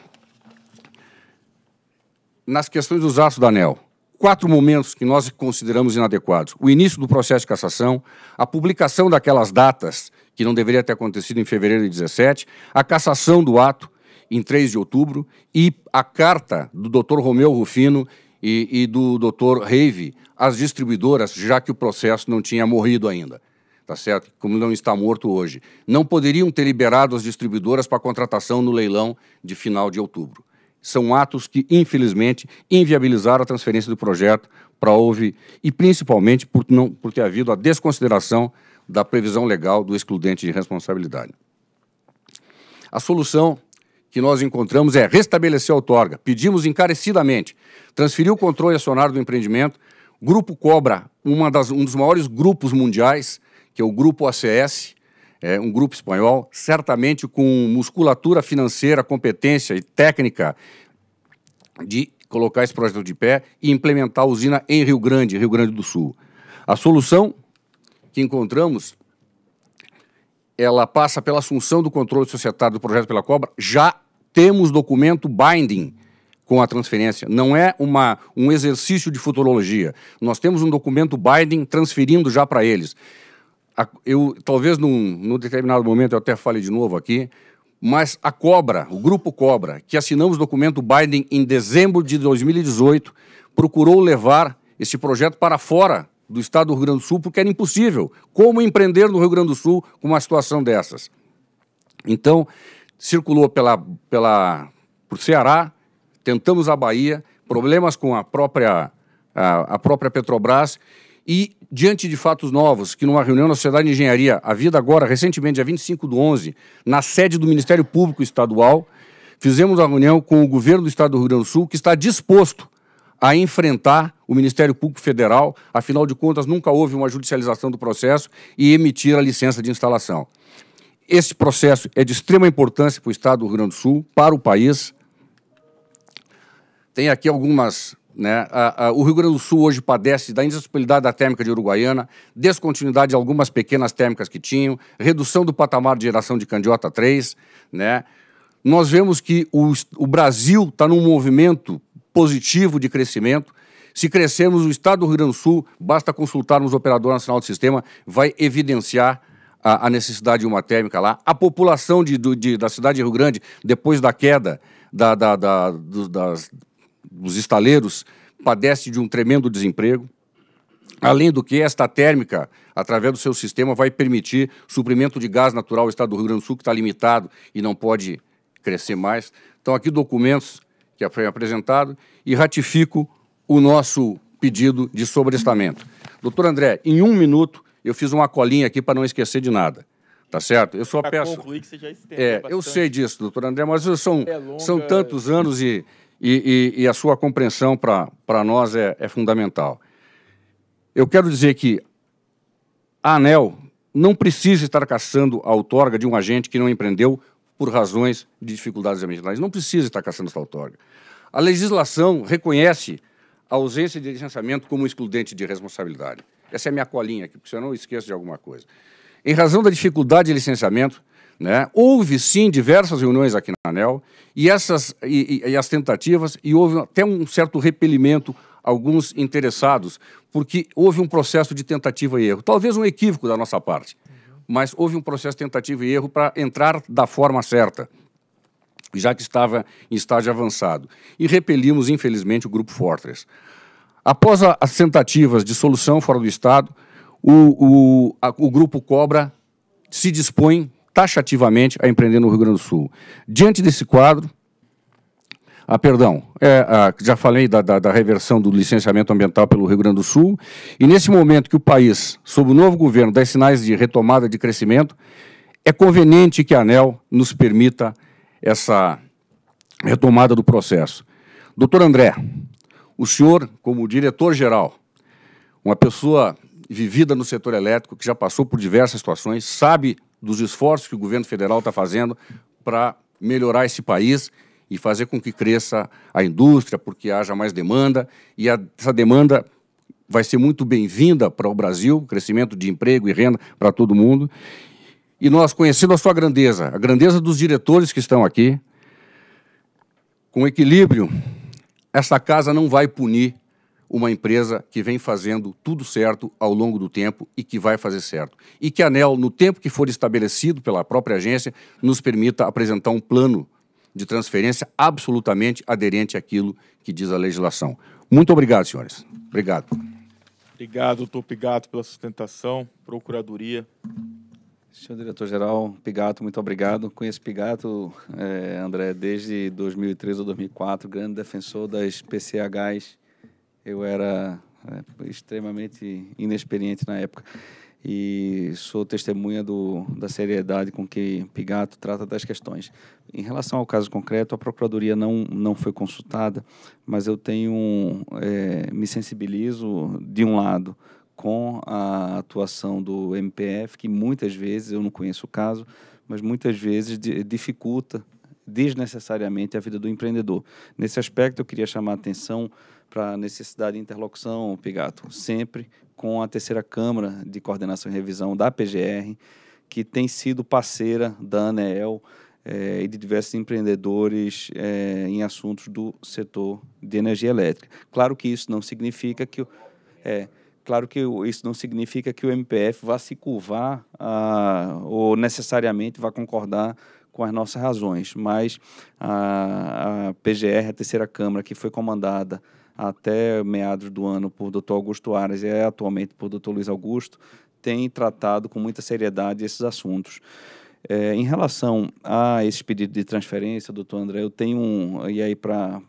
nas questões dos atos da ANEL, quatro momentos que nós consideramos inadequados: o início do processo de cassação, a publicação daquelas datas que não deveria ter acontecido em fevereiro de 17, a cassação do ato em 3 de outubro e a carta do Dr. Romeu Rufino e, e do Dr. Reive às distribuidoras, já que o processo não tinha morrido ainda. Tá certo? Como não está morto hoje. Não poderiam ter liberado as distribuidoras para contratação no leilão de final de outubro são atos que, infelizmente, inviabilizaram a transferência do projeto para houve OVE e principalmente por, não, por ter havido a desconsideração da previsão legal do excludente de responsabilidade. A solução que nós encontramos é restabelecer a outorga. Pedimos encarecidamente transferir o controle acionário do empreendimento. Grupo Cobra, uma das, um dos maiores grupos mundiais, que é o Grupo ACS, é, um grupo espanhol, certamente com musculatura financeira, competência e técnica de colocar esse projeto de pé e implementar a usina em Rio Grande, Rio Grande do Sul. A solução que encontramos, ela passa pela assunção do controle societário do projeto pela Cobra. Já temos documento binding com a transferência. Não é uma, um exercício de futurologia. Nós temos um documento binding transferindo já para eles eu talvez num, num determinado momento eu até fale de novo aqui, mas a Cobra, o grupo Cobra, que assinamos o documento Biden em dezembro de 2018, procurou levar esse projeto para fora do estado do Rio Grande do Sul, porque era impossível como empreender no Rio Grande do Sul com uma situação dessas. Então, circulou pela, pela por Ceará, tentamos a Bahia, problemas com a própria a, a própria Petrobras e diante de fatos novos, que numa reunião na Sociedade de Engenharia, a vida agora, recentemente, dia 25 do 11, na sede do Ministério Público Estadual, fizemos a reunião com o governo do Estado do Rio Grande do Sul, que está disposto a enfrentar o Ministério Público Federal, afinal de contas, nunca houve uma judicialização do processo, e emitir a licença de instalação. Esse processo é de extrema importância para o Estado do Rio Grande do Sul, para o país. Tem aqui algumas né? A, a, o Rio Grande do Sul hoje padece da insensibilidade da térmica de Uruguaiana, descontinuidade de algumas pequenas térmicas que tinham, redução do patamar de geração de Candiota 3. Né? Nós vemos que o, o Brasil está num movimento positivo de crescimento, se crescermos o Estado do Rio Grande do Sul, basta consultarmos o Operador Nacional do Sistema, vai evidenciar a, a necessidade de uma térmica lá. A população de, de, da cidade de Rio Grande, depois da queda da, da, da, do, das dos estaleiros padece de um tremendo desemprego. Além do que, esta térmica, através do seu sistema, vai permitir suprimento de gás natural ao estado do Rio Grande do Sul, que está limitado e não pode crescer mais. Então, aqui documentos que foi apresentado e ratifico o nosso pedido de sobreestamento. Doutor André, em um minuto, eu fiz uma colinha aqui para não esquecer de nada. Tá certo? Eu só pra peço. Concluir que você já é, bastante. eu sei disso, doutor André, mas são, é longa... são tantos é. anos e e, e, e a sua compreensão para nós é, é fundamental. Eu quero dizer que a ANEL não precisa estar caçando a outorga de um agente que não empreendeu por razões de dificuldades ambientais. Não precisa estar caçando essa outorga. A legislação reconhece a ausência de licenciamento como excludente de responsabilidade. Essa é a minha colinha aqui, porque se eu não esqueço de alguma coisa. Em razão da dificuldade de licenciamento, né? Houve, sim, diversas reuniões aqui na ANEL e, essas, e, e, e as tentativas, e houve até um certo repelimento alguns interessados, porque houve um processo de tentativa e erro. Talvez um equívoco da nossa parte, mas houve um processo de tentativa e erro para entrar da forma certa, já que estava em estágio avançado. E repelimos, infelizmente, o Grupo Fortress. Após a, as tentativas de solução fora do Estado, o, o, a, o Grupo Cobra se dispõe taxativamente a empreender no Rio Grande do Sul. Diante desse quadro, ah, perdão, é, ah, já falei da, da, da, reversão do licenciamento ambiental pelo Rio Grande do Sul, e nesse momento que o país, sob o novo governo, dá sinais de retomada de crescimento, é conveniente que a ANEL nos permita essa retomada do processo. Doutor André, o senhor, como diretor-geral, uma pessoa vivida no setor elétrico, que já passou por diversas situações, sabe dos esforços que o governo federal está fazendo para melhorar esse país e fazer com que cresça a indústria, porque haja mais demanda, e a, essa demanda vai ser muito bem-vinda para o Brasil, crescimento de emprego e renda para todo mundo. E nós, conhecendo a sua grandeza, a grandeza dos diretores que estão aqui, com equilíbrio, essa casa não vai punir uma empresa que vem fazendo tudo certo ao longo do tempo e que vai fazer certo. E que a ANEL, no tempo que for estabelecido pela própria agência, nos permita apresentar um plano de transferência absolutamente aderente àquilo que diz a legislação. Muito obrigado, senhores. Obrigado. Obrigado, doutor Pigato, pela sustentação. Procuradoria. Senhor diretor-geral Pigato, muito obrigado. Conheço Pigato, eh, André, desde 2013 ou 2004, grande defensor das PCHs eu era é, extremamente inexperiente na época e sou testemunha do, da seriedade com que Pigato trata das questões. Em relação ao caso concreto, a Procuradoria não, não foi consultada, mas eu tenho é, me sensibilizo, de um lado, com a atuação do MPF, que muitas vezes, eu não conheço o caso, mas muitas vezes dificulta desnecessariamente a vida do empreendedor. Nesse aspecto, eu queria chamar a atenção para necessidade de interlocução, Pigato, sempre com a terceira Câmara de Coordenação e Revisão da PGR, que tem sido parceira da ANEEL é, e de diversos empreendedores é, em assuntos do setor de energia elétrica. Claro que isso não significa que... É, claro que isso não significa que o MPF vá se curvar ah, ou necessariamente vá concordar com as nossas razões, mas a, a PGR, a terceira Câmara, que foi comandada até meados do ano por Dr. Augusto Aras e é atualmente por Dr. Luiz Augusto, tem tratado com muita seriedade esses assuntos. É, em relação a esse pedido de transferência, doutor André, eu tenho um. E aí, para.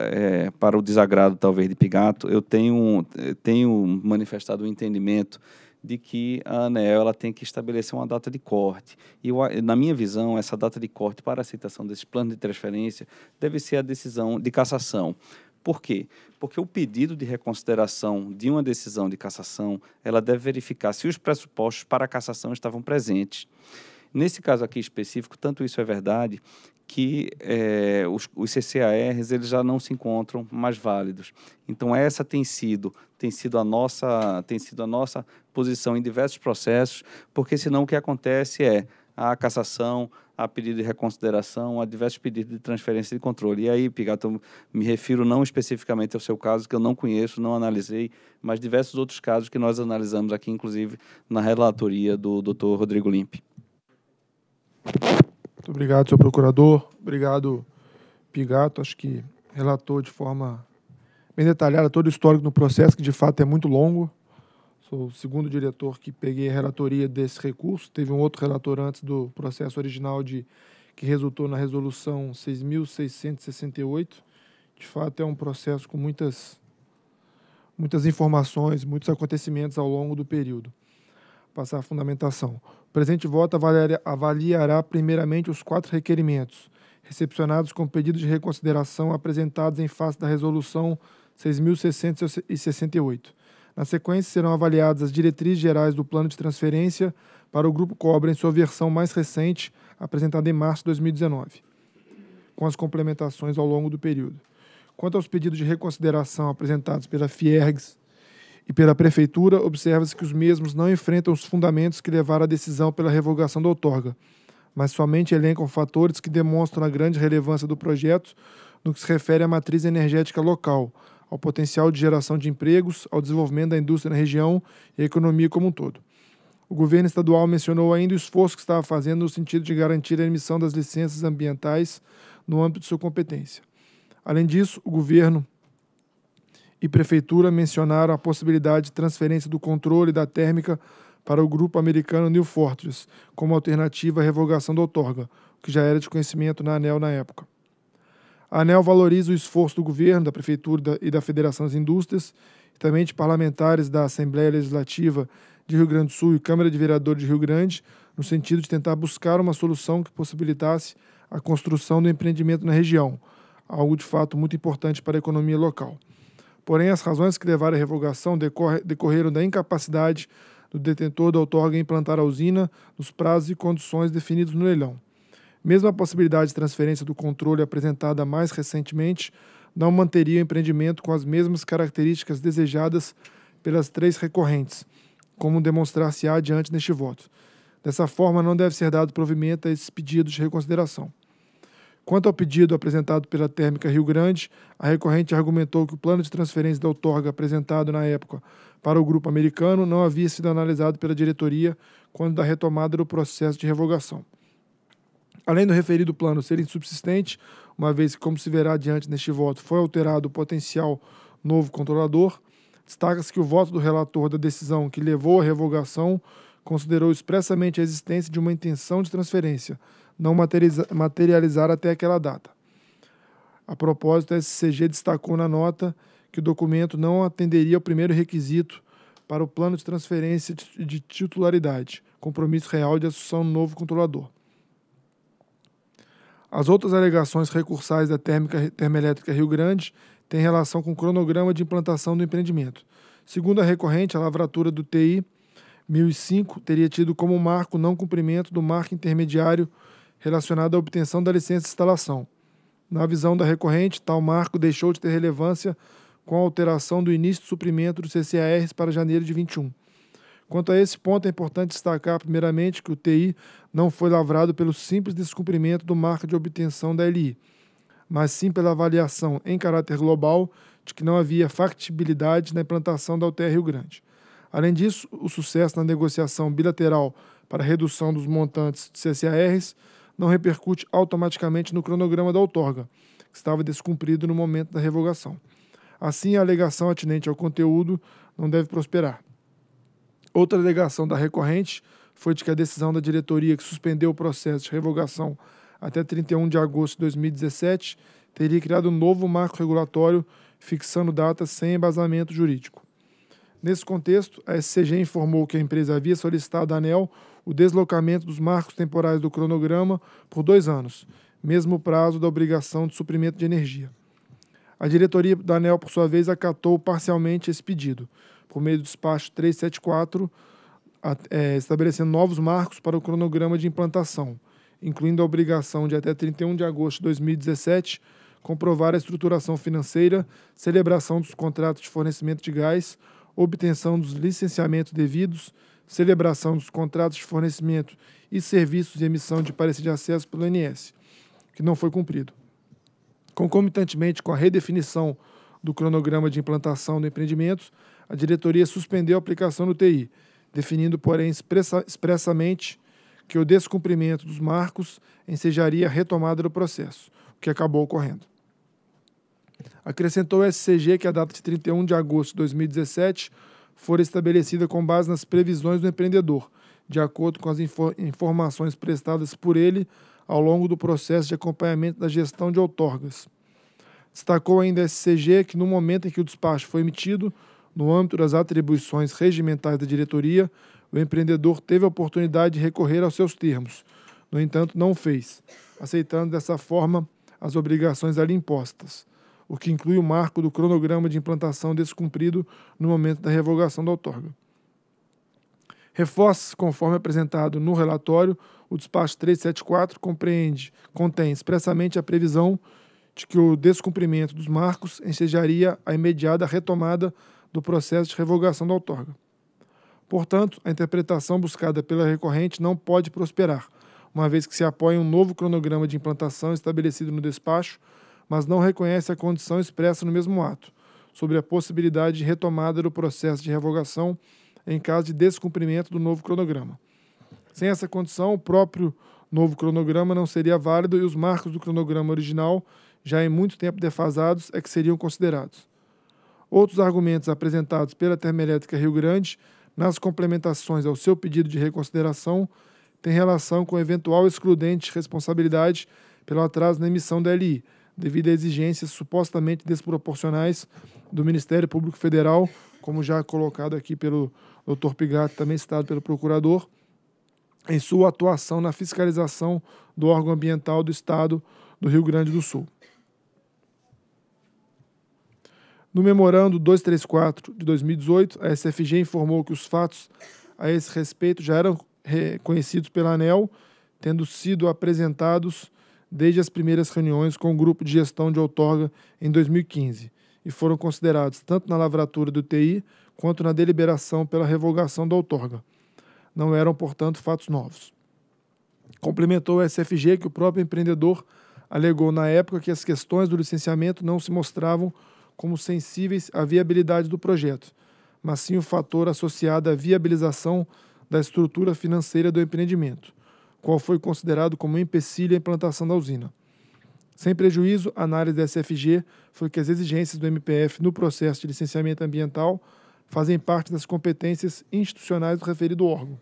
É, para o desagrado, talvez, de Pigato, eu tenho, tenho manifestado o um entendimento de que a ANEEL ela tem que estabelecer uma data de corte. E, na minha visão, essa data de corte para aceitação desse plano de transferência deve ser a decisão de cassação. Por quê? Porque o pedido de reconsideração de uma decisão de cassação, ela deve verificar se os pressupostos para a cassação estavam presentes. Nesse caso aqui específico, tanto isso é verdade que é, os, os CCARs eles já não se encontram mais válidos. Então essa tem sido tem sido a nossa tem sido a nossa posição em diversos processos, porque senão o que acontece é à cassação, a pedido de reconsideração, a diversos pedidos de transferência de controle. E aí, Pigato, me refiro não especificamente ao seu caso, que eu não conheço, não analisei, mas diversos outros casos que nós analisamos aqui, inclusive na relatoria do doutor Rodrigo Limpe. Muito obrigado, senhor procurador. Obrigado, Pigato. Acho que relatou de forma bem detalhada todo o histórico do processo, que de fato é muito longo. Sou o segundo diretor que peguei a relatoria desse recurso. Teve um outro relator antes do processo original de que resultou na resolução 6668. De fato, é um processo com muitas muitas informações, muitos acontecimentos ao longo do período. passar a fundamentação. O presente voto avaliará, avaliará primeiramente os quatro requerimentos recepcionados com pedido de reconsideração apresentados em face da resolução 6668 na sequência, serão avaliadas as diretrizes gerais do plano de transferência para o Grupo Cobra em sua versão mais recente, apresentada em março de 2019, com as complementações ao longo do período. Quanto aos pedidos de reconsideração apresentados pela Fiergs e pela Prefeitura, observa-se que os mesmos não enfrentam os fundamentos que levaram à decisão pela revogação da outorga, mas somente elencam fatores que demonstram a grande relevância do projeto no que se refere à matriz energética local, ao potencial de geração de empregos, ao desenvolvimento da indústria na região e à economia como um todo. O governo estadual mencionou ainda o esforço que estava fazendo no sentido de garantir a emissão das licenças ambientais no âmbito de sua competência. Além disso, o governo e prefeitura mencionaram a possibilidade de transferência do controle da térmica para o grupo americano New Fortress, como alternativa à revogação da outorga, que já era de conhecimento na ANEL na época. A ANEL valoriza o esforço do governo, da Prefeitura e da Federação das Indústrias, e também de parlamentares da Assembleia Legislativa de Rio Grande do Sul e Câmara de Vereadores de Rio Grande, no sentido de tentar buscar uma solução que possibilitasse a construção do empreendimento na região, algo de fato muito importante para a economia local. Porém, as razões que levaram à revogação decorreram da incapacidade do detentor da outorga em implantar a usina nos prazos e condições definidos no leilão. Mesmo a possibilidade de transferência do controle apresentada mais recentemente não manteria o empreendimento com as mesmas características desejadas pelas três recorrentes, como demonstrar-se-á adiante neste voto. Dessa forma, não deve ser dado provimento a esses pedidos de reconsideração. Quanto ao pedido apresentado pela Térmica Rio Grande, a recorrente argumentou que o plano de transferência da outorga apresentado na época para o grupo americano não havia sido analisado pela diretoria quando da retomada do processo de revogação. Além do referido plano ser insubsistente, uma vez que, como se verá adiante neste voto, foi alterado o potencial novo controlador, destaca-se que o voto do relator da decisão que levou à revogação considerou expressamente a existência de uma intenção de transferência, não materializar até aquela data. A propósito, a SCG destacou na nota que o documento não atenderia ao primeiro requisito para o plano de transferência de titularidade, compromisso real de assunção do novo controlador. As outras alegações recursais da térmica, Termoelétrica Rio Grande têm relação com o cronograma de implantação do empreendimento. Segundo a recorrente, a lavratura do TI 1005 teria tido como marco não cumprimento do marco intermediário relacionado à obtenção da licença de instalação. Na visão da recorrente, tal marco deixou de ter relevância com a alteração do início do suprimento dos CCARs para janeiro de 21. Quanto a esse ponto, é importante destacar, primeiramente, que o TI não foi lavrado pelo simples descumprimento do marco de obtenção da LI, mas sim pela avaliação em caráter global de que não havia factibilidade na implantação da UTR Rio Grande. Além disso, o sucesso na negociação bilateral para redução dos montantes de CCARs não repercute automaticamente no cronograma da outorga, que estava descumprido no momento da revogação. Assim, a alegação atinente ao conteúdo não deve prosperar. Outra alegação da recorrente foi de que a decisão da diretoria que suspendeu o processo de revogação até 31 de agosto de 2017 teria criado um novo marco regulatório fixando datas sem embasamento jurídico. Nesse contexto, a SCG informou que a empresa havia solicitado à ANEL o deslocamento dos marcos temporais do cronograma por dois anos, mesmo prazo da obrigação de suprimento de energia. A diretoria da ANEL, por sua vez, acatou parcialmente esse pedido, por meio do despacho 374, é, estabelecendo novos marcos para o cronograma de implantação, incluindo a obrigação de até 31 de agosto de 2017 comprovar a estruturação financeira, celebração dos contratos de fornecimento de gás, obtenção dos licenciamentos devidos, celebração dos contratos de fornecimento e serviços e emissão de parecer de acesso pelo INS, que não foi cumprido. Concomitantemente com a redefinição do cronograma de implantação do empreendimento, a diretoria suspendeu a aplicação do TI, definindo, porém, expressa, expressamente que o descumprimento dos marcos ensejaria a retomada do processo, o que acabou ocorrendo. Acrescentou o SCG que a data de 31 de agosto de 2017 fora estabelecida com base nas previsões do empreendedor, de acordo com as infor informações prestadas por ele ao longo do processo de acompanhamento da gestão de outorgas. Destacou ainda a SCG que, no momento em que o despacho foi emitido, no âmbito das atribuições regimentais da diretoria, o empreendedor teve a oportunidade de recorrer aos seus termos. No entanto, não fez, aceitando dessa forma as obrigações ali impostas, o que inclui o marco do cronograma de implantação descumprido no momento da revogação da outorga. Reforça, conforme apresentado no relatório, o despacho 374 compreende, contém expressamente a previsão de que o descumprimento dos marcos ensejaria a imediata retomada do processo de revogação da outorga. Portanto, a interpretação buscada pela recorrente não pode prosperar, uma vez que se apoia em um novo cronograma de implantação estabelecido no despacho, mas não reconhece a condição expressa no mesmo ato, sobre a possibilidade de retomada do processo de revogação em caso de descumprimento do novo cronograma. Sem essa condição, o próprio novo cronograma não seria válido e os marcos do cronograma original, já em muito tempo defasados, é que seriam considerados. Outros argumentos apresentados pela Termoelétrica Rio Grande nas complementações ao seu pedido de reconsideração têm relação com eventual excludente responsabilidade pelo atraso na emissão da LI, devido a exigências supostamente desproporcionais do Ministério Público Federal, como já colocado aqui pelo Dr. Pigato, também citado pelo procurador, em sua atuação na fiscalização do órgão ambiental do Estado do Rio Grande do Sul. No memorando 234 de 2018, a SFG informou que os fatos a esse respeito já eram conhecidos pela ANEL, tendo sido apresentados desde as primeiras reuniões com o grupo de gestão de outorga em 2015 e foram considerados tanto na lavratura do TI quanto na deliberação pela revogação da outorga. Não eram, portanto, fatos novos. Complementou o SFG que o próprio empreendedor alegou na época que as questões do licenciamento não se mostravam como sensíveis à viabilidade do projeto, mas sim o fator associado à viabilização da estrutura financeira do empreendimento, qual foi considerado como um empecilho à implantação da usina. Sem prejuízo, a análise da SFG foi que as exigências do MPF no processo de licenciamento ambiental fazem parte das competências institucionais do referido órgão.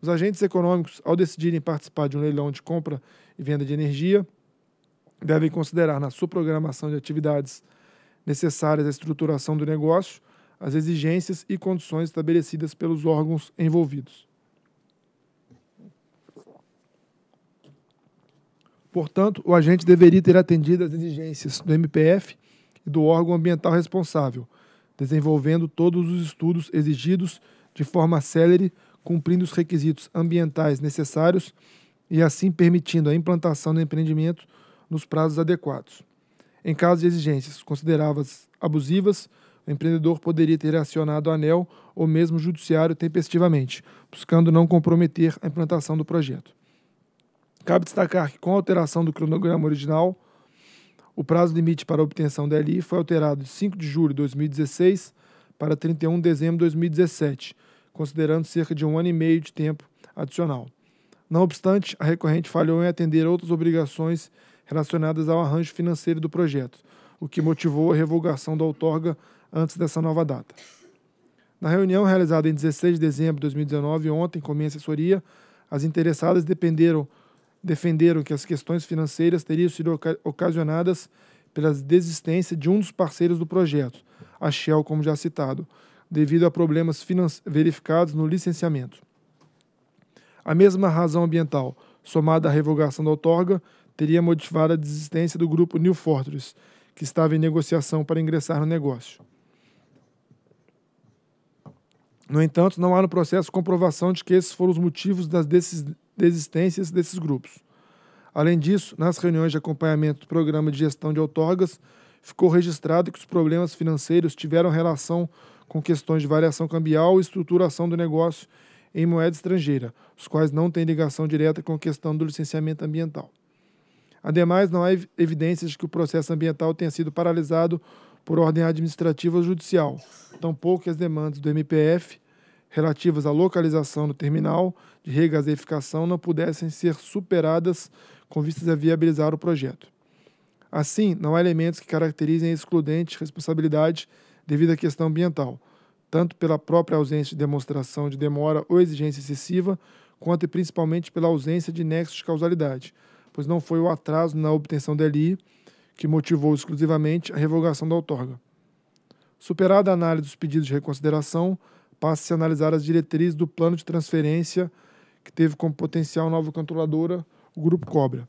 Os agentes econômicos, ao decidirem participar de um leilão de compra e venda de energia, devem considerar na sua programação de atividades necessárias à estruturação do negócio, as exigências e condições estabelecidas pelos órgãos envolvidos. Portanto, o agente deveria ter atendido às exigências do MPF e do órgão ambiental responsável, desenvolvendo todos os estudos exigidos de forma célere, cumprindo os requisitos ambientais necessários e assim permitindo a implantação do empreendimento nos prazos adequados. Em caso de exigências consideradas abusivas, o empreendedor poderia ter acionado o ANEL ou mesmo o Judiciário tempestivamente, buscando não comprometer a implantação do projeto. Cabe destacar que, com a alteração do cronograma original, o prazo limite para a obtenção da LI foi alterado de 5 de julho de 2016 para 31 de dezembro de 2017, considerando cerca de um ano e meio de tempo adicional. Não obstante, a recorrente falhou em atender outras obrigações relacionadas ao arranjo financeiro do projeto, o que motivou a revogação da outorga antes dessa nova data. Na reunião realizada em 16 de dezembro de 2019, ontem, com minha assessoria, as interessadas defenderam que as questões financeiras teriam sido ocasionadas pela desistência de um dos parceiros do projeto, a Shell, como já citado, devido a problemas verificados no licenciamento. A mesma razão ambiental, somada à revogação da outorga, teria motivado a desistência do grupo New Fortress, que estava em negociação para ingressar no negócio. No entanto, não há no processo comprovação de que esses foram os motivos das desistências desses grupos. Além disso, nas reuniões de acompanhamento do programa de gestão de outorgas, ficou registrado que os problemas financeiros tiveram relação com questões de variação cambial e estruturação do negócio em moeda estrangeira, os quais não têm ligação direta com a questão do licenciamento ambiental. Ademais, não há evidências de que o processo ambiental tenha sido paralisado por ordem administrativa ou judicial. Tampouco as demandas do MPF relativas à localização do terminal de regasificação não pudessem ser superadas com vistas a viabilizar o projeto. Assim, não há elementos que caracterizem excludente responsabilidade devido à questão ambiental, tanto pela própria ausência de demonstração de demora ou exigência excessiva, quanto e principalmente pela ausência de nexo de causalidade – pois não foi o atraso na obtenção da LI que motivou exclusivamente a revogação da outorga. Superada a análise dos pedidos de reconsideração, passa-se a analisar as diretrizes do plano de transferência que teve como potencial nova controladora o Grupo Cobra.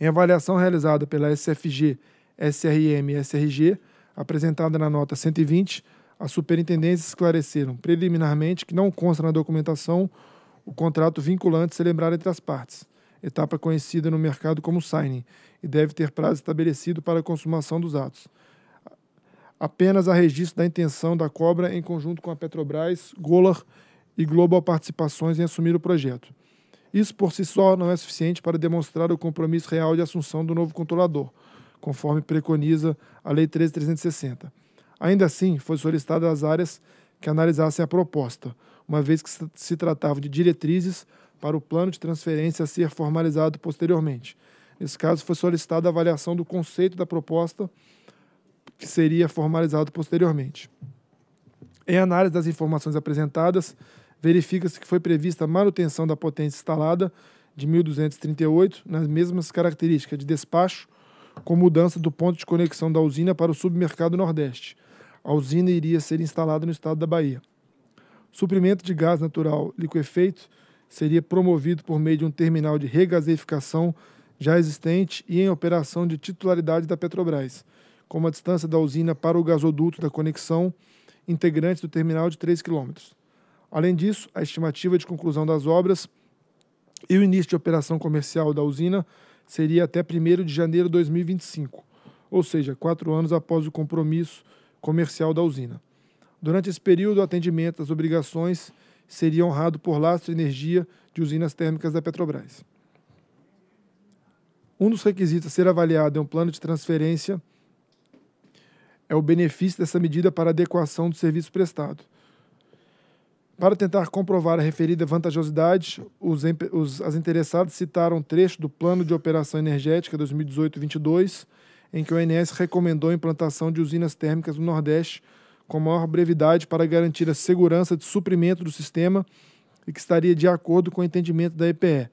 Em avaliação realizada pela SFG, SRM e SRG, apresentada na nota 120, as superintendências esclareceram preliminarmente que não consta na documentação o contrato vinculante celebrado entre as partes etapa conhecida no mercado como signing, e deve ter prazo estabelecido para a consumação dos atos. Apenas há registro da intenção da Cobra em conjunto com a Petrobras, Golar e Global Participações em assumir o projeto. Isso por si só não é suficiente para demonstrar o compromisso real de assunção do novo controlador, conforme preconiza a Lei 13360. Ainda assim, foi solicitada às áreas que analisassem a proposta, uma vez que se tratava de diretrizes para o plano de transferência a ser formalizado posteriormente. Nesse caso, foi solicitada a avaliação do conceito da proposta, que seria formalizado posteriormente. Em análise das informações apresentadas, verifica-se que foi prevista a manutenção da potência instalada de 1238 nas mesmas características de despacho, com mudança do ponto de conexão da usina para o submercado Nordeste. A usina iria ser instalada no estado da Bahia. Suprimento de gás natural liquefeito seria promovido por meio de um terminal de regasificação já existente e em operação de titularidade da Petrobras, com uma distância da usina para o gasoduto da conexão integrante do terminal de 3 km. Além disso, a estimativa de conclusão das obras e o início de operação comercial da usina seria até 1 de janeiro de 2025, ou seja, quatro anos após o compromisso comercial da usina. Durante esse período, o atendimento às obrigações seria honrado por lastro de energia de usinas térmicas da Petrobras. Um dos requisitos a ser avaliado em um plano de transferência é o benefício dessa medida para adequação do serviço prestado. Para tentar comprovar a referida vantajosidade, os, os, as interessadas citaram um trecho do Plano de Operação Energética 2018-22, em que o ONS recomendou a implantação de usinas térmicas no Nordeste com maior brevidade para garantir a segurança de suprimento do sistema e que estaria de acordo com o entendimento da EPE,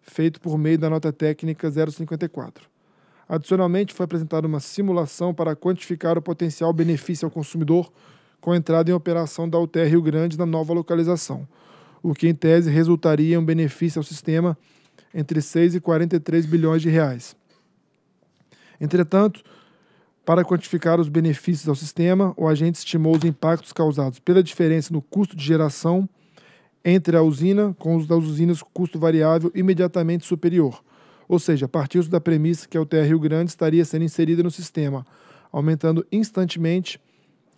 feito por meio da nota técnica 054. Adicionalmente, foi apresentada uma simulação para quantificar o potencial benefício ao consumidor com a entrada em operação da UTR Rio Grande na nova localização, o que em tese resultaria em um benefício ao sistema entre 6 e 43 bilhões de reais. Entretanto, para quantificar os benefícios ao sistema, o agente estimou os impactos causados pela diferença no custo de geração entre a usina com os das usinas custo variável imediatamente superior. Ou seja, partiu-se da premissa que a UTR Rio Grande estaria sendo inserida no sistema, aumentando instantemente,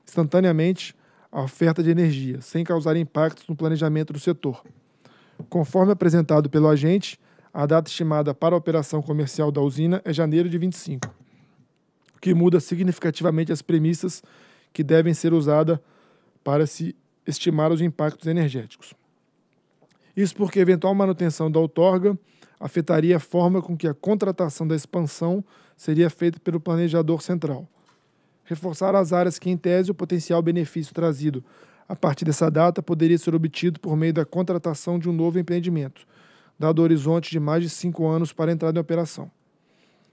instantaneamente a oferta de energia, sem causar impactos no planejamento do setor. Conforme apresentado pelo agente, a data estimada para a operação comercial da usina é janeiro de 25 que muda significativamente as premissas que devem ser usadas para se estimar os impactos energéticos. Isso porque eventual manutenção da outorga afetaria a forma com que a contratação da expansão seria feita pelo planejador central. Reforçar as áreas que, em tese, o potencial benefício trazido a partir dessa data poderia ser obtido por meio da contratação de um novo empreendimento, dado o horizonte de mais de cinco anos para entrar entrada em operação.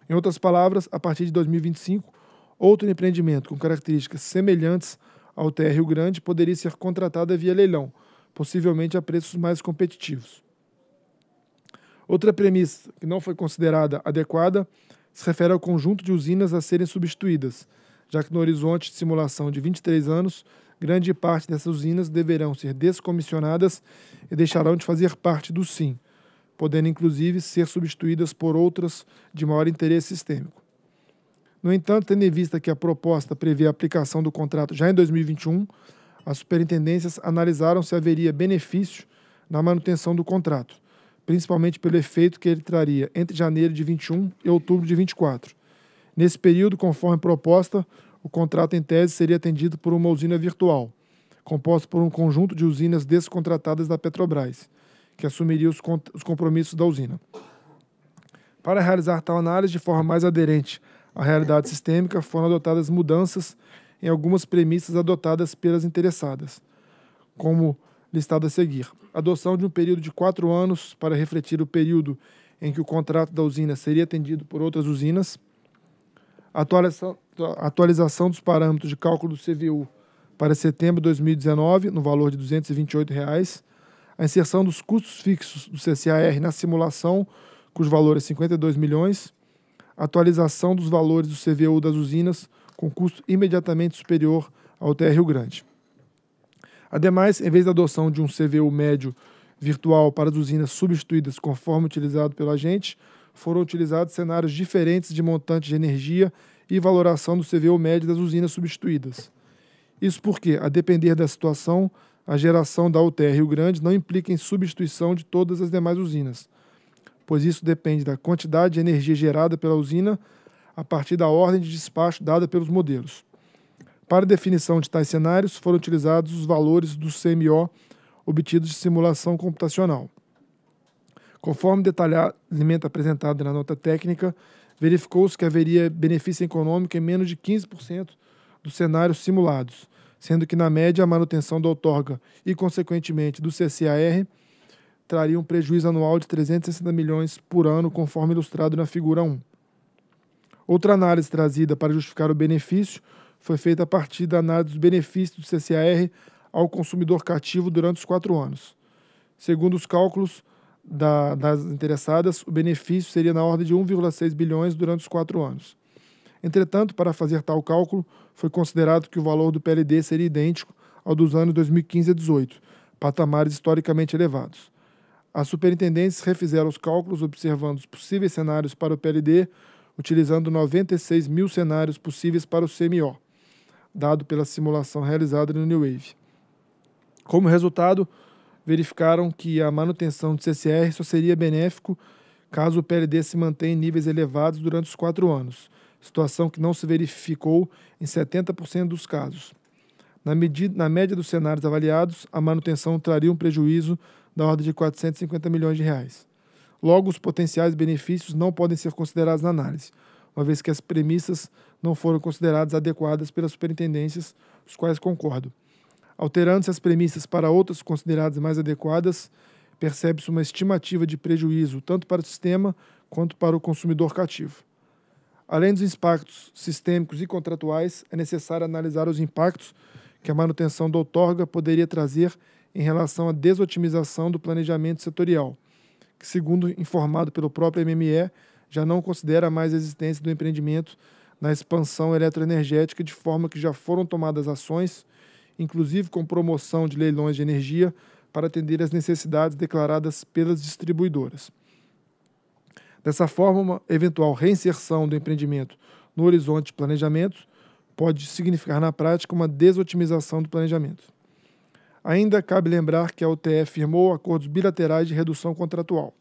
Em outras palavras, a partir de 2025, outro empreendimento com características semelhantes ao TR Rio Grande poderia ser contratado via leilão, possivelmente a preços mais competitivos. Outra premissa que não foi considerada adequada se refere ao conjunto de usinas a serem substituídas, já que no horizonte de simulação de 23 anos, grande parte dessas usinas deverão ser descomissionadas e deixarão de fazer parte do SIM podendo inclusive ser substituídas por outras de maior interesse sistêmico. No entanto, tendo em vista que a proposta prevê a aplicação do contrato já em 2021, as superintendências analisaram se haveria benefício na manutenção do contrato, principalmente pelo efeito que ele traria entre janeiro de 21 e outubro de 24. Nesse período, conforme proposta, o contrato em tese seria atendido por uma usina virtual, composta por um conjunto de usinas descontratadas da Petrobras, que assumiria os, os compromissos da usina. Para realizar tal análise de forma mais aderente à realidade sistêmica, foram adotadas mudanças em algumas premissas adotadas pelas interessadas, como listado a seguir: adoção de um período de quatro anos para refletir o período em que o contrato da usina seria atendido por outras usinas, atualização, atualização dos parâmetros de cálculo do CVU para setembro de 2019, no valor de R$ 228. Reais, a inserção dos custos fixos do CCAR na simulação, cujo valor é 52 milhões. Atualização dos valores do CVU das usinas, com custo imediatamente superior ao TR Rio Grande. Ademais, em vez da adoção de um CVU médio virtual para as usinas substituídas conforme utilizado pelo agente, foram utilizados cenários diferentes de montante de energia e valoração do CVU médio das usinas substituídas. Isso porque, a depender da situação, a geração da UTR Rio Grande não implica em substituição de todas as demais usinas, pois isso depende da quantidade de energia gerada pela usina a partir da ordem de despacho dada pelos modelos. Para definição de tais cenários, foram utilizados os valores do CMO obtidos de simulação computacional. Conforme detalhamento apresentado na nota técnica, verificou-se que haveria benefício econômico em menos de 15% dos cenários simulados, sendo que, na média, a manutenção da outorga e, consequentemente, do CCAR traria um prejuízo anual de 360 milhões por ano, conforme ilustrado na figura 1. Outra análise trazida para justificar o benefício foi feita a partir da análise dos benefícios do CCAR ao consumidor cativo durante os quatro anos. Segundo os cálculos da, das interessadas, o benefício seria na ordem de 1,6 bilhões durante os quatro anos. Entretanto, para fazer tal cálculo, foi considerado que o valor do PLD seria idêntico ao dos anos 2015 e 2018, patamares historicamente elevados. As superintendentes refizeram os cálculos observando os possíveis cenários para o PLD, utilizando 96 mil cenários possíveis para o CMO, dado pela simulação realizada no New Wave. Como resultado, verificaram que a manutenção do CCR só seria benéfico caso o PLD se mantenha em níveis elevados durante os quatro anos – situação que não se verificou em 70% dos casos. Na, medida, na média dos cenários avaliados, a manutenção traria um prejuízo da ordem de 450 milhões de reais. Logo, os potenciais benefícios não podem ser considerados na análise, uma vez que as premissas não foram consideradas adequadas pelas superintendências, os quais concordo. Alterando-se as premissas para outras consideradas mais adequadas, percebe-se uma estimativa de prejuízo tanto para o sistema quanto para o consumidor cativo. Além dos impactos sistêmicos e contratuais, é necessário analisar os impactos que a manutenção da outorga poderia trazer em relação à desotimização do planejamento setorial, que, segundo informado pelo próprio MME, já não considera mais a existência do empreendimento na expansão eletroenergética, de forma que já foram tomadas ações, inclusive com promoção de leilões de energia, para atender às necessidades declaradas pelas distribuidoras. Dessa forma, uma eventual reinserção do empreendimento no horizonte de planejamento pode significar na prática uma desotimização do planejamento. Ainda cabe lembrar que a UTE firmou acordos bilaterais de redução contratual.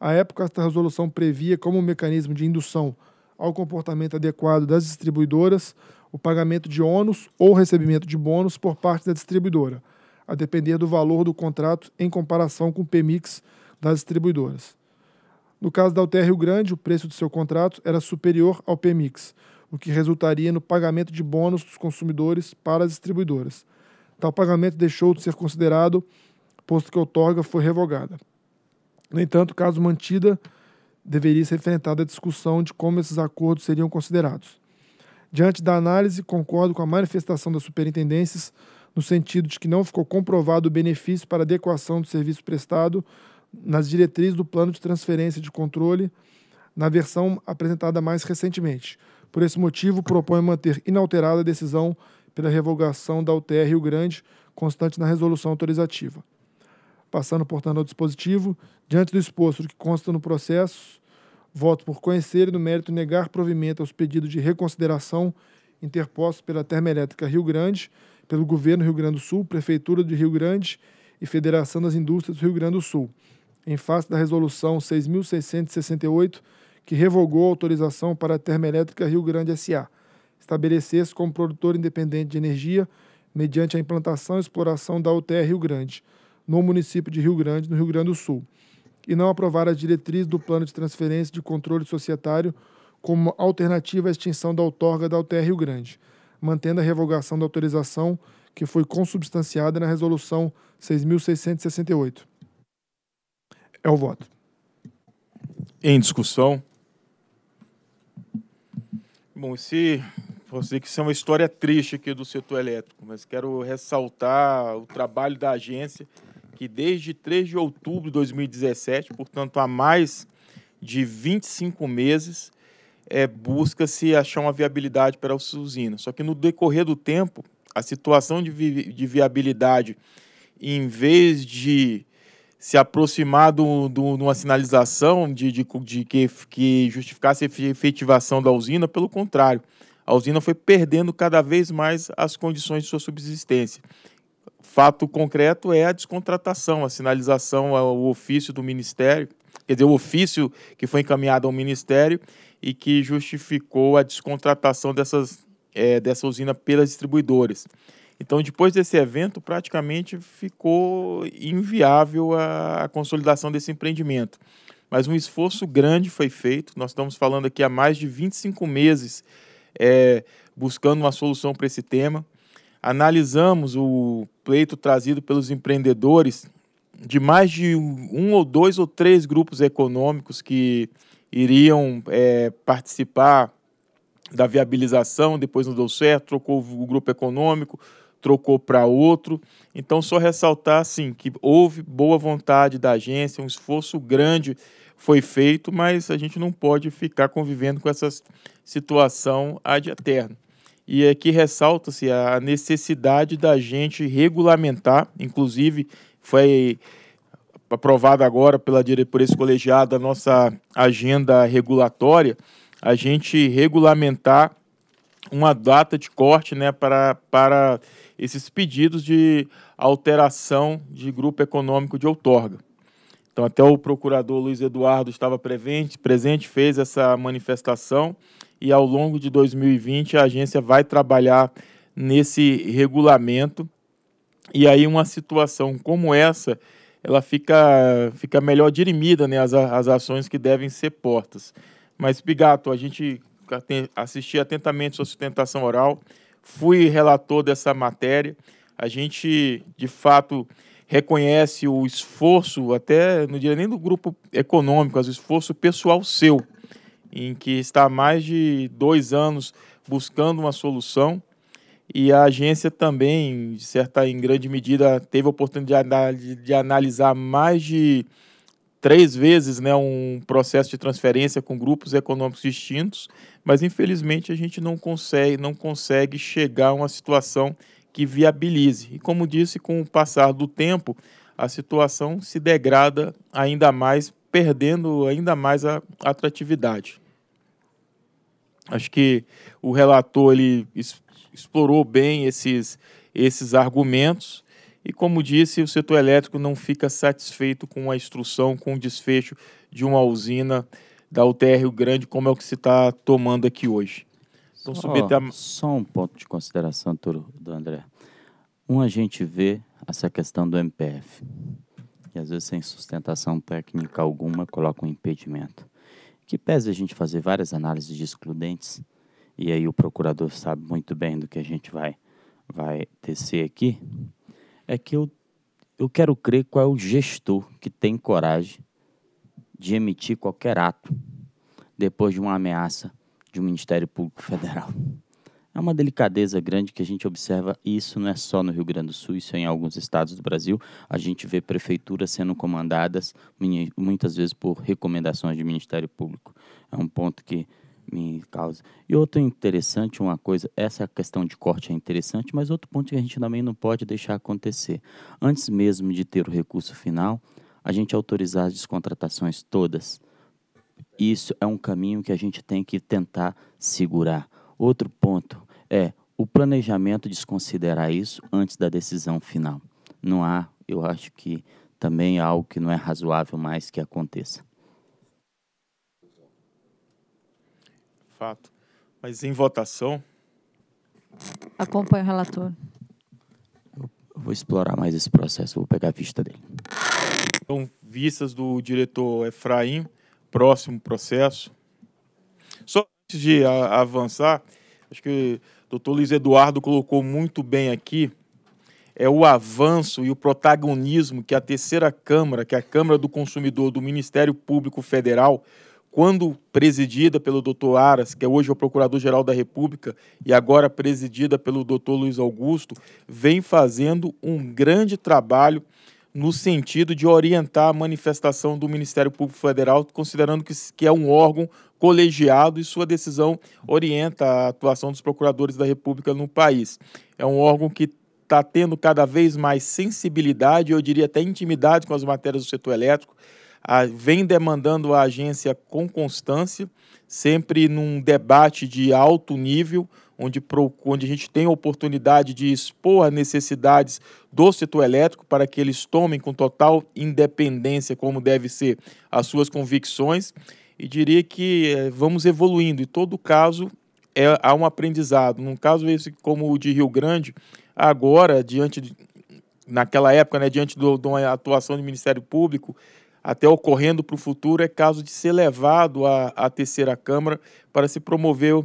À época, esta resolução previa como um mecanismo de indução ao comportamento adequado das distribuidoras o pagamento de ônus ou recebimento de bônus por parte da distribuidora, a depender do valor do contrato em comparação com o PMIX das distribuidoras. No caso da UTR Rio Grande, o preço de seu contrato era superior ao PMIX, o que resultaria no pagamento de bônus dos consumidores para as distribuidoras. Tal pagamento deixou de ser considerado, posto que a outorga foi revogada. No entanto, caso mantida, deveria ser enfrentada a discussão de como esses acordos seriam considerados. Diante da análise, concordo com a manifestação das superintendências no sentido de que não ficou comprovado o benefício para adequação do serviço prestado nas diretrizes do plano de transferência de controle na versão apresentada mais recentemente. Por esse motivo, propõe manter inalterada a decisão pela revogação da UTR Rio Grande, constante na resolução autorizativa. Passando, portanto, ao dispositivo, diante do exposto que consta no processo, voto por conhecer e, no mérito, negar provimento aos pedidos de reconsideração interpostos pela Termoelétrica Rio Grande, pelo Governo Rio Grande do Sul, Prefeitura de Rio Grande e Federação das Indústrias do Rio Grande do Sul, em face da Resolução 6.668, que revogou a autorização para a Termoelétrica Rio Grande S.A. estabelecer-se como produtor independente de energia mediante a implantação e exploração da UTR Rio Grande, no município de Rio Grande, no Rio Grande do Sul, e não aprovar as diretrizes do Plano de Transferência de Controle Societário como alternativa à extinção da outorga da UTR Rio Grande, mantendo a revogação da autorização que foi consubstanciada na Resolução 6.668. É o voto. Em discussão. Bom, se vou dizer que isso é uma história triste aqui do setor elétrico, mas quero ressaltar o trabalho da agência, que desde 3 de outubro de 2017, portanto há mais de 25 meses, é, busca-se achar uma viabilidade para a usina. Só que no decorrer do tempo, a situação de, vi de viabilidade, em vez de se aproximar de uma sinalização de, de, de que, que, justificasse a efetivação da usina, pelo contrário, a usina foi perdendo cada vez mais as condições de sua subsistência. Fato concreto é a descontratação, a sinalização, o ofício do Ministério, quer dizer, o ofício que foi encaminhado ao Ministério e que justificou a descontratação dessas, é, dessa usina pelas distribuidoras. Então, depois desse evento, praticamente ficou inviável a, a consolidação desse empreendimento. Mas um esforço grande foi feito. Nós estamos falando aqui há mais de 25 meses é, buscando uma solução para esse tema. Analisamos o pleito trazido pelos empreendedores de mais de um ou dois ou três grupos econômicos que iriam é, participar da viabilização, depois não deu certo, trocou o grupo econômico, trocou para outro. Então, só ressaltar, sim, que houve boa vontade da agência, um esforço grande foi feito, mas a gente não pode ficar convivendo com essa situação ad eterno. E aqui é ressalta-se a necessidade da gente regulamentar, inclusive foi aprovada agora pela por esse colegiado a nossa agenda regulatória, a gente regulamentar uma data de corte né, para, para esses pedidos de alteração de grupo econômico de outorga. Então, até o procurador Luiz Eduardo estava presente, presente, fez essa manifestação e, ao longo de 2020, a agência vai trabalhar nesse regulamento. E aí, uma situação como essa, ela fica, fica melhor dirimida, né, as, as ações que devem ser portas. Mas, Bigato, a gente assistir atentamente sua sustentação oral, fui relator dessa matéria. A gente, de fato, reconhece o esforço, até não diria nem do grupo econômico, mas o esforço pessoal seu, em que está há mais de dois anos buscando uma solução. E a agência também, de certa, em grande medida, teve a oportunidade de analisar mais de três vezes né, um processo de transferência com grupos econômicos distintos mas infelizmente a gente não consegue, não consegue chegar a uma situação que viabilize. E como disse, com o passar do tempo, a situação se degrada ainda mais, perdendo ainda mais a atratividade. Acho que o relator ele explorou bem esses, esses argumentos. E como disse, o setor elétrico não fica satisfeito com a instrução, com o desfecho de uma usina da UTR Rio Grande, como é o que se está tomando aqui hoje. Então, só, só um ponto de consideração, do André. Um, a gente vê essa questão do MPF, e às vezes sem sustentação técnica alguma coloca um impedimento. Que pese a gente fazer várias análises de excludentes, e aí o procurador sabe muito bem do que a gente vai, vai tecer aqui, é que eu, eu quero crer qual é o gestor que tem coragem de emitir qualquer ato depois de uma ameaça de um Ministério Público Federal. É uma delicadeza grande que a gente observa, e isso não é só no Rio Grande do Sul, isso é em alguns estados do Brasil. A gente vê prefeituras sendo comandadas muitas vezes por recomendações de Ministério Público. É um ponto que me causa. E outro interessante, uma coisa, essa questão de corte é interessante, mas outro ponto que a gente também não pode deixar acontecer. Antes mesmo de ter o recurso final, a gente autorizar as descontratações todas. Isso é um caminho que a gente tem que tentar segurar. Outro ponto é o planejamento desconsiderar isso antes da decisão final. Não há, eu acho que também é algo que não é razoável mais que aconteça. Fato. Mas em votação. Acompanho o relator. Eu vou explorar mais esse processo, vou pegar a vista dele. São então, vistas do diretor Efraim, próximo processo. Só antes de a, avançar, acho que o doutor Luiz Eduardo colocou muito bem aqui, é o avanço e o protagonismo que a terceira Câmara, que é a Câmara do Consumidor do Ministério Público Federal, quando presidida pelo doutor Aras, que é hoje é o Procurador-Geral da República, e agora presidida pelo doutor Luiz Augusto, vem fazendo um grande trabalho no sentido de orientar a manifestação do Ministério Público Federal, considerando que, que é um órgão colegiado e sua decisão orienta a atuação dos procuradores da República no país. É um órgão que está tendo cada vez mais sensibilidade, eu diria até intimidade com as matérias do setor elétrico, a, vem demandando a agência com constância, sempre num debate de alto nível, onde, onde a gente tem a oportunidade de expor as necessidades do setor elétrico para que eles tomem com total independência, como deve ser, as suas convicções. E diria que eh, vamos evoluindo, e todo caso é, há um aprendizado. Num caso esse como o de Rio Grande, agora, diante de, naquela época, né, diante de uma atuação do Ministério Público, até ocorrendo para o futuro, é caso de ser levado à, à terceira Câmara para se promover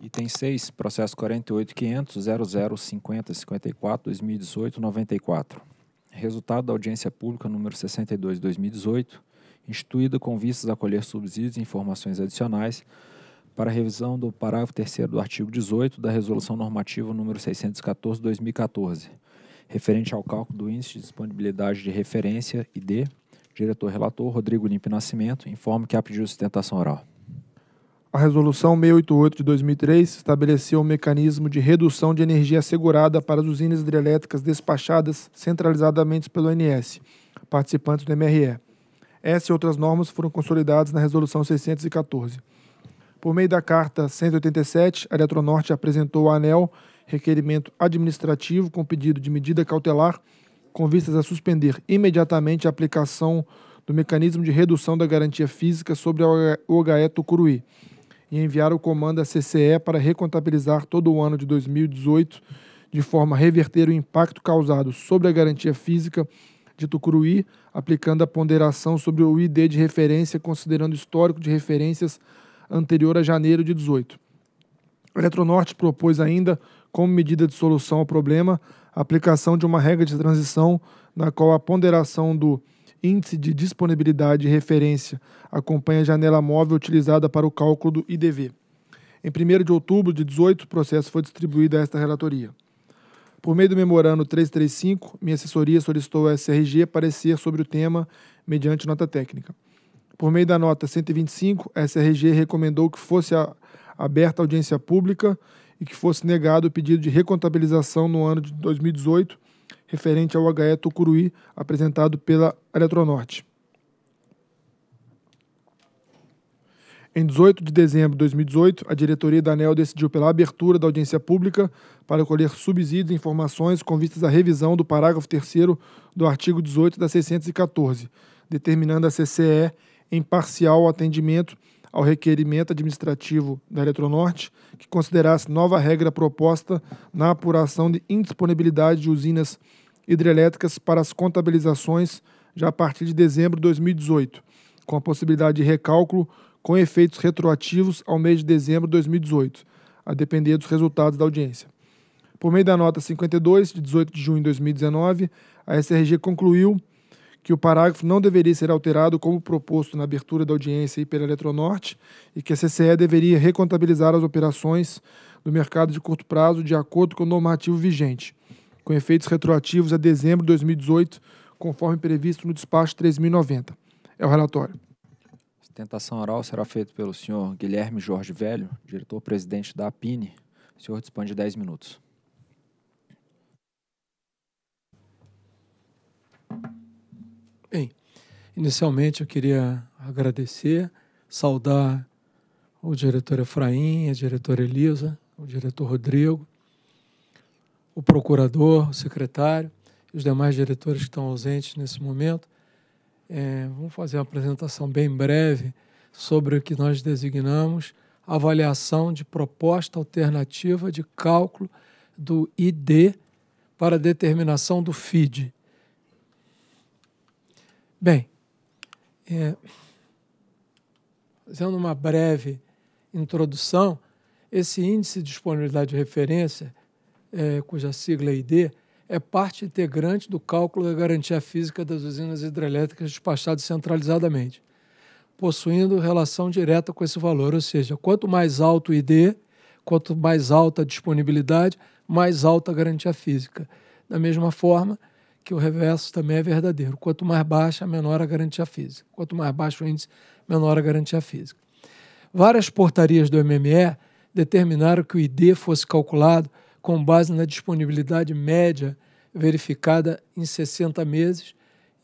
Item 6, processo 48.500.0050.54.2018.94. Resultado da audiência pública número 62.2018, instituída com vistas a colher subsídios e informações adicionais para revisão do parágrafo 3 do artigo 18 da Resolução Normativa número 614/2014, referente ao cálculo do índice de disponibilidade de referência ID. Diretor-relator Rodrigo Limpe Nascimento informa que há pedido de sustentação oral a Resolução 688 de 2003 estabeleceu um mecanismo de redução de energia assegurada para as usinas hidrelétricas despachadas centralizadamente pelo ONS, participantes do MRE. Essa e outras normas foram consolidadas na Resolução 614. Por meio da Carta 187, a Eletronorte apresentou ao ANEL requerimento administrativo com pedido de medida cautelar com vistas a suspender imediatamente a aplicação do mecanismo de redução da garantia física sobre o HE Tucuruí e enviar o comando à CCE para recontabilizar todo o ano de 2018, de forma a reverter o impacto causado sobre a garantia física de Tucuruí, aplicando a ponderação sobre o ID de referência, considerando o histórico de referências anterior a janeiro de 18. A Eletronorte propôs ainda, como medida de solução ao problema, a aplicação de uma regra de transição na qual a ponderação do Índice de Disponibilidade e Referência acompanha a janela móvel utilizada para o cálculo do IDV. Em 1 de outubro de 18, o processo foi distribuído a esta relatoria. Por meio do memorando 335, minha assessoria solicitou à SRG parecer sobre o tema mediante nota técnica. Por meio da nota 125, a SRG recomendou que fosse aberta audiência pública e que fosse negado o pedido de recontabilização no ano de 2018 referente ao HE Tucuruí, apresentado pela Eletronorte. Em 18 de dezembro de 2018, a diretoria da ANEL decidiu pela abertura da audiência pública para colher subsídios e informações com vistas à revisão do parágrafo 3 do artigo 18 da 614, determinando a CCE em parcial atendimento ao requerimento administrativo da Eletronorte, que considerasse nova regra proposta na apuração de indisponibilidade de usinas hidrelétricas para as contabilizações já a partir de dezembro de 2018, com a possibilidade de recálculo com efeitos retroativos ao mês de dezembro de 2018, a depender dos resultados da audiência. Por meio da nota 52, de 18 de junho de 2019, a SRG concluiu que o parágrafo não deveria ser alterado como proposto na abertura da audiência pela Eletronorte e que a CCE deveria recontabilizar as operações do mercado de curto prazo de acordo com o normativo vigente, com efeitos retroativos a dezembro de 2018, conforme previsto no despacho 3090. É o relatório. Sustentação oral será feita pelo senhor Guilherme Jorge Velho, diretor-presidente da APINE. O senhor dispõe de 10 minutos. Bem, inicialmente eu queria agradecer, saudar o diretor Efraim, a diretora Elisa, o diretor Rodrigo, o procurador, o secretário e os demais diretores que estão ausentes nesse momento. É, vamos fazer uma apresentação bem breve sobre o que nós designamos avaliação de proposta alternativa de cálculo do ID para determinação do FID, Bem, é, fazendo uma breve introdução, esse índice de disponibilidade de referência, é, cuja sigla é ID, é parte integrante do cálculo da garantia física das usinas hidrelétricas despachadas centralizadamente, possuindo relação direta com esse valor, ou seja, quanto mais alto o ID, quanto mais alta a disponibilidade, mais alta a garantia física. Da mesma forma, que o reverso também é verdadeiro. Quanto mais baixa, menor a garantia física. Quanto mais baixo o índice, menor a garantia física. Várias portarias do MME determinaram que o ID fosse calculado com base na disponibilidade média verificada em 60 meses,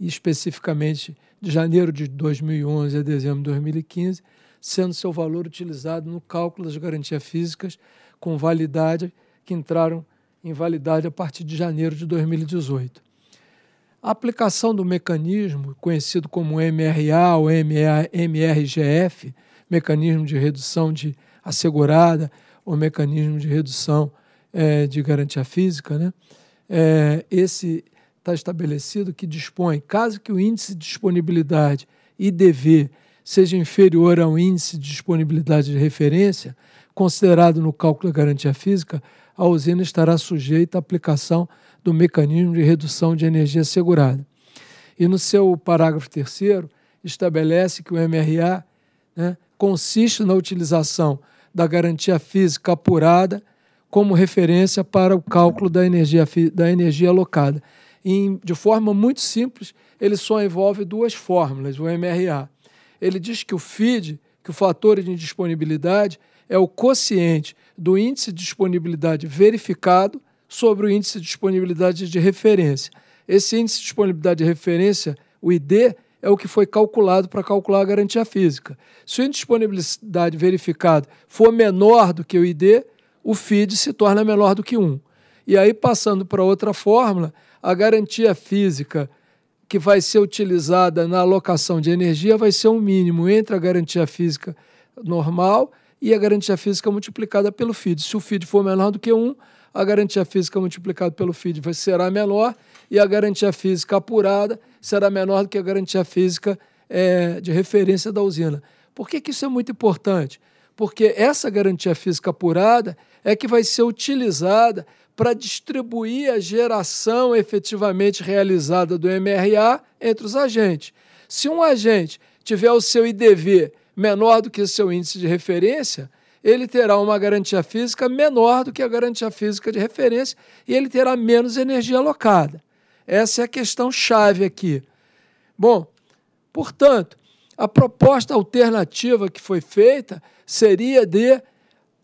e especificamente de janeiro de 2011 a dezembro de 2015, sendo seu valor utilizado no cálculo das garantias físicas com validade que entraram em validade a partir de janeiro de 2018. A aplicação do mecanismo, conhecido como MRA ou MRGF, mecanismo de redução de assegurada ou mecanismo de redução é, de garantia física, né? É, esse está estabelecido que dispõe, caso que o índice de disponibilidade IDV seja inferior ao índice de disponibilidade de referência, considerado no cálculo da garantia física, a usina estará sujeita à aplicação do mecanismo de redução de energia segurada. E no seu parágrafo terceiro, estabelece que o MRA né, consiste na utilização da garantia física apurada como referência para o cálculo da energia, da energia alocada. E, de forma muito simples, ele só envolve duas fórmulas, o MRA. Ele diz que o FID, que o fator de indisponibilidade, é o quociente do índice de disponibilidade verificado sobre o índice de disponibilidade de referência. Esse índice de disponibilidade de referência, o ID, é o que foi calculado para calcular a garantia física. Se o índice de disponibilidade verificado for menor do que o ID, o FID se torna menor do que 1. E aí, passando para outra fórmula, a garantia física que vai ser utilizada na alocação de energia vai ser um mínimo entre a garantia física normal e a garantia física multiplicada pelo FID. Se o FID for menor do que 1, a garantia física multiplicada pelo FID será menor e a garantia física apurada será menor do que a garantia física é, de referência da usina. Por que, que isso é muito importante? Porque essa garantia física apurada é que vai ser utilizada para distribuir a geração efetivamente realizada do MRA entre os agentes. Se um agente tiver o seu IDV menor do que o seu índice de referência, ele terá uma garantia física menor do que a garantia física de referência e ele terá menos energia alocada. Essa é a questão chave aqui. Bom, portanto, a proposta alternativa que foi feita seria de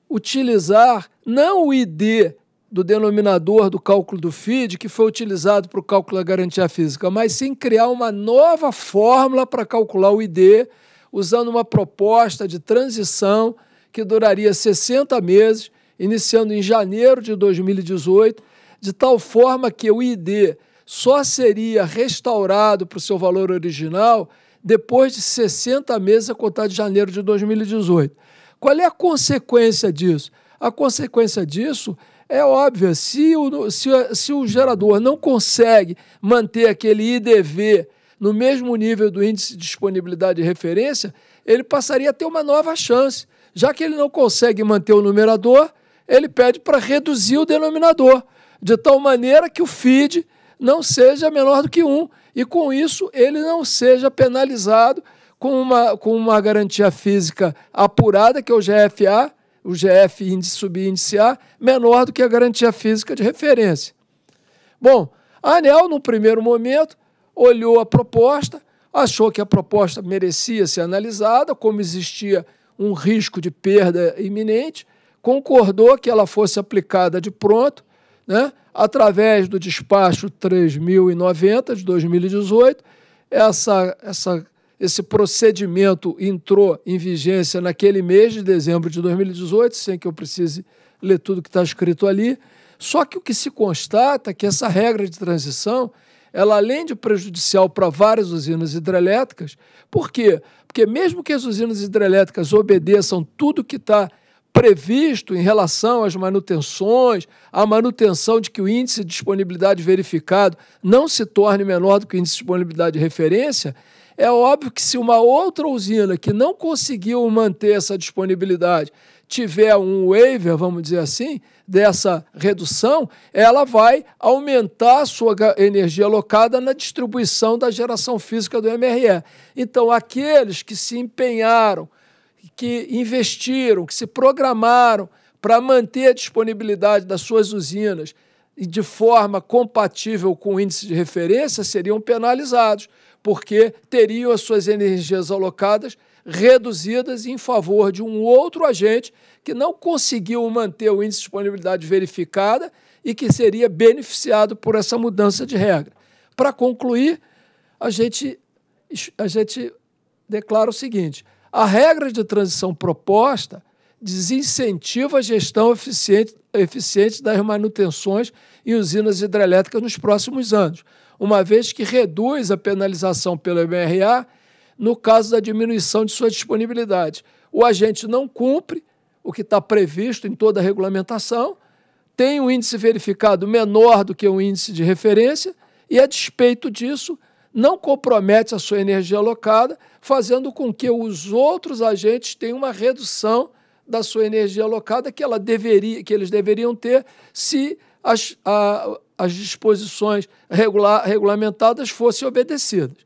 utilizar não o ID do denominador do cálculo do FID, que foi utilizado para o cálculo da garantia física, mas sim criar uma nova fórmula para calcular o ID, usando uma proposta de transição que duraria 60 meses, iniciando em janeiro de 2018, de tal forma que o ID só seria restaurado para o seu valor original depois de 60 meses a contar de janeiro de 2018. Qual é a consequência disso? A consequência disso é óbvia: se o, se, se o gerador não consegue manter aquele IDV no mesmo nível do índice de disponibilidade de referência, ele passaria a ter uma nova chance já que ele não consegue manter o numerador, ele pede para reduzir o denominador, de tal maneira que o FID não seja menor do que 1 e, com isso, ele não seja penalizado com uma, com uma garantia física apurada, que é o GFA, o GF índice subíndice A, menor do que a garantia física de referência. Bom, a ANEL, no primeiro momento, olhou a proposta, achou que a proposta merecia ser analisada, como existia um risco de perda iminente, concordou que ela fosse aplicada de pronto, né? através do despacho 3090 de 2018. Essa, essa, esse procedimento entrou em vigência naquele mês de dezembro de 2018, sem que eu precise ler tudo que está escrito ali. Só que o que se constata é que essa regra de transição, ela além de prejudicial para várias usinas hidrelétricas, porque porque mesmo que as usinas hidrelétricas obedeçam tudo que está previsto em relação às manutenções, à manutenção de que o índice de disponibilidade verificado não se torne menor do que o índice de disponibilidade de referência, é óbvio que se uma outra usina que não conseguiu manter essa disponibilidade tiver um waiver, vamos dizer assim, dessa redução, ela vai aumentar a sua energia alocada na distribuição da geração física do MRE. Então, aqueles que se empenharam, que investiram, que se programaram para manter a disponibilidade das suas usinas de forma compatível com o índice de referência seriam penalizados, porque teriam as suas energias alocadas reduzidas em favor de um outro agente que não conseguiu manter o índice de disponibilidade verificada e que seria beneficiado por essa mudança de regra. Para concluir, a gente, a gente declara o seguinte: a regra de transição proposta desincentiva a gestão eficiente, eficiente das manutenções em usinas hidrelétricas nos próximos anos, uma vez que reduz a penalização pelo MRA no caso da diminuição de sua disponibilidade. O agente não cumpre o que está previsto em toda a regulamentação, tem um índice verificado menor do que o um índice de referência e, a despeito disso, não compromete a sua energia alocada, fazendo com que os outros agentes tenham uma redução da sua energia alocada que, ela deveria, que eles deveriam ter se as, a, as disposições regular, regulamentadas fossem obedecidas.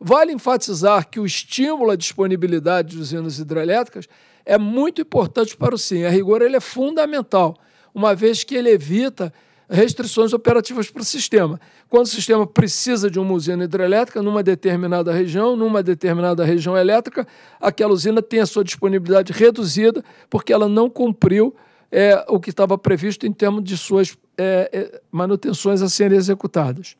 Vale enfatizar que o estímulo à disponibilidade de usinas hidrelétricas é muito importante para o SIM. A rigor, ele é fundamental, uma vez que ele evita restrições operativas para o sistema. Quando o sistema precisa de uma usina hidrelétrica numa determinada região, numa determinada região elétrica, aquela usina tem a sua disponibilidade reduzida porque ela não cumpriu é, o que estava previsto em termos de suas é, manutenções a serem executadas.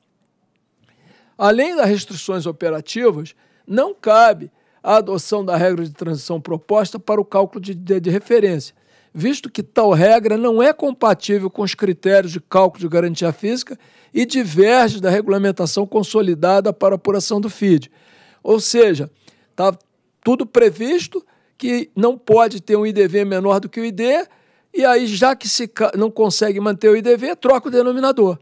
Além das restrições operativas, não cabe a adoção da regra de transição proposta para o cálculo de, de, de referência, visto que tal regra não é compatível com os critérios de cálculo de garantia física e diverge da regulamentação consolidada para apuração do FID. Ou seja, está tudo previsto que não pode ter um IDV menor do que o ID, e aí, já que se não consegue manter o IDV, troca o denominador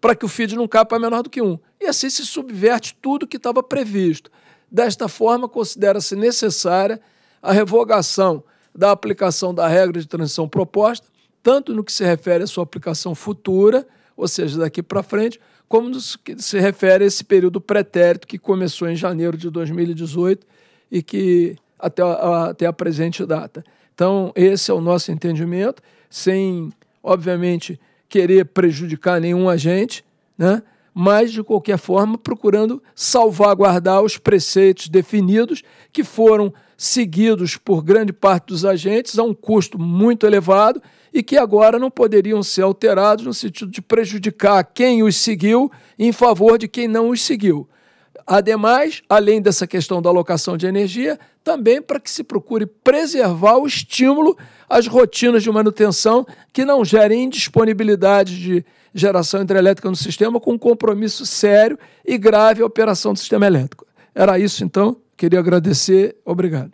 para que o feed não caia para menor do que 1. E assim se subverte tudo que estava previsto. Desta forma, considera-se necessária a revogação da aplicação da regra de transição proposta, tanto no que se refere à sua aplicação futura, ou seja, daqui para frente, como no que se refere a esse período pretérito que começou em janeiro de 2018 e que até a, até a presente data. Então, esse é o nosso entendimento, sem, obviamente, querer prejudicar nenhum agente, né? mas, de qualquer forma, procurando salvaguardar os preceitos definidos que foram seguidos por grande parte dos agentes a um custo muito elevado e que agora não poderiam ser alterados no sentido de prejudicar quem os seguiu em favor de quem não os seguiu. Ademais, além dessa questão da alocação de energia, também para que se procure preservar o estímulo às rotinas de manutenção que não gerem indisponibilidade de geração hidrelétrica no sistema, com um compromisso sério e grave à operação do sistema elétrico. Era isso, então. Queria agradecer. Obrigado.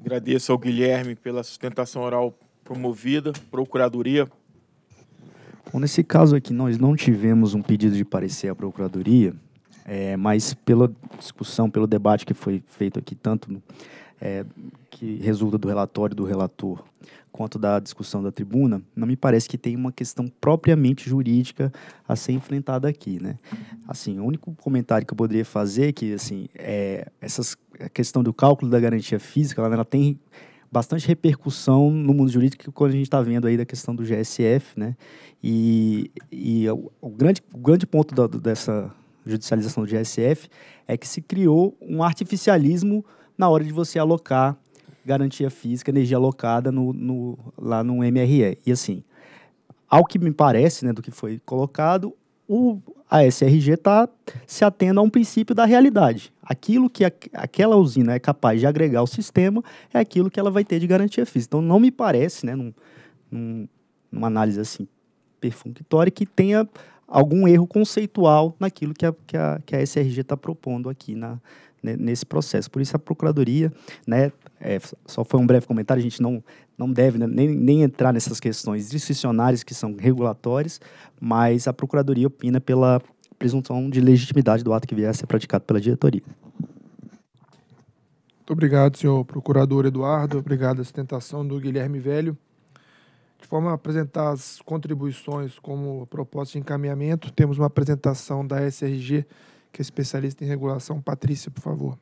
Agradeço ao Guilherme pela sustentação oral promovida, Procuradoria. Bom, nesse caso aqui, nós não tivemos um pedido de parecer à Procuradoria, é, mas pela discussão, pelo debate que foi feito aqui, tanto é, que resulta do relatório do relator, quanto da discussão da tribuna, não me parece que tem uma questão propriamente jurídica a ser enfrentada aqui, né? Assim, o único comentário que eu poderia fazer é que, assim, é, essas, a questão do cálculo da garantia física, ela, ela tem bastante repercussão no mundo jurídico quando é a gente está vendo aí da questão do GSF, né? E, e o, o grande, o grande ponto da, dessa judicialização do GSF, é que se criou um artificialismo na hora de você alocar garantia física, energia alocada no, no, lá no MRE. E assim, ao que me parece, né, do que foi colocado, o, a SRG está se atendo a um princípio da realidade. Aquilo que a, aquela usina é capaz de agregar ao sistema é aquilo que ela vai ter de garantia física. Então, não me parece, né, num, num, numa análise assim perfunctória, que tenha algum erro conceitual naquilo que a, que a, que a SRG está propondo aqui na, né, nesse processo. Por isso a Procuradoria, né, é, só foi um breve comentário, a gente não, não deve né, nem, nem entrar nessas questões discricionárias que são regulatórias, mas a Procuradoria opina pela presunção de legitimidade do ato que vier a ser praticado pela diretoria. Muito obrigado, senhor procurador Eduardo. Obrigado à sustentação do Guilherme Velho de forma a apresentar as contribuições como proposta de encaminhamento, temos uma apresentação da SRG, que é especialista em regulação. Patrícia, por favor.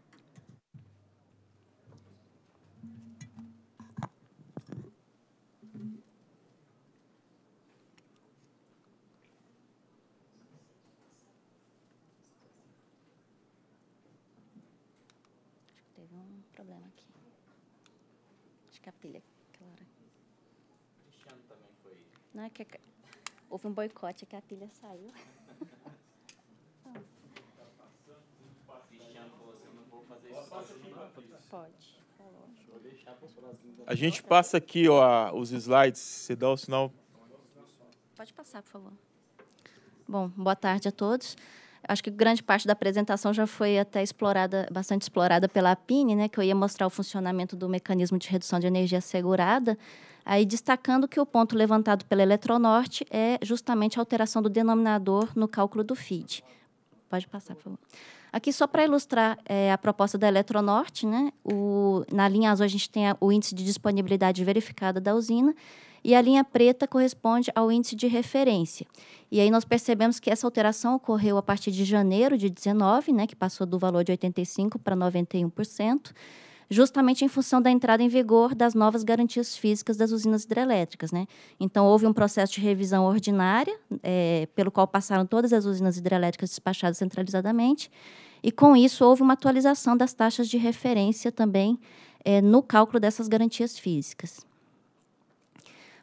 Né, que é houve um boicote é que a pilha saiu. A gente passa aqui ó, os slides, você dá o sinal. Pode passar, por favor. Bom, boa tarde a todos. Acho que grande parte da apresentação já foi até explorada, bastante explorada pela APINE, né, que eu ia mostrar o funcionamento do mecanismo de redução de energia segurada. Aí destacando que o ponto levantado pela Eletronorte é justamente a alteração do denominador no cálculo do FID. Pode passar, por favor. Aqui, só para ilustrar é, a proposta da Eletronorte, né? O, na linha azul a gente tem a, o índice de disponibilidade verificada da usina e a linha preta corresponde ao índice de referência. E aí nós percebemos que essa alteração ocorreu a partir de janeiro de 19, né, que passou do valor de 85% para 91% justamente em função da entrada em vigor das novas garantias físicas das usinas hidrelétricas. Né? Então, houve um processo de revisão ordinária, é, pelo qual passaram todas as usinas hidrelétricas despachadas centralizadamente, e com isso houve uma atualização das taxas de referência também é, no cálculo dessas garantias físicas.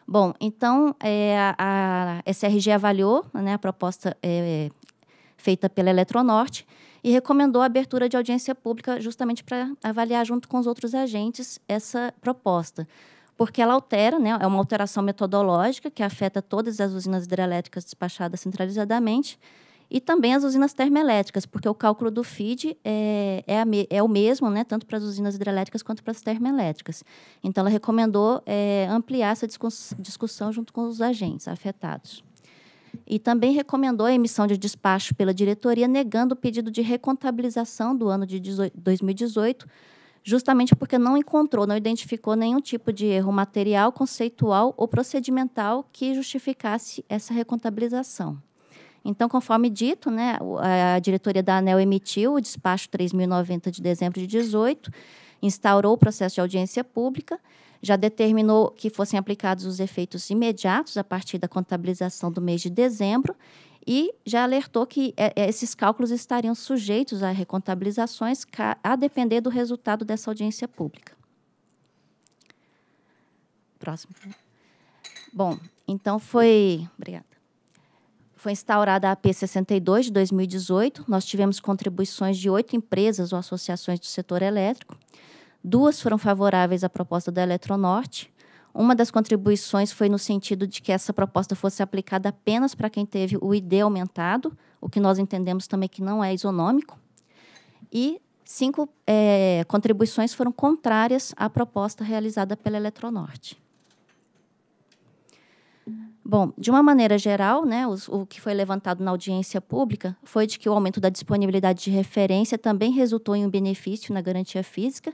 Bom, então é, a, SRG avaliou né, a proposta é, feita pela Eletronorte e recomendou a abertura de audiência pública justamente para avaliar junto com os outros agentes essa proposta porque ela altera, né, é uma alteração metodológica que afeta todas as usinas hidrelétricas despachadas centralizadamente e também as usinas termoelétricas, porque o cálculo do FID é, é, é o mesmo, né, tanto para as usinas hidrelétricas quanto para as termoelétricas. Então, ela recomendou é, ampliar essa discuss, discussão junto com os agentes afetados e também recomendou a emissão de despacho pela diretoria negando o pedido de recontabilização do ano de 2018, justamente porque não encontrou, não identificou nenhum tipo de erro material, conceitual ou procedimental que justificasse essa recontabilização. Então, conforme dito, né, a diretoria da ANEL emitiu o despacho 3090 de dezembro de 18, instaurou o processo de audiência pública já determinou que fossem aplicados os efeitos imediatos a partir da contabilização do mês de dezembro e já alertou que é, é, esses cálculos estariam sujeitos a recontabilizações a depender do resultado dessa audiência pública. Próximo. Bom, então foi. Obrigada. Foi instaurada a AP 62 de 2018. Nós tivemos contribuições de oito empresas ou associações do setor elétrico. Duas foram favoráveis à proposta da Eletronorte. Uma das contribuições foi no sentido de que essa proposta fosse aplicada apenas para quem teve o ID aumentado, o que nós entendemos também que não é isonômico. E cinco é, contribuições foram contrárias à proposta realizada pela Eletronorte. Bom, de uma maneira geral, né, os, o que foi levantado na audiência pública foi de que o aumento da disponibilidade de referência também resultou em um benefício na garantia física,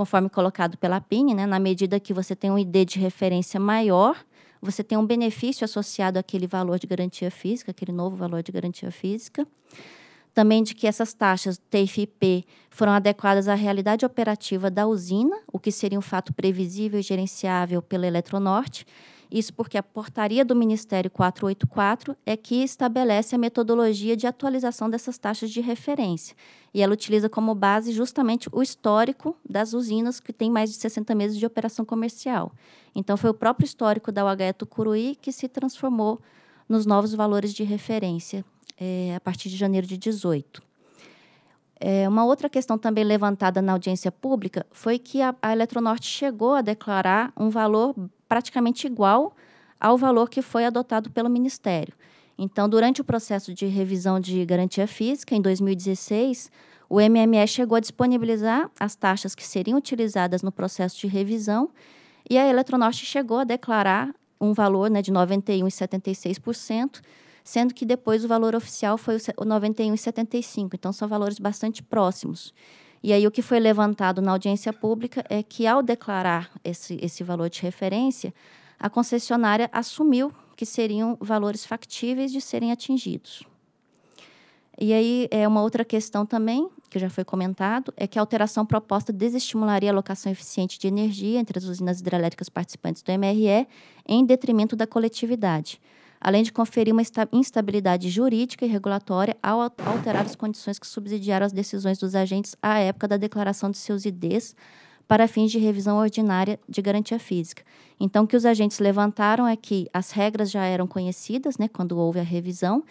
conforme colocado pela PIN, né, na medida que você tem um ID de referência maior, você tem um benefício associado àquele valor de garantia física, aquele novo valor de garantia física. Também de que essas taxas TIF e IP foram adequadas à realidade operativa da usina, o que seria um fato previsível e gerenciável pela Eletronorte isso porque a portaria do Ministério 484 é que estabelece a metodologia de atualização dessas taxas de referência. E ela utiliza como base justamente o histórico das usinas que têm mais de 60 meses de operação comercial. Então, foi o próprio histórico da UHE Tucuruí que se transformou nos novos valores de referência é, a partir de janeiro de 18. É, uma outra questão também levantada na audiência pública foi que a, a Eletronorte chegou a declarar um valor praticamente igual ao valor que foi adotado pelo Ministério. Então, durante o processo de revisão de garantia física, em 2016, o MME chegou a disponibilizar as taxas que seriam utilizadas no processo de revisão e a Eletronorte chegou a declarar um valor né, de 91,76%, sendo que depois o valor oficial foi o 91,75. Então, são valores bastante próximos. E aí, o que foi levantado na audiência pública é que, ao declarar esse, esse valor de referência, a concessionária assumiu que seriam valores factíveis de serem atingidos. E aí, é uma outra questão também, que já foi comentado, é que a alteração proposta desestimularia a alocação eficiente de energia entre as usinas hidrelétricas participantes do MRE, em detrimento da coletividade além de conferir uma instabilidade jurídica e regulatória ao alterar as condições que subsidiaram as decisões dos agentes à época da declaração de seus IDs para fins de revisão ordinária de garantia física. Então, o que os agentes levantaram é que as regras já eram conhecidas né, quando houve a revisão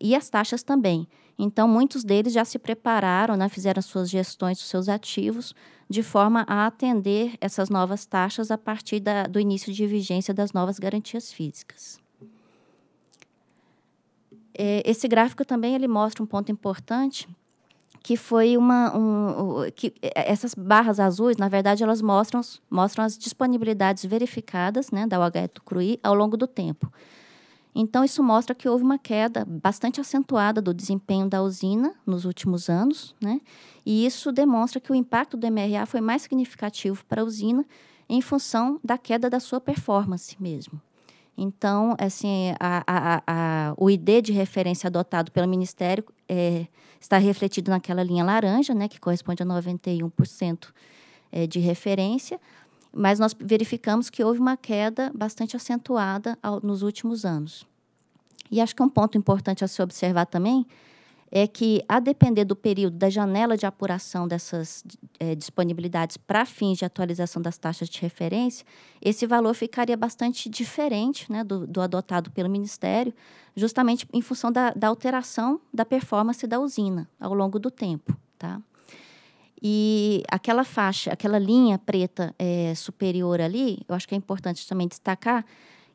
e as taxas também. Então, muitos deles já se prepararam, né, fizeram suas gestões dos seus ativos, de forma a atender essas novas taxas a partir da, do início de vigência das novas garantias físicas. É, esse gráfico também ele mostra um ponto importante que foi uma um, que é, essas barras azuis na verdade elas mostram mostram as disponibilidades verificadas né da UHE do ao longo do tempo então isso mostra que houve uma queda bastante acentuada do desempenho da usina nos últimos anos né e isso demonstra que o impacto do MRA foi mais significativo para a usina em função da queda da sua performance mesmo então, assim, a, a, a, o ID de referência adotado pelo Ministério é, está refletido naquela linha laranja, né, que corresponde a 91% é, de referência, mas nós verificamos que houve uma queda bastante acentuada ao, nos últimos anos. E acho que é um ponto importante a se observar também é que, a depender do período da janela de apuração dessas é, disponibilidades para fins de atualização das taxas de referência, esse valor ficaria bastante diferente né, do, do adotado pelo Ministério, justamente em função da, da alteração da performance da usina ao longo do tempo. Tá? E aquela faixa, aquela linha preta é, superior ali, eu acho que é importante também destacar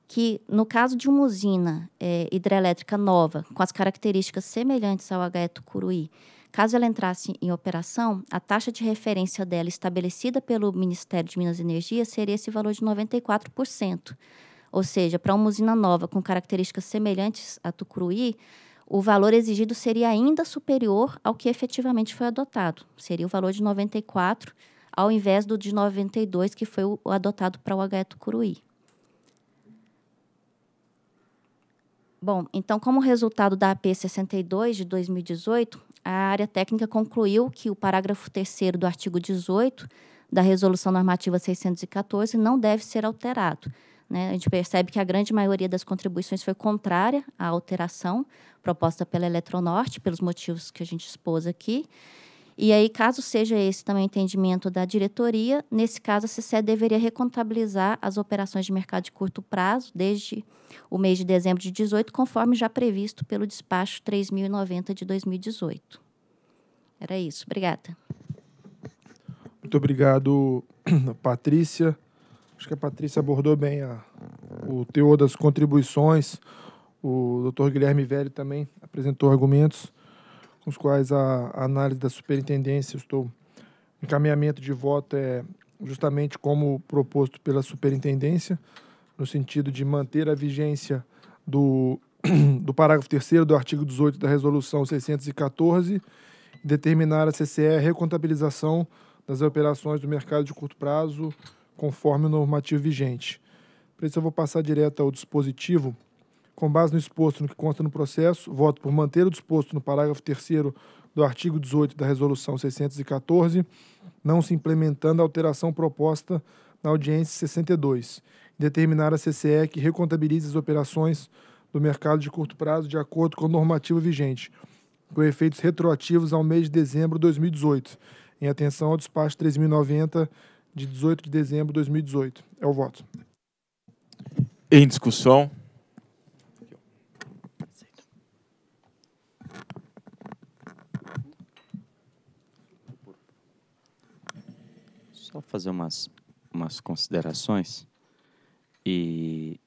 que no caso de uma usina é, hidrelétrica nova, com as características semelhantes ao HE Tucuruí, caso ela entrasse em operação, a taxa de referência dela estabelecida pelo Ministério de Minas e Energia seria esse valor de 94%. Ou seja, para uma usina nova com características semelhantes à Tucuruí, o valor exigido seria ainda superior ao que efetivamente foi adotado. Seria o valor de 94 ao invés do de 92 que foi o adotado para o HE Tucuruí. Bom, então, como resultado da AP 62 de 2018, a área técnica concluiu que o parágrafo 3 do artigo 18 da Resolução Normativa 614 não deve ser alterado. Né? A gente percebe que a grande maioria das contribuições foi contrária à alteração proposta pela Eletronorte, pelos motivos que a gente expôs aqui. E aí, caso seja esse também o entendimento da diretoria, nesse caso a CCE deveria recontabilizar as operações de mercado de curto prazo desde o mês de dezembro de 2018, conforme já previsto pelo despacho 3090 de 2018. Era isso. Obrigada. Muito obrigado, Patrícia. Acho que a Patrícia abordou bem a, o teor das contribuições. O doutor Guilherme Velho também apresentou argumentos com os quais a, análise da superintendência, estou encaminhamento de voto é justamente como proposto pela superintendência, no sentido de manter a vigência do, do parágrafo 3 do artigo 18 da resolução 614, determinar a CCE a recontabilização das operações do mercado de curto prazo conforme o normativo vigente. Por isso, eu vou passar direto ao dispositivo com base no exposto no que consta no processo, voto por manter o disposto no parágrafo 3 do artigo 18 da Resolução 614, não se implementando a alteração proposta na audiência 62. Determinar a CCE que recontabilize as operações do mercado de curto prazo de acordo com a normativa vigente, com efeitos retroativos ao mês de dezembro de 2018, em atenção ao despacho 3090 de 18 de dezembro de 2018. É o voto. Em discussão. fazer umas, umas considerações. E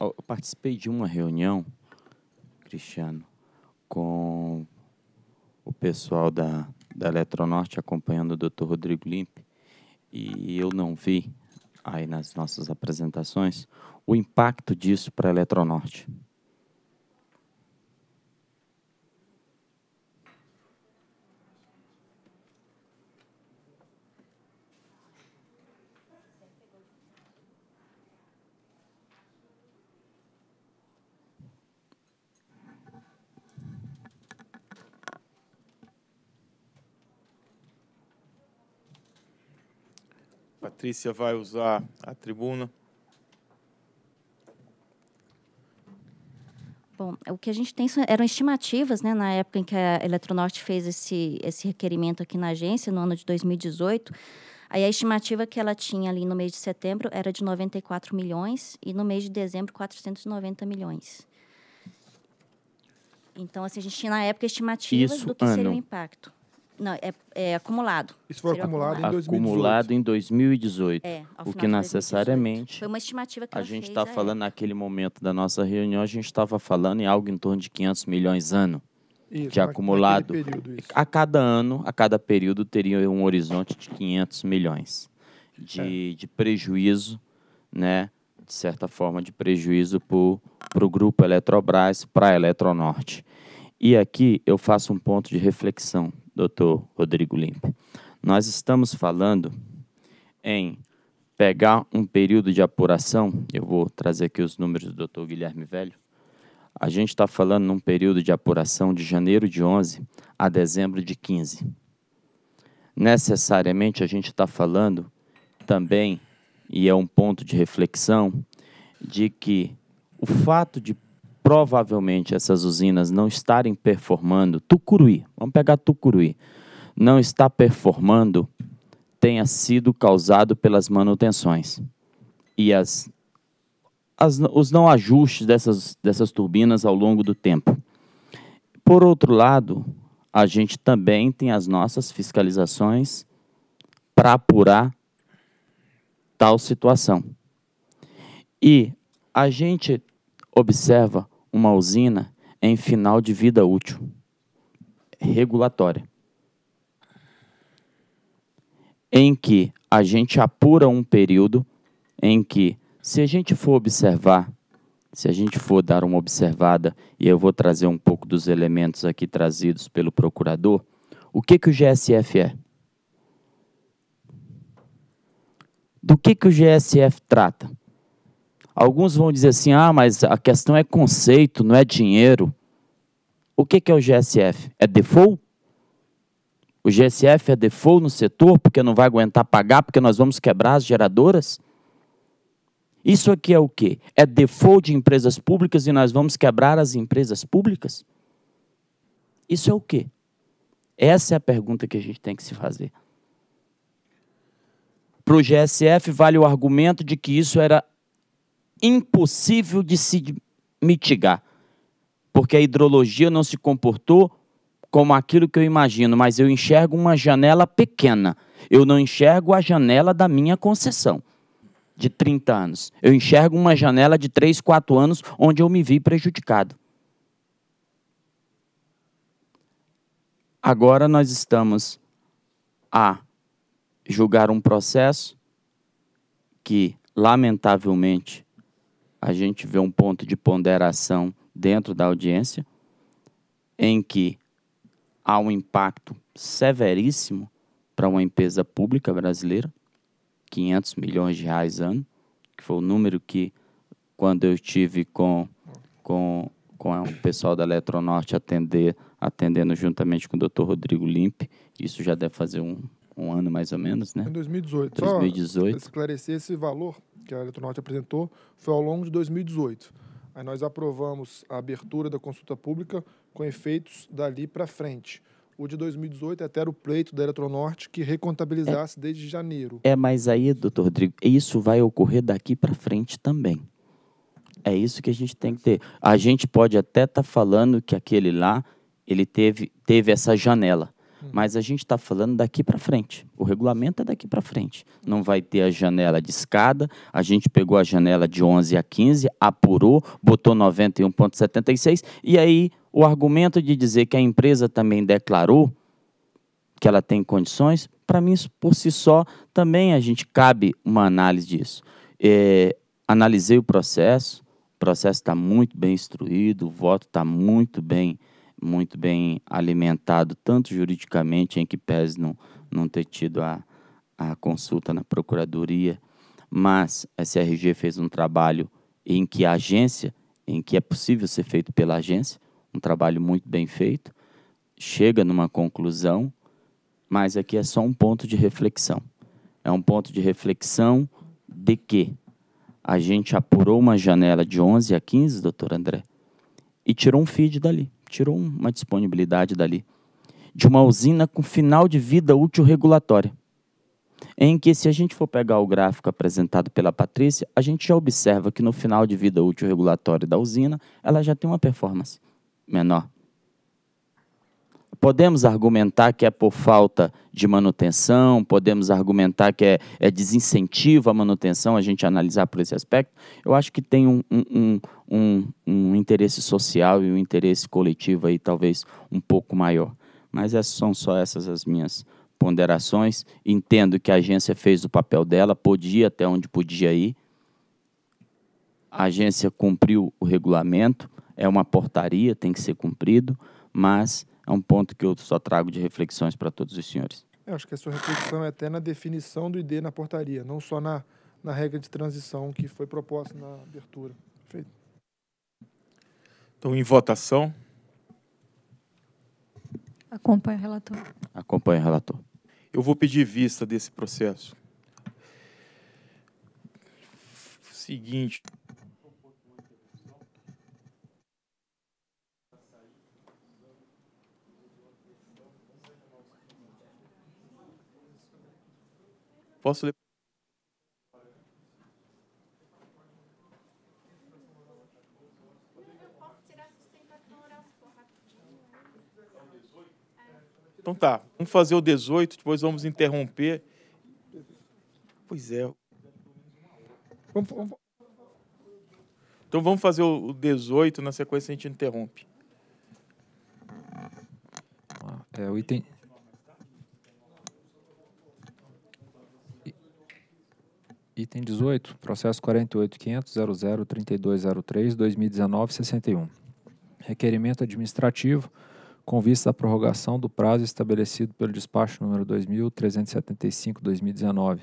eu participei de uma reunião, Cristiano, com o pessoal da, da Eletronorte acompanhando o Dr. Rodrigo Limpe e eu não vi aí nas nossas apresentações o impacto disso para a Eletronorte. Patrícia vai usar a tribuna. Bom, o que a gente tem eram estimativas, né, na época em que a Eletronorte fez esse, esse requerimento aqui na agência, no ano de 2018. Aí a estimativa que ela tinha ali no mês de setembro era de 94 milhões e no mês de dezembro 490 milhões. Então, assim, a gente tinha na época estimativas Isso do que ano. seria o impacto. Não, é, é acumulado. Isso foi acumulado, acumulado, em 2018. Acumulado em 2018. É, o que necessariamente. Foi uma estimativa que A gente está falando, naquele momento da nossa reunião, a gente estava falando em algo em torno de 500 milhões ano. Isso, de acumulado. Período, a cada ano, a cada período, teria um horizonte de 500 milhões de, é. de prejuízo, né? de certa forma, de prejuízo para o grupo Eletrobras, para a Eletronorte. E aqui eu faço um ponto de reflexão doutor Rodrigo Limpe, Nós estamos falando em pegar um período de apuração, eu vou trazer aqui os números do doutor Guilherme Velho, a gente está falando num período de apuração de janeiro de 11 a dezembro de 15. Necessariamente a gente está falando também, e é um ponto de reflexão, de que o fato de provavelmente essas usinas não estarem performando, Tucuruí, vamos pegar Tucuruí, não está performando, tenha sido causado pelas manutenções e as, as, os não ajustes dessas, dessas turbinas ao longo do tempo. Por outro lado, a gente também tem as nossas fiscalizações para apurar tal situação. E a gente observa uma usina em final de vida útil regulatória, em que a gente apura um período em que, se a gente for observar, se a gente for dar uma observada, e eu vou trazer um pouco dos elementos aqui trazidos pelo procurador, o que, que o GSF é? Do que, que o GSF trata? Alguns vão dizer assim: ah, mas a questão é conceito, não é dinheiro. O que, é o GSF? É default? O GSF é default no setor porque não vai aguentar pagar, porque nós vamos quebrar as geradoras? Isso aqui é o quê? É default de empresas públicas e nós vamos quebrar as empresas públicas? Isso é o quê? Essa é a pergunta que a gente tem que se fazer. Para o GSF, vale o argumento de que isso era impossível de se mitigar, porque a hidrologia não se comportou como aquilo que eu imagino, mas eu enxergo uma janela pequena. Eu não enxergo a janela da minha concessão de 30 anos. Eu enxergo uma janela de 3, 4 anos onde eu me vi prejudicado. Agora nós estamos a julgar um processo que, lamentavelmente, a gente vê um ponto de ponderação dentro da audiência, em que há um impacto severíssimo para uma empresa pública brasileira, 500 milhões de reais ano, que foi o número que, quando eu tive com, com, com o pessoal da Eletronorte atender, atendendo juntamente com o Dr. Rodrigo Limpe, isso já deve fazer um, um ano mais ou menos, né? Em 2018. 2018. Só esclarecer esse valor que a Eletronorte apresentou foi ao longo de 2018. Aí nós aprovamos a abertura da consulta pública com efeitos dali para frente. O de 2018 é até era o pleito da Eletronorte que recontabilizasse é, desde janeiro. É, mas aí, doutor Rodrigo, isso vai ocorrer daqui para frente também. É isso que a gente tem que ter. A gente pode até estar tá falando que aquele lá, ele teve, teve essa janela. Mas a gente está falando daqui para frente. O regulamento é daqui para frente. Não vai ter a janela de escada. A gente pegou a janela de 11 a 15, apurou, botou 91,76. E aí o argumento de dizer que a empresa também declarou que ela tem condições, para mim, por si só, também a gente cabe uma análise disso. É, analisei o processo, o processo está muito bem instruído, o voto está muito bem muito bem alimentado, tanto juridicamente, em que pese não, não ter tido a, a consulta na Procuradoria, mas a SRG fez um trabalho em que a agência, em que é possível ser feito pela agência, um trabalho muito bem feito, chega numa conclusão, mas aqui é só um ponto de reflexão. É um ponto de reflexão de que a gente apurou uma janela de 11 a 15, doutor André, e tirou um feed dali tirou uma disponibilidade dali, de uma usina com final de vida útil regulatória. Em que, se a gente for pegar o gráfico apresentado pela Patrícia, a gente já observa que no final de vida útil regulatória da usina, ela já tem uma performance menor podemos argumentar que é por falta de manutenção, podemos argumentar que é, é desincentivo à manutenção, a gente analisar por esse aspecto. Eu acho que tem um, um, um, um interesse social e um interesse coletivo aí talvez um pouco maior. Mas essas é, são só essas as minhas ponderações. Entendo que a agência fez o papel dela, podia até onde podia ir. A agência cumpriu o regulamento, é uma portaria, tem que ser cumprido, mas é um ponto que eu só trago de reflexões para todos os senhores. Eu acho que a sua reflexão é até na definição do ID na portaria, não só na, na regra de transição que foi proposta na abertura. Perfeito. Então, em votação. Acompanhe o relator. Acompanhe o relator. Eu vou pedir vista desse processo. Seguinte, Posso ler? Então tá, vamos fazer o 18, depois vamos interromper. Pois é. Então vamos fazer o 18, na sequência a gente interrompe. Ah, é o item. Item 18, processo 48.500.00.3203.2019.61. Requerimento administrativo com vista à prorrogação do prazo estabelecido pelo despacho número 2375-2019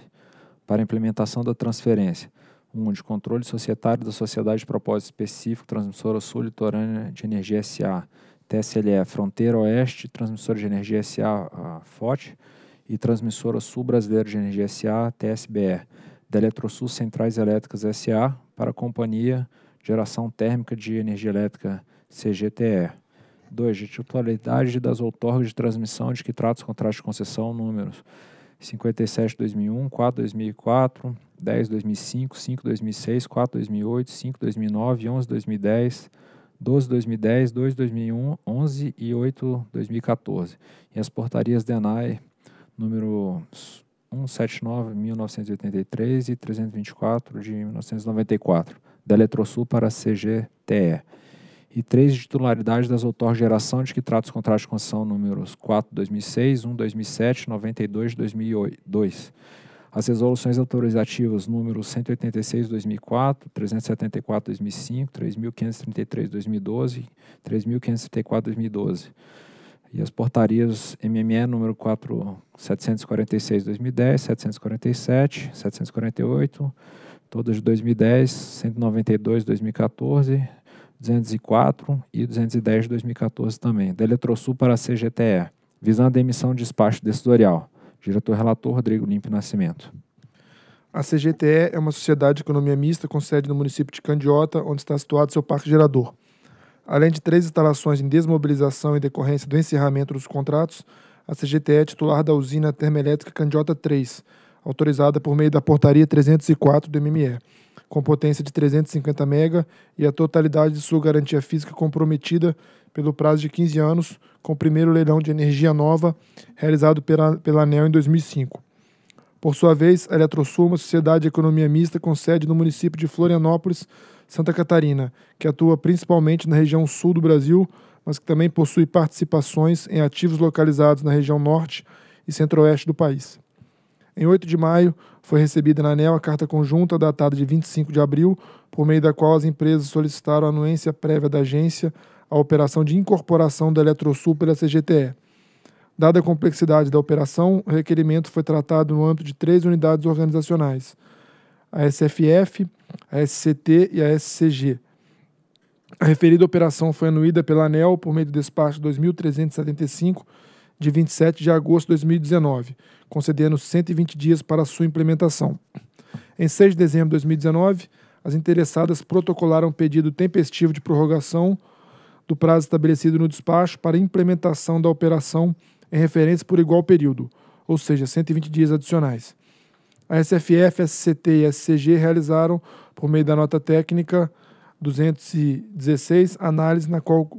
para implementação da transferência 1 um, de controle societário da Sociedade de Propósito Específico Transmissora Sul Litorânea de Energia S.A., TSLE Fronteira Oeste, Transmissora de Energia S.A. FOT e Transmissora Sul Brasileira de Energia S.A., TSBE da Eletrosul Centrais Elétricas SA para a Companhia Geração Térmica de Energia Elétrica CGTE. 2. De titularidade das outorgas de transmissão de que trata os contratos de concessão, números 57 2001, 4 2004, 10 2005, 5 2006, 4 2008, 5 2009, 11 2010, 12 2010, 2 2001, 11 e 8 2014. E as portarias DENAI número 179, 1983 e 324 de 1994, da Eletrosul para a CGTE. E três de titularidade das outor geração de que trata os contratos de concessão números 4 2006, 1 2007, 92 2002. As resoluções autorizativas números 186 2004, 374 2005, 3533 2012, 3534 2012 e as portarias MME número 4, 746 2010, 747, 748, todas de 2010, 192 2014, 204 e 210 de 2014 também, da Eletrosul para a CGTE, visando a emissão de despacho decisorial. Diretor-relator Rodrigo Limpe Nascimento. A CGTE é uma sociedade de economia mista com sede no município de Candiota, onde está situado seu parque gerador. Além de três instalações em desmobilização em decorrência do encerramento dos contratos, a CGTE é titular da usina termoelétrica Candiota 3, autorizada por meio da Portaria 304 do MME, com potência de 350 mega e a totalidade de sua garantia física comprometida pelo prazo de 15 anos, com o primeiro leilão de energia nova realizado pela, pela ANEL em 2005. Por sua vez, a Eletrosul, uma sociedade de economia mista com sede no município de Florianópolis, Santa Catarina, que atua principalmente na região sul do Brasil, mas que também possui participações em ativos localizados na região norte e centro-oeste do país. Em 8 de maio, foi recebida na ANEL a carta conjunta datada de 25 de abril, por meio da qual as empresas solicitaram anuência prévia da agência à operação de incorporação da Eletrosul pela CGTE. Dada a complexidade da operação, o requerimento foi tratado no âmbito de três unidades organizacionais: a SFF, a SCT e a SCG. A referida operação foi anuída pela ANEL por meio do despacho 2375 de 27 de agosto de 2019, concedendo 120 dias para sua implementação. Em 6 de dezembro de 2019, as interessadas protocolaram pedido tempestivo de prorrogação do prazo estabelecido no despacho para implementação da operação em referência por igual período, ou seja, 120 dias adicionais. A SFF, SCT e SCG realizaram por meio da nota técnica 216, análise na qual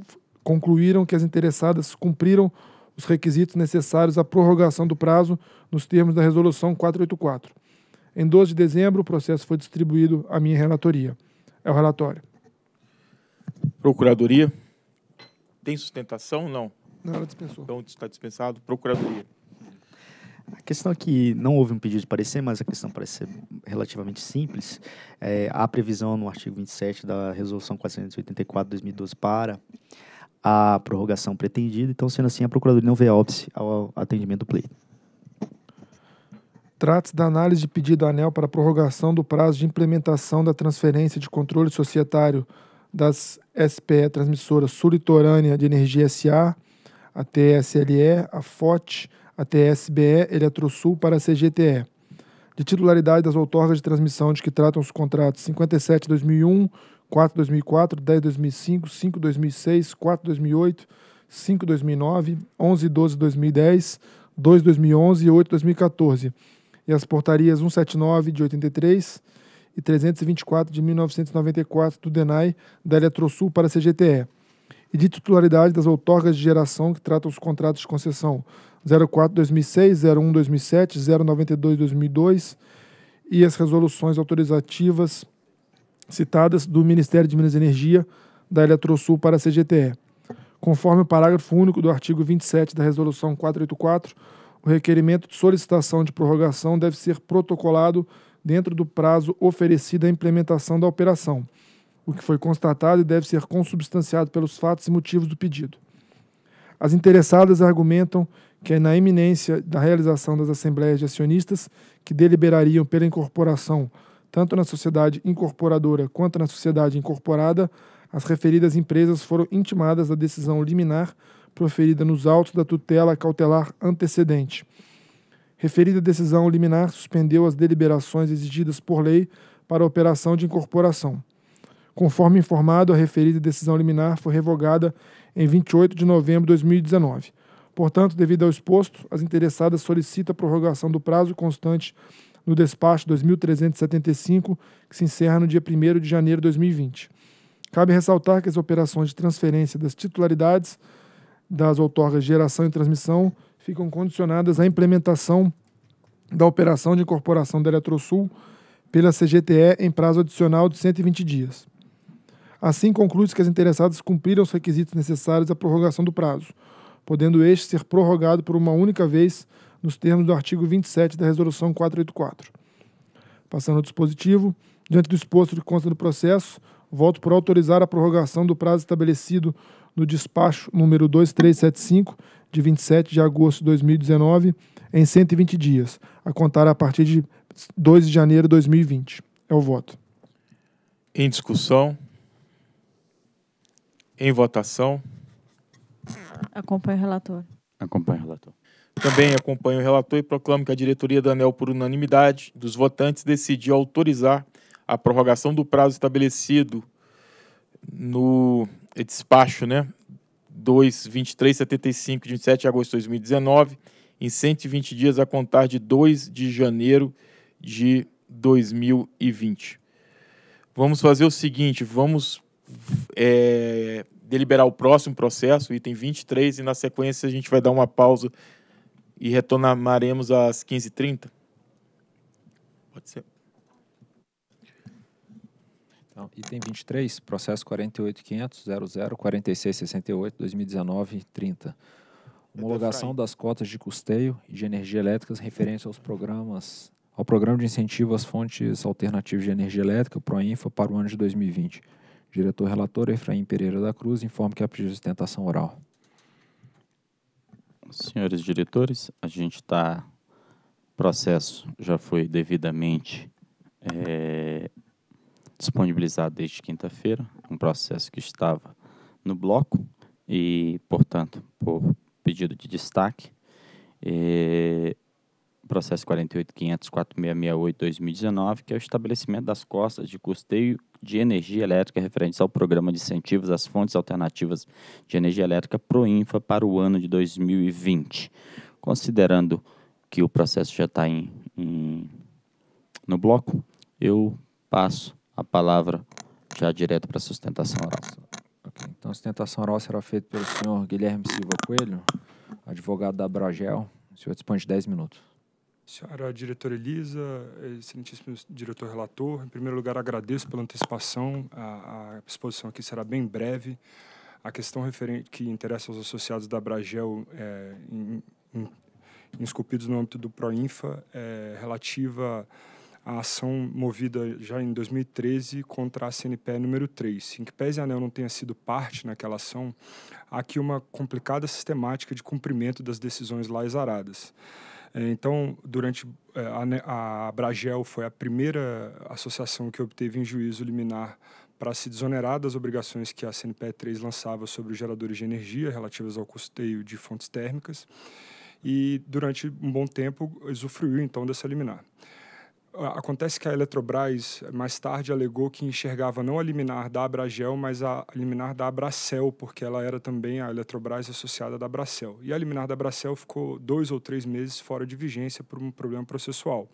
concluíram que as interessadas cumpriram os requisitos necessários à prorrogação do prazo nos termos da Resolução 484. Em 12 de dezembro, o processo foi distribuído à minha relatoria. É o relatório. Procuradoria. Tem sustentação? Não. Não, ela dispensou. Então está dispensado. Procuradoria. A questão é que não houve um pedido de parecer, mas a questão parece ser relativamente simples. É, há previsão no artigo 27 da Resolução 484 de 2012 para a prorrogação pretendida, então, sendo assim, a Procuradoria não vê óbice ao atendimento do pleito. Trata-se da análise de pedido ANEL para prorrogação do prazo de implementação da transferência de controle societário das SPE Transmissora Sul-Litorânea de Energia SA, a TSLE, a FOT, a TSBE Eletrosul para a CGTE. De titularidade das outorgas de transmissão de que tratam os contratos 57 2001, 4 2004, 10 2005, 5 2006, 4 2008, 5 2009, 11 12 2010, 2 2011 e 8 2014. E as portarias 179 de 83 e 324 de 1994 do DENAI da Eletrosul para a CGTE e de titularidade das outorgas de geração que tratam os contratos de concessão 04-2006, 01-2007, 092-2002 e as resoluções autorizativas citadas do Ministério de Minas e Energia da Eletrosul para a CGTE. Conforme o parágrafo único do artigo 27 da Resolução 484, o requerimento de solicitação de prorrogação deve ser protocolado dentro do prazo oferecido à implementação da operação o que foi constatado e deve ser consubstanciado pelos fatos e motivos do pedido. As interessadas argumentam que é na iminência da realização das assembleias de acionistas, que deliberariam pela incorporação, tanto na sociedade incorporadora quanto na sociedade incorporada, as referidas empresas foram intimadas da decisão liminar proferida nos autos da tutela cautelar antecedente. Referida decisão liminar suspendeu as deliberações exigidas por lei para a operação de incorporação. Conforme informado, a referida decisão liminar foi revogada em 28 de novembro de 2019. Portanto, devido ao exposto, as interessadas solicitam a prorrogação do prazo constante no despacho 2375, que se encerra no dia 1 de janeiro de 2020. Cabe ressaltar que as operações de transferência das titularidades das outorgas de geração e transmissão ficam condicionadas à implementação da operação de incorporação da Eletrosul pela CGTE em prazo adicional de 120 dias. Assim, conclui-se que as interessadas cumpriram os requisitos necessários à prorrogação do prazo, podendo este ser prorrogado por uma única vez nos termos do artigo 27 da Resolução 484. Passando ao dispositivo, diante do exposto de consta do processo, voto por autorizar a prorrogação do prazo estabelecido no despacho número 2375, de 27 de agosto de 2019, em 120 dias, a contar a partir de 2 de janeiro de 2020. É o voto. Em discussão. Em votação. Acompanho o relator. Acompanho o relator. Também acompanho o relator e proclamo que a diretoria da ANEL, por unanimidade dos votantes, decidiu autorizar a prorrogação do prazo estabelecido no despacho né, 22375 de 27 de agosto de 2019 em 120 dias a contar de 2 de janeiro de 2020. Vamos fazer o seguinte, vamos é, deliberar o próximo processo, item 23, e na sequência a gente vai dar uma pausa e retornaremos às 15h30? Pode ser. Então, item 23, processo 48.500.00.4668.2019.30. Homologação das cotas de custeio e de energia elétrica referentes aos programas, ao Programa de Incentivo às Fontes Alternativas de Energia Elétrica, o PROINFA, para o ano de 2020. Diretor relator Efraim Pereira da Cruz informa que há pedido de sustentação oral. Senhores diretores, a gente está. Processo já foi devidamente é, disponibilizado desde quinta-feira, um processo que estava no bloco e, portanto, por pedido de destaque, é, processo 48.500.4668-2019, que é o estabelecimento das costas de custeio de energia elétrica referentes ao Programa de Incentivos às Fontes Alternativas de Energia Elétrica PROINFA para o ano de 2020. Considerando que o processo já está em, em, no bloco, eu passo a palavra já direto para a sustentação oral. Okay. Então, a sustentação oral será feita pelo senhor Guilherme Silva Coelho, advogado da Bragel. O senhor dispõe de 10 minutos. Senhora diretora Elisa, excelentíssimo diretor relator, em primeiro lugar agradeço pela antecipação, a, a exposição aqui será bem breve. A questão referente que interessa aos associados da Bragel é, em, em, esculpidos no âmbito do Proinfa é, relativa à ação movida já em 2013 contra a CNPE número 3. Em que pese a ANEL não tenha sido parte naquela ação, há aqui uma complicada sistemática de cumprimento das decisões lá exaradas. É, então, durante é, a, a Bragel foi a primeira associação que obteve um juízo liminar para se desonerar das obrigações que a CNPE3 lançava sobre os geradores de energia relativas ao custeio de fontes térmicas e durante um bom tempo usufruiu então dessa liminar. Acontece que a Eletrobras mais tarde alegou que enxergava não a liminar da Abragel, mas a liminar da Abracel, porque ela era também a Eletrobras associada da Abracel. E a liminar da Abracel ficou dois ou três meses fora de vigência por um problema processual.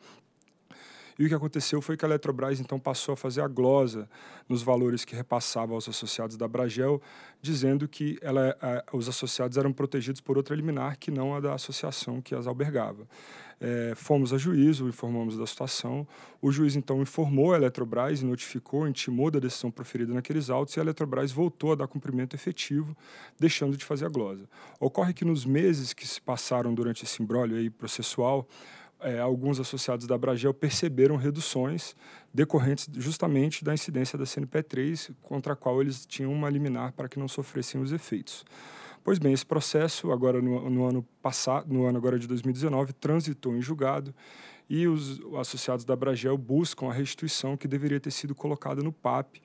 E o que aconteceu foi que a Eletrobras então passou a fazer a glosa nos valores que repassava aos associados da Bragel, dizendo que ela, a, eh, os associados eram protegidos por outra liminar que não a da associação que as albergava. É, fomos a juízo, informamos da situação. O juiz então informou a Eletrobras e notificou, intimou da decisão proferida naqueles autos e a Eletrobras voltou a dar cumprimento efetivo, deixando de fazer a glosa. Ocorre que nos meses que se passaram durante esse imbróglio aí processual, é, alguns associados da Bragel perceberam reduções decorrentes justamente da incidência da CNP3, contra a qual eles tinham uma liminar para que não sofressem os efeitos. Pois bem, esse processo agora no, no ano passado, no ano agora de 2019, transitou em julgado e os associados da Bragel buscam a restituição que deveria ter sido colocada no PAP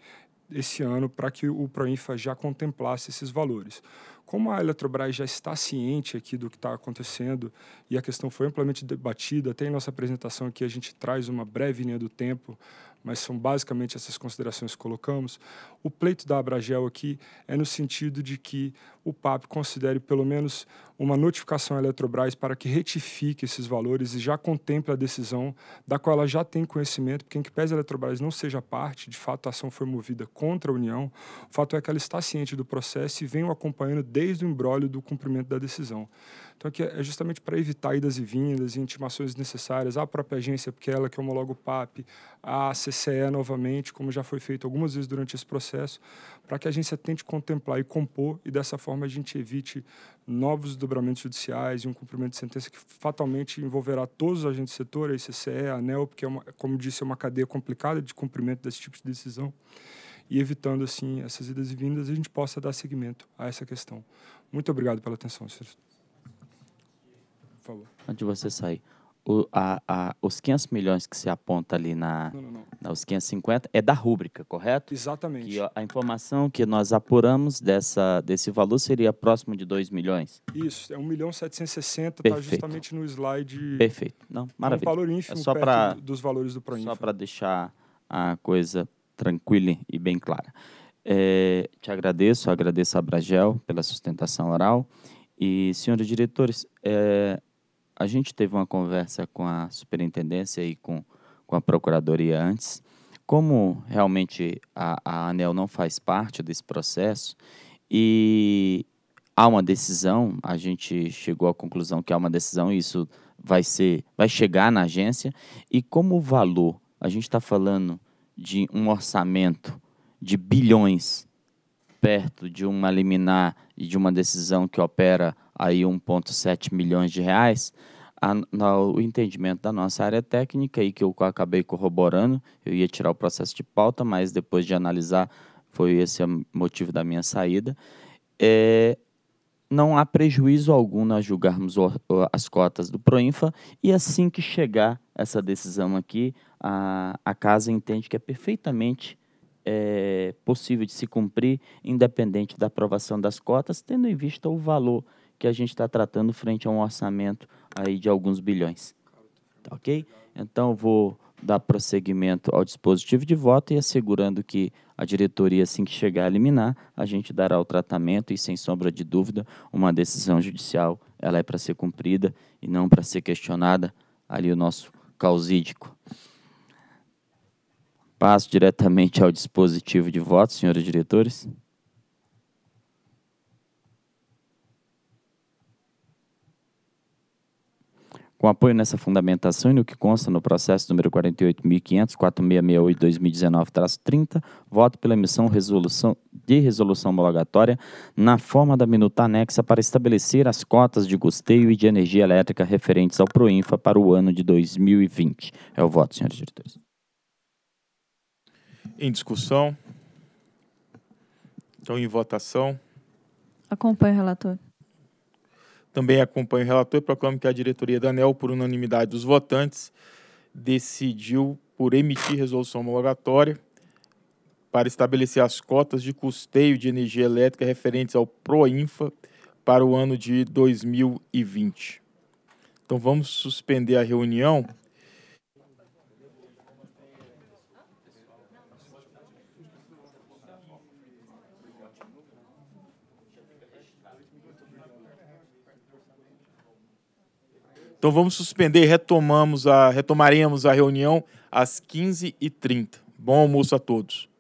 esse ano para que o Proinfa já contemplasse esses valores. Como a Eletrobras já está ciente aqui do que está acontecendo e a questão foi amplamente debatida, até em nossa apresentação aqui a gente traz uma breve linha do tempo, mas são basicamente essas considerações que colocamos. O pleito da Abragel aqui é no sentido de que o PAP considere pelo menos uma notificação à Eletrobras para que retifique esses valores e já contemple a decisão da qual ela já tem conhecimento, porque em que pese a Eletrobras não seja parte, de fato a ação foi movida contra a União, o fato é que ela está ciente do processo e vem o acompanhando desde o embrólio do cumprimento da decisão. Então aqui é justamente para evitar idas e vindas e intimações necessárias à própria agência, porque ela que é homologa o PAP, à CCE novamente, como já foi feito algumas vezes durante esse processo, para que a agência tente contemplar e compor e dessa forma forma a gente evite novos dobramentos judiciais e um cumprimento de sentença que fatalmente envolverá todos os agentes do setor, a ICCE, a ANEL, porque, é uma, como disse, é uma cadeia complicada de cumprimento desse tipo de decisão e evitando assim essas idas e vindas, a gente possa dar seguimento a essa questão. Muito obrigado pela atenção, senhor. Por favor. Antes de você sair, o, a, a, os 500 milhões que se aponta ali na, não, não, não. na os 550 é da rúbrica, correto? Exatamente. E a informação que nós apuramos dessa, desse valor seria próximo de 2 milhões. Isso, é 1 milhão 760, está justamente no slide. Perfeito. Não, maravilha. É um valor ínfimo é só pra, dos valores do Proinfa. Só para deixar a coisa tranquila e bem clara. É, te agradeço, agradeço a Bragel pela sustentação oral. E, senhores diretores, é, a gente teve uma conversa com a superintendência e com, com a procuradoria antes. Como realmente a, a ANEL não faz parte desse processo e há uma decisão, a gente chegou à conclusão que há uma decisão e isso vai ser, vai chegar na agência. E como valor, a gente está falando de um orçamento de bilhões perto de uma liminar e de uma decisão que opera aí 1,7 milhões de reais, a, o entendimento da nossa área técnica e que eu acabei corroborando, eu ia tirar o processo de pauta, mas depois de analisar foi esse o motivo da minha saída, é, não há prejuízo algum nós julgarmos o, as cotas do Proinfa e assim que chegar essa decisão aqui, a, a casa entende que é perfeitamente é, possível de se cumprir, independente da aprovação das cotas, tendo em vista o valor que a gente está tratando frente a um orçamento aí de alguns bilhões. Tá ok? Então, vou dar prosseguimento ao dispositivo de voto e assegurando que a diretoria, assim que chegar a eliminar, a gente dará o tratamento e, sem sombra de dúvida, uma decisão judicial ela é para ser cumprida e não para ser questionada ali o nosso causídico. Passo diretamente ao dispositivo de voto, senhores diretores. Com apoio nessa fundamentação e no que consta no processo número 48.500.4668-2019-30, voto pela emissão resolução, de resolução homologatória na forma da minuta anexa para estabelecer as cotas de custeio e de energia elétrica referentes ao Proinfa para o ano de 2020. É o voto, senhores diretores. Em discussão. Então, em votação. Acompanhe relator. Também acompanho o relator e proclamo que a diretoria da ANEL, por unanimidade dos votantes, decidiu por emitir resolução homologatória para estabelecer as cotas de custeio de energia elétrica referentes ao Proinfa para o ano de 2020. Então vamos suspender a reunião. Então vamos suspender, retomamos a, retomaremos a reunião às 15h30. Bom almoço a todos.